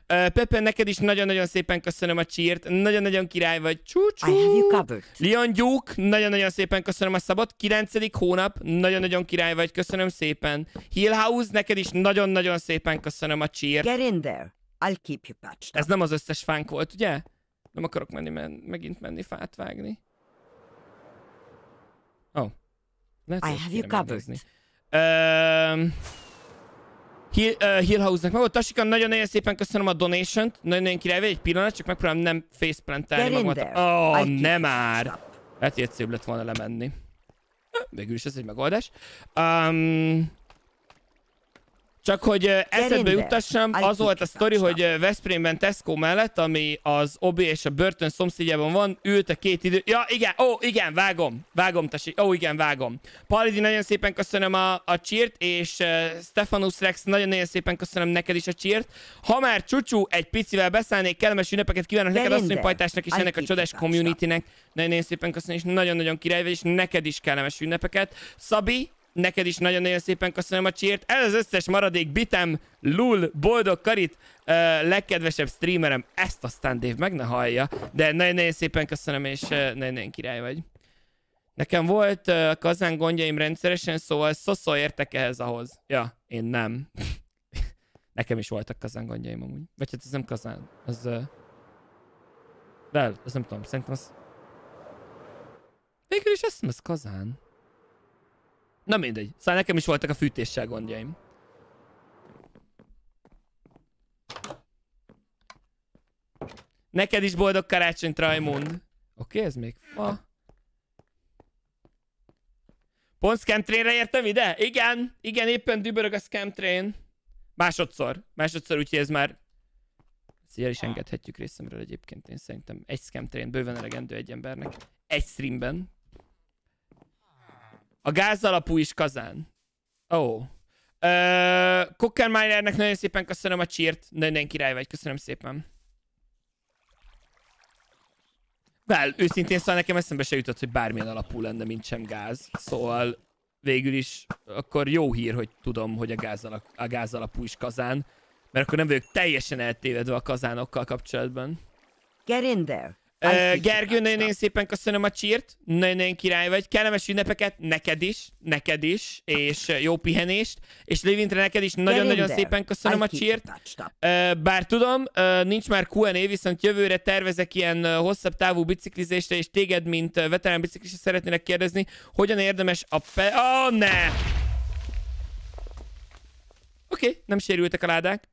Pepe, neked is nagyon-nagyon szépen köszönöm a csírt, nagyon-nagyon király vagy, csúcsú! Leon Duke, nagyon-nagyon szépen köszönöm a szabad. 9. hónap, nagyon-nagyon király vagy, köszönöm szépen. Hill House neked is nagyon-nagyon szépen köszönöm a csírt. Get in there. I'll keep you patched. Ez nem az összes fánk volt, ugye? Nem akarok menni, men megint menni fát vágni. Oh. Lehet, I have you covered. Um, Hill, uh, Hillhouse-nak meg volt. Tasikan, nagyon-nagyon szépen köszönöm a donation-t. Nagyon-nagyon király, egy pillanat, csak megpróbálom nem faceplantálni magamat. Ó, oh, nem már. Lehet, hogy egyszerűbb lett volna lemenni. Végül is ez egy megoldás. Um, csak hogy eszedbe jutassam, az volt a sztori, hogy Veszprémben Tesco mellett, ami az Obi és a börtön szomszédjában van, ült a két idő... Ja, igen, ó, igen, vágom, vágom, tesi, ó, igen, vágom. Palidi, nagyon szépen köszönöm a, a csírt, és uh, Stefanus Rex, nagyon-nagyon szépen köszönöm neked is a csírt. Ha már csúcsú, egy picivel beszállnék, kellemes ünnepeket kívánok neked, pajtásnak és ennek a csodás communitynek. Nagyon-nagyon szépen köszönöm, és nagyon-nagyon király vagy, és neked is kellemes ünnepeket. Szabi, Neked is nagyon-nagyon szépen köszönöm a csírt. Ez az összes maradék bitem, lul, boldog karit, uh, legkedvesebb streamerem. Ezt aztán Dave meg ne hallja. De nagyon-nagyon szépen köszönöm, és uh, nagyon-nagyon király vagy. Nekem volt uh, kazán gondjaim rendszeresen, szóval szoszol értek ehhez ahhoz. Ja, én nem. *laughs* Nekem is voltak kazán gondjaim amúgy. Vagy hát ez nem kazán. Az... Uh... De, ez nem tudom, szerintem az... Végül is azt hiszem, ez kazán. Na mindegy. Szóval nekem is voltak a fűtéssel gondjaim. Neked is boldog karácsonyt, Raimund. Oké, okay, ez még fa. Pont scamtrainre értem ide? Igen, igen, éppen dübörög a Train. Másodszor. Másodszor, úgyhogy ez már... Ezt el is engedhetjük részemről egyébként, én szerintem egy Train bőven elegendő egy embernek. Egy streamben. A gáz alapú is kazán. Ó. Oh. Uh, nagyon szépen köszönöm a csírt. Nagyon király vagy, köszönöm szépen. Well, őszintén szóval nekem eszembe se jutott, hogy bármilyen alapú lenne, mint sem gáz. Szóval végül is akkor jó hír, hogy tudom, hogy a gáz, alap, a gáz alapú is kazán. Mert akkor nem vagyok teljesen eltévedve a kazánokkal kapcsolatban. Get in there. Uh, Gergő, nagyon-nagyon szépen köszönöm a csírt, nagyon-nagyon király vagy, kellemes ünnepeket neked is, neked is, és jó pihenést, és Livintre neked is nagyon-nagyon szépen köszönöm a csírt, uh, bár tudom, uh, nincs már Q&A, viszont jövőre tervezek ilyen hosszabb távú biciklizésre, és téged, mint veterán biciklisre szeretnének kérdezni, hogyan érdemes a pe... Oh, ne! Oké, okay, nem sérültek a ládák.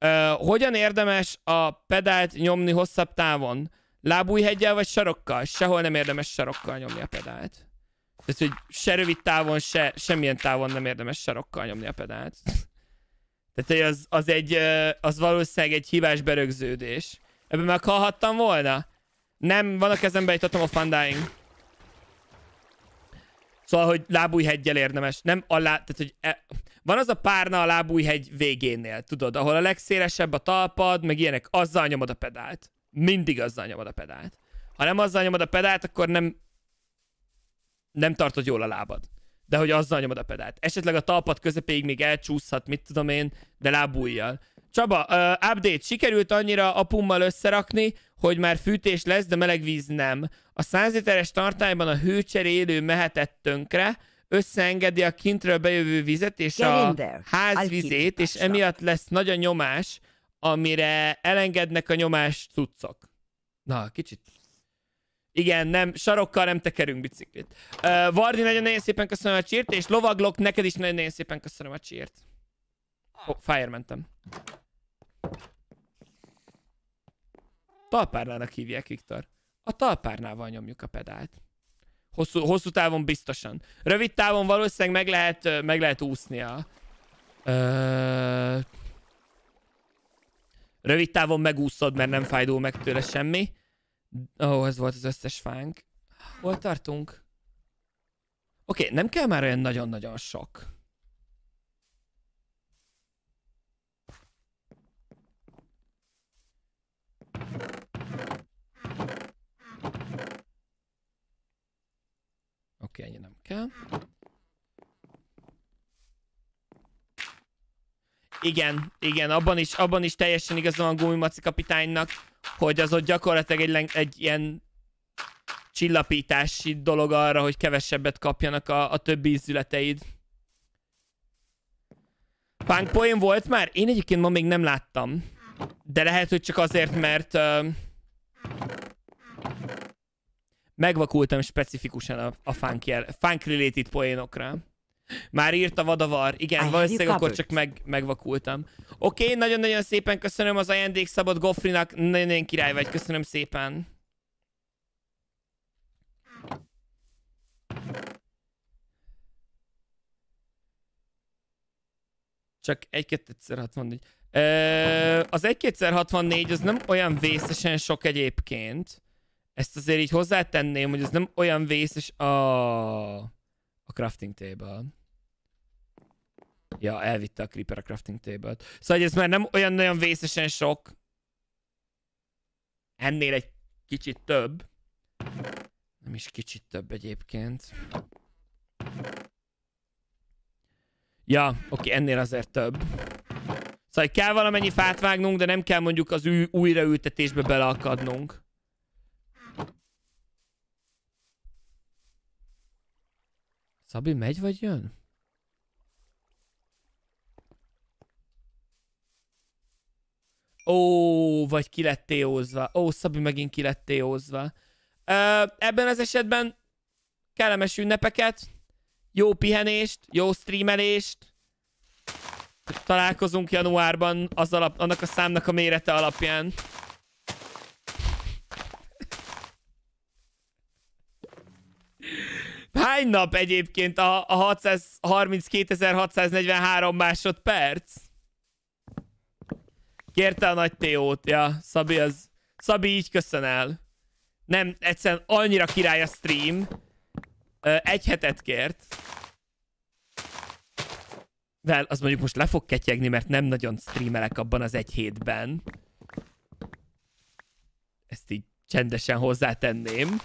Uh, hogyan érdemes a pedált nyomni hosszabb távon? Lábújhegyel vagy sarokkal? Sehol nem érdemes sarokkal nyomni a pedált. Tehát, hogy se rövid távon, se semmilyen távon nem érdemes sarokkal nyomni a pedált. Tehát, hogy az, az, egy, az valószínűleg egy hívás berögződés. Ebben meghalhattam volna? Nem, van a kezembe egy a Undying. Szóval, hogy lábújhegyel érdemes. Nem a lá... Tehát, hogy e... Van az a párna a lábújhegy végénél, tudod, ahol a legszélesebb a talpad, meg ilyenek, azzal nyomod a pedált mindig azzal nyomod a pedált. Ha nem azzal nyomod a pedált, akkor nem, nem tartod jól a lábad. De hogy azzal nyomod a pedált. Esetleg a talpad közepéig még elcsúszhat, mit tudom én, de lábújjal. Csaba, uh, update. Sikerült annyira apummal összerakni, hogy már fűtés lesz, de meleg víz nem. A 100 literes tartályban a hőcserélő mehetett tönkre, összeengedi a kintről bejövő vizet és a házvizét, és emiatt lesz nagy a nyomás, amire elengednek a nyomás cuccok. Na, kicsit. Igen, nem, sarokkal nem tekerünk biciklit. Uh, Vardi, nagyon-nagyon szépen köszönöm a csírt, és lovaglok, neked is nagyon-nagyon szépen köszönöm a csírt. Oh, fire mentem. Talpárnának hívják, Viktor. A talpárnával nyomjuk a pedált. Hosszú, hosszú távon biztosan. Rövid távon valószínűleg meg lehet, meg lehet úszni a... Uh... Rövid távon megúszod, mert nem fájdul meg tőle semmi. Ó, oh, ez volt az összes fánk. Hol tartunk? Oké, okay, nem kell már olyan nagyon-nagyon sok. Oké, okay, ennyi nem kell. Igen, igen, abban is, abban is teljesen igazán a gumimaci kapitánynak, hogy az ott gyakorlatilag egy, egy ilyen csillapítási dolog arra, hogy kevesebbet kapjanak a, a többi ízületeid. Punk poén volt már? Én egyébként ma még nem láttam. De lehet, hogy csak azért, mert... Uh, megvakultam specifikusan a, a funk, jel, funk related poénokra. Már írt a vadavar. Igen, I valószínűleg akkor csak meg, megvakultam. Oké, okay, nagyon-nagyon szépen köszönöm az ajándék szabad Goffrinak. Nagyon-nagyon király vagy, köszönöm szépen. Csak 1-2-64. Az 1-2-64 az nem olyan vészesen sok egyébként. Ezt azért így hozzátenném, hogy ez nem olyan vészes... Oh crafting table. Ja, elvitte a creeper a crafting table-t. Szóval, ez már nem olyan nagyon vészesen sok. Ennél egy kicsit több. Nem is kicsit több egyébként. Ja, oké, ennél azért több. Szóval kell valamennyi fát vágnunk, de nem kell mondjuk az újraültetésbe beleakadnunk. Szabi megy vagy jön? Ó, vagy ki lett téózva. Ó, Szabi megint ki lett téózva. Ö, ebben az esetben kellemes ünnepeket, jó pihenést, jó streamelést. Találkozunk januárban az alap, annak a számnak a mérete alapján. Hány nap egyébként a, a 632.643 másodperc? Kérte a nagy Teót, ja, Szabi az... Szabi így köszön el. Nem, egyszerűen annyira király a stream. Ö, egy hetet kért. De az mondjuk most le fog ketyegni, mert nem nagyon streamelek abban az egy hétben. Ezt így csendesen hozzátenném.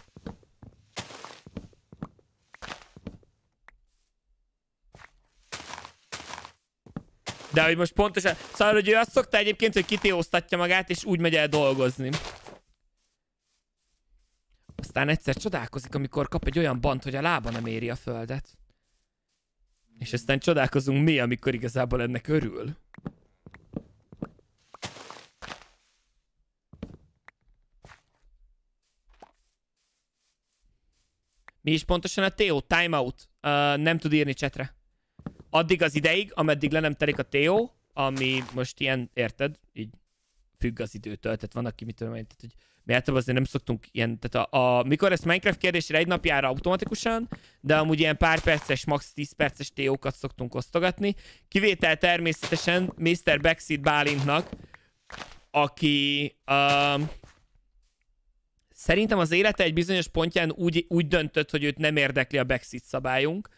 De hogy most pontosan... Szóval, hogy ő azt szokta egyébként, hogy kitéóztatja magát, és úgy megy el dolgozni. Aztán egyszer csodálkozik, amikor kap egy olyan bant, hogy a lába nem éri a földet. És aztán csodálkozunk mi, amikor igazából ennek örül. Mi is pontosan a TO? Timeout. Uh, nem tud írni csetre addig az ideig, ameddig le nem telik a TO, ami most ilyen, érted, így függ az időtől, tehát van, aki mit tudom én, tehát, hogy mi általában azért nem szoktunk ilyen, tehát a, a, mikor ezt Minecraft kérdésre egy napjára automatikusan, de amúgy ilyen pár perces, max 10 perces TO-kat szoktunk osztogatni. Kivétel természetesen Mr. Backseat Bálintnak, aki uh, szerintem az élete egy bizonyos pontján úgy, úgy döntött, hogy őt nem érdekli a Backseat szabályunk,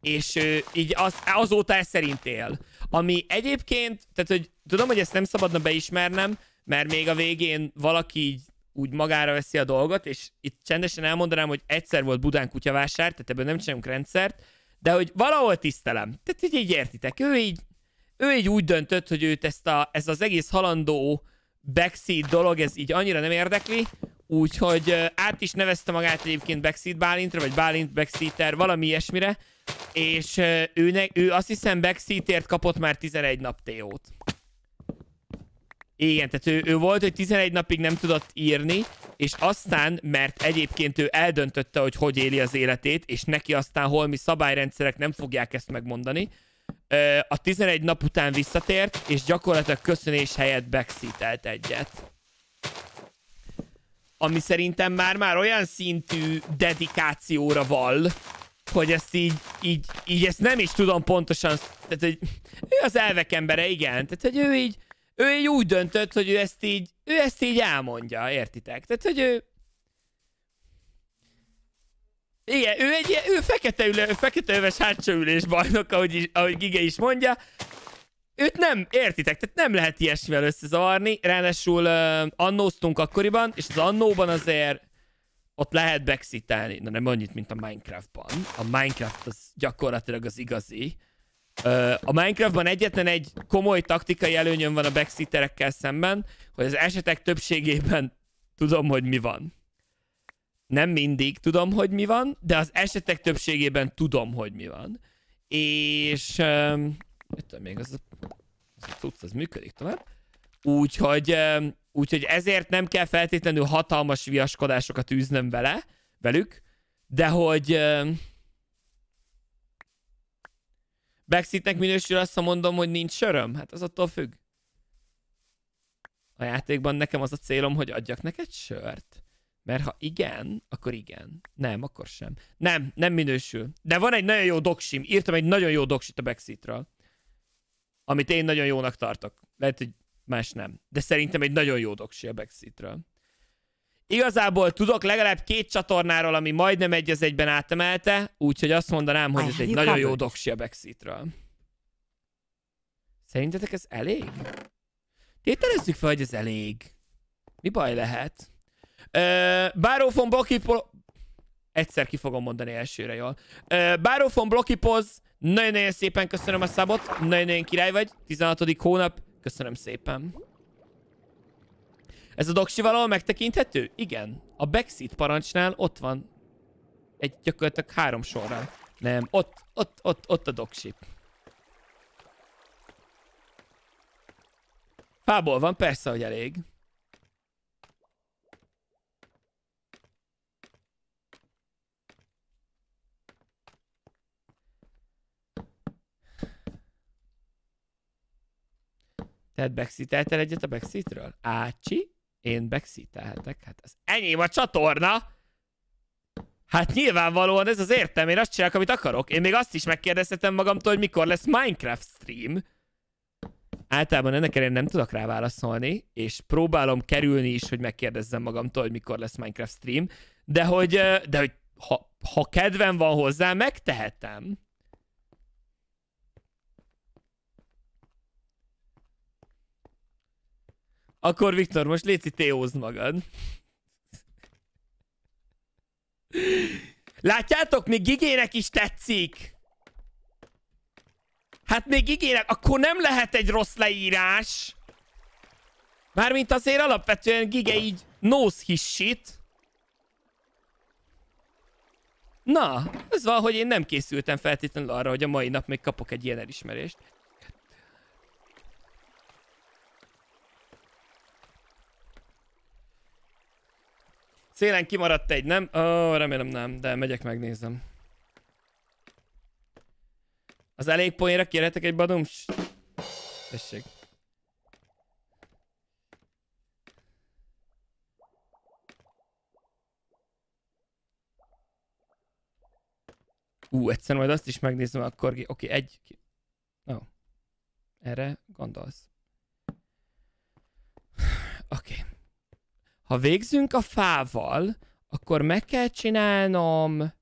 és ő, így az, azóta ez szerint él. Ami egyébként, tehát hogy tudom, hogy ezt nem szabadna beismernem, mert még a végén valaki így úgy magára veszi a dolgot, és itt csendesen elmondanám, hogy egyszer volt Budán kutyavásár, tehát ebből nem csinálunk rendszert, de hogy valahol tisztelem. Tehát így, így értitek, ő így, ő így úgy döntött, hogy őt ezt a, ez az egész halandó backseat dolog, ez így annyira nem érdekli, Úgyhogy át is nevezte magát egyébként Backseat Bálintra, vagy Bálint Backseater, valami ilyesmire. És ő, ne ő azt hiszem Backseatért kapott már 11 nap TO-t. Igen, tehát ő, ő volt, hogy 11 napig nem tudott írni, és aztán, mert egyébként ő eldöntötte, hogy hogy éli az életét, és neki aztán holmi szabályrendszerek nem fogják ezt megmondani, a 11 nap után visszatért, és gyakorlatilag köszönés helyett backseatelt egyet ami szerintem már már olyan szintű dedikációra vall, hogy ezt így, így, így ezt nem is tudom pontosan, tehát hogy ő az elvek embere, igen, tehát hogy ő így, ő így úgy döntött, hogy ő ezt így, ő ezt így elmondja, értitek? Tehát, hogy ő... Igen, ő egy ő fekete, ülő, fekete öves hátsó ülés bajnok, ahogy, ahogy Gige is mondja, őt nem, értitek, tehát nem lehet ilyesmivel összezavarni, ráadásul uh, annóztunk akkoriban, és az annóban azért ott lehet backseatálni, na nem annyit, mint a Minecraftban. A Minecraft az gyakorlatilag az igazi. Uh, a Minecraftban egyetlen egy komoly taktikai előnyöm van a backsitterekkel szemben, hogy az esetek többségében tudom, hogy mi van. Nem mindig tudom, hogy mi van, de az esetek többségében tudom, hogy mi van. És... Uh, Mit még, az a, az a cucc, az működik tovább. Úgyhogy, úgyhogy ezért nem kell feltétlenül hatalmas viaskodásokat űznöm vele, velük, de hogy... Backseatnek minősül azt, ha mondom, hogy nincs söröm? Hát az attól függ. A játékban nekem az a célom, hogy adjak neked sört. Mert ha igen, akkor igen. Nem, akkor sem. Nem, nem minősül. De van egy nagyon jó doksim. Írtam egy nagyon jó doksit a backseatről amit én nagyon jónak tartok. Lehet, hogy más nem. De szerintem egy nagyon jó doksi a Backseatről. Igazából tudok legalább két csatornáról, ami majdnem egy az egyben átemelte, úgyhogy azt mondanám, hogy ez egy nagyon jó doksi a Backseatről. Szerintetek ez elég? Tételezzük fel, hogy ez elég. Mi baj lehet? Báró von Blokipo... Egyszer ki fogom mondani elsőre, jól. Báró von Blokipoz nagyon-nagyon szépen köszönöm a szabot. Nagyon-nagyon király vagy. 16. hónap. Köszönöm szépen. Ez a doksi valahol megtekinthető? Igen. A backseat parancsnál ott van. Egy gyakorlatilag három sorra. Nem, ott, ott, ott, ott a doksi. Fából van, persze, hogy elég. Tehát backseat-eltel egyet a backseatről? Ácsi, én backseatelhetek. Hát az enyém a csatorna! Hát nyilvánvalóan ez az értem, én azt csinálok, amit akarok. Én még azt is megkérdezhetem magamtól, hogy mikor lesz Minecraft stream. Általában ennek ellenére nem tudok rá válaszolni, és próbálom kerülni is, hogy megkérdezzem magamtól, hogy mikor lesz Minecraft stream. De hogy, de hogy ha, ha kedvem van hozzá, megtehetem. Akkor Viktor, most léci téózd magad. Látjátok, még Gigének is tetszik. Hát még Gigének, akkor nem lehet egy rossz leírás. Mármint azért alapvetően Gige így nose hissit. Na, ez van, hogy én nem készültem feltétlenül arra, hogy a mai nap még kapok egy ilyen elismerést. Szélen kimaradt egy, nem? Ó, oh, remélem nem, de megyek megnézem. Az elég poénra kérhetek egy badums? Tessék. Ú, uh, egyszer majd azt is megnézem, akkor oké, okay, egy... Ó. Oh. Erre gondolsz. Oké. Okay. Ha végzünk a fával, akkor meg kell csinálnom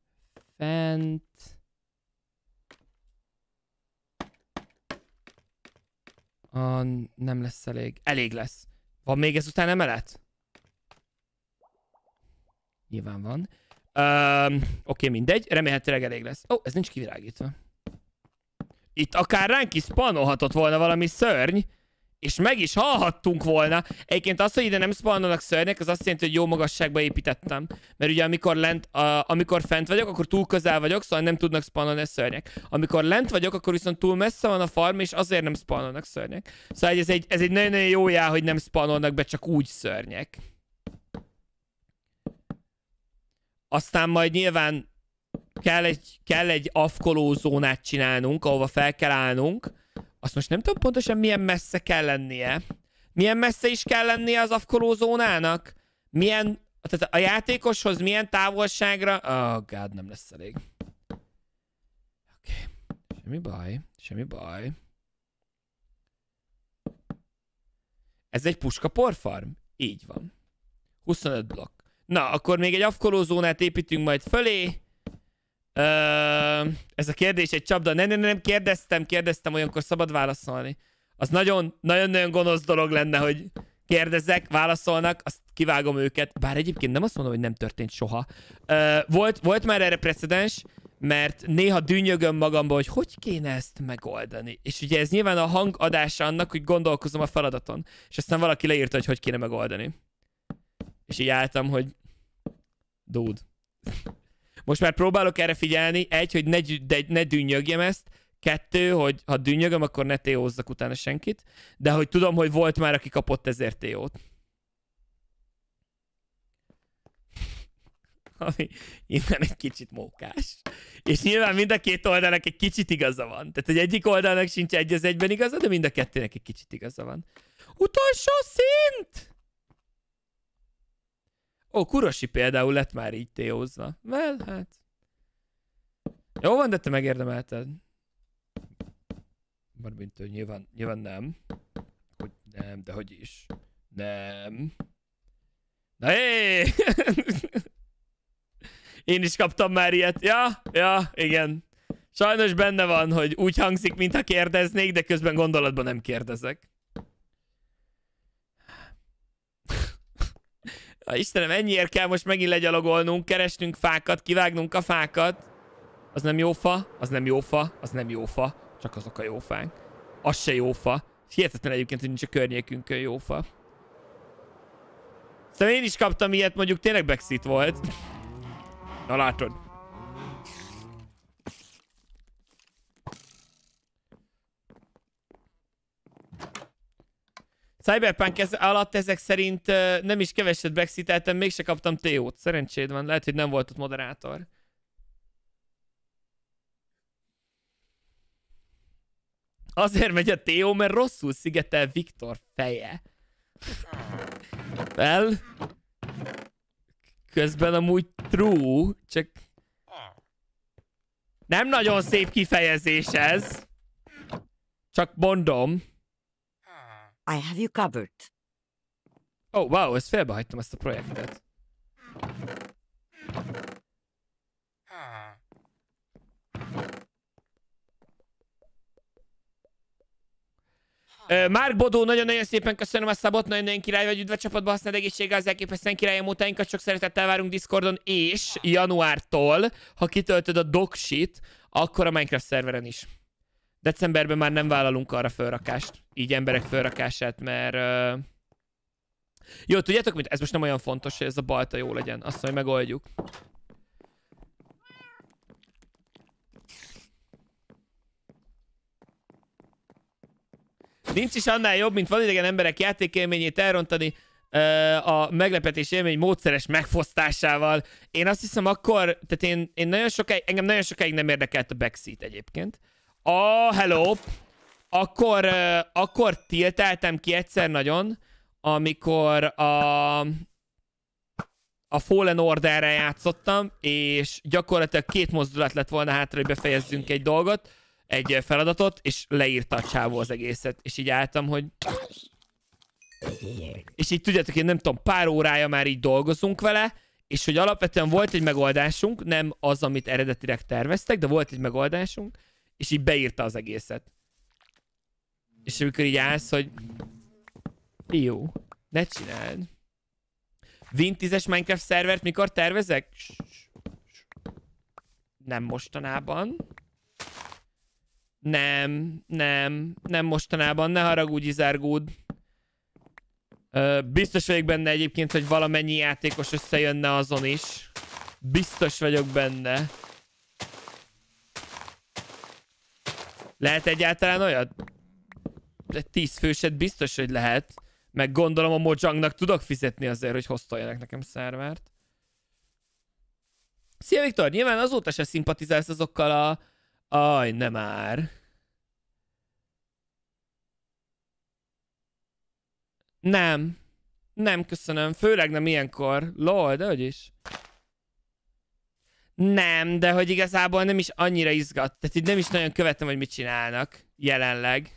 fent... A, nem lesz elég. Elég lesz. Van még ezután emelet? Nyilván van. Um, Oké, okay, mindegy. Remélhetőleg elég lesz. Ó, oh, ez nincs kivirágítva. Itt akár ránk is spanolhatott volna valami szörny és meg is hallhattunk volna. Egyébként az, hogy ide nem spawnolnak szörnyek, az azt jelenti, hogy jó magasságba építettem. Mert ugye amikor, lent, a, amikor fent vagyok, akkor túl közel vagyok, szóval nem tudnak spawnolni szörnyek. Amikor lent vagyok, akkor viszont túl messze van a farm, és azért nem spawnolnak szörnyek. Szóval ez egy, ez egy nagyon-nagyon jó jel, hogy nem spawnolnak be csak úgy szörnyek. Aztán majd nyilván kell egy, kell egy afkoló zónát csinálnunk, ahova fel kell állnunk, azt most nem tudom pontosan milyen messze kell lennie. Milyen messze is kell lennie az afkoló zónának? Milyen, tehát a játékoshoz milyen távolságra? Oh god, nem lesz elég. Oké. Okay. Semmi baj, semmi baj. Ez egy puska porfarm? Így van. 25 blokk. Na, akkor még egy afkoló zónát építünk majd fölé ez a kérdés egy csapda. Nem, nem, nem, kérdeztem, kérdeztem, olyankor szabad válaszolni. Az nagyon-nagyon nagyon gonosz dolog lenne, hogy kérdezek, válaszolnak, azt kivágom őket. Bár egyébként nem azt mondom, hogy nem történt soha. Volt, volt már erre precedens, mert néha dűnyögöm magamba, hogy hogy kéne ezt megoldani. És ugye ez nyilván a hangadása annak, hogy gondolkozom a feladaton. És aztán valaki leírta, hogy hogy kéne megoldani. És így álltam, hogy dude. Most már próbálok erre figyelni, egy, hogy ne, de, ne dünnyögjem ezt, kettő, hogy ha dünnyögöm, akkor ne téhozzak utána senkit, de hogy tudom, hogy volt már, aki kapott ezért téót. *laughs* ami innen egy kicsit mókás. És nyilván mind a két oldalnak egy kicsit igaza van. Tehát egy egyik oldalnak sincs egy az egyben igaza, de mind a kettőnek egy kicsit igaza van. Utolsó szint! Ó, Kurosi például lett már így téhozva. Well, hát... Jó van, de te megérdemelted. Mármint nyilván, nyilván nem. Hogy nem, de hogy is. Nem. Na hé! *laughs* Én is kaptam már ilyet. Ja, ja, igen. Sajnos benne van, hogy úgy hangzik, mintha kérdeznék, de közben gondolatban nem kérdezek. Istenem, ennyiért kell most megint legyalogolnunk, keresnünk fákat, kivágnunk a fákat. Az nem jó fa, az nem jó fa, az nem jó fa. Csak azok a jó fánk. Az se jó fa. Hihetetlen egyébként, hogy nincs a környékünkön jó fa. Szóval én is kaptam ilyet, mondjuk tényleg backseat volt. Na látod. Cyberpunk ez alatt ezek szerint nem is keveset backseateltem, mégse kaptam TO-t. Szerencséd van, lehet, hogy nem volt ott moderátor. Azért megy a TO, mert rosszul szigetel Viktor feje. Fel. Közben amúgy true, csak... Nem nagyon szép kifejezés ez. Csak mondom. I have you covered. oh, wow, ezt félbehagytam ezt a projektet. Márk Bodó, nagyon-nagyon szépen köszönöm a szabot, nagyon-nagyon király vagy, üdv a csapatba használd egészséggel az elképesztően király mutáinkat, sok szeretettel várunk Discordon, és januártól, ha kitöltöd a dogshit, akkor a Minecraft szerveren is. Decemberben már nem vállalunk arra fölrakást, így emberek fölrakását, mert... Uh... Jó, tudjátok mit? Ez most nem olyan fontos, hogy ez a balta jó legyen. Azt mondja, megoldjuk. Nincs is annál jobb, mint van idegen emberek játékélményét elrontani uh, a meglepetés élmény módszeres megfosztásával. Én azt hiszem akkor, tehát én, én nagyon sokáig, engem nagyon sokáig nem érdekelt a backseat egyébként. A hello. Akkor, uh, akkor tilteltem ki egyszer nagyon, amikor a, a Fallen order játszottam, és gyakorlatilag két mozdulat lett volna hátra, hogy befejezzünk egy dolgot, egy feladatot, és leírta a csávó az egészet. És így álltam, hogy... És így tudjátok, én nem tudom, pár órája már így dolgozunk vele, és hogy alapvetően volt egy megoldásunk, nem az, amit eredetileg terveztek, de volt egy megoldásunk, és így beírta az egészet. És amikor így állsz, hogy jó, ne csináld. Win 10 Minecraft szervert mikor tervezek? Nem mostanában. Nem, nem, nem mostanában, ne haragudj, izárgód. biztos vagyok benne egyébként, hogy valamennyi játékos összejönne azon is. Biztos vagyok benne. Lehet egyáltalán olyan? De tíz főset biztos, hogy lehet. Meg gondolom a Mojangnak tudok fizetni azért, hogy hoztoljanak nekem szervárt. Szia Viktor, nyilván azóta se szimpatizálsz azokkal a... Aj, nem már. Nem. Nem, köszönöm. Főleg nem ilyenkor. Lol, de hogy is. Nem, de hogy igazából nem is annyira izgat. Tehát itt nem is nagyon követem, hogy mit csinálnak jelenleg.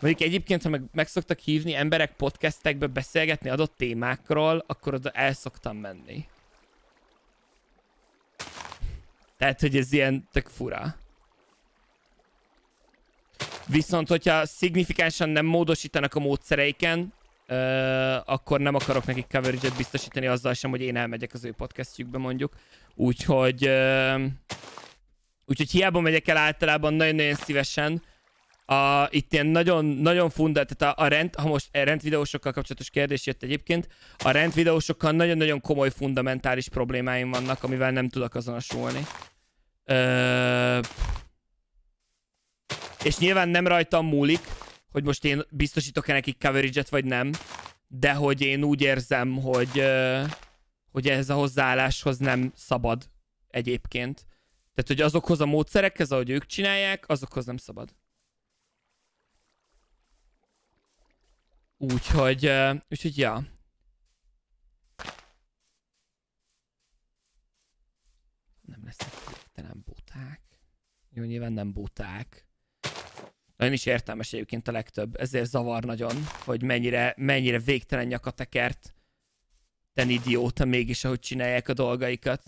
Mondjuk egyébként, ha meg, meg szoktak hívni emberek podcastekbe beszélgetni adott témákról, akkor oda el szoktam menni. Tehát, hogy ez ilyen tök fura. Viszont, hogyha szignifikánsan nem módosítanak a módszereiken, ö, akkor nem akarok nekik coverage biztosítani azzal sem, hogy én elmegyek az ő podcastjükbe mondjuk. Úgyhogy... Ö, úgyhogy hiába megyek el általában nagyon-nagyon szívesen, a, itt ilyen nagyon, nagyon funda, tehát a, a rend, ha most a eh, rendvideósokkal kapcsolatos kérdés jött egyébként, a rendvideósokkal nagyon-nagyon komoly fundamentális problémáim vannak, amivel nem tudok azonosulni. Ö... És nyilván nem rajtam múlik, hogy most én biztosítok-e nekik coverage-et, vagy nem. De hogy én úgy érzem, hogy, ö... hogy ez a hozzáálláshoz nem szabad egyébként. Tehát, hogy azokhoz a módszerekhez, ahogy ők csinálják, azokhoz nem szabad. Úgyhogy, uh, úgyhogy, ja. Nem lesz. Jó, nyilván nem buták. Nem is értelmes egyébként a legtöbb, ezért zavar nagyon, hogy mennyire, mennyire végtelen nyakatekert ten idióta mégis, ahogy csinálják a dolgaikat.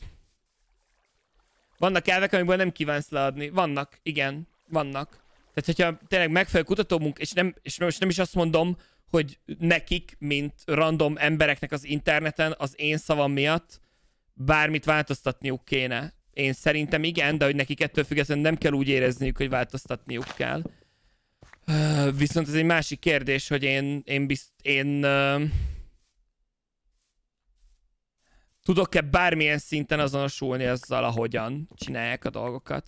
Vannak elvek, amikből nem kívánsz leadni. Vannak, igen, vannak. Tehát, hogyha tényleg megfelelő kutatómunk, és nem, és most nem is azt mondom, hogy nekik, mint random embereknek az interneten, az én szavam miatt bármit változtatniuk kéne. Én szerintem igen, de hogy nekik ettől függetlenül nem kell úgy érezniük, hogy változtatniuk kell. Viszont ez egy másik kérdés, hogy én, én, bizt, én uh, tudok-e bármilyen szinten azonosulni azzal, ahogyan csinálják a dolgokat.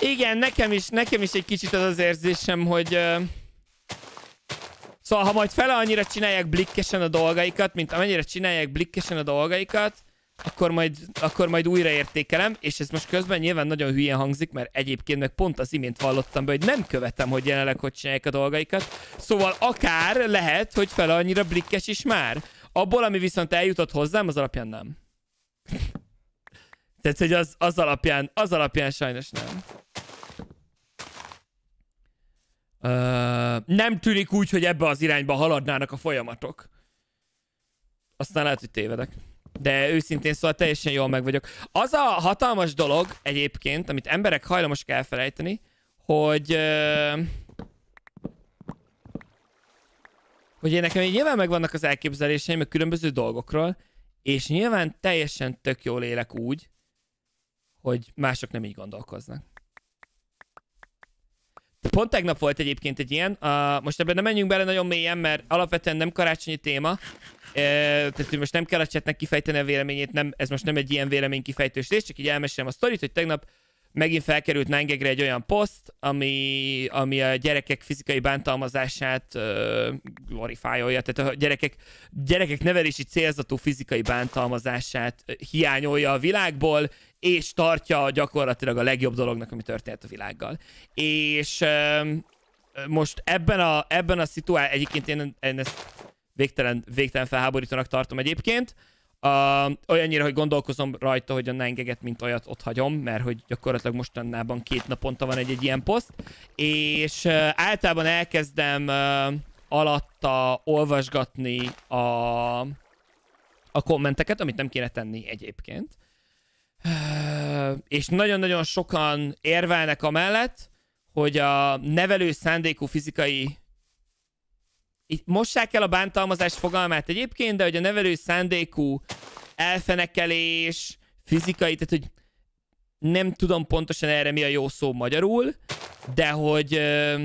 Igen, nekem is, nekem is egy kicsit az az érzésem, hogy... Uh... Szóval, ha majd fele annyira csinálják blikkesen a dolgaikat, mint amennyire csinálják blikkesen a dolgaikat, akkor majd, akkor majd újraértékelem, és ez most közben nyilván nagyon hülyén hangzik, mert egyébként meg pont az imént vallottam be, hogy nem követem, hogy jelenleg hogy csinálják a dolgaikat. Szóval akár lehet, hogy fele annyira blikkes is már. Abból, ami viszont eljutott hozzám, az alapján nem. *laughs* Tehát, hogy az, az alapján, az alapján sajnos nem. Ö, nem tűnik úgy, hogy ebbe az irányba haladnának a folyamatok. Aztán lehet, hogy tévedek. De őszintén szóval teljesen jól meg vagyok. Az a hatalmas dolog egyébként, amit emberek hajlamosak elfelejteni, hogy... Ö, hogy én nekem nyilván megvannak az elképzeléseim a különböző dolgokról, és nyilván teljesen tök jól élek úgy, hogy mások nem így gondolkoznak. Pont tegnap volt egyébként egy ilyen. Uh, most ebben nem menjünk bele nagyon mélyen, mert alapvetően nem karácsonyi téma. Uh, tehát most nem kell a chatnek kifejteni a véleményét, nem, ez most nem egy ilyen vélemény kifejtős rész, csak így elmesélem a sztorit, hogy tegnap megint felkerült Nengegre egy olyan poszt, ami, ami a gyerekek fizikai bántalmazását uh, glorifájolja, tehát a gyerekek, gyerekek nevelési célzatú fizikai bántalmazását hiányolja a világból, és tartja gyakorlatilag a legjobb dolognak, ami történt a világgal. És uh, most ebben a, ebben a szituáció, egyébként én, én ezt végtelen, végtelen felháborítónak tartom egyébként, uh, Uh, olyannyira, hogy gondolkozom rajta, hogy a nengeget, mint olyat ott hagyom, mert hogy gyakorlatilag mostanában két naponta van egy-egy ilyen poszt, és uh, általában elkezdem uh, alatta olvasgatni a, a kommenteket, amit nem kéne tenni egyébként. Uh, és nagyon-nagyon sokan érvelnek amellett, hogy a nevelő szándékú fizikai itt mossák el a bántalmazás fogalmát egyébként, de hogy a nevelő szándékú elfenekelés, fizikai, tehát hogy nem tudom pontosan erre mi a jó szó magyarul, de hogy euh,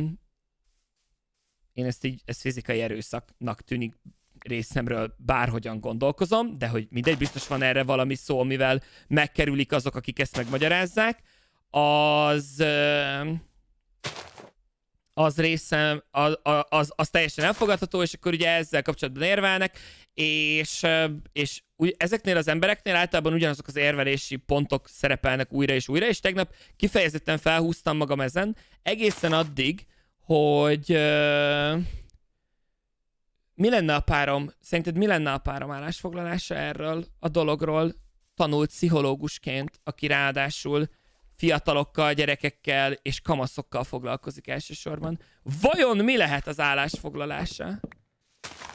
én ezt így, ez fizikai erőszaknak tűnik részemről bárhogyan gondolkozom, de hogy mindegy, biztos van erre valami szó, amivel megkerülik azok, akik ezt megmagyarázzák, az... Euh, az részem, az, az, az teljesen elfogadható, és akkor ugye ezzel kapcsolatban érvelnek, és, és úgy, ezeknél az embereknél általában ugyanazok az érvelési pontok szerepelnek újra és újra, és tegnap kifejezetten felhúztam magam ezen, egészen addig, hogy uh, mi lenne a párom, szerinted mi lenne a párom állásfoglalása erről a dologról tanult pszichológusként, aki ráadásul fiatalokkal, gyerekekkel és kamaszokkal foglalkozik elsősorban. Vajon mi lehet az állásfoglalása?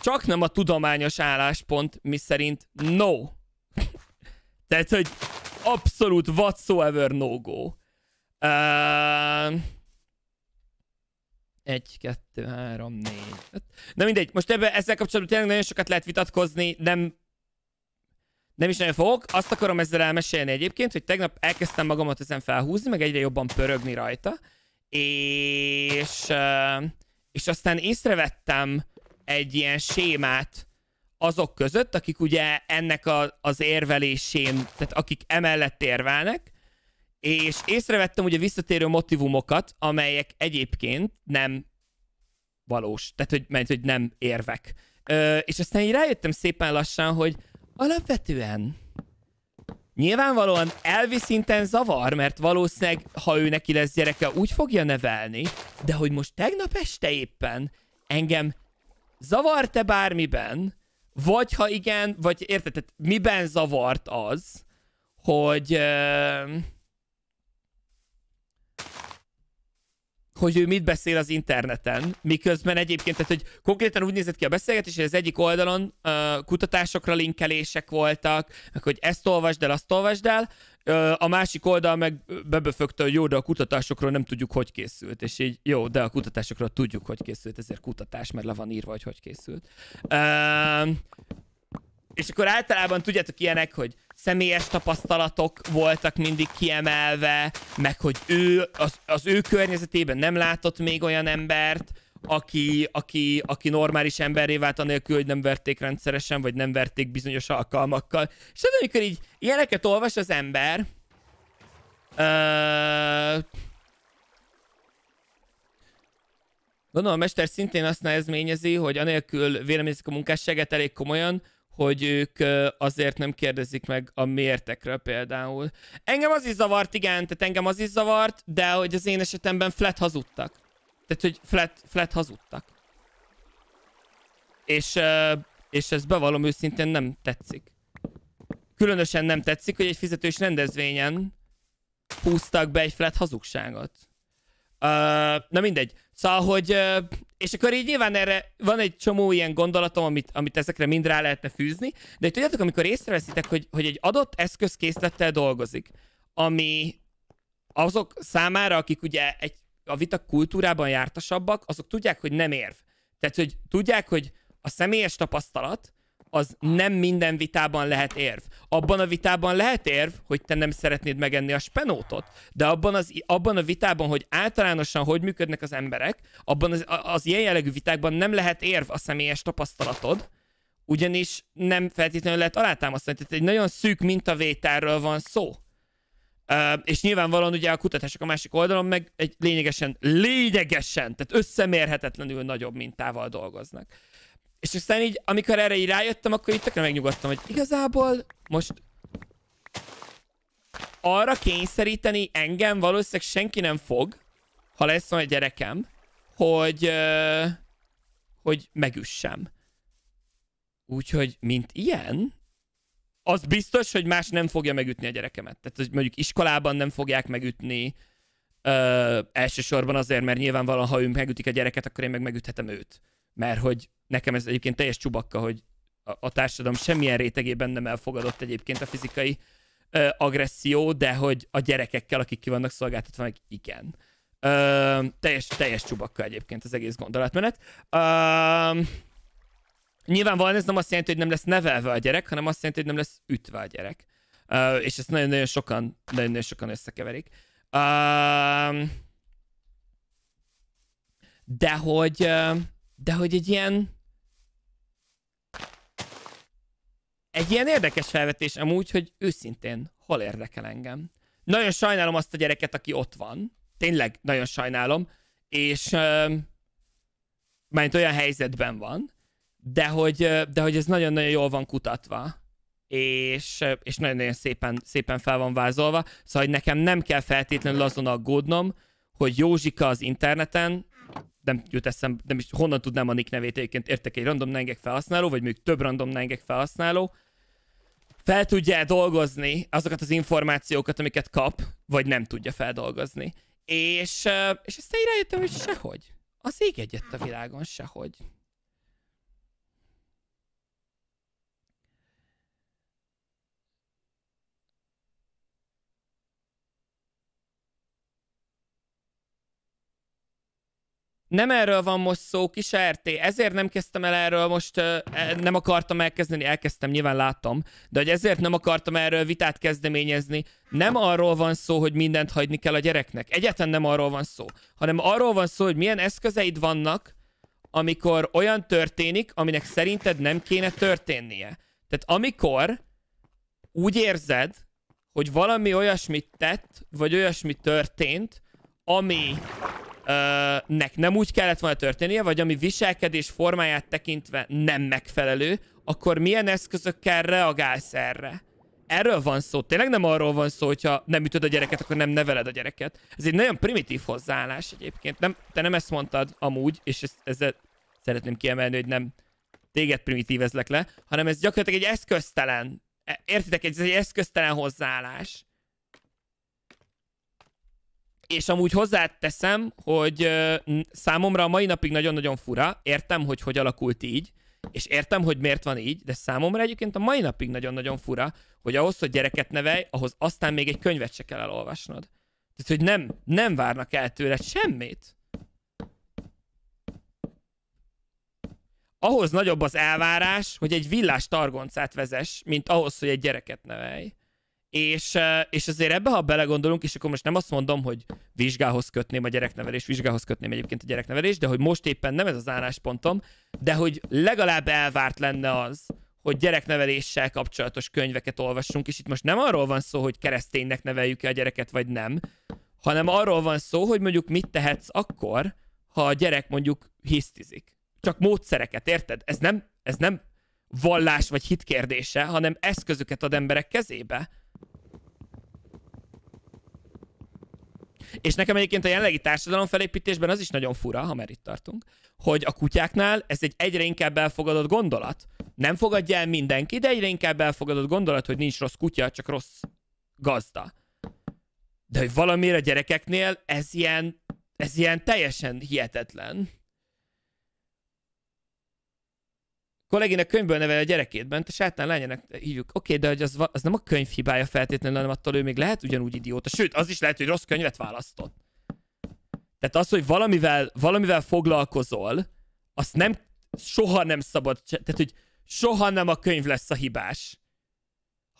Csak nem a tudományos álláspont, mi szerint no. Tehát, hogy abszolút whatsoever no-go. Uh, ehm, egy, kettő, három, négy. Öt. Na mindegy, most ebbe, ezzel kapcsolatban tényleg nagyon sokat lehet vitatkozni, nem nem is nagyon fogok. Azt akarom ezzel elmesélni egyébként, hogy tegnap elkezdtem magamat ezen felhúzni, meg egyre jobban pörögni rajta. És, és aztán észrevettem egy ilyen sémát azok között, akik ugye ennek a, az érvelésén, tehát akik emellett érvelnek, és észrevettem ugye visszatérő motivumokat, amelyek egyébként nem valós, tehát hogy, mert, hogy nem érvek. Ö, és aztán így rájöttem szépen lassan, hogy Alapvetően nyilvánvalóan elvi szinten zavar, mert valószínűleg, ha ő neki lesz gyereke, úgy fogja nevelni, de hogy most tegnap este éppen engem zavart-e bármiben, vagy ha igen, vagy érted, miben zavart az, hogy... Uh, hogy ő mit beszél az interneten, miközben egyébként, tehát hogy konkrétan úgy nézett ki a beszélgetés, hogy az egyik oldalon uh, kutatásokra linkelések voltak, meg hogy ezt olvasd el, azt olvasd el, uh, a másik oldal meg bebefögte, hogy jó, de a kutatásokról nem tudjuk, hogy készült, és így jó, de a kutatásokról tudjuk, hogy készült, ezért kutatás, mert le van írva, hogy hogy készült. Uh, és akkor általában tudjátok ilyenek, hogy személyes tapasztalatok voltak mindig kiemelve, meg hogy ő, az, az ő környezetében nem látott még olyan embert, aki, aki, aki normális emberré vált anélkül, hogy nem verték rendszeresen, vagy nem verték bizonyos alkalmakkal. És tudod, amikor így ilyeneket olvas az ember, Gondolom, a mester szintén azt nehezményezi, hogy anélkül véleményezik a munkásságát elég komolyan, hogy ők azért nem kérdezik meg a mértekről például. Engem az is zavart, igen, tehát engem az is zavart, de hogy az én esetemben flat hazudtak. Tehát, hogy flat, flat hazudtak. És, és ez bevallom őszintén nem tetszik. Különösen nem tetszik, hogy egy fizetős rendezvényen húztak be egy flat hazugságot. Uh, na mindegy. Szóval, hogy uh, és akkor így nyilván erre van egy csomó ilyen gondolatom, amit, amit ezekre mind rá lehetne fűzni, de tudjátok, amikor észreveszitek, hogy, hogy egy adott eszközkészlettel dolgozik, ami azok számára, akik ugye egy, a vita kultúrában jártasabbak, azok tudják, hogy nem érv. Tehát, hogy tudják, hogy a személyes tapasztalat az nem minden vitában lehet érv. Abban a vitában lehet érv, hogy te nem szeretnéd megenni a spenótot, de abban, az, abban a vitában, hogy általánosan hogy működnek az emberek, abban az, az ilyen jellegű vitákban nem lehet érv a személyes tapasztalatod, ugyanis nem feltétlenül lehet alátámasztani. Tehát egy nagyon szűk mintavételről van szó. Uh, és nyilvánvalóan ugye a kutatások a másik oldalon meg egy lényegesen, lényegesen, tehát összemérhetetlenül nagyobb mintával dolgoznak. És aztán így, amikor erre így rájöttem, akkor itt tökre megnyugodtam, hogy igazából most arra kényszeríteni engem valószínűleg senki nem fog, ha lesz majd gyerekem, hogy, uh, hogy megüssem. Úgyhogy, mint ilyen, az biztos, hogy más nem fogja megütni a gyerekemet. Tehát, hogy mondjuk iskolában nem fogják megütni, ö, elsősorban azért, mert nyilvánvalóan, ha ő megütik a gyereket, akkor én meg megüthetem őt. Mert hogy Nekem ez egyébként teljes csubakka, hogy a, a társadalom semmilyen rétegében nem elfogadott egyébként a fizikai ö, agresszió, de hogy a gyerekekkel, akik ki vannak szolgáltatva, meg igen. Ö, teljes, teljes csubakka egyébként az egész gondolatmenet. Ö, nyilvánvalóan ez nem azt jelenti, hogy nem lesz nevelve a gyerek, hanem azt jelenti, hogy nem lesz ütve a gyerek. Ö, és ezt nagyon-nagyon sokan, nagyon-nagyon sokan összekeverik. Ö, de hogy, de hogy egy ilyen, egy ilyen érdekes felvetés amúgy, hogy őszintén, hol érdekel engem? Nagyon sajnálom azt a gyereket, aki ott van. Tényleg nagyon sajnálom. És uh, mert olyan helyzetben van, de hogy, de hogy ez nagyon-nagyon jól van kutatva, és, és nagyon-nagyon szépen, szépen fel van vázolva, szóval hogy nekem nem kell feltétlenül azon aggódnom, hogy Józsika az interneten nem jut eszem, nem is honnan tudnám a nick nevét egyébként, értek egy random nengek felhasználó, vagy még több random nengek felhasználó, fel tudja -e dolgozni azokat az információkat, amiket kap, vagy nem tudja feldolgozni. És, és aztán rájöttem, hogy sehogy. Az ég egyet a világon sehogy. Nem erről van most szó, kis RT. Ezért nem kezdtem el erről most, e, nem akartam elkezdeni, elkezdtem, nyilván láttam, de hogy ezért nem akartam erről vitát kezdeményezni. Nem arról van szó, hogy mindent hagyni kell a gyereknek. Egyetlen nem arról van szó. Hanem arról van szó, hogy milyen eszközeid vannak, amikor olyan történik, aminek szerinted nem kéne történnie. Tehát amikor úgy érzed, hogy valami olyasmit tett, vagy olyasmi történt, ami nek nem úgy kellett volna történnie, vagy ami viselkedés formáját tekintve nem megfelelő, akkor milyen eszközökkel reagálsz erre? Erről van szó. Tényleg nem arról van szó, hogyha nem ütöd a gyereket, akkor nem neveled a gyereket. Ez egy nagyon primitív hozzáállás egyébként. Nem, te nem ezt mondtad amúgy, és ezt, ezzel szeretném kiemelni, hogy nem téged primitívezlek le, hanem ez gyakorlatilag egy eszköztelen. E, értitek, ez egy eszköztelen hozzáállás. És amúgy hozzáteszem, hogy számomra a mai napig nagyon-nagyon fura, értem, hogy hogy alakult így, és értem, hogy miért van így, de számomra egyébként a mai napig nagyon-nagyon fura, hogy ahhoz, hogy gyereket nevelj, ahhoz aztán még egy könyvet se kell elolvasnod. Tehát, hogy nem, nem várnak el tőled semmit. Ahhoz nagyobb az elvárás, hogy egy villás targoncát vezess, mint ahhoz, hogy egy gyereket nevelj. És, és azért ebbe, ha belegondolunk, és akkor most nem azt mondom, hogy vizsgához kötném a gyereknevelés, vizsgához kötném egyébként a gyereknevelés, de hogy most éppen nem ez az álláspontom, de hogy legalább elvárt lenne az, hogy gyerekneveléssel kapcsolatos könyveket olvassunk, és itt most nem arról van szó, hogy kereszténynek neveljük-e a gyereket, vagy nem, hanem arról van szó, hogy mondjuk mit tehetsz akkor, ha a gyerek mondjuk hisztizik. Csak módszereket, érted? Ez nem, ez nem vallás vagy hit kérdése, hanem eszközöket ad emberek kezébe, És nekem egyébként a jelenlegi társadalom felépítésben az is nagyon fura, ha már itt tartunk, hogy a kutyáknál ez egy egyre inkább elfogadott gondolat. Nem fogadja el mindenki, de egyre inkább elfogadott gondolat, hogy nincs rossz kutya, csak rossz gazda. De hogy valamire a gyerekeknél ez ilyen, ez ilyen teljesen hihetetlen. kolléginek könyvből nevel a gyerekét bent, a sátán lányának hívjuk. Oké, okay, de hogy az, az nem a könyv hibája feltétlenül, hanem attól ő még lehet ugyanúgy idióta. Sőt, az is lehet, hogy rossz könyvet választott. Tehát az, hogy valamivel, valamivel foglalkozol, azt nem, soha nem szabad, tehát hogy soha nem a könyv lesz a hibás.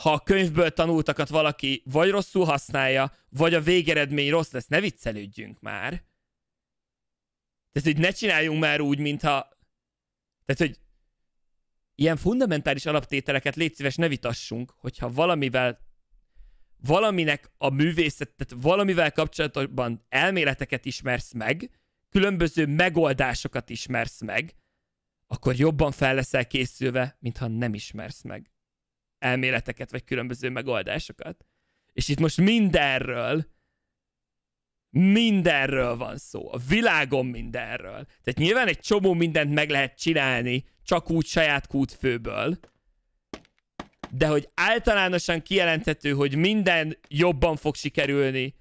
Ha a könyvből tanultakat valaki vagy rosszul használja, vagy a végeredmény rossz lesz, ne viccelődjünk már. Tehát, hogy ne csináljunk már úgy, mintha... Tehát, hogy ilyen fundamentális alaptételeket légy szíves ne vitassunk, hogyha valamivel valaminek a művészetet, valamivel kapcsolatban elméleteket ismersz meg, különböző megoldásokat ismersz meg, akkor jobban fel leszel készülve, mintha nem ismersz meg elméleteket, vagy különböző megoldásokat. És itt most mindenről, mindenről van szó. A világon mindenről. Tehát nyilván egy csomó mindent meg lehet csinálni, csak úgy saját kútfőből, de hogy általánosan kijelenthető, hogy minden jobban fog sikerülni,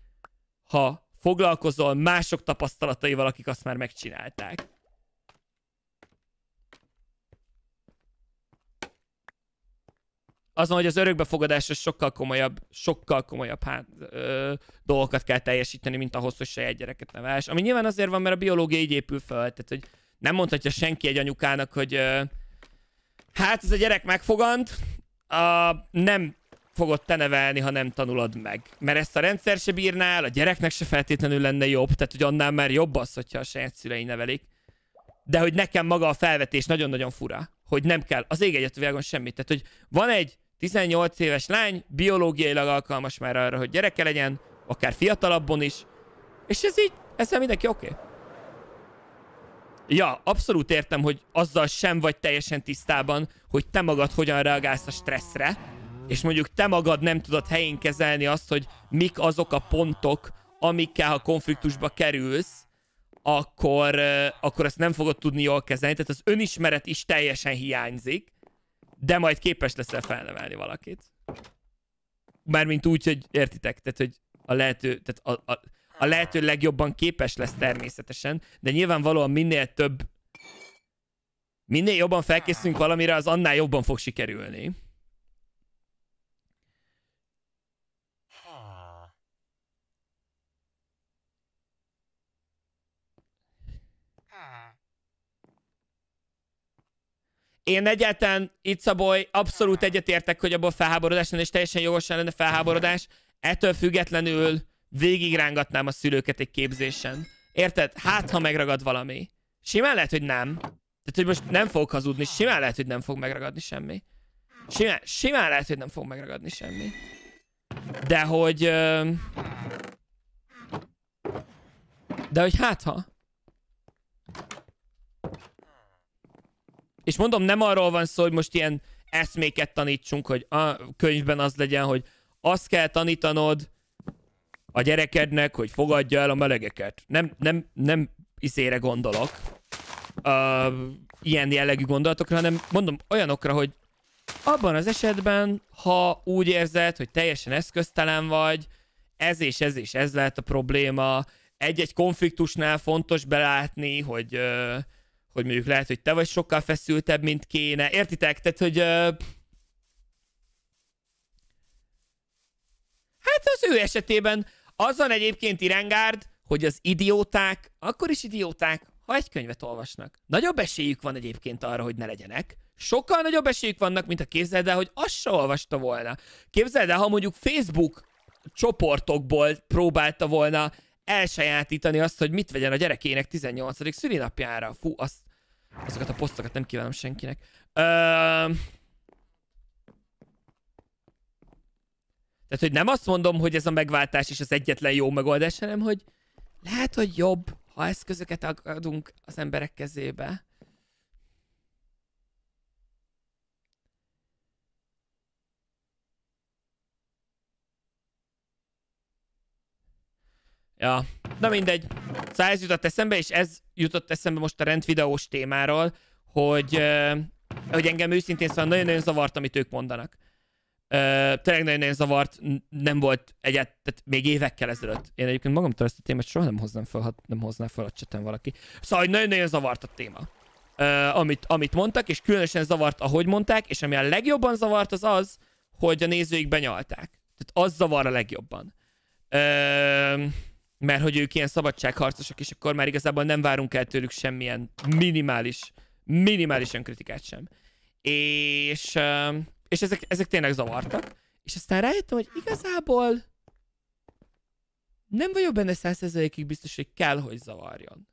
ha foglalkozol mások tapasztalataival, akik azt már megcsinálták. Azon, hogy az örökbefogadásra sokkal komolyabb, sokkal komolyabb hát, ö, dolgokat kell teljesíteni, mint ahhoz, hogy saját gyereket nevelés. Ami nyilván azért van, mert a biológia így épül fel, tehát hogy nem mondhatja senki egy anyukának, hogy hát ez a gyerek megfogant, a, nem fogod te nevelni, ha nem tanulod meg. Mert ezt a rendszer se bírnál, a gyereknek se feltétlenül lenne jobb, tehát hogy annál már jobb az, hogyha a saját szülei nevelik. De hogy nekem maga a felvetés nagyon-nagyon fura, hogy nem kell az ég egyet világon semmit. Tehát, hogy van egy 18 éves lány, biológiailag alkalmas már arra, hogy gyereke legyen, akár fiatalabbon is, és ez így, ezzel mindenki oké. Okay. Ja, abszolút értem, hogy azzal sem vagy teljesen tisztában, hogy te magad hogyan reagálsz a stresszre, és mondjuk te magad nem tudod helyén kezelni azt, hogy mik azok a pontok, amikkel ha konfliktusba kerülsz, akkor, akkor ezt nem fogod tudni jól kezelni, tehát az önismeret is teljesen hiányzik, de majd képes leszel felnevelni valakit. Mármint úgy, hogy értitek, tehát hogy a lehető, tehát a, a, a lehető legjobban képes lesz természetesen, de nyilvánvalóan minél több, minél jobban felkészülünk valamire, az annál jobban fog sikerülni. én egyáltalán itt Szabolj, abszolút egyetértek, hogy abból felháborodás lenne, és teljesen jogosan lenne felháborodás. Ettől függetlenül végigrángatnám a szülőket egy képzésen. Érted? Hát, ha megragad valami. Simán lehet, hogy nem. Tehát, hogy most nem fog hazudni, simán lehet, hogy nem fog megragadni semmi. Simán, simán lehet, hogy nem fog megragadni semmi. De hogy... Ö... De hogy hát ha... És mondom, nem arról van szó, hogy most ilyen eszméket tanítsunk, hogy a könyvben az legyen, hogy azt kell tanítanod, a gyerekednek, hogy fogadja el a melegeket. Nem, nem, nem iszére gondolok uh, ilyen jellegű gondolatokra, hanem mondom olyanokra, hogy abban az esetben, ha úgy érzed, hogy teljesen eszköztelen vagy, ez és ez és ez lehet a probléma, egy-egy konfliktusnál fontos belátni, hogy, uh, hogy mondjuk lehet, hogy te vagy sokkal feszültebb, mint kéne. Értitek? Tehát, hogy uh, Hát az ő esetében azon egyébként Irengárd, hogy az idióták akkor is idióták, ha egy könyvet olvasnak. Nagyobb esélyük van egyébként arra, hogy ne legyenek. Sokkal nagyobb esélyük vannak, mint a képzeld el, hogy azt se olvasta volna. Képzeld el, ha mondjuk Facebook csoportokból próbálta volna elsajátítani azt, hogy mit vegyen a gyerekének 18. szülinapjára. Fú, azt, azokat a posztokat nem kívánom senkinek. Ö... Tehát, hogy nem azt mondom, hogy ez a megváltás is az egyetlen jó megoldás, hanem, hogy lehet, hogy jobb, ha eszközöket adunk az emberek kezébe. Ja, na mindegy. Szóval ez jutott eszembe, és ez jutott eszembe most a rendvideós témáról, hogy, hogy engem őszintén szóval nagyon-nagyon zavart, amit ők mondanak tényleg nagyon-nagyon zavart, nem volt egyet, tehát még évekkel ezelőtt. Én egyébként magamtól ezt a témát soha nem hoznám fel, ha nem hozná fel a cseten valaki. Szóval, hogy nagyon-nagyon zavart a téma. Ö, amit, amit mondtak, és különösen zavart, ahogy mondták, és ami a legjobban zavart az az, hogy a nézőik benyalták. Tehát az zavar a legjobban. Ö, mert hogy ők ilyen szabadságharcosak, és akkor már igazából nem várunk el tőlük semmilyen minimális, minimális önkritikát sem. És Ö, és ezek, ezek tényleg zavartak. És aztán rájöttem, hogy igazából nem vagyok benne százszerzalékig biztos, hogy kell, hogy zavarjon.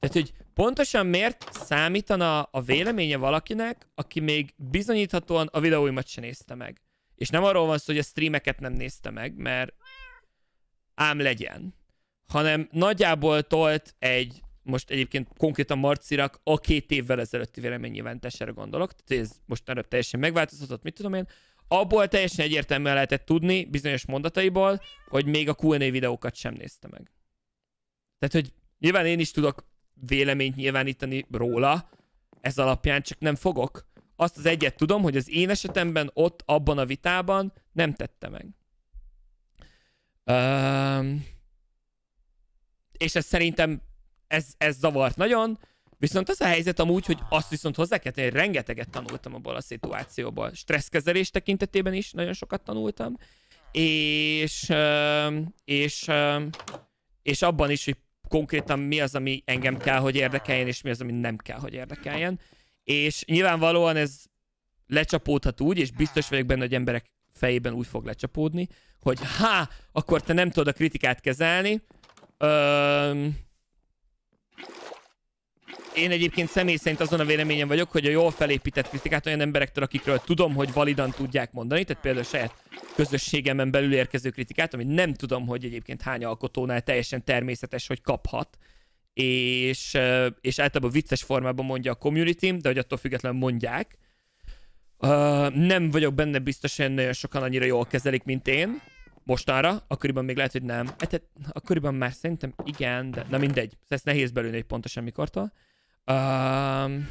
Tehát, hogy pontosan miért számítana a véleménye valakinek, aki még bizonyíthatóan a videóimat se nézte meg. És nem arról van szó, hogy a streameket nem nézte meg, mert ám legyen. Hanem nagyjából tolt egy most egyébként konkrétan Marcirak a két évvel ezelőtti véleménynyilvánítására gondolok, tehát ez most már teljesen megváltozott, mit tudom én, abból teljesen egyértelműen lehetett tudni bizonyos mondataiból, hogy még a Q&A videókat sem nézte meg. Tehát, hogy nyilván én is tudok véleményt nyilvánítani róla, ez alapján csak nem fogok. Azt az egyet tudom, hogy az én esetemben ott, abban a vitában nem tette meg. Um, és ez szerintem ez, ez zavart nagyon, viszont az a helyzet amúgy, hogy azt viszont hozzá kell tenni, rengeteget tanultam abból a szituációból. Stresszkezelés tekintetében is nagyon sokat tanultam, és, és, és abban is, hogy konkrétan mi az, ami engem kell, hogy érdekeljen, és mi az, ami nem kell, hogy érdekeljen. És nyilvánvalóan ez lecsapódhat úgy, és biztos vagyok benne, hogy emberek fejében úgy fog lecsapódni, hogy ha, akkor te nem tudod a kritikát kezelni, öm, én egyébként személy szerint azon a véleményem vagyok, hogy a jól felépített kritikát olyan emberektől, akikről tudom, hogy validan tudják mondani, tehát például saját közösségemen belül érkező kritikát, amit nem tudom, hogy egyébként hány alkotónál teljesen természetes, hogy kaphat, és, és általában vicces formában mondja a community de hogy attól függetlenül mondják. Uh, nem vagyok benne biztos, hogy nagyon sokan annyira jól kezelik, mint én, Mostanra, akkoriban még lehet, hogy nem. Hát, hát akkoriban már szerintem igen, de na mindegy. Ezt nehéz belőni, egy pontosan mikortól. Um,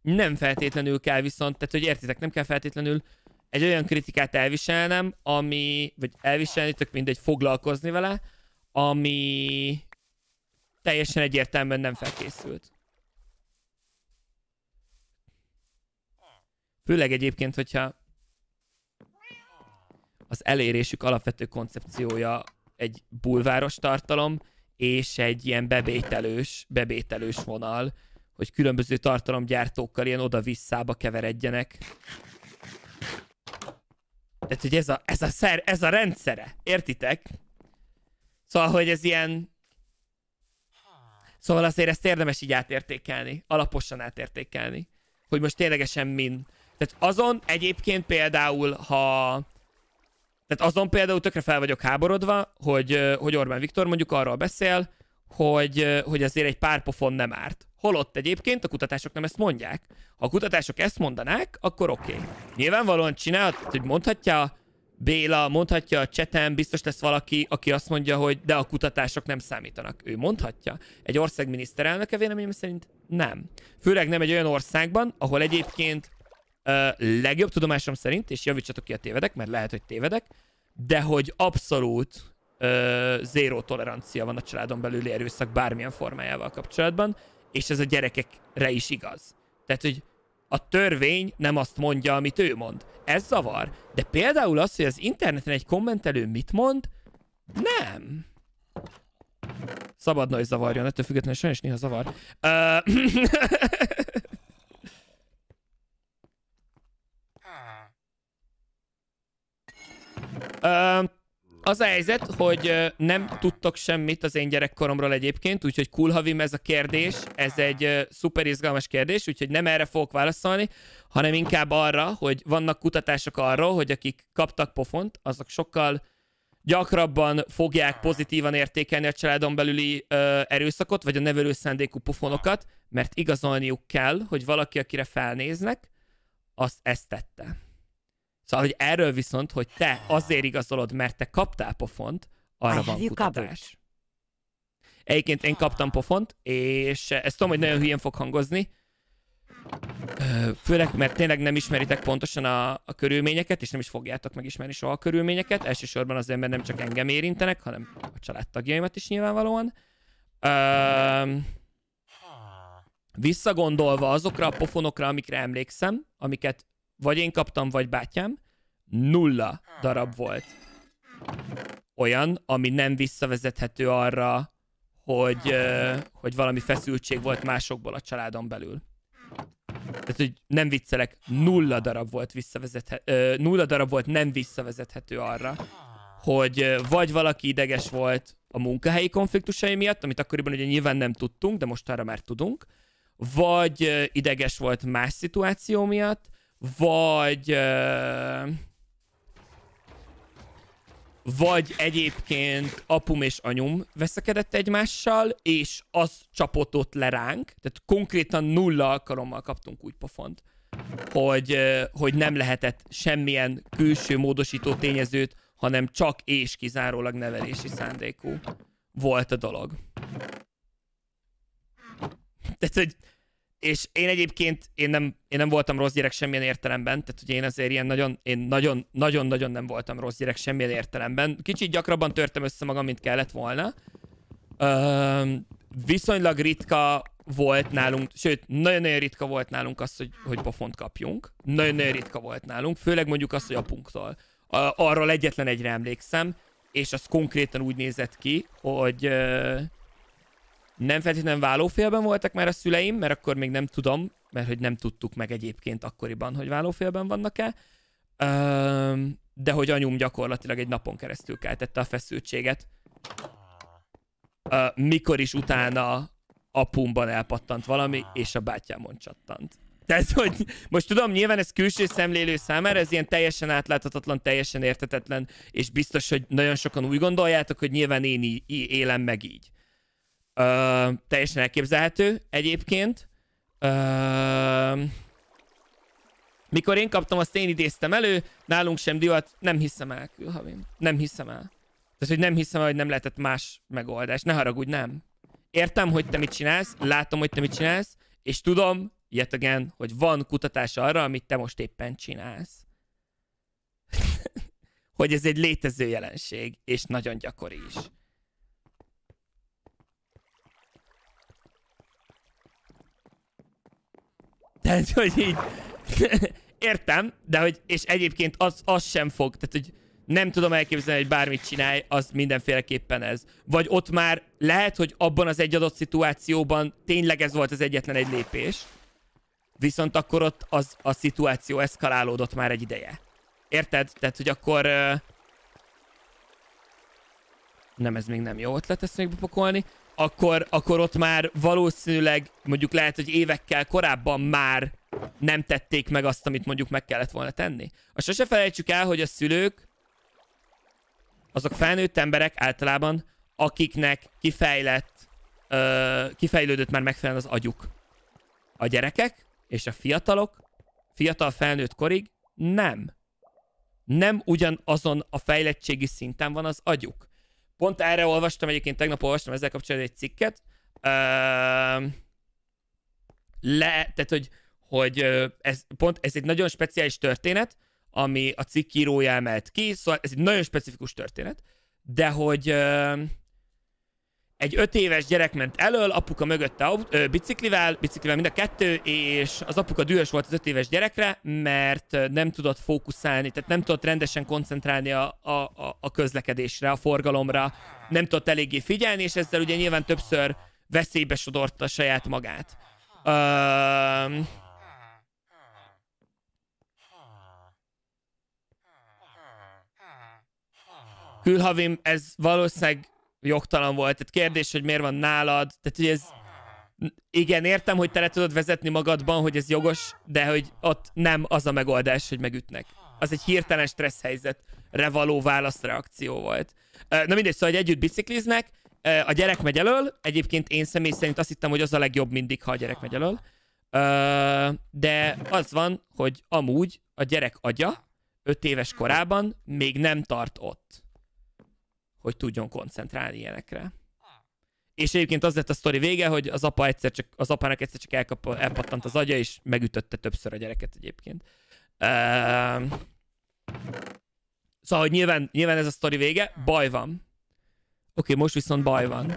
nem feltétlenül kell viszont, tehát hogy értitek, nem kell feltétlenül egy olyan kritikát elviselnem, ami, vagy elviselni, tök mindegy, foglalkozni vele, ami teljesen egyértelműen nem felkészült. Főleg egyébként, hogyha az elérésük alapvető koncepciója egy bulváros tartalom, és egy ilyen bebételős, bebételős vonal, hogy különböző tartalomgyártókkal ilyen oda-visszába keveredjenek. Tehát, hogy ez a, ez a, szer, ez a rendszere, értitek? Szóval, hogy ez ilyen... Szóval azért ezt érdemes így átértékelni, alaposan átértékelni, hogy most ténylegesen min. Tehát azon egyébként például, ha tehát azon például tökre fel vagyok háborodva, hogy, hogy Orbán Viktor mondjuk arról beszél, hogy, hogy azért egy pár pofon nem árt. Holott egyébként a kutatások nem ezt mondják. Ha a kutatások ezt mondanák, akkor oké. Okay. Nyilvánvalóan csinálhat, hogy mondhatja Béla, mondhatja a csetem, biztos lesz valaki, aki azt mondja, hogy de a kutatások nem számítanak. Ő mondhatja. Egy ország miniszterelnöke véleményem szerint nem. Főleg nem egy olyan országban, ahol egyébként legjobb tudomásom szerint, és javítsatok ki a tévedek, mert lehet, hogy tévedek, de hogy abszolút ö, zéró tolerancia van a családon belüli erőszak bármilyen formájával kapcsolatban, és ez a gyerekekre is igaz. Tehát, hogy a törvény nem azt mondja, amit ő mond. Ez zavar. De például az, hogy az interneten egy kommentelő mit mond, nem. Szabad nagy zavarjon, ettől függetlenül sajnos néha zavar. Ö, az a helyzet, hogy nem tudtok semmit az én gyerekkoromról egyébként, úgyhogy cool havim ez a kérdés, ez egy szuper izgalmas kérdés, úgyhogy nem erre fogok válaszolni, hanem inkább arra, hogy vannak kutatások arról, hogy akik kaptak pofont, azok sokkal gyakrabban fogják pozitívan értékelni a családon belüli ö, erőszakot, vagy a nevelő szándékú pofonokat, mert igazolniuk kell, hogy valaki, akire felnéznek, azt ezt tette. Szóval, hogy erről viszont, hogy te azért igazolod, mert te kaptál pofont, arra I van kutatás. Egyébként én kaptam pofont, és ezt tudom, hogy nagyon hülyén fog hangozni, Főleg, mert tényleg nem ismeritek pontosan a, a körülményeket, és nem is fogjátok megismerni soha a körülményeket. Elsősorban azért, mert nem csak engem érintenek, hanem a családtagjaimat is nyilvánvalóan. Öm, visszagondolva azokra a pofonokra, amikre emlékszem, amiket vagy én kaptam, vagy bátyám, nulla darab volt. Olyan, ami nem visszavezethető arra, hogy, hogy valami feszültség volt másokból a családon belül. Tehát, hogy nem viccelek, nulla darab volt visszavezethető, nulla darab volt nem visszavezethető arra, hogy vagy valaki ideges volt a munkahelyi konfliktusai miatt, amit akkoriban ugye nyilván nem tudtunk, de most arra már tudunk, vagy ideges volt más szituáció miatt, vagy vagy egyébként apum és anyum veszekedett egymással, és az csapott ott le ránk. Tehát konkrétan nulla alkalommal kaptunk úgy pofont, hogy, hogy nem lehetett semmilyen külső módosító tényezőt, hanem csak és kizárólag nevelési szándékú volt a dolog. Tehát, hogy és én egyébként, én nem, én nem voltam rossz gyerek semmilyen értelemben, tehát ugye én azért ilyen nagyon, én nagyon, nagyon, nagyon nem voltam rossz gyerek semmilyen értelemben. Kicsit gyakrabban törtem össze magam, mint kellett volna. Üm, viszonylag ritka volt nálunk, sőt, nagyon-nagyon ritka volt nálunk az, hogy, hogy pofont kapjunk. Nagyon-nagyon ritka volt nálunk, főleg mondjuk az, hogy apunktól. Arról egyetlen egyre emlékszem, és az konkrétan úgy nézett ki, hogy... Uh, nem feltétlenül válófélben voltak már a szüleim, mert akkor még nem tudom, mert hogy nem tudtuk meg egyébként akkoriban, hogy válófélben vannak-e. De hogy anyum gyakorlatilag egy napon keresztül keltette a feszültséget. Mikor is utána apumban elpattant valami, és a bátyámon csattant. Tehát, hogy most tudom, nyilván ez külső szemlélő számára, ez ilyen teljesen átláthatatlan, teljesen értetetlen, és biztos, hogy nagyon sokan úgy gondoljátok, hogy nyilván én élem meg így. Uh, teljesen elképzelhető egyébként. Uh, mikor én kaptam, azt én idéztem elő, nálunk sem divat, nem hiszem el, külhavim. Nem hiszem el. Tehát, hogy nem hiszem el, hogy nem lehetett más megoldás. Ne haragudj, nem. Értem, hogy te mit csinálsz, látom, hogy te mit csinálsz, és tudom, yet again, hogy van kutatás arra, amit te most éppen csinálsz. *laughs* hogy ez egy létező jelenség, és nagyon gyakori is. Tehát, hogy így... *laughs* Értem, de hogy... És egyébként az, az sem fog, tehát hogy nem tudom elképzelni, hogy bármit csinálj, az mindenféleképpen ez. Vagy ott már lehet, hogy abban az egy adott szituációban tényleg ez volt az egyetlen egy lépés, viszont akkor ott az, a szituáció eszkalálódott már egy ideje. Érted? Tehát, hogy akkor... Uh... Nem, ez még nem jó ötlet, ezt még bepakolni akkor, akkor ott már valószínűleg mondjuk lehet, hogy évekkel korábban már nem tették meg azt, amit mondjuk meg kellett volna tenni. A sose felejtsük el, hogy a szülők azok felnőtt emberek általában, akiknek kifejlett, ö, kifejlődött már megfelelően az agyuk. A gyerekek és a fiatalok fiatal felnőtt korig nem. Nem ugyanazon a fejlettségi szinten van az agyuk. Pont erre olvastam, egyébként tegnap olvastam ezzel kapcsolatban egy cikket. Uh, le, tehát, hogy, hogy ez, pont ez egy nagyon speciális történet, ami a cikk írója emelt ki, szóval ez egy nagyon specifikus történet, de hogy uh, egy öt éves gyerek ment elől, apuka mögötte a biciklivel, biciklivel mind a kettő, és az apuka dühös volt az öt éves gyerekre, mert nem tudott fókuszálni, tehát nem tudott rendesen koncentrálni a, a, a közlekedésre, a forgalomra, nem tudott eléggé figyelni, és ezzel ugye nyilván többször veszélybe sodorta saját magát. Um... Külhavim, ez valószínűleg jogtalan volt. Tehát kérdés, hogy miért van nálad. Tehát, hogy ez... Igen, értem, hogy te le tudod vezetni magadban, hogy ez jogos, de hogy ott nem az a megoldás, hogy megütnek. Az egy hirtelen stressz helyzetre való válaszreakció volt. Na mindegy, szóval hogy együtt bicikliznek, a gyerek megy elől, egyébként én személy szerint azt hittem, hogy az a legjobb mindig, ha a gyerek megy elől. De az van, hogy amúgy a gyerek agya 5 éves korában még nem tart ott hogy tudjon koncentrálni ilyenekre. És egyébként az lett a sztori vége, hogy az, apa egyszer csak, az apának egyszer csak elkap, elpattant az agya, és megütötte többször a gyereket egyébként. Uh, szóval, hogy nyilván, nyilván ez a sztori vége, baj van. Oké, okay, most viszont baj van.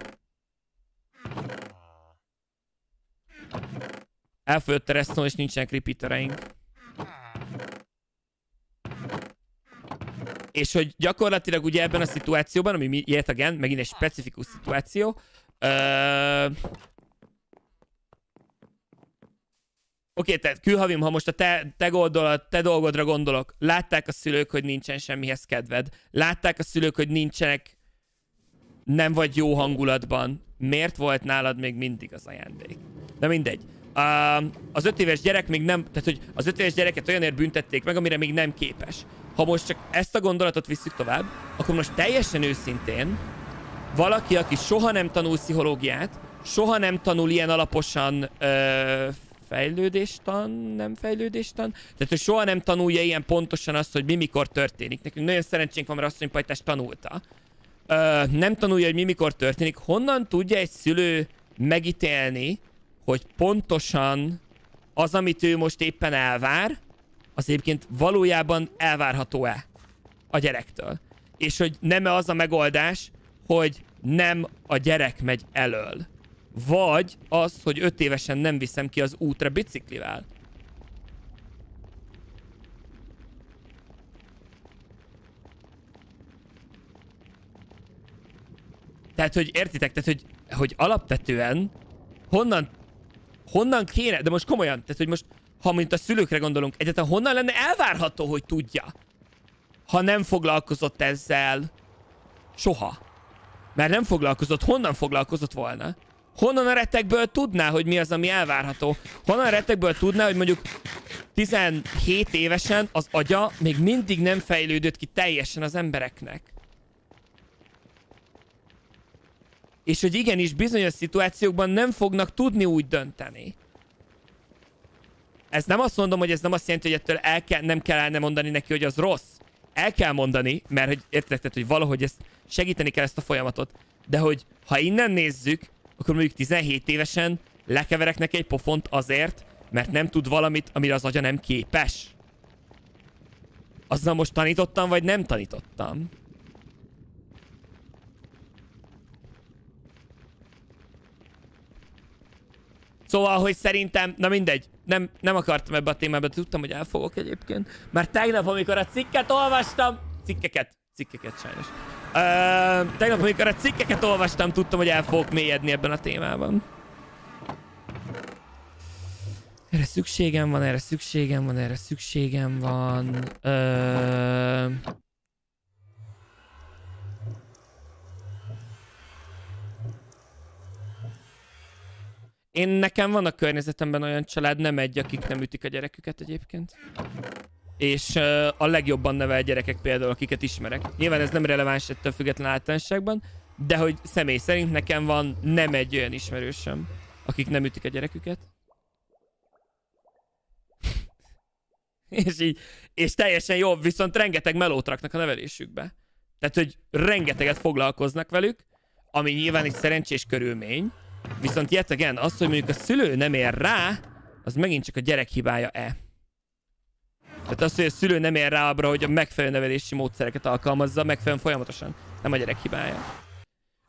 Elfogyott a és nincsenek repeatereink. És hogy gyakorlatilag ugye ebben a szituációban, ami mi, igen, megint egy specifikus szituáció, ö... Oké, okay, tehát külhavim, ha most a te, te, gondolat, te dolgodra gondolok, látták a szülők, hogy nincsen semmihez kedved, látták a szülők, hogy nincsenek, nem vagy jó hangulatban, miért volt nálad még mindig az ajándék? De mindegy. Uh, az öt éves gyerek még nem, tehát hogy az öt éves gyereket olyanért büntették meg, amire még nem képes ha most csak ezt a gondolatot visszük tovább, akkor most teljesen őszintén valaki, aki soha nem tanul pszichológiát, soha nem tanul ilyen alaposan ö, fejlődéstan, nem fejlődéstan, tehát hogy soha nem tanulja ilyen pontosan azt, hogy mi mikor történik. Nekünk nagyon szerencsénk van, mert asszonypajtást tanulta. Ö, nem tanulja, hogy mi mikor történik. Honnan tudja egy szülő megítélni, hogy pontosan az, amit ő most éppen elvár, az egyébként valójában elvárható-e a gyerektől. És hogy nem-e az a megoldás, hogy nem a gyerek megy elől. Vagy az, hogy öt évesen nem viszem ki az útra biciklivel. Tehát, hogy értitek? Tehát, hogy, hogy alapvetően honnan, honnan kéne, de most komolyan, tehát, hogy most ha mint a szülőkre gondolunk, egyáltalán honnan lenne elvárható, hogy tudja? Ha nem foglalkozott ezzel soha. Mert nem foglalkozott, honnan foglalkozott volna? Honnan a retekből tudná, hogy mi az, ami elvárható? Honnan a retekből tudná, hogy mondjuk 17 évesen az agya még mindig nem fejlődött ki teljesen az embereknek? És hogy igenis bizonyos szituációkban nem fognak tudni úgy dönteni. Ez nem azt mondom, hogy ez nem azt jelenti, hogy ettől el kell, nem kell elne mondani neki, hogy az rossz. El kell mondani, mert hogy értek, tehát, hogy valahogy ezt segíteni kell ezt a folyamatot. De hogy ha innen nézzük, akkor mondjuk 17 évesen lekeverek neki egy pofont azért, mert nem tud valamit, amire az agya nem képes. Azzal most tanítottam, vagy nem tanítottam? Szóval, hogy szerintem, na mindegy, nem, nem akartam ebbe a témába, tudtam, hogy elfogok egyébként. Mert tegnap, amikor a cikket olvastam, cikkeket, cikkeket sajnos. Ö, tegnap, amikor a cikkeket olvastam, tudtam, hogy el fogok mélyedni ebben a témában. Erre szükségem van, erre szükségem van, erre szükségem van. Ö... Én nekem van a környezetemben olyan család, nem egy, akik nem ütik a gyereküket egyébként. És uh, a legjobban nevel gyerekek például, akiket ismerek. Nyilván ez nem releváns ettől független általánosságban, de hogy személy szerint nekem van nem egy olyan ismerősöm, akik nem ütik a gyereküket. *laughs* és így, és teljesen jó, viszont rengeteg melót raknak a nevelésükbe. Tehát, hogy rengeteget foglalkoznak velük, ami nyilván egy szerencsés körülmény, Viszont yet again, az, hogy mondjuk a szülő nem ér rá, az megint csak a gyerek hibája-e. Tehát az, hogy a szülő nem ér rá abra, hogy a megfelelő nevelési módszereket alkalmazza, megfelelően folyamatosan. Nem a gyerek hibája.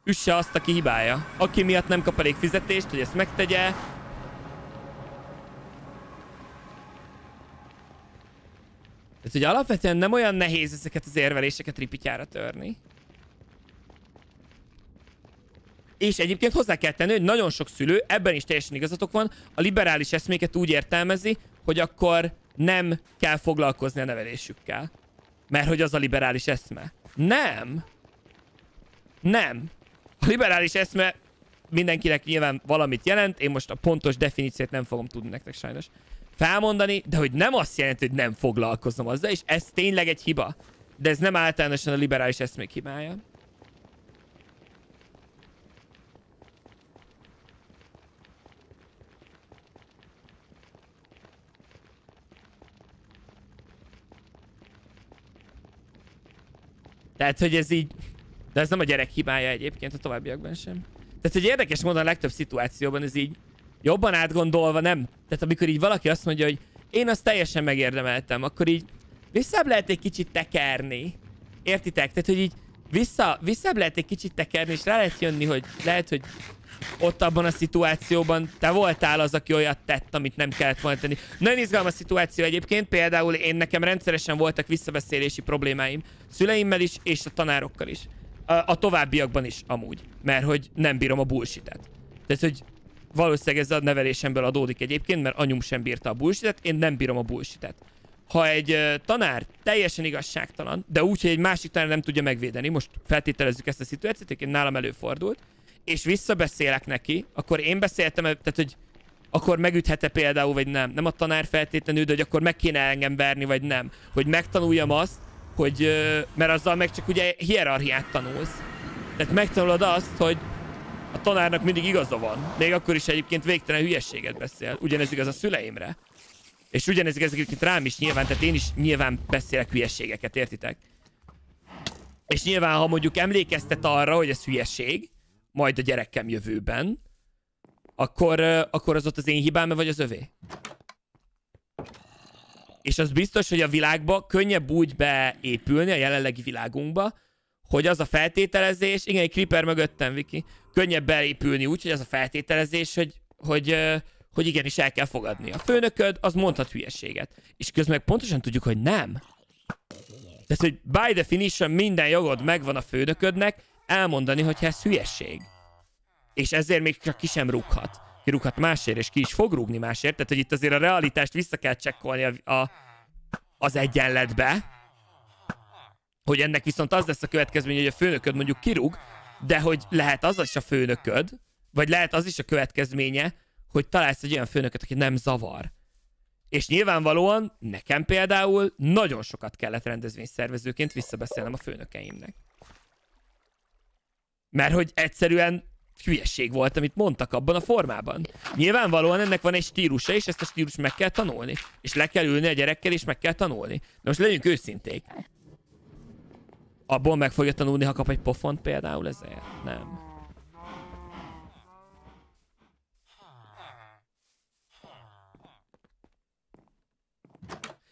Üsse azt, aki hibája. Aki miatt nem kap elég fizetést, hogy ezt megtegye, Tehát, hogy alapvetően nem olyan nehéz ezeket az érveléseket ripityára törni. És egyébként hozzá kell tenni, hogy nagyon sok szülő, ebben is teljesen igazatok van, a liberális eszméket úgy értelmezi, hogy akkor nem kell foglalkozni a nevelésükkel. Mert hogy az a liberális eszme. Nem! Nem! A liberális eszme mindenkinek nyilván valamit jelent, én most a pontos definíciót nem fogom tudni nektek sajnos felmondani, de hogy nem azt jelenti, hogy nem foglalkozom azzal, és ez tényleg egy hiba. De ez nem általánosan a liberális eszmék hibája. Tehát, hogy ez így... De ez nem a gyerek hibája egyébként a továbbiakban sem. Tehát, hogy érdekes módon a legtöbb szituációban ez így jobban átgondolva nem. Tehát amikor így valaki azt mondja, hogy én azt teljesen megérdemeltem, akkor így vissza lehet egy kicsit tekerni. Értitek? Tehát, hogy így vissza, vissza lehet egy kicsit tekerni, és rá lehet jönni, hogy lehet, hogy ott abban a szituációban te voltál az, aki olyat tett, amit nem kellett volna tenni. Nagyon izgalmas szituáció egyébként, például én nekem rendszeresen voltak visszabeszélési problémáim szüleimmel is, és a tanárokkal is. A, a továbbiakban is amúgy, mert hogy nem bírom a bullshit-et. Tehát, hogy valószínűleg ez a nevelésemből adódik egyébként, mert anyum sem bírta a bullshit én nem bírom a bullshit-et. Ha egy tanár teljesen igazságtalan, de úgy, hogy egy másik tanár nem tudja megvédeni, most feltételezzük ezt a szituációt, én nálam előfordult, és visszabeszélek neki, akkor én beszéltem, tehát hogy akkor megüthet-e például, vagy nem. Nem a tanár feltétlenül, de hogy akkor meg kéne engem verni, vagy nem. Hogy megtanuljam azt, hogy, mert azzal meg csak ugye hierarchiát tanulsz. Tehát megtanulod azt, hogy a tanárnak mindig igaza van. Még akkor is egyébként végtelen hülyességet beszél. Ugyanez igaz a szüleimre. És ugyanez igaz egyébként rám is nyilván, tehát én is nyilván beszélek hülyességeket értitek? És nyilván, ha mondjuk emlékeztet arra, hogy ez hülyeség, majd a gyerekem jövőben, akkor, akkor az ott az én hibám, vagy az övé? És az biztos, hogy a világba könnyebb úgy beépülni a jelenlegi világunkba, hogy az a feltételezés, igen, egy creeper mögöttem, Viki, könnyebb beépülni úgy, hogy az a feltételezés, hogy, hogy, hogy igenis el kell fogadni. A főnököd az mondhat hülyeséget. És közben meg pontosan tudjuk, hogy nem. Tehát, hogy by definition minden jogod megvan a főnöködnek, elmondani, hogy ez hülyesség. És ezért még csak ki sem rúghat. Ki rúghat másért, és ki is fog rúgni másért. Tehát, hogy itt azért a realitást vissza kell csekkolni a, a, az egyenletbe. Hogy ennek viszont az lesz a következmény, hogy a főnököd mondjuk kirúg, de hogy lehet az is a főnököd, vagy lehet az is a következménye, hogy találsz egy olyan főnököt, aki nem zavar. És nyilvánvalóan nekem például nagyon sokat kellett rendezvényszervezőként visszabeszélnem a főnökeimnek. Mert hogy egyszerűen hülyesség volt, amit mondtak abban a formában. Nyilvánvalóan ennek van egy stílusa, és ezt a stílus meg kell tanulni. És le kell ülni a gyerekkel, és meg kell tanulni. De most legyünk őszinték. Abból meg fogja tanulni, ha kap egy pofont például ezért? Nem.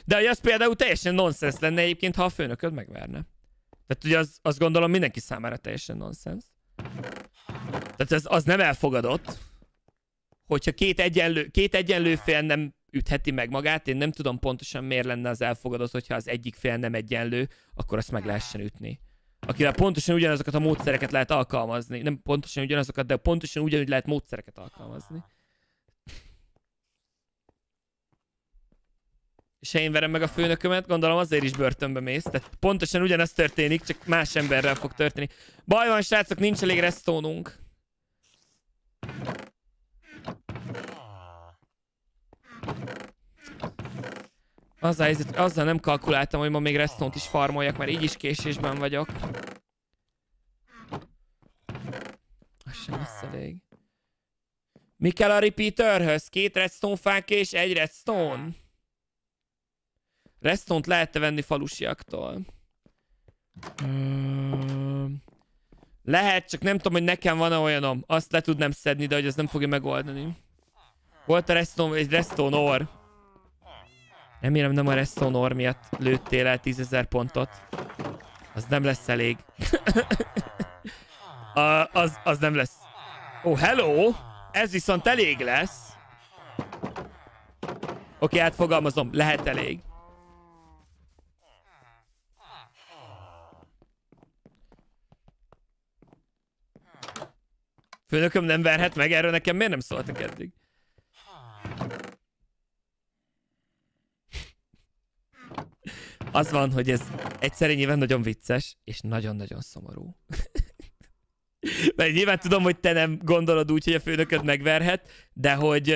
De hogy az például teljesen nonsens lenne egyébként, ha a főnököd megverne. Tehát ugye az, azt gondolom mindenki számára teljesen nonsens. Tehát ez, az nem elfogadott, hogyha két egyenlő, két egyenlő fél nem ütheti meg magát, én nem tudom pontosan miért lenne az elfogadott, hogyha az egyik fél nem egyenlő, akkor azt meg lehessen ütni. Akire pontosan ugyanazokat a módszereket lehet alkalmazni. Nem pontosan ugyanazokat, de pontosan ugyanúgy lehet módszereket alkalmazni. és én verem meg a főnökömet, gondolom azért is börtönbe mész. Tehát pontosan ugyanezt történik, csak más emberrel fog történni. Baj van, srácok, nincs elég resztónunk. Az a helyzet, azzal nem kalkuláltam, hogy ma még resztont is farmoljak, mert így is késésben vagyok. Az sem lesz elég. Mi kell a repeaterhöz? Két redstone fák és egy redstone? Restont lehet-e venni falusiaktól? Lehet, csak nem tudom, hogy nekem van-e olyanom. Azt le tudnám szedni, de hogy ez nem fogja megoldani. Volt a Reston, egy Reston or. Remélem nem a Reston or miatt lőttél el tízezer pontot. Az nem lesz elég. *laughs* a, az, az nem lesz. Ó, oh, hello! Ez viszont elég lesz. Oké, okay, átfogalmazom. Lehet elég. Főnököm nem verhet meg, erről nekem miért nem szóltak eddig? Az van, hogy ez egyszerűen nyilván nagyon vicces, és nagyon-nagyon szomorú. *laughs* Mert nyilván tudom, hogy te nem gondolod úgy, hogy a főnököd megverhet, de hogy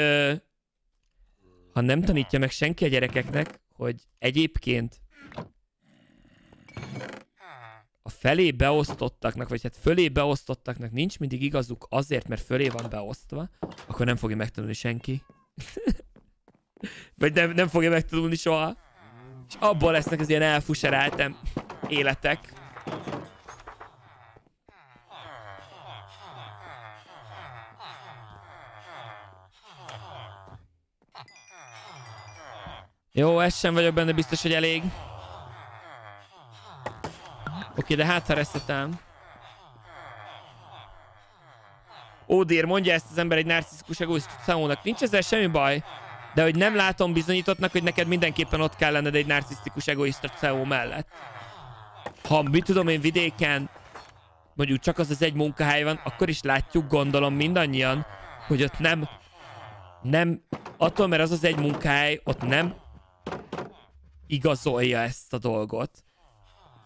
ha nem tanítja meg senki a gyerekeknek, hogy egyébként a felé beosztottaknak, vagy hát fölé beosztottaknak nincs mindig igazuk azért, mert fölé van beosztva, akkor nem fogja megtanulni senki. *laughs* vagy nem, nem fogja megtanulni soha. És abból lesznek az ilyen elfuserált életek. Jó, ez sem vagyok benne biztos, hogy elég. Oké, de hát ha Ó, Ódér, mondja ezt az ember egy narcisztikus egoisztus számónak. Nincs ezzel semmi baj. De hogy nem látom bizonyítottnak, hogy neked mindenképpen ott kell lenned egy narcisztikus egoista CEO mellett. Ha mit tudom én vidéken, mondjuk csak az az egy munkahely van, akkor is látjuk, gondolom mindannyian, hogy ott nem, nem, attól mert az az egy munkahely, ott nem igazolja ezt a dolgot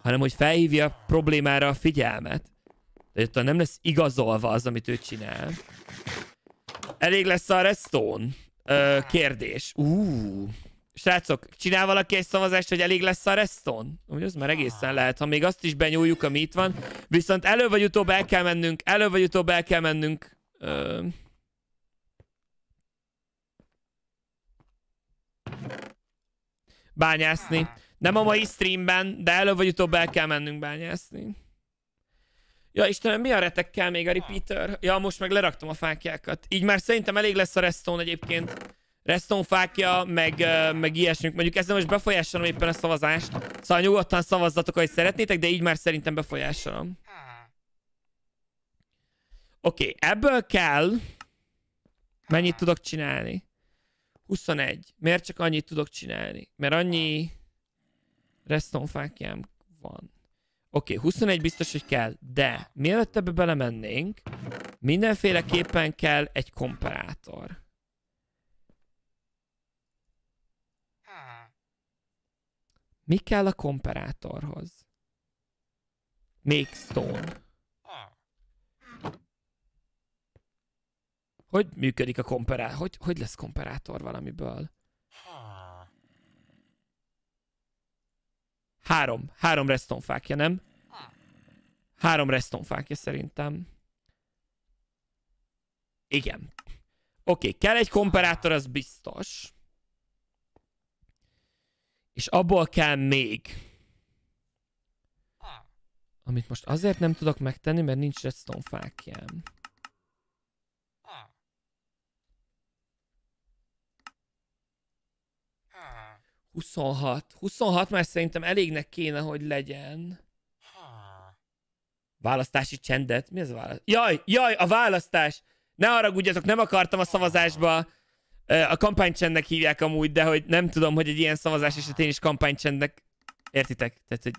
hanem hogy felhívja a problémára a figyelmet. Tehát nem lesz igazolva az, amit ő csinál. Elég lesz a redstone. Ö, kérdés. Ú. Srácok, csinál valaki egy szavazást, hogy elég lesz a reston. Úgy az már egészen lehet, ha még azt is benyúljuk, ami itt van. Viszont elő vagy utóbb el kell mennünk, elő vagy utóbb el kell mennünk. Ö... Bányászni. Nem a mai streamben, de előbb vagy utóbb el kell mennünk bányászni. Ja, Istenem, mi a retekkel még a repeater? Ja, most meg leraktam a fákjákat. Így már szerintem elég lesz a reston egyébként. Reston fákja, meg, meg ilyesmik. Mondjuk ezzel most befolyásolom éppen a szavazást. Szóval nyugodtan szavazzatok, ahogy szeretnétek, de így már szerintem befolyásolom. Oké, okay, ebből kell... Mennyit tudok csinálni? 21. Miért csak annyit tudok csinálni? Mert annyi... Reston fákjám van. Oké, okay, 21 biztos, hogy kell, de mielőtt ebbe belemennénk, mindenféleképpen kell egy komparátor. Mi kell a komparátorhoz? Make stone. Hogy működik a komparátor? Hogy, hogy lesz komparátor valamiből? Három. Három redstone fákja, nem? Három redstone fákja szerintem. Igen. Oké, okay, kell egy komparátor, az biztos. És abból kell még. Amit most azért nem tudok megtenni, mert nincs redstone fákjám. 26. 26 már szerintem elégnek kéne, hogy legyen. Választási csendet? Mi ez a választás? Jaj, jaj, a választás! Ne haragudjatok, nem akartam a szavazásba. A kampánycsendnek hívják amúgy, de hogy nem tudom, hogy egy ilyen szavazás esetén is kampánycsendnek. Értitek? Tehát, hogy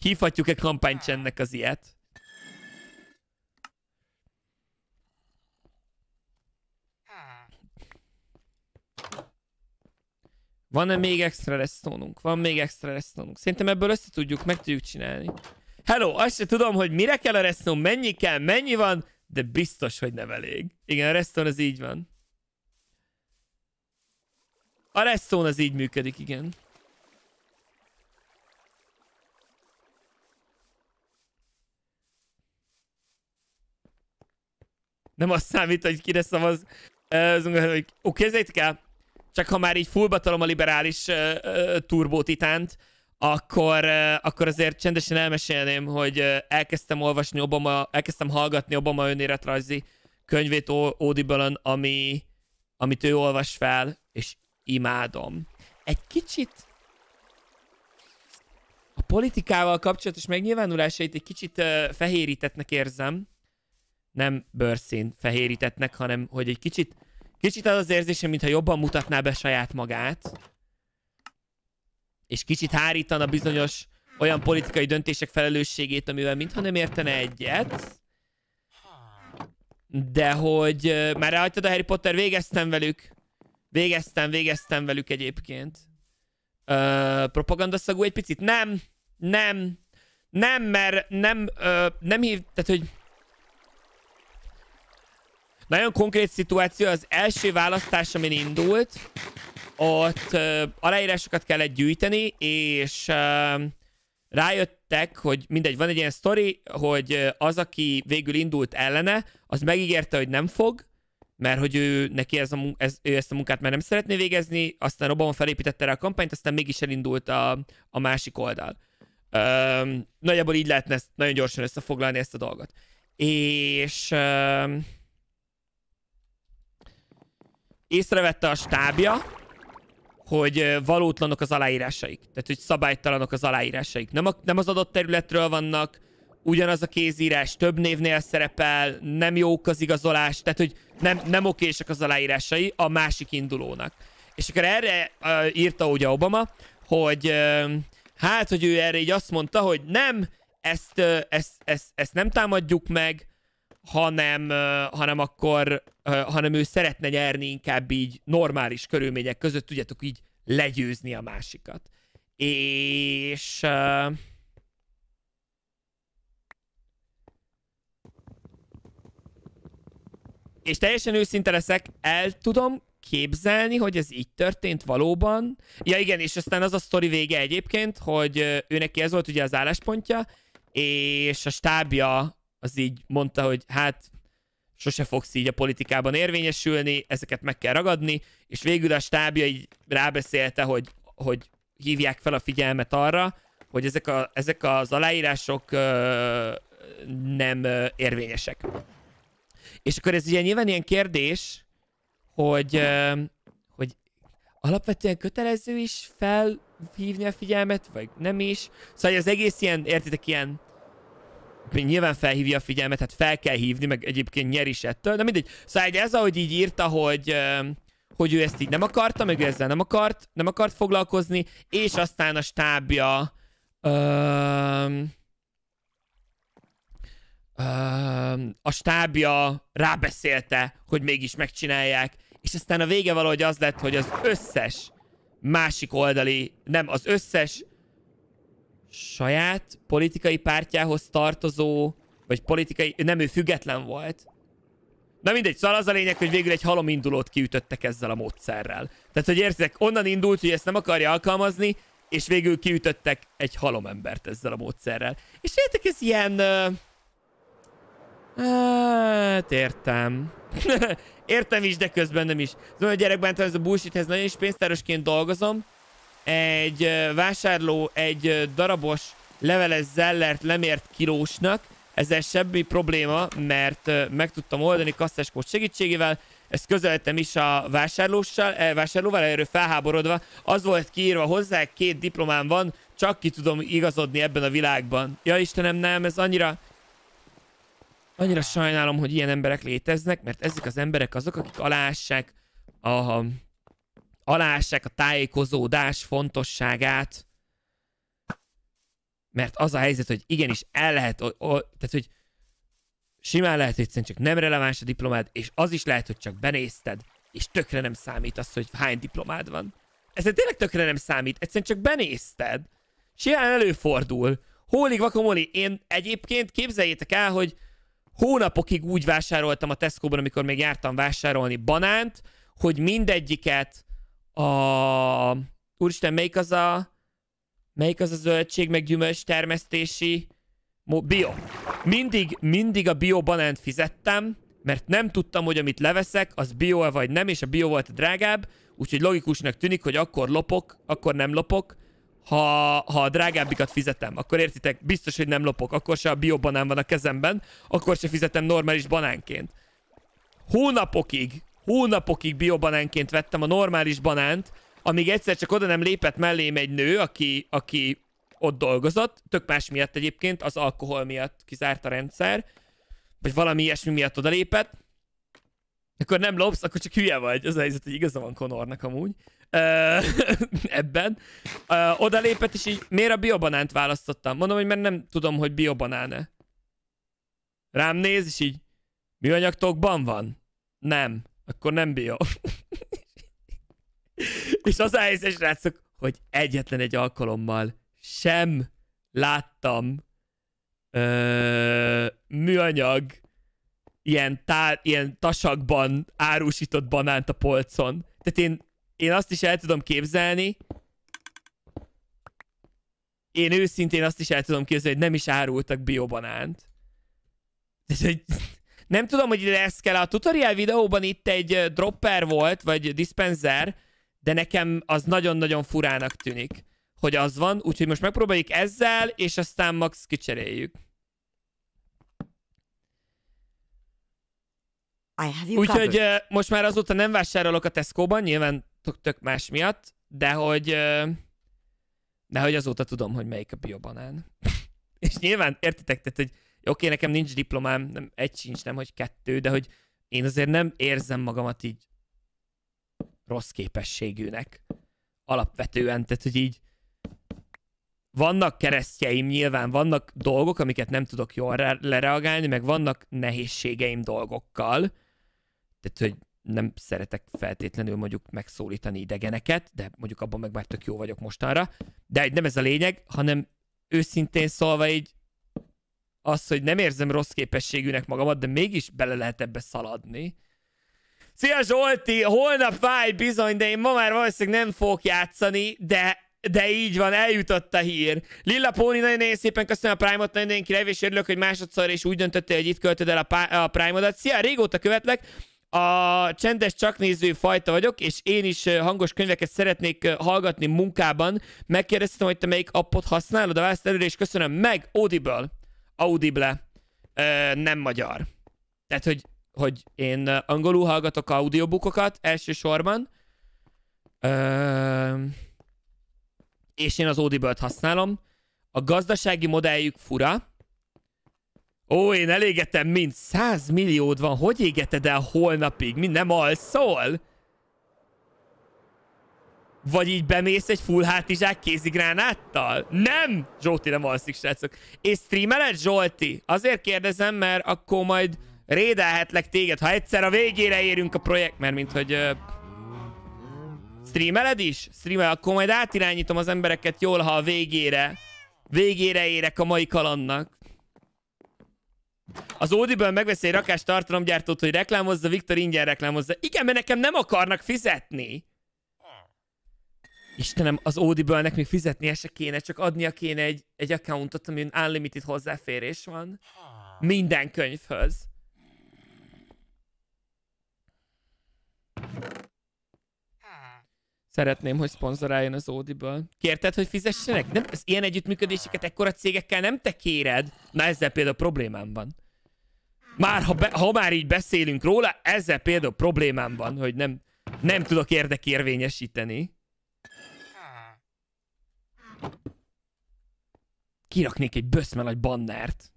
hívhatjuk-e kampánycsendnek az ilyet? Van-e még extra restonunk? Van még extra restonunk? Szerintem ebből össze tudjuk, meg tudjuk csinálni. Hello, azt se tudom, hogy mire kell a redstone, mennyi kell, mennyi van, de biztos, hogy nem elég. Igen, a redstone az így van. A reston az így működik, igen. Nem azt számít, hogy kire szavaz. Eh, oké, okay, ezért kell. Csak ha már így fullbatalom a liberális uh, uh, turbótitánt, akkor, uh, akkor azért csendesen elmesélném, hogy uh, elkezdtem olvasni Obama, elkezdtem hallgatni Obama önéletrajzi könyvét audible ami, amit ő olvas fel, és imádom. Egy kicsit a politikával kapcsolatos megnyilvánulásait egy kicsit uh, fehérítetnek érzem. Nem bőrszín fehérítetnek, hanem hogy egy kicsit Kicsit az az érzésem, mintha jobban mutatná be saját magát. És kicsit hárítana bizonyos olyan politikai döntések felelősségét, amivel mintha nem értene egyet. De hogy... Már elhagytad a Harry Potter, végeztem velük. Végeztem, végeztem velük egyébként. Ö, propagandaszagú egy picit? Nem, nem, nem, mert nem, ö, nem hív, tehát hogy nagyon konkrét szituáció, az első választás, amin indult, ott uh, aláírásokat kellett gyűjteni, és uh, rájöttek, hogy mindegy, van egy ilyen sztori, hogy az, aki végül indult ellene, az megígérte, hogy nem fog, mert hogy ő neki ez a, ez, ő ezt a munkát már nem szeretné végezni, aztán Obama felépítette rá a kampányt, aztán mégis elindult a, a másik oldal. Öm, nagyjából így lehetne ezt, nagyon gyorsan összefoglalni ezt a dolgot. És észrevette a stábja, hogy valótlanok az aláírásaik. Tehát, hogy szabálytalanok az aláírásaik. Nem, a, nem az adott területről vannak, ugyanaz a kézírás, több névnél szerepel, nem jók az igazolás, tehát, hogy nem, nem okések az aláírásai a másik indulónak. És akkor erre uh, írta ugye Obama, hogy uh, hát, hogy ő erre így azt mondta, hogy nem, ezt, uh, ezt, ezt, ezt nem támadjuk meg, hanem, hanem akkor, hanem ő szeretne nyerni inkább így normális körülmények között, tudjátok így legyőzni a másikat. És... és teljesen őszinte leszek, el tudom képzelni, hogy ez így történt valóban. Ja igen, és aztán az a sztori vége egyébként, hogy ő neki ez volt ugye az álláspontja, és a stábja az így mondta, hogy hát sose fogsz így a politikában érvényesülni, ezeket meg kell ragadni, és végül a stábja így rábeszélte, hogy, hogy hívják fel a figyelmet arra, hogy ezek, a, ezek az aláírások ö, nem ö, érvényesek. És akkor ez ugye nyilván ilyen kérdés, hogy, ö, hogy alapvetően kötelező is felhívni a figyelmet, vagy nem is. Szóval az egész ilyen, értitek, ilyen nyilván felhívja a figyelmet, hát fel kell hívni, meg egyébként nyer is ettől, de mindegy. Szóval ez, ahogy így írta, hogy hogy ő ezt így nem akarta, meg ő ezzel nem akart, nem akart foglalkozni, és aztán a stábja Um, um, a stábja rábeszélte, hogy mégis megcsinálják, és aztán a vége valahogy az lett, hogy az összes másik oldali, nem, az összes saját politikai pártjához tartozó, vagy politikai, nem ő független volt. Na mindegy, szóval az a lényeg, hogy végül egy halom indulót kiütöttek ezzel a módszerrel. Tehát, hogy értek, onnan indult, hogy ezt nem akarja alkalmazni, és végül kiütöttek egy halom embert ezzel a módszerrel. És értek, ez ilyen... Uh... Hát értem. *laughs* értem is, de közben nem is. Szóval a bullshit, ez nagyon is pénztárosként dolgozom, egy vásárló egy darabos leveles zellert lemért kilósnak, ezzel semmi probléma, mert meg tudtam oldani kasszeskód segítségével, ezt közöltem is a vásárlóssal, eh, vásárlóval, erről felháborodva, az volt kiírva hozzá, két diplomám van, csak ki tudom igazodni ebben a világban. Ja Istenem, nem, ez annyira... Annyira sajnálom, hogy ilyen emberek léteznek, mert ezek az emberek azok, akik alássák a alássák a tájékozódás fontosságát, mert az a helyzet, hogy igenis el lehet, o, o, tehát hogy simán lehet, hogy csak nem releváns a diplomád, és az is lehet, hogy csak benézted, és tökre nem számít az, hogy hány diplomád van. Ez tényleg tökre nem számít, egyszerűen csak benézted. Simán előfordul. Hólig vakomoli, én egyébként képzeljétek el, hogy hónapokig úgy vásároltam a Tesco-ban, amikor még jártam vásárolni banánt, hogy mindegyiket a... Úristen, melyik az a... Melyik az a zöldség, meg gyümölcs termesztési... Bio. Mindig, mindig a bio banánt fizettem, mert nem tudtam, hogy amit leveszek, az bio -e vagy nem, és a bio volt a drágább, úgyhogy logikusnak tűnik, hogy akkor lopok, akkor nem lopok, ha, ha a drágábbikat fizetem. Akkor értitek, biztos, hogy nem lopok, akkor se a bio banán van a kezemben, akkor se fizetem normális banánként. Hónapokig hónapokig biobanánként vettem a normális banánt, amíg egyszer csak oda nem lépett mellém egy nő, aki, aki ott dolgozott, tök más miatt egyébként, az alkohol miatt kizárt a rendszer, vagy valami ilyesmi miatt oda lépett. akkor nem lopsz, akkor csak hülye vagy. Az a helyzet, hogy igaza van Konornak amúgy. *laughs* Ebben. Oda lépett, és így miért a biobanánt választottam? Mondom, hogy mert nem tudom, hogy biobanáne. Rám néz, és így műanyagtokban van? Nem akkor nem bio. *laughs* És az a helyzet, srácok, hogy egyetlen egy alkalommal sem láttam ö, műanyag ilyen, tár, ilyen tasakban árusított banánt a polcon. Tehát én, én azt is el tudom képzelni, én őszintén azt is el tudom képzelni, hogy nem is árultak biobanánt. De, hogy nem tudom, hogy ide ezt kell. A tutorial videóban itt egy dropper volt, vagy dispenser, de nekem az nagyon-nagyon furának tűnik, hogy az van. Úgyhogy most megpróbáljuk ezzel, és aztán max kicseréljük. Úgyhogy uh, most már azóta nem vásárolok a Tesco-ban, nyilván tök más miatt, de hogy, uh, de hogy azóta tudom, hogy melyik a biobanán. *laughs* és nyilván, értitek, tehát, hogy Oké, nekem nincs diplomám, nem egy sincs, nem, hogy kettő, de hogy én azért nem érzem magamat így rossz képességűnek. Alapvetően, tehát hogy így vannak keresztjeim nyilván, vannak dolgok, amiket nem tudok jól lereagálni, meg vannak nehézségeim dolgokkal. Tehát, hogy nem szeretek feltétlenül mondjuk megszólítani idegeneket, de mondjuk abban meg már tök jó vagyok mostanra. De nem ez a lényeg, hanem őszintén szólva így az, hogy nem érzem rossz képességűnek magamat, de mégis bele lehet ebbe szaladni. Szia Zsolti, holnap fáj bizony, de én ma már valószínűleg nem fogok játszani, de de így van, eljutott a hír. Lilla Póni, nagyon-nagyon szépen köszönöm a Prime-ot, nagyon-nagyon király, és örülök, hogy másodszor is úgy döntöttél, hogy itt költöd el a, a Prime-odat. Szia, régóta követlek, a csendes csak néző fajta vagyok, és én is hangos könyveket szeretnék hallgatni munkában. Megkérdeztem, hogy te melyik appot használod, a választ előre, és köszönöm meg, Audible. Audible ö, nem magyar. Tehát, hogy, hogy én angolul hallgatok audiobookokat elsősorban, ö, és én az Audible-t használom. A gazdasági modelljük fura. Ó, én elégetem mind. 100 milliód van, hogy égeted el holnapig? Mi nem alszol? Vagy így bemész egy full hátizsák kézigránáttal? Nem! Zsolti nem alszik, srácok. És streameled, Zsolti? Azért kérdezem, mert akkor majd rédelhetlek téged, ha egyszer a végére érünk a projekt, mert mint hogy... Uh, streameled is? Streamel, akkor majd átirányítom az embereket jól, ha a végére... Végére érek a mai kalannak. Az Ódiből megveszi egy rakás tartalomgyártót, hogy reklámozza, Viktor ingyen reklámozza. Igen, mert nekem nem akarnak fizetni. Istenem, az Audible-nek még fizetnie se kéne, csak adnia kéne egy, egy accountot, amin unlimited hozzáférés van. Minden könyvhöz. Szeretném, hogy szponzoráljon az Audible. Kérted, hogy fizessenek? Nem, az ilyen együttműködéseket ekkora cégekkel nem te kéred. Na ezzel például problémám van. Már ha, be, ha már így beszélünk róla, ezzel például problémám van, hogy nem, nem tudok érdekérvényesíteni. kiraknék egy böszme nagy bannert.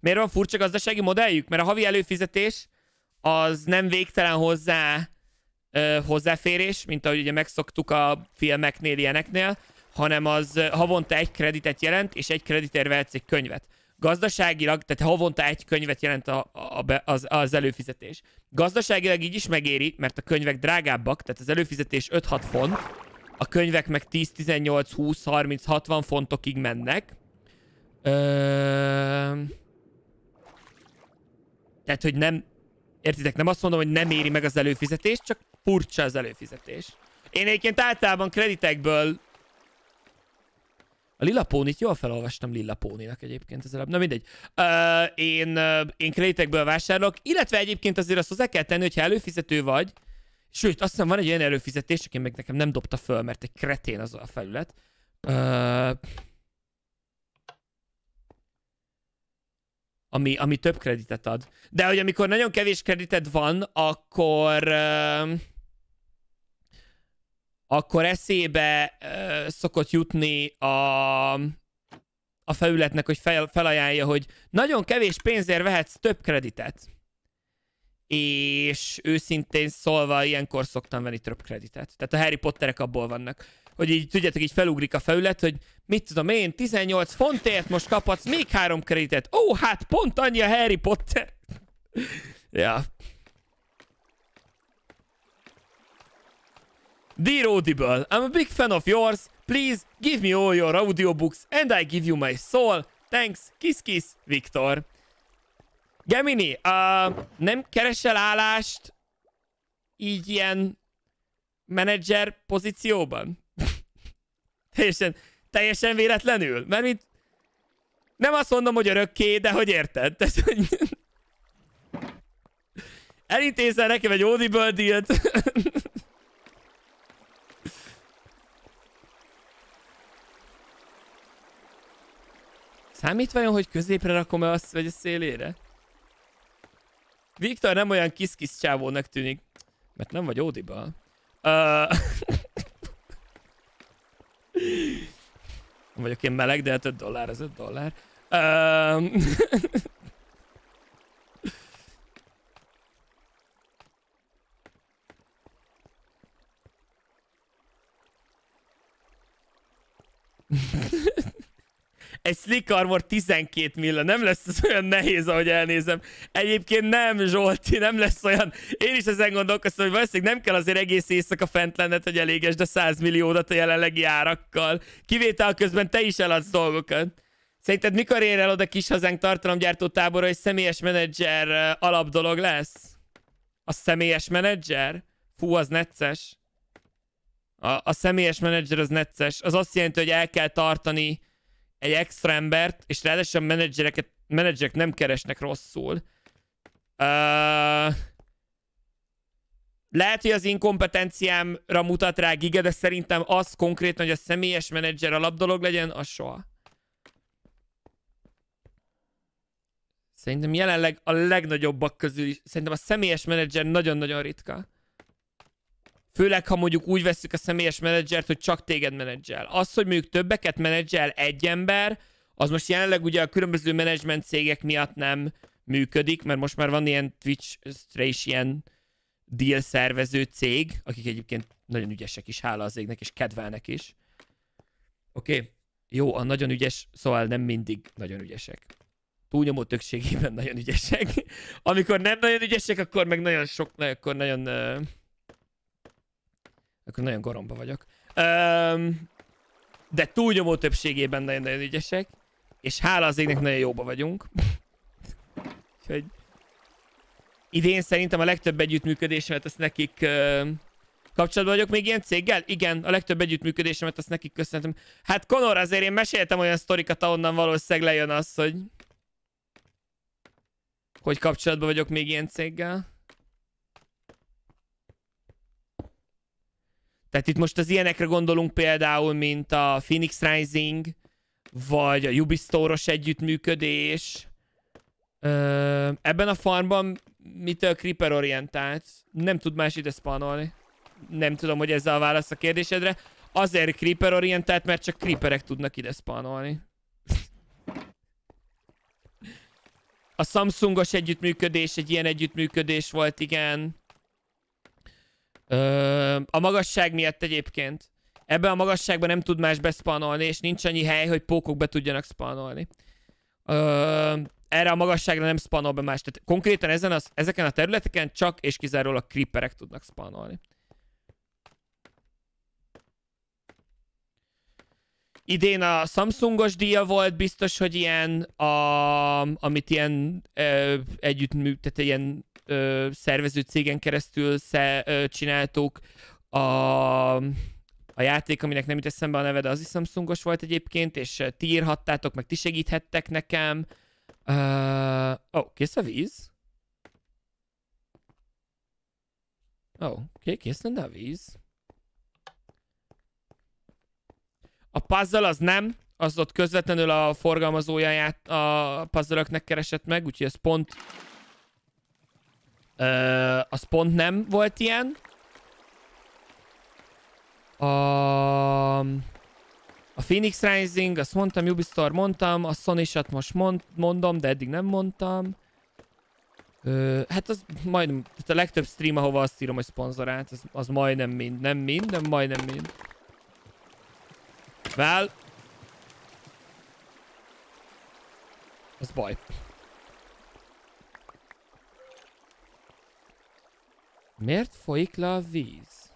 Miért van furcsa gazdasági modelljük? Mert a havi előfizetés az nem végtelen hozzá ö, hozzáférés, mint ahogy ugye megszoktuk a filmeknél, ilyeneknél, hanem az havonta egy kreditet jelent, és egy kreditért vehetsz egy könyvet gazdaságilag, tehát havonta egy könyvet jelent a, a, az, az előfizetés. Gazdaságilag így is megéri, mert a könyvek drágábbak, tehát az előfizetés 5-6 font, a könyvek meg 10, 18, 20, 30, 60 fontokig mennek. Ö... Tehát, hogy nem, értitek, nem azt mondom, hogy nem éri meg az előfizetés, csak furcsa az előfizetés. Én egyébként általában kreditekből a Lilla Pónit jól felolvastam Lilla Póninak egyébként ezzel. Na mindegy. Uh, én, uh, én krétekből vásárolok, illetve egyébként azért azt hozzá kell tenni, hogyha előfizető vagy, sőt, azt hiszem van egy olyan előfizetés, aki meg nekem nem dobta föl, mert egy kretén az a felület. Uh, ami, ami több kreditet ad. De hogy amikor nagyon kevés kredited van, akkor... Uh, akkor eszébe ö, szokott jutni a, a felületnek, hogy fel, felajánlja, hogy nagyon kevés pénzért vehetsz több kreditet. És őszintén szólva, ilyenkor szoktam venni több kreditet. Tehát a Harry Potterek abból vannak. Hogy így, tudjátok, így felugrik a felület, hogy mit tudom én, 18 fontért most kaphatsz még három kreditet. Ó, hát pont annyi a Harry Potter. *laughs* ja, Dear Audible, I'm a big fan of yours. Please give me all your audiobooks and I give you my soul. Thanks, kiss kiss, Viktor. Gemini, uh, nem keresel állást így ilyen menedzser pozícióban? *laughs* teljesen, teljesen véletlenül. Mert mit? nem azt mondom, hogy örökké, de hogy érted? *laughs* Elintézel nekem egy audible deal *laughs* Számít vajon, hogy középre rakom-e azt, vagy a szélére? Viktor nem olyan kis-kis csávónak tűnik, mert nem vagy Ódiba. Uh... nem vagyok én meleg, de hát 5 dollár, az 5 dollár. Uh egy Slick Armor 12 milla, nem lesz ez olyan nehéz, ahogy elnézem. Egyébként nem, Zsolti, nem lesz olyan. Én is ezen gondolkoztam, hogy valószínűleg nem kell azért egész éjszaka fent lenned, hogy eléges, de 100 milliódat a jelenlegi árakkal. Kivétel közben te is eladsz dolgokat. Szerinted mikor ér el oda kis hazánk tartalomgyártó tábora, hogy személyes menedzser alapdolog lesz? A személyes menedzser? Fú, az necces. A, a személyes menedzser az necces. Az azt jelenti, hogy el kell tartani egy extra embert, és ráadásul a menedzsereket, menedzserek nem keresnek rosszul. Uh, lehet, hogy az inkompetenciámra mutat rá Giga, de szerintem az konkrétan, hogy a személyes menedzser alapdolog legyen, az soha. Szerintem jelenleg a legnagyobbak közül is, szerintem a személyes menedzser nagyon-nagyon ritka. Főleg, ha mondjuk úgy veszük a személyes menedzsert, hogy csak téged menedzsel. Az, hogy mondjuk többeket menedzsel egy ember, az most jelenleg ugye a különböző menedzsment cégek miatt nem működik, mert most már van ilyen twitch is ilyen deal szervező cég, akik egyébként nagyon ügyesek is, hála az égnek, és kedvelnek is. Oké, okay. jó, a nagyon ügyes, szóval nem mindig nagyon ügyesek. Túlnyomó többségében nagyon ügyesek. *laughs* Amikor nem nagyon ügyesek, akkor meg nagyon sok, akkor nagyon... Uh akkor nagyon goromba vagyok. Um, de túlnyomó többségében nagyon-nagyon ügyesek. És hála az égnek nagyon jóba vagyunk. Úgyhogy idén szerintem a legtöbb együttműködésemet azt nekik uh, kapcsolatban vagyok még ilyen céggel? Igen, a legtöbb együttműködésemet azt nekik köszöntöm. Hát Conor, azért én meséltem olyan sztorikat, ahonnan valószínűleg lejön az, hogy hogy kapcsolatban vagyok még ilyen céggel. Tehát itt most az ilyenekre gondolunk például, mint a Phoenix Rising, vagy a Ubisoft-os együttműködés. Ö, ebben a farmban mitől creeper orientált? Nem tud más ide spanolni. Nem tudom, hogy ez a válasz a kérdésedre. Azért creeper orientált, mert csak creeperek tudnak ide spanolni. A Samsungos együttműködés egy ilyen együttműködés volt, igen. Ö, a magasság miatt egyébként. Ebben a magasságban nem tud más beszpanolni, és nincs annyi hely, hogy pókok be tudjanak spanolni. Ö, erre a magasságra nem spanol be más. Tehát konkrétan ezen az, ezeken a területeken csak és kizárólag creeperek tudnak spanolni. Idén a Samsungos díja volt, biztos, hogy ilyen, a, amit ilyen ö, együttmű, tehát ilyen ö, szervező cégen keresztül sze, ö, csináltuk. A, a játék, aminek nem jut eszembe a neve, de az is Samsungos volt egyébként, és ti írhattátok, meg ti segíthettek nekem. Ó, uh, oh, kész a víz? Ó, oh, okay, kész lenne a víz. A puzzle az nem, az ott közvetlenül a forgalmazója a puzzle keresett meg, úgyhogy ez pont Ö, az pont nem volt ilyen. A... A Phoenix Rising, azt mondtam, Ubisoft mondtam, a sony hát most mond, mondom, de eddig nem mondtam. Ö, hát az majdnem, tehát a legtöbb stream, ahova azt írom, hogy szponzorált, az, az majdnem mind. Nem mind, de majdnem mind. Well. Ez baj. Miért folyik le a víz?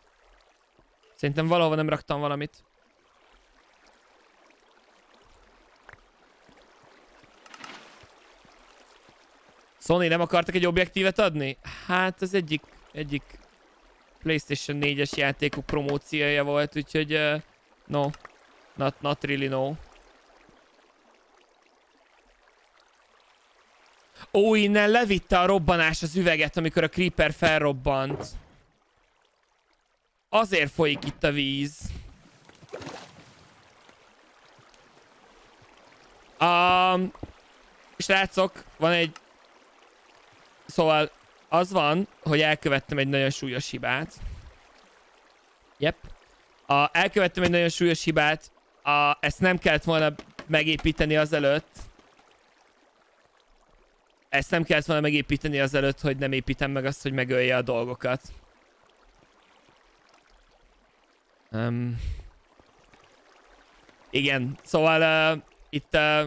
Szerintem valahova nem raktam valamit. Sony nem akartak egy objektívet adni? Hát az egyik, egyik PlayStation 4-es játékuk promóciója volt, úgyhogy uh, no, not, not really no. Ó, innen levitte a robbanás az üveget, amikor a creeper felrobbant. Azért folyik itt a víz. Um, srácok, van egy... Szóval az van, hogy elkövettem egy nagyon súlyos hibát. Yep. A, elkövettem egy nagyon súlyos hibát. A, ezt nem kellett volna megépíteni azelőtt, ezt nem kellett volna megépíteni azelőtt, hogy nem építem meg azt, hogy megölje a dolgokat. Um, igen, szóval uh, itt, uh,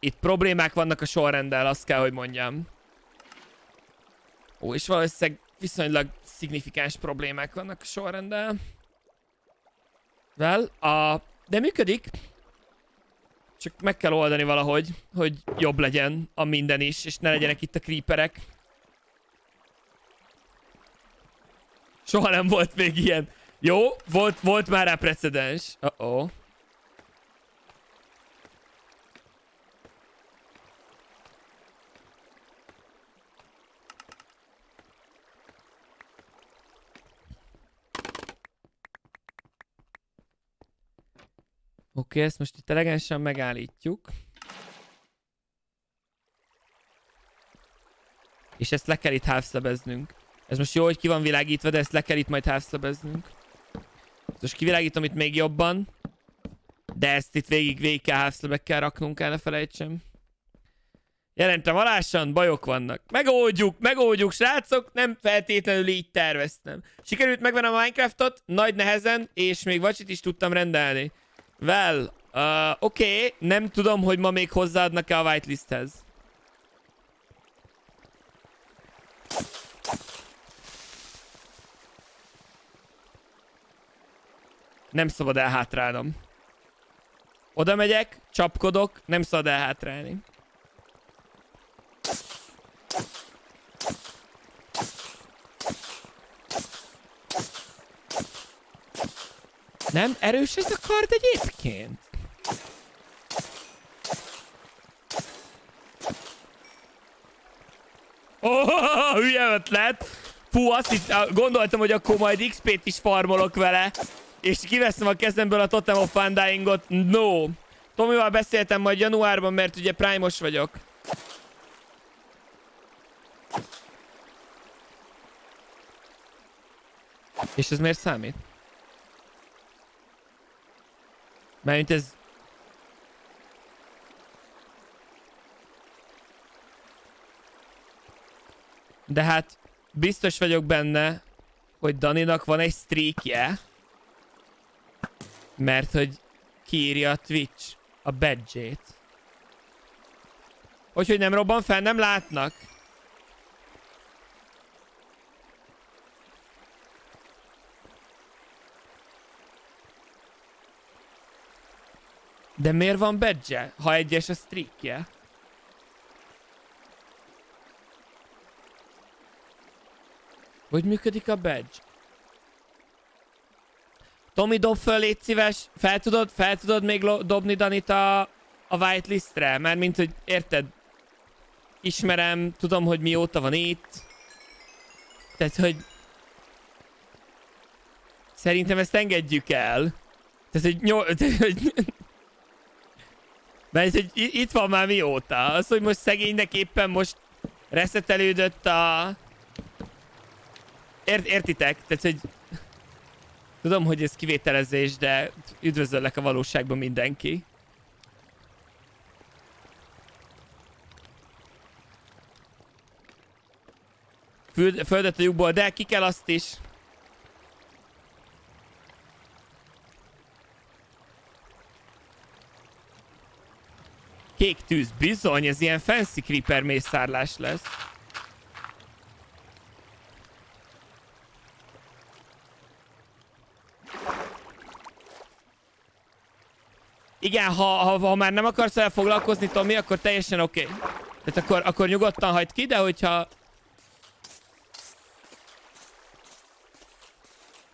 itt problémák vannak a sorrenddel, azt kell, hogy mondjam. Ó, és valószínűleg viszonylag szignifikáns problémák vannak a sorrenddel. Well, a... De működik. Csak meg kell oldani valahogy, hogy jobb legyen a minden is, és ne legyenek itt a creeperek. Soha nem volt még ilyen. Jó, volt, volt már rá precedens. Uh-oh. Oké, ezt most itt elegánsan megállítjuk. És ezt le kell itt hávszebeznünk. Ez most jó, hogy ki van világítva, de ezt le kell itt majd hávszebeznünk. Most kivilágítom itt még jobban. De ezt itt végig, végig kell hávszebekkel raknunk el, ne felejtsem. Jelentem alásan, bajok vannak. Megoldjuk, megoldjuk, srácok, nem feltétlenül így terveztem. Sikerült megvenem a Minecraftot, nagy nehezen, és még vacsit is tudtam rendelni. Well, uh, oké, okay. nem tudom, hogy ma még hozzáadnak-e a whitelisthez. Nem szabad elhátrálnom. Oda megyek, csapkodok, nem szabad elhátrálni. Nem erős ez a kard egyébként? Oh, *laughs* hülye ötlet! Fú, azt itt gondoltam, hogy akkor majd XP-t is farmolok vele. És kiveszem a kezemből a Totem of Undyingot. No! Tomival beszéltem majd januárban, mert ugye prime vagyok. És ez miért számít? Mert ez... De hát biztos vagyok benne, hogy Daninak van egy streakje. Mert hogy kiírja a Twitch a badge-ét. Úgyhogy nem robban fel, nem látnak. De miért van badge ha egyes a streakje? Hogy működik a badge? Tomi, dob föl, légy szíves. Fel tudod, fel tudod még dobni Danit a, a whitelistre? Mert mint, hogy érted? Ismerem, tudom, hogy mióta van itt. Tehát, hogy... Szerintem ezt engedjük el. Tehát, hogy, nyol... *laughs* Tehát, hogy mert hogy itt van már mióta. Az, hogy most szegénynek éppen most reszetelődött a... Ért, értitek? Tehát, hogy... Tudom, hogy ez kivételezés, de üdvözöllek a valóságban mindenki. földet a lyukból, de ki kell azt is. Kék tűz, bizony, ez ilyen fancy creeper mészárlás lesz. Igen, ha, ha, ha már nem akarsz vele foglalkozni, Tomi, akkor teljesen oké. Okay. Tehát akkor, akkor nyugodtan hagyd ki, de hogyha...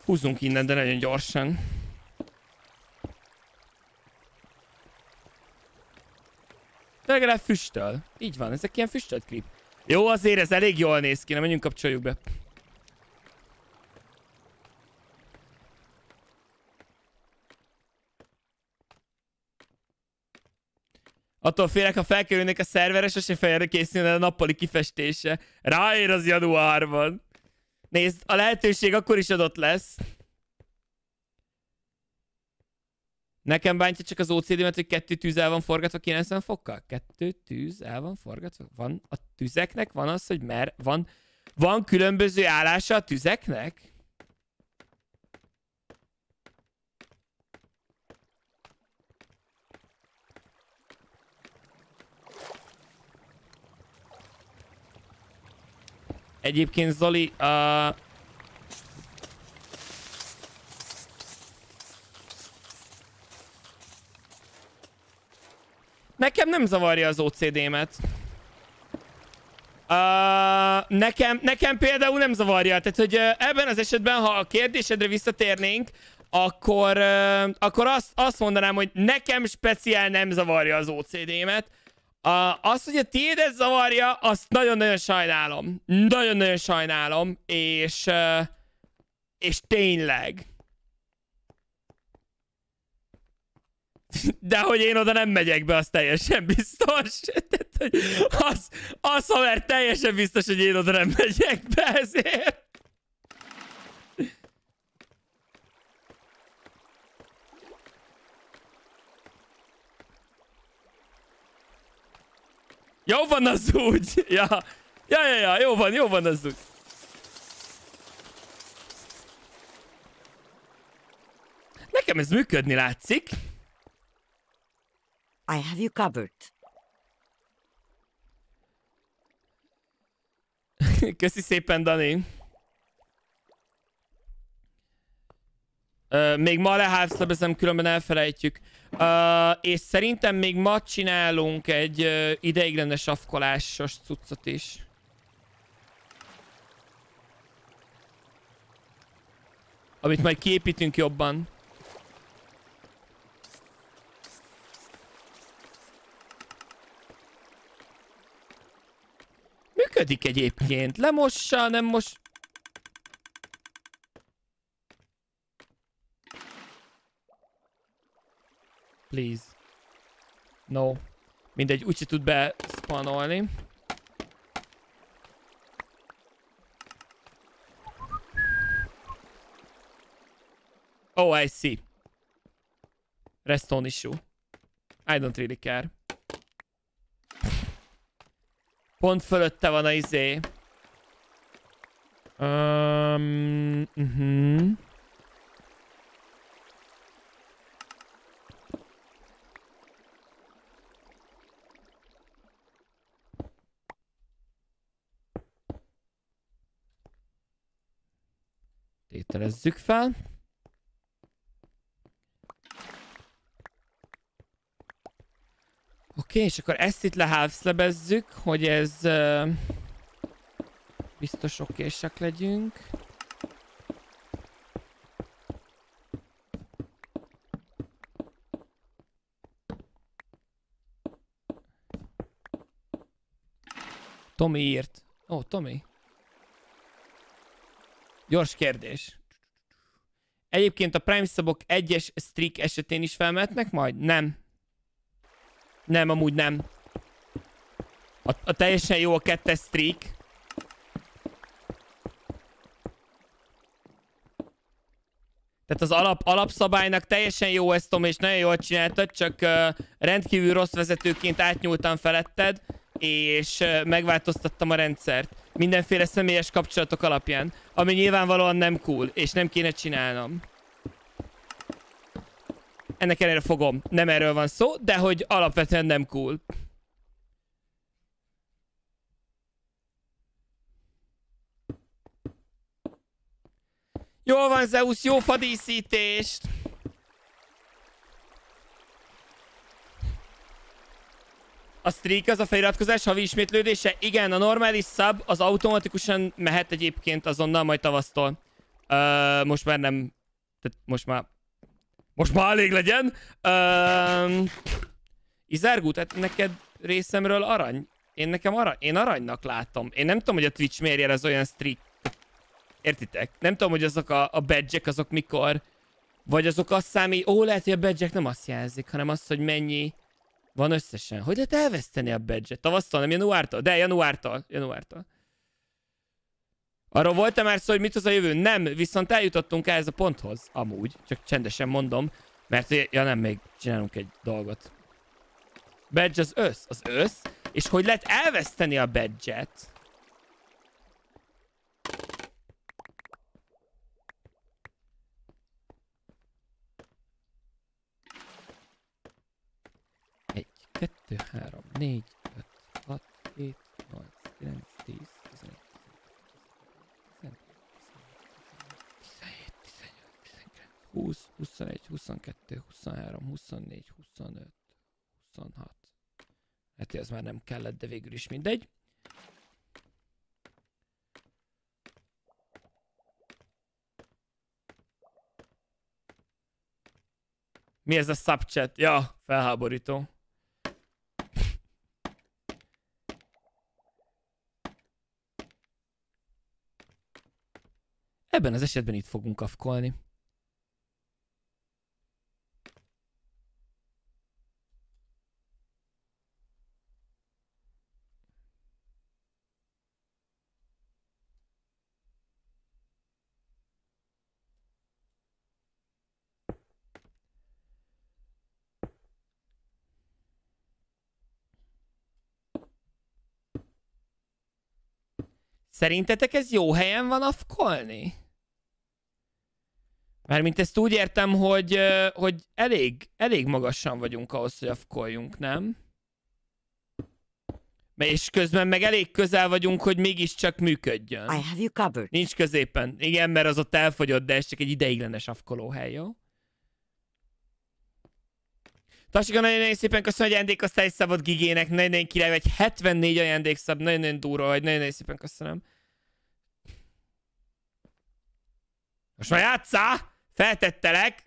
Húzzunk innen, de nagyon gyorsan. De legalább füstöl. Így van, ezek ilyen füstölt creep. Jó, azért ez elég jól néz ki, nem menjünk kapcsoljuk be. Attól félek, ha felkerülnék a szerveres, sose fejre készülne a nappali kifestése. Ráér az januárban. Nézd, a lehetőség akkor is adott lesz. Nekem bántja csak az OCD-met, hogy kettő tűz el van forgatva 90 fokkal? Kettő tűz el van forgatva? Van a tüzeknek? Van az, hogy mer... Van, van különböző állása a tüzeknek? Egyébként Zoli, uh, Nekem nem zavarja az OCD-met. Uh, nekem, nekem például nem zavarja. Tehát, hogy uh, ebben az esetben, ha a kérdésedre visszatérnénk, akkor, uh, akkor azt, azt mondanám, hogy nekem speciál nem zavarja az OCD-met. Uh, az, hogy a ez zavarja, azt nagyon-nagyon sajnálom. Nagyon-nagyon sajnálom, és, uh, és tényleg. de hogy én oda nem megyek be, az teljesen biztos. *laughs* Tehát, hogy az, az haver teljesen biztos, hogy én oda nem megyek be ezért. Jó van az úgy. Ja. ja, ja, ja, jó van, jó van az úgy. Nekem ez működni látszik. I have you covered. *laughs* Köszi szépen, Dani. Uh, még ma lehávszlebezem, különben elfelejtjük. Uh, és szerintem még ma csinálunk egy uh, ideiglenes afkolásos cuccot is. Amit majd kiépítünk jobban. működik egyébként. Lemossa, nem most... Please. No. Mindegy, úgyse tud spanolni. Oh, I see. Rest on issue. I don't really care. Pont fölötte van a izé. Um, uh mhm. -huh. Tételezzük fel. Oké, és akkor ezt itt lehávszlebezzük, hogy ez... Uh, biztos okések legyünk. Tomi írt. Ó, oh, Tomi. Gyors kérdés. Egyébként a Prime szabok egyes streak esetén is felmetnek majd? Nem. Nem, amúgy nem. A, a teljesen jó a kettes streak. Tehát az alap, alapszabálynak teljesen jó ezt Tom, és nagyon jól csináltad, csak uh, rendkívül rossz vezetőként átnyúltam feletted, és uh, megváltoztattam a rendszert. Mindenféle személyes kapcsolatok alapján, ami nyilvánvalóan nem cool, és nem kéne csinálnom. Ennek ellenére fogom. Nem erről van szó, de hogy alapvetően nem cool. Jól van, Zeus, jó fadíszítést! A streak az a feliratkozás havi ismétlődése? Igen, a normális sub az automatikusan mehet egyébként azonnal majd tavasztól. Uh, most már nem... Tehát most már most már elég legyen. Um, Izergú, tehát neked részemről arany. Én nekem arany, én aranynak látom. Én nem tudom, hogy a Twitch miért jelez olyan streak. Értitek? Nem tudom, hogy azok a, a badge azok mikor. Vagy azok azt számít, ó, lehet, hogy a badge nem azt jelzik, hanem azt, hogy mennyi van összesen. Hogy lehet elveszteni a badge-et? Tavasztal, nem januártól? De januártól. Januártól. Arról volt-e már szó, hogy mit az a jövő? Nem, viszont eljutottunk ehhez a ponthoz. Amúgy, csak csendesen mondom. Mert, ja nem, még csinálunk egy dolgot. Badge az össz. Az össz? És hogy lehet elveszteni a badge-et? Egy, kettő, három, négy, 20, 21, 22, 23, 24, 25, 26. Hát ez már nem kellett, de végül is mindegy. Mi ez a subchat? Ja, felháborító. Ebben az esetben itt fogunk afkolni. Szerintetek ez jó helyen van afkolni? Mármint ezt úgy értem, hogy, hogy elég, elég magasan vagyunk ahhoz, hogy afkoljunk, nem? És közben meg elég közel vagyunk, hogy mégiscsak működjön. I have you covered. Nincs középen. Igen, mert az ott elfogyott, de ez csak egy ideiglenes afkolóhely, jó? Tassika, nagyon-nagyon szépen köszönöm, hogy ajándékoztál egy szabad gigének, nagyon-nagyon király vagy, 74 ajándékszab, nagyon-nagyon durva vagy, nagyon-nagyon szépen köszönöm. Most már játszá! Feltettelek!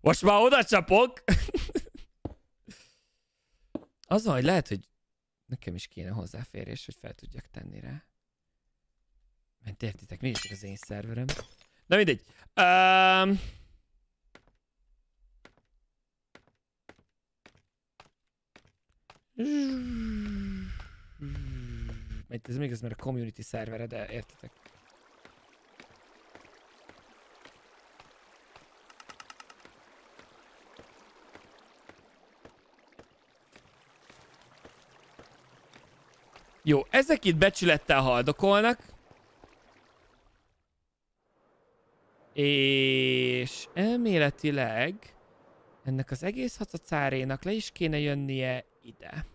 Most már oda csapok! Az van, hogy lehet, hogy nekem is kéne hozzáférés, hogy fel tudjak tenni rá. Mert értitek, mi is az én szerverem. Na mindegy. Um... Zzzz. Mert ez még ez mert a community szervere, de értetek. Jó, ezek itt becsülettel haldokolnak. És elméletileg ennek az egész hatacárénak le is kéne jönnie ide.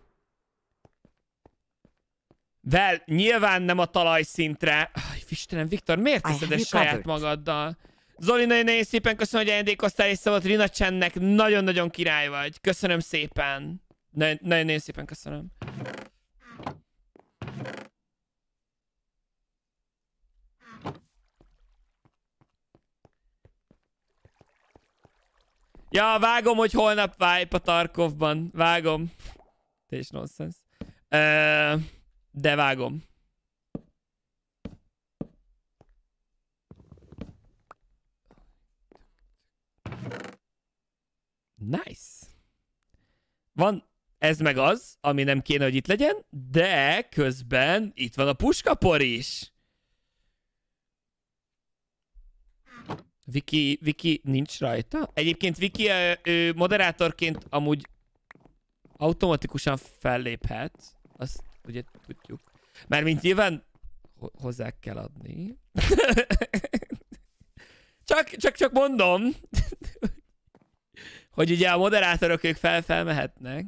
Vel, nyilván nem a talajszintre. Aj, Istenem, Viktor, miért teszed ezt saját magaddal? Zoli, nagyon-nagyon szépen köszönöm, hogy ajándékoztál és szabad Rina Csennek. Nagyon-nagyon király vagy. Köszönöm szépen. Nagyon-nagyon szépen köszönöm. Ja, vágom, hogy holnap vibe a Tarkovban. Vágom. Te is nonsense. Uh... De vágom. Nice. Van ez meg az, ami nem kéne, hogy itt legyen, de közben itt van a puskapor is. Viki, Viki nincs rajta? Egyébként Viki ő moderátorként amúgy automatikusan felléphet. Azt ugye tudjuk. mert mint nyilván hozzá kell adni. *laughs* csak, csak, csak mondom, *laughs* hogy ugye a moderátorok ők felfelmehetnek.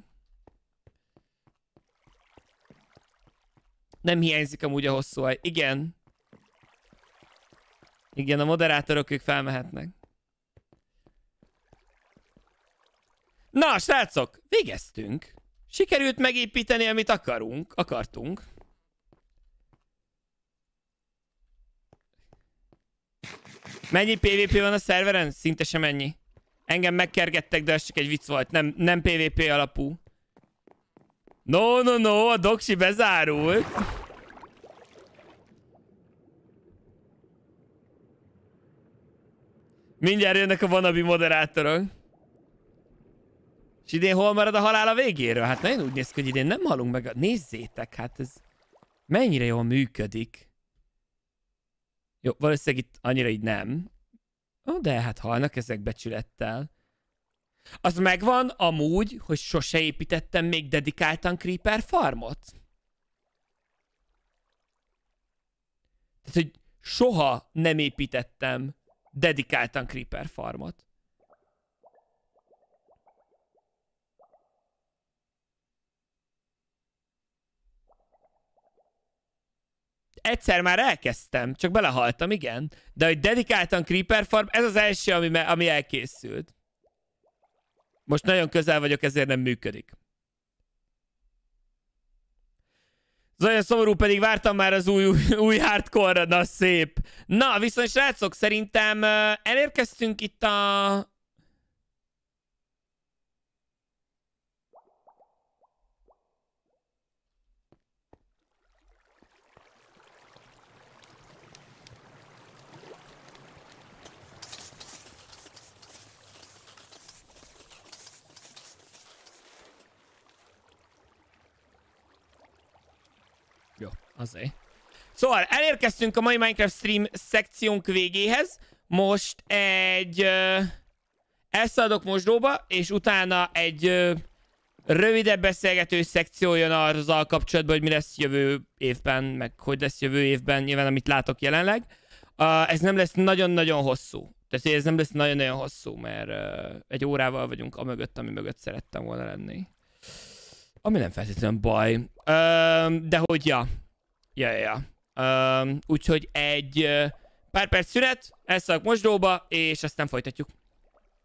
Nem hiányzik amúgy a hosszú aj. Igen. Igen, a moderátorok ők felmehetnek. Na, srácok, végeztünk. Sikerült megépíteni, amit akarunk, akartunk. Mennyi PvP van a szerveren? Szinte sem ennyi. Engem megkergettek, de ez csak egy vicc volt. Nem, nem PvP alapú. No, no, no, a doksi bezárult. Mindjárt jönnek a vanabi moderátorok. És idén hol marad a halál a végéről? Hát nagyon úgy néz ki, hogy idén nem halunk meg. Nézzétek, hát ez mennyire jól működik. Jó, valószínűleg itt annyira így nem. Ó, de hát halnak ezek becsülettel. Az megvan amúgy, hogy sose építettem még dedikáltan Creeper farmot? Tehát, hogy soha nem építettem dedikáltan Creeper farmot. egyszer már elkezdtem, csak belehaltam, igen. De hogy dedikáltan Creeper Farm, ez az első, ami, ami elkészült. Most nagyon közel vagyok, ezért nem működik. olyan szomorú pedig vártam már az új, *laughs* új hardcore-ra, na szép. Na, viszont srácok, szerintem elérkeztünk itt a, Azért. Szóval elérkeztünk a mai Minecraft stream szekciónk végéhez. Most egy... Uh, elszaladok mosdóba, és utána egy uh, rövidebb beszélgető szekció jön azzal kapcsolatban, hogy mi lesz jövő évben, meg hogy lesz jövő évben, nyilván amit látok jelenleg. Uh, ez nem lesz nagyon-nagyon hosszú. Tehát ez nem lesz nagyon-nagyon hosszú, mert uh, egy órával vagyunk a mögött, ami mögött szerettem volna lenni. Ami nem feltétlenül baj. Uh, de hogy ja, Ja, ja, ja. Um, úgyhogy egy pár perc szünet, elszak mosdóba, és aztán folytatjuk.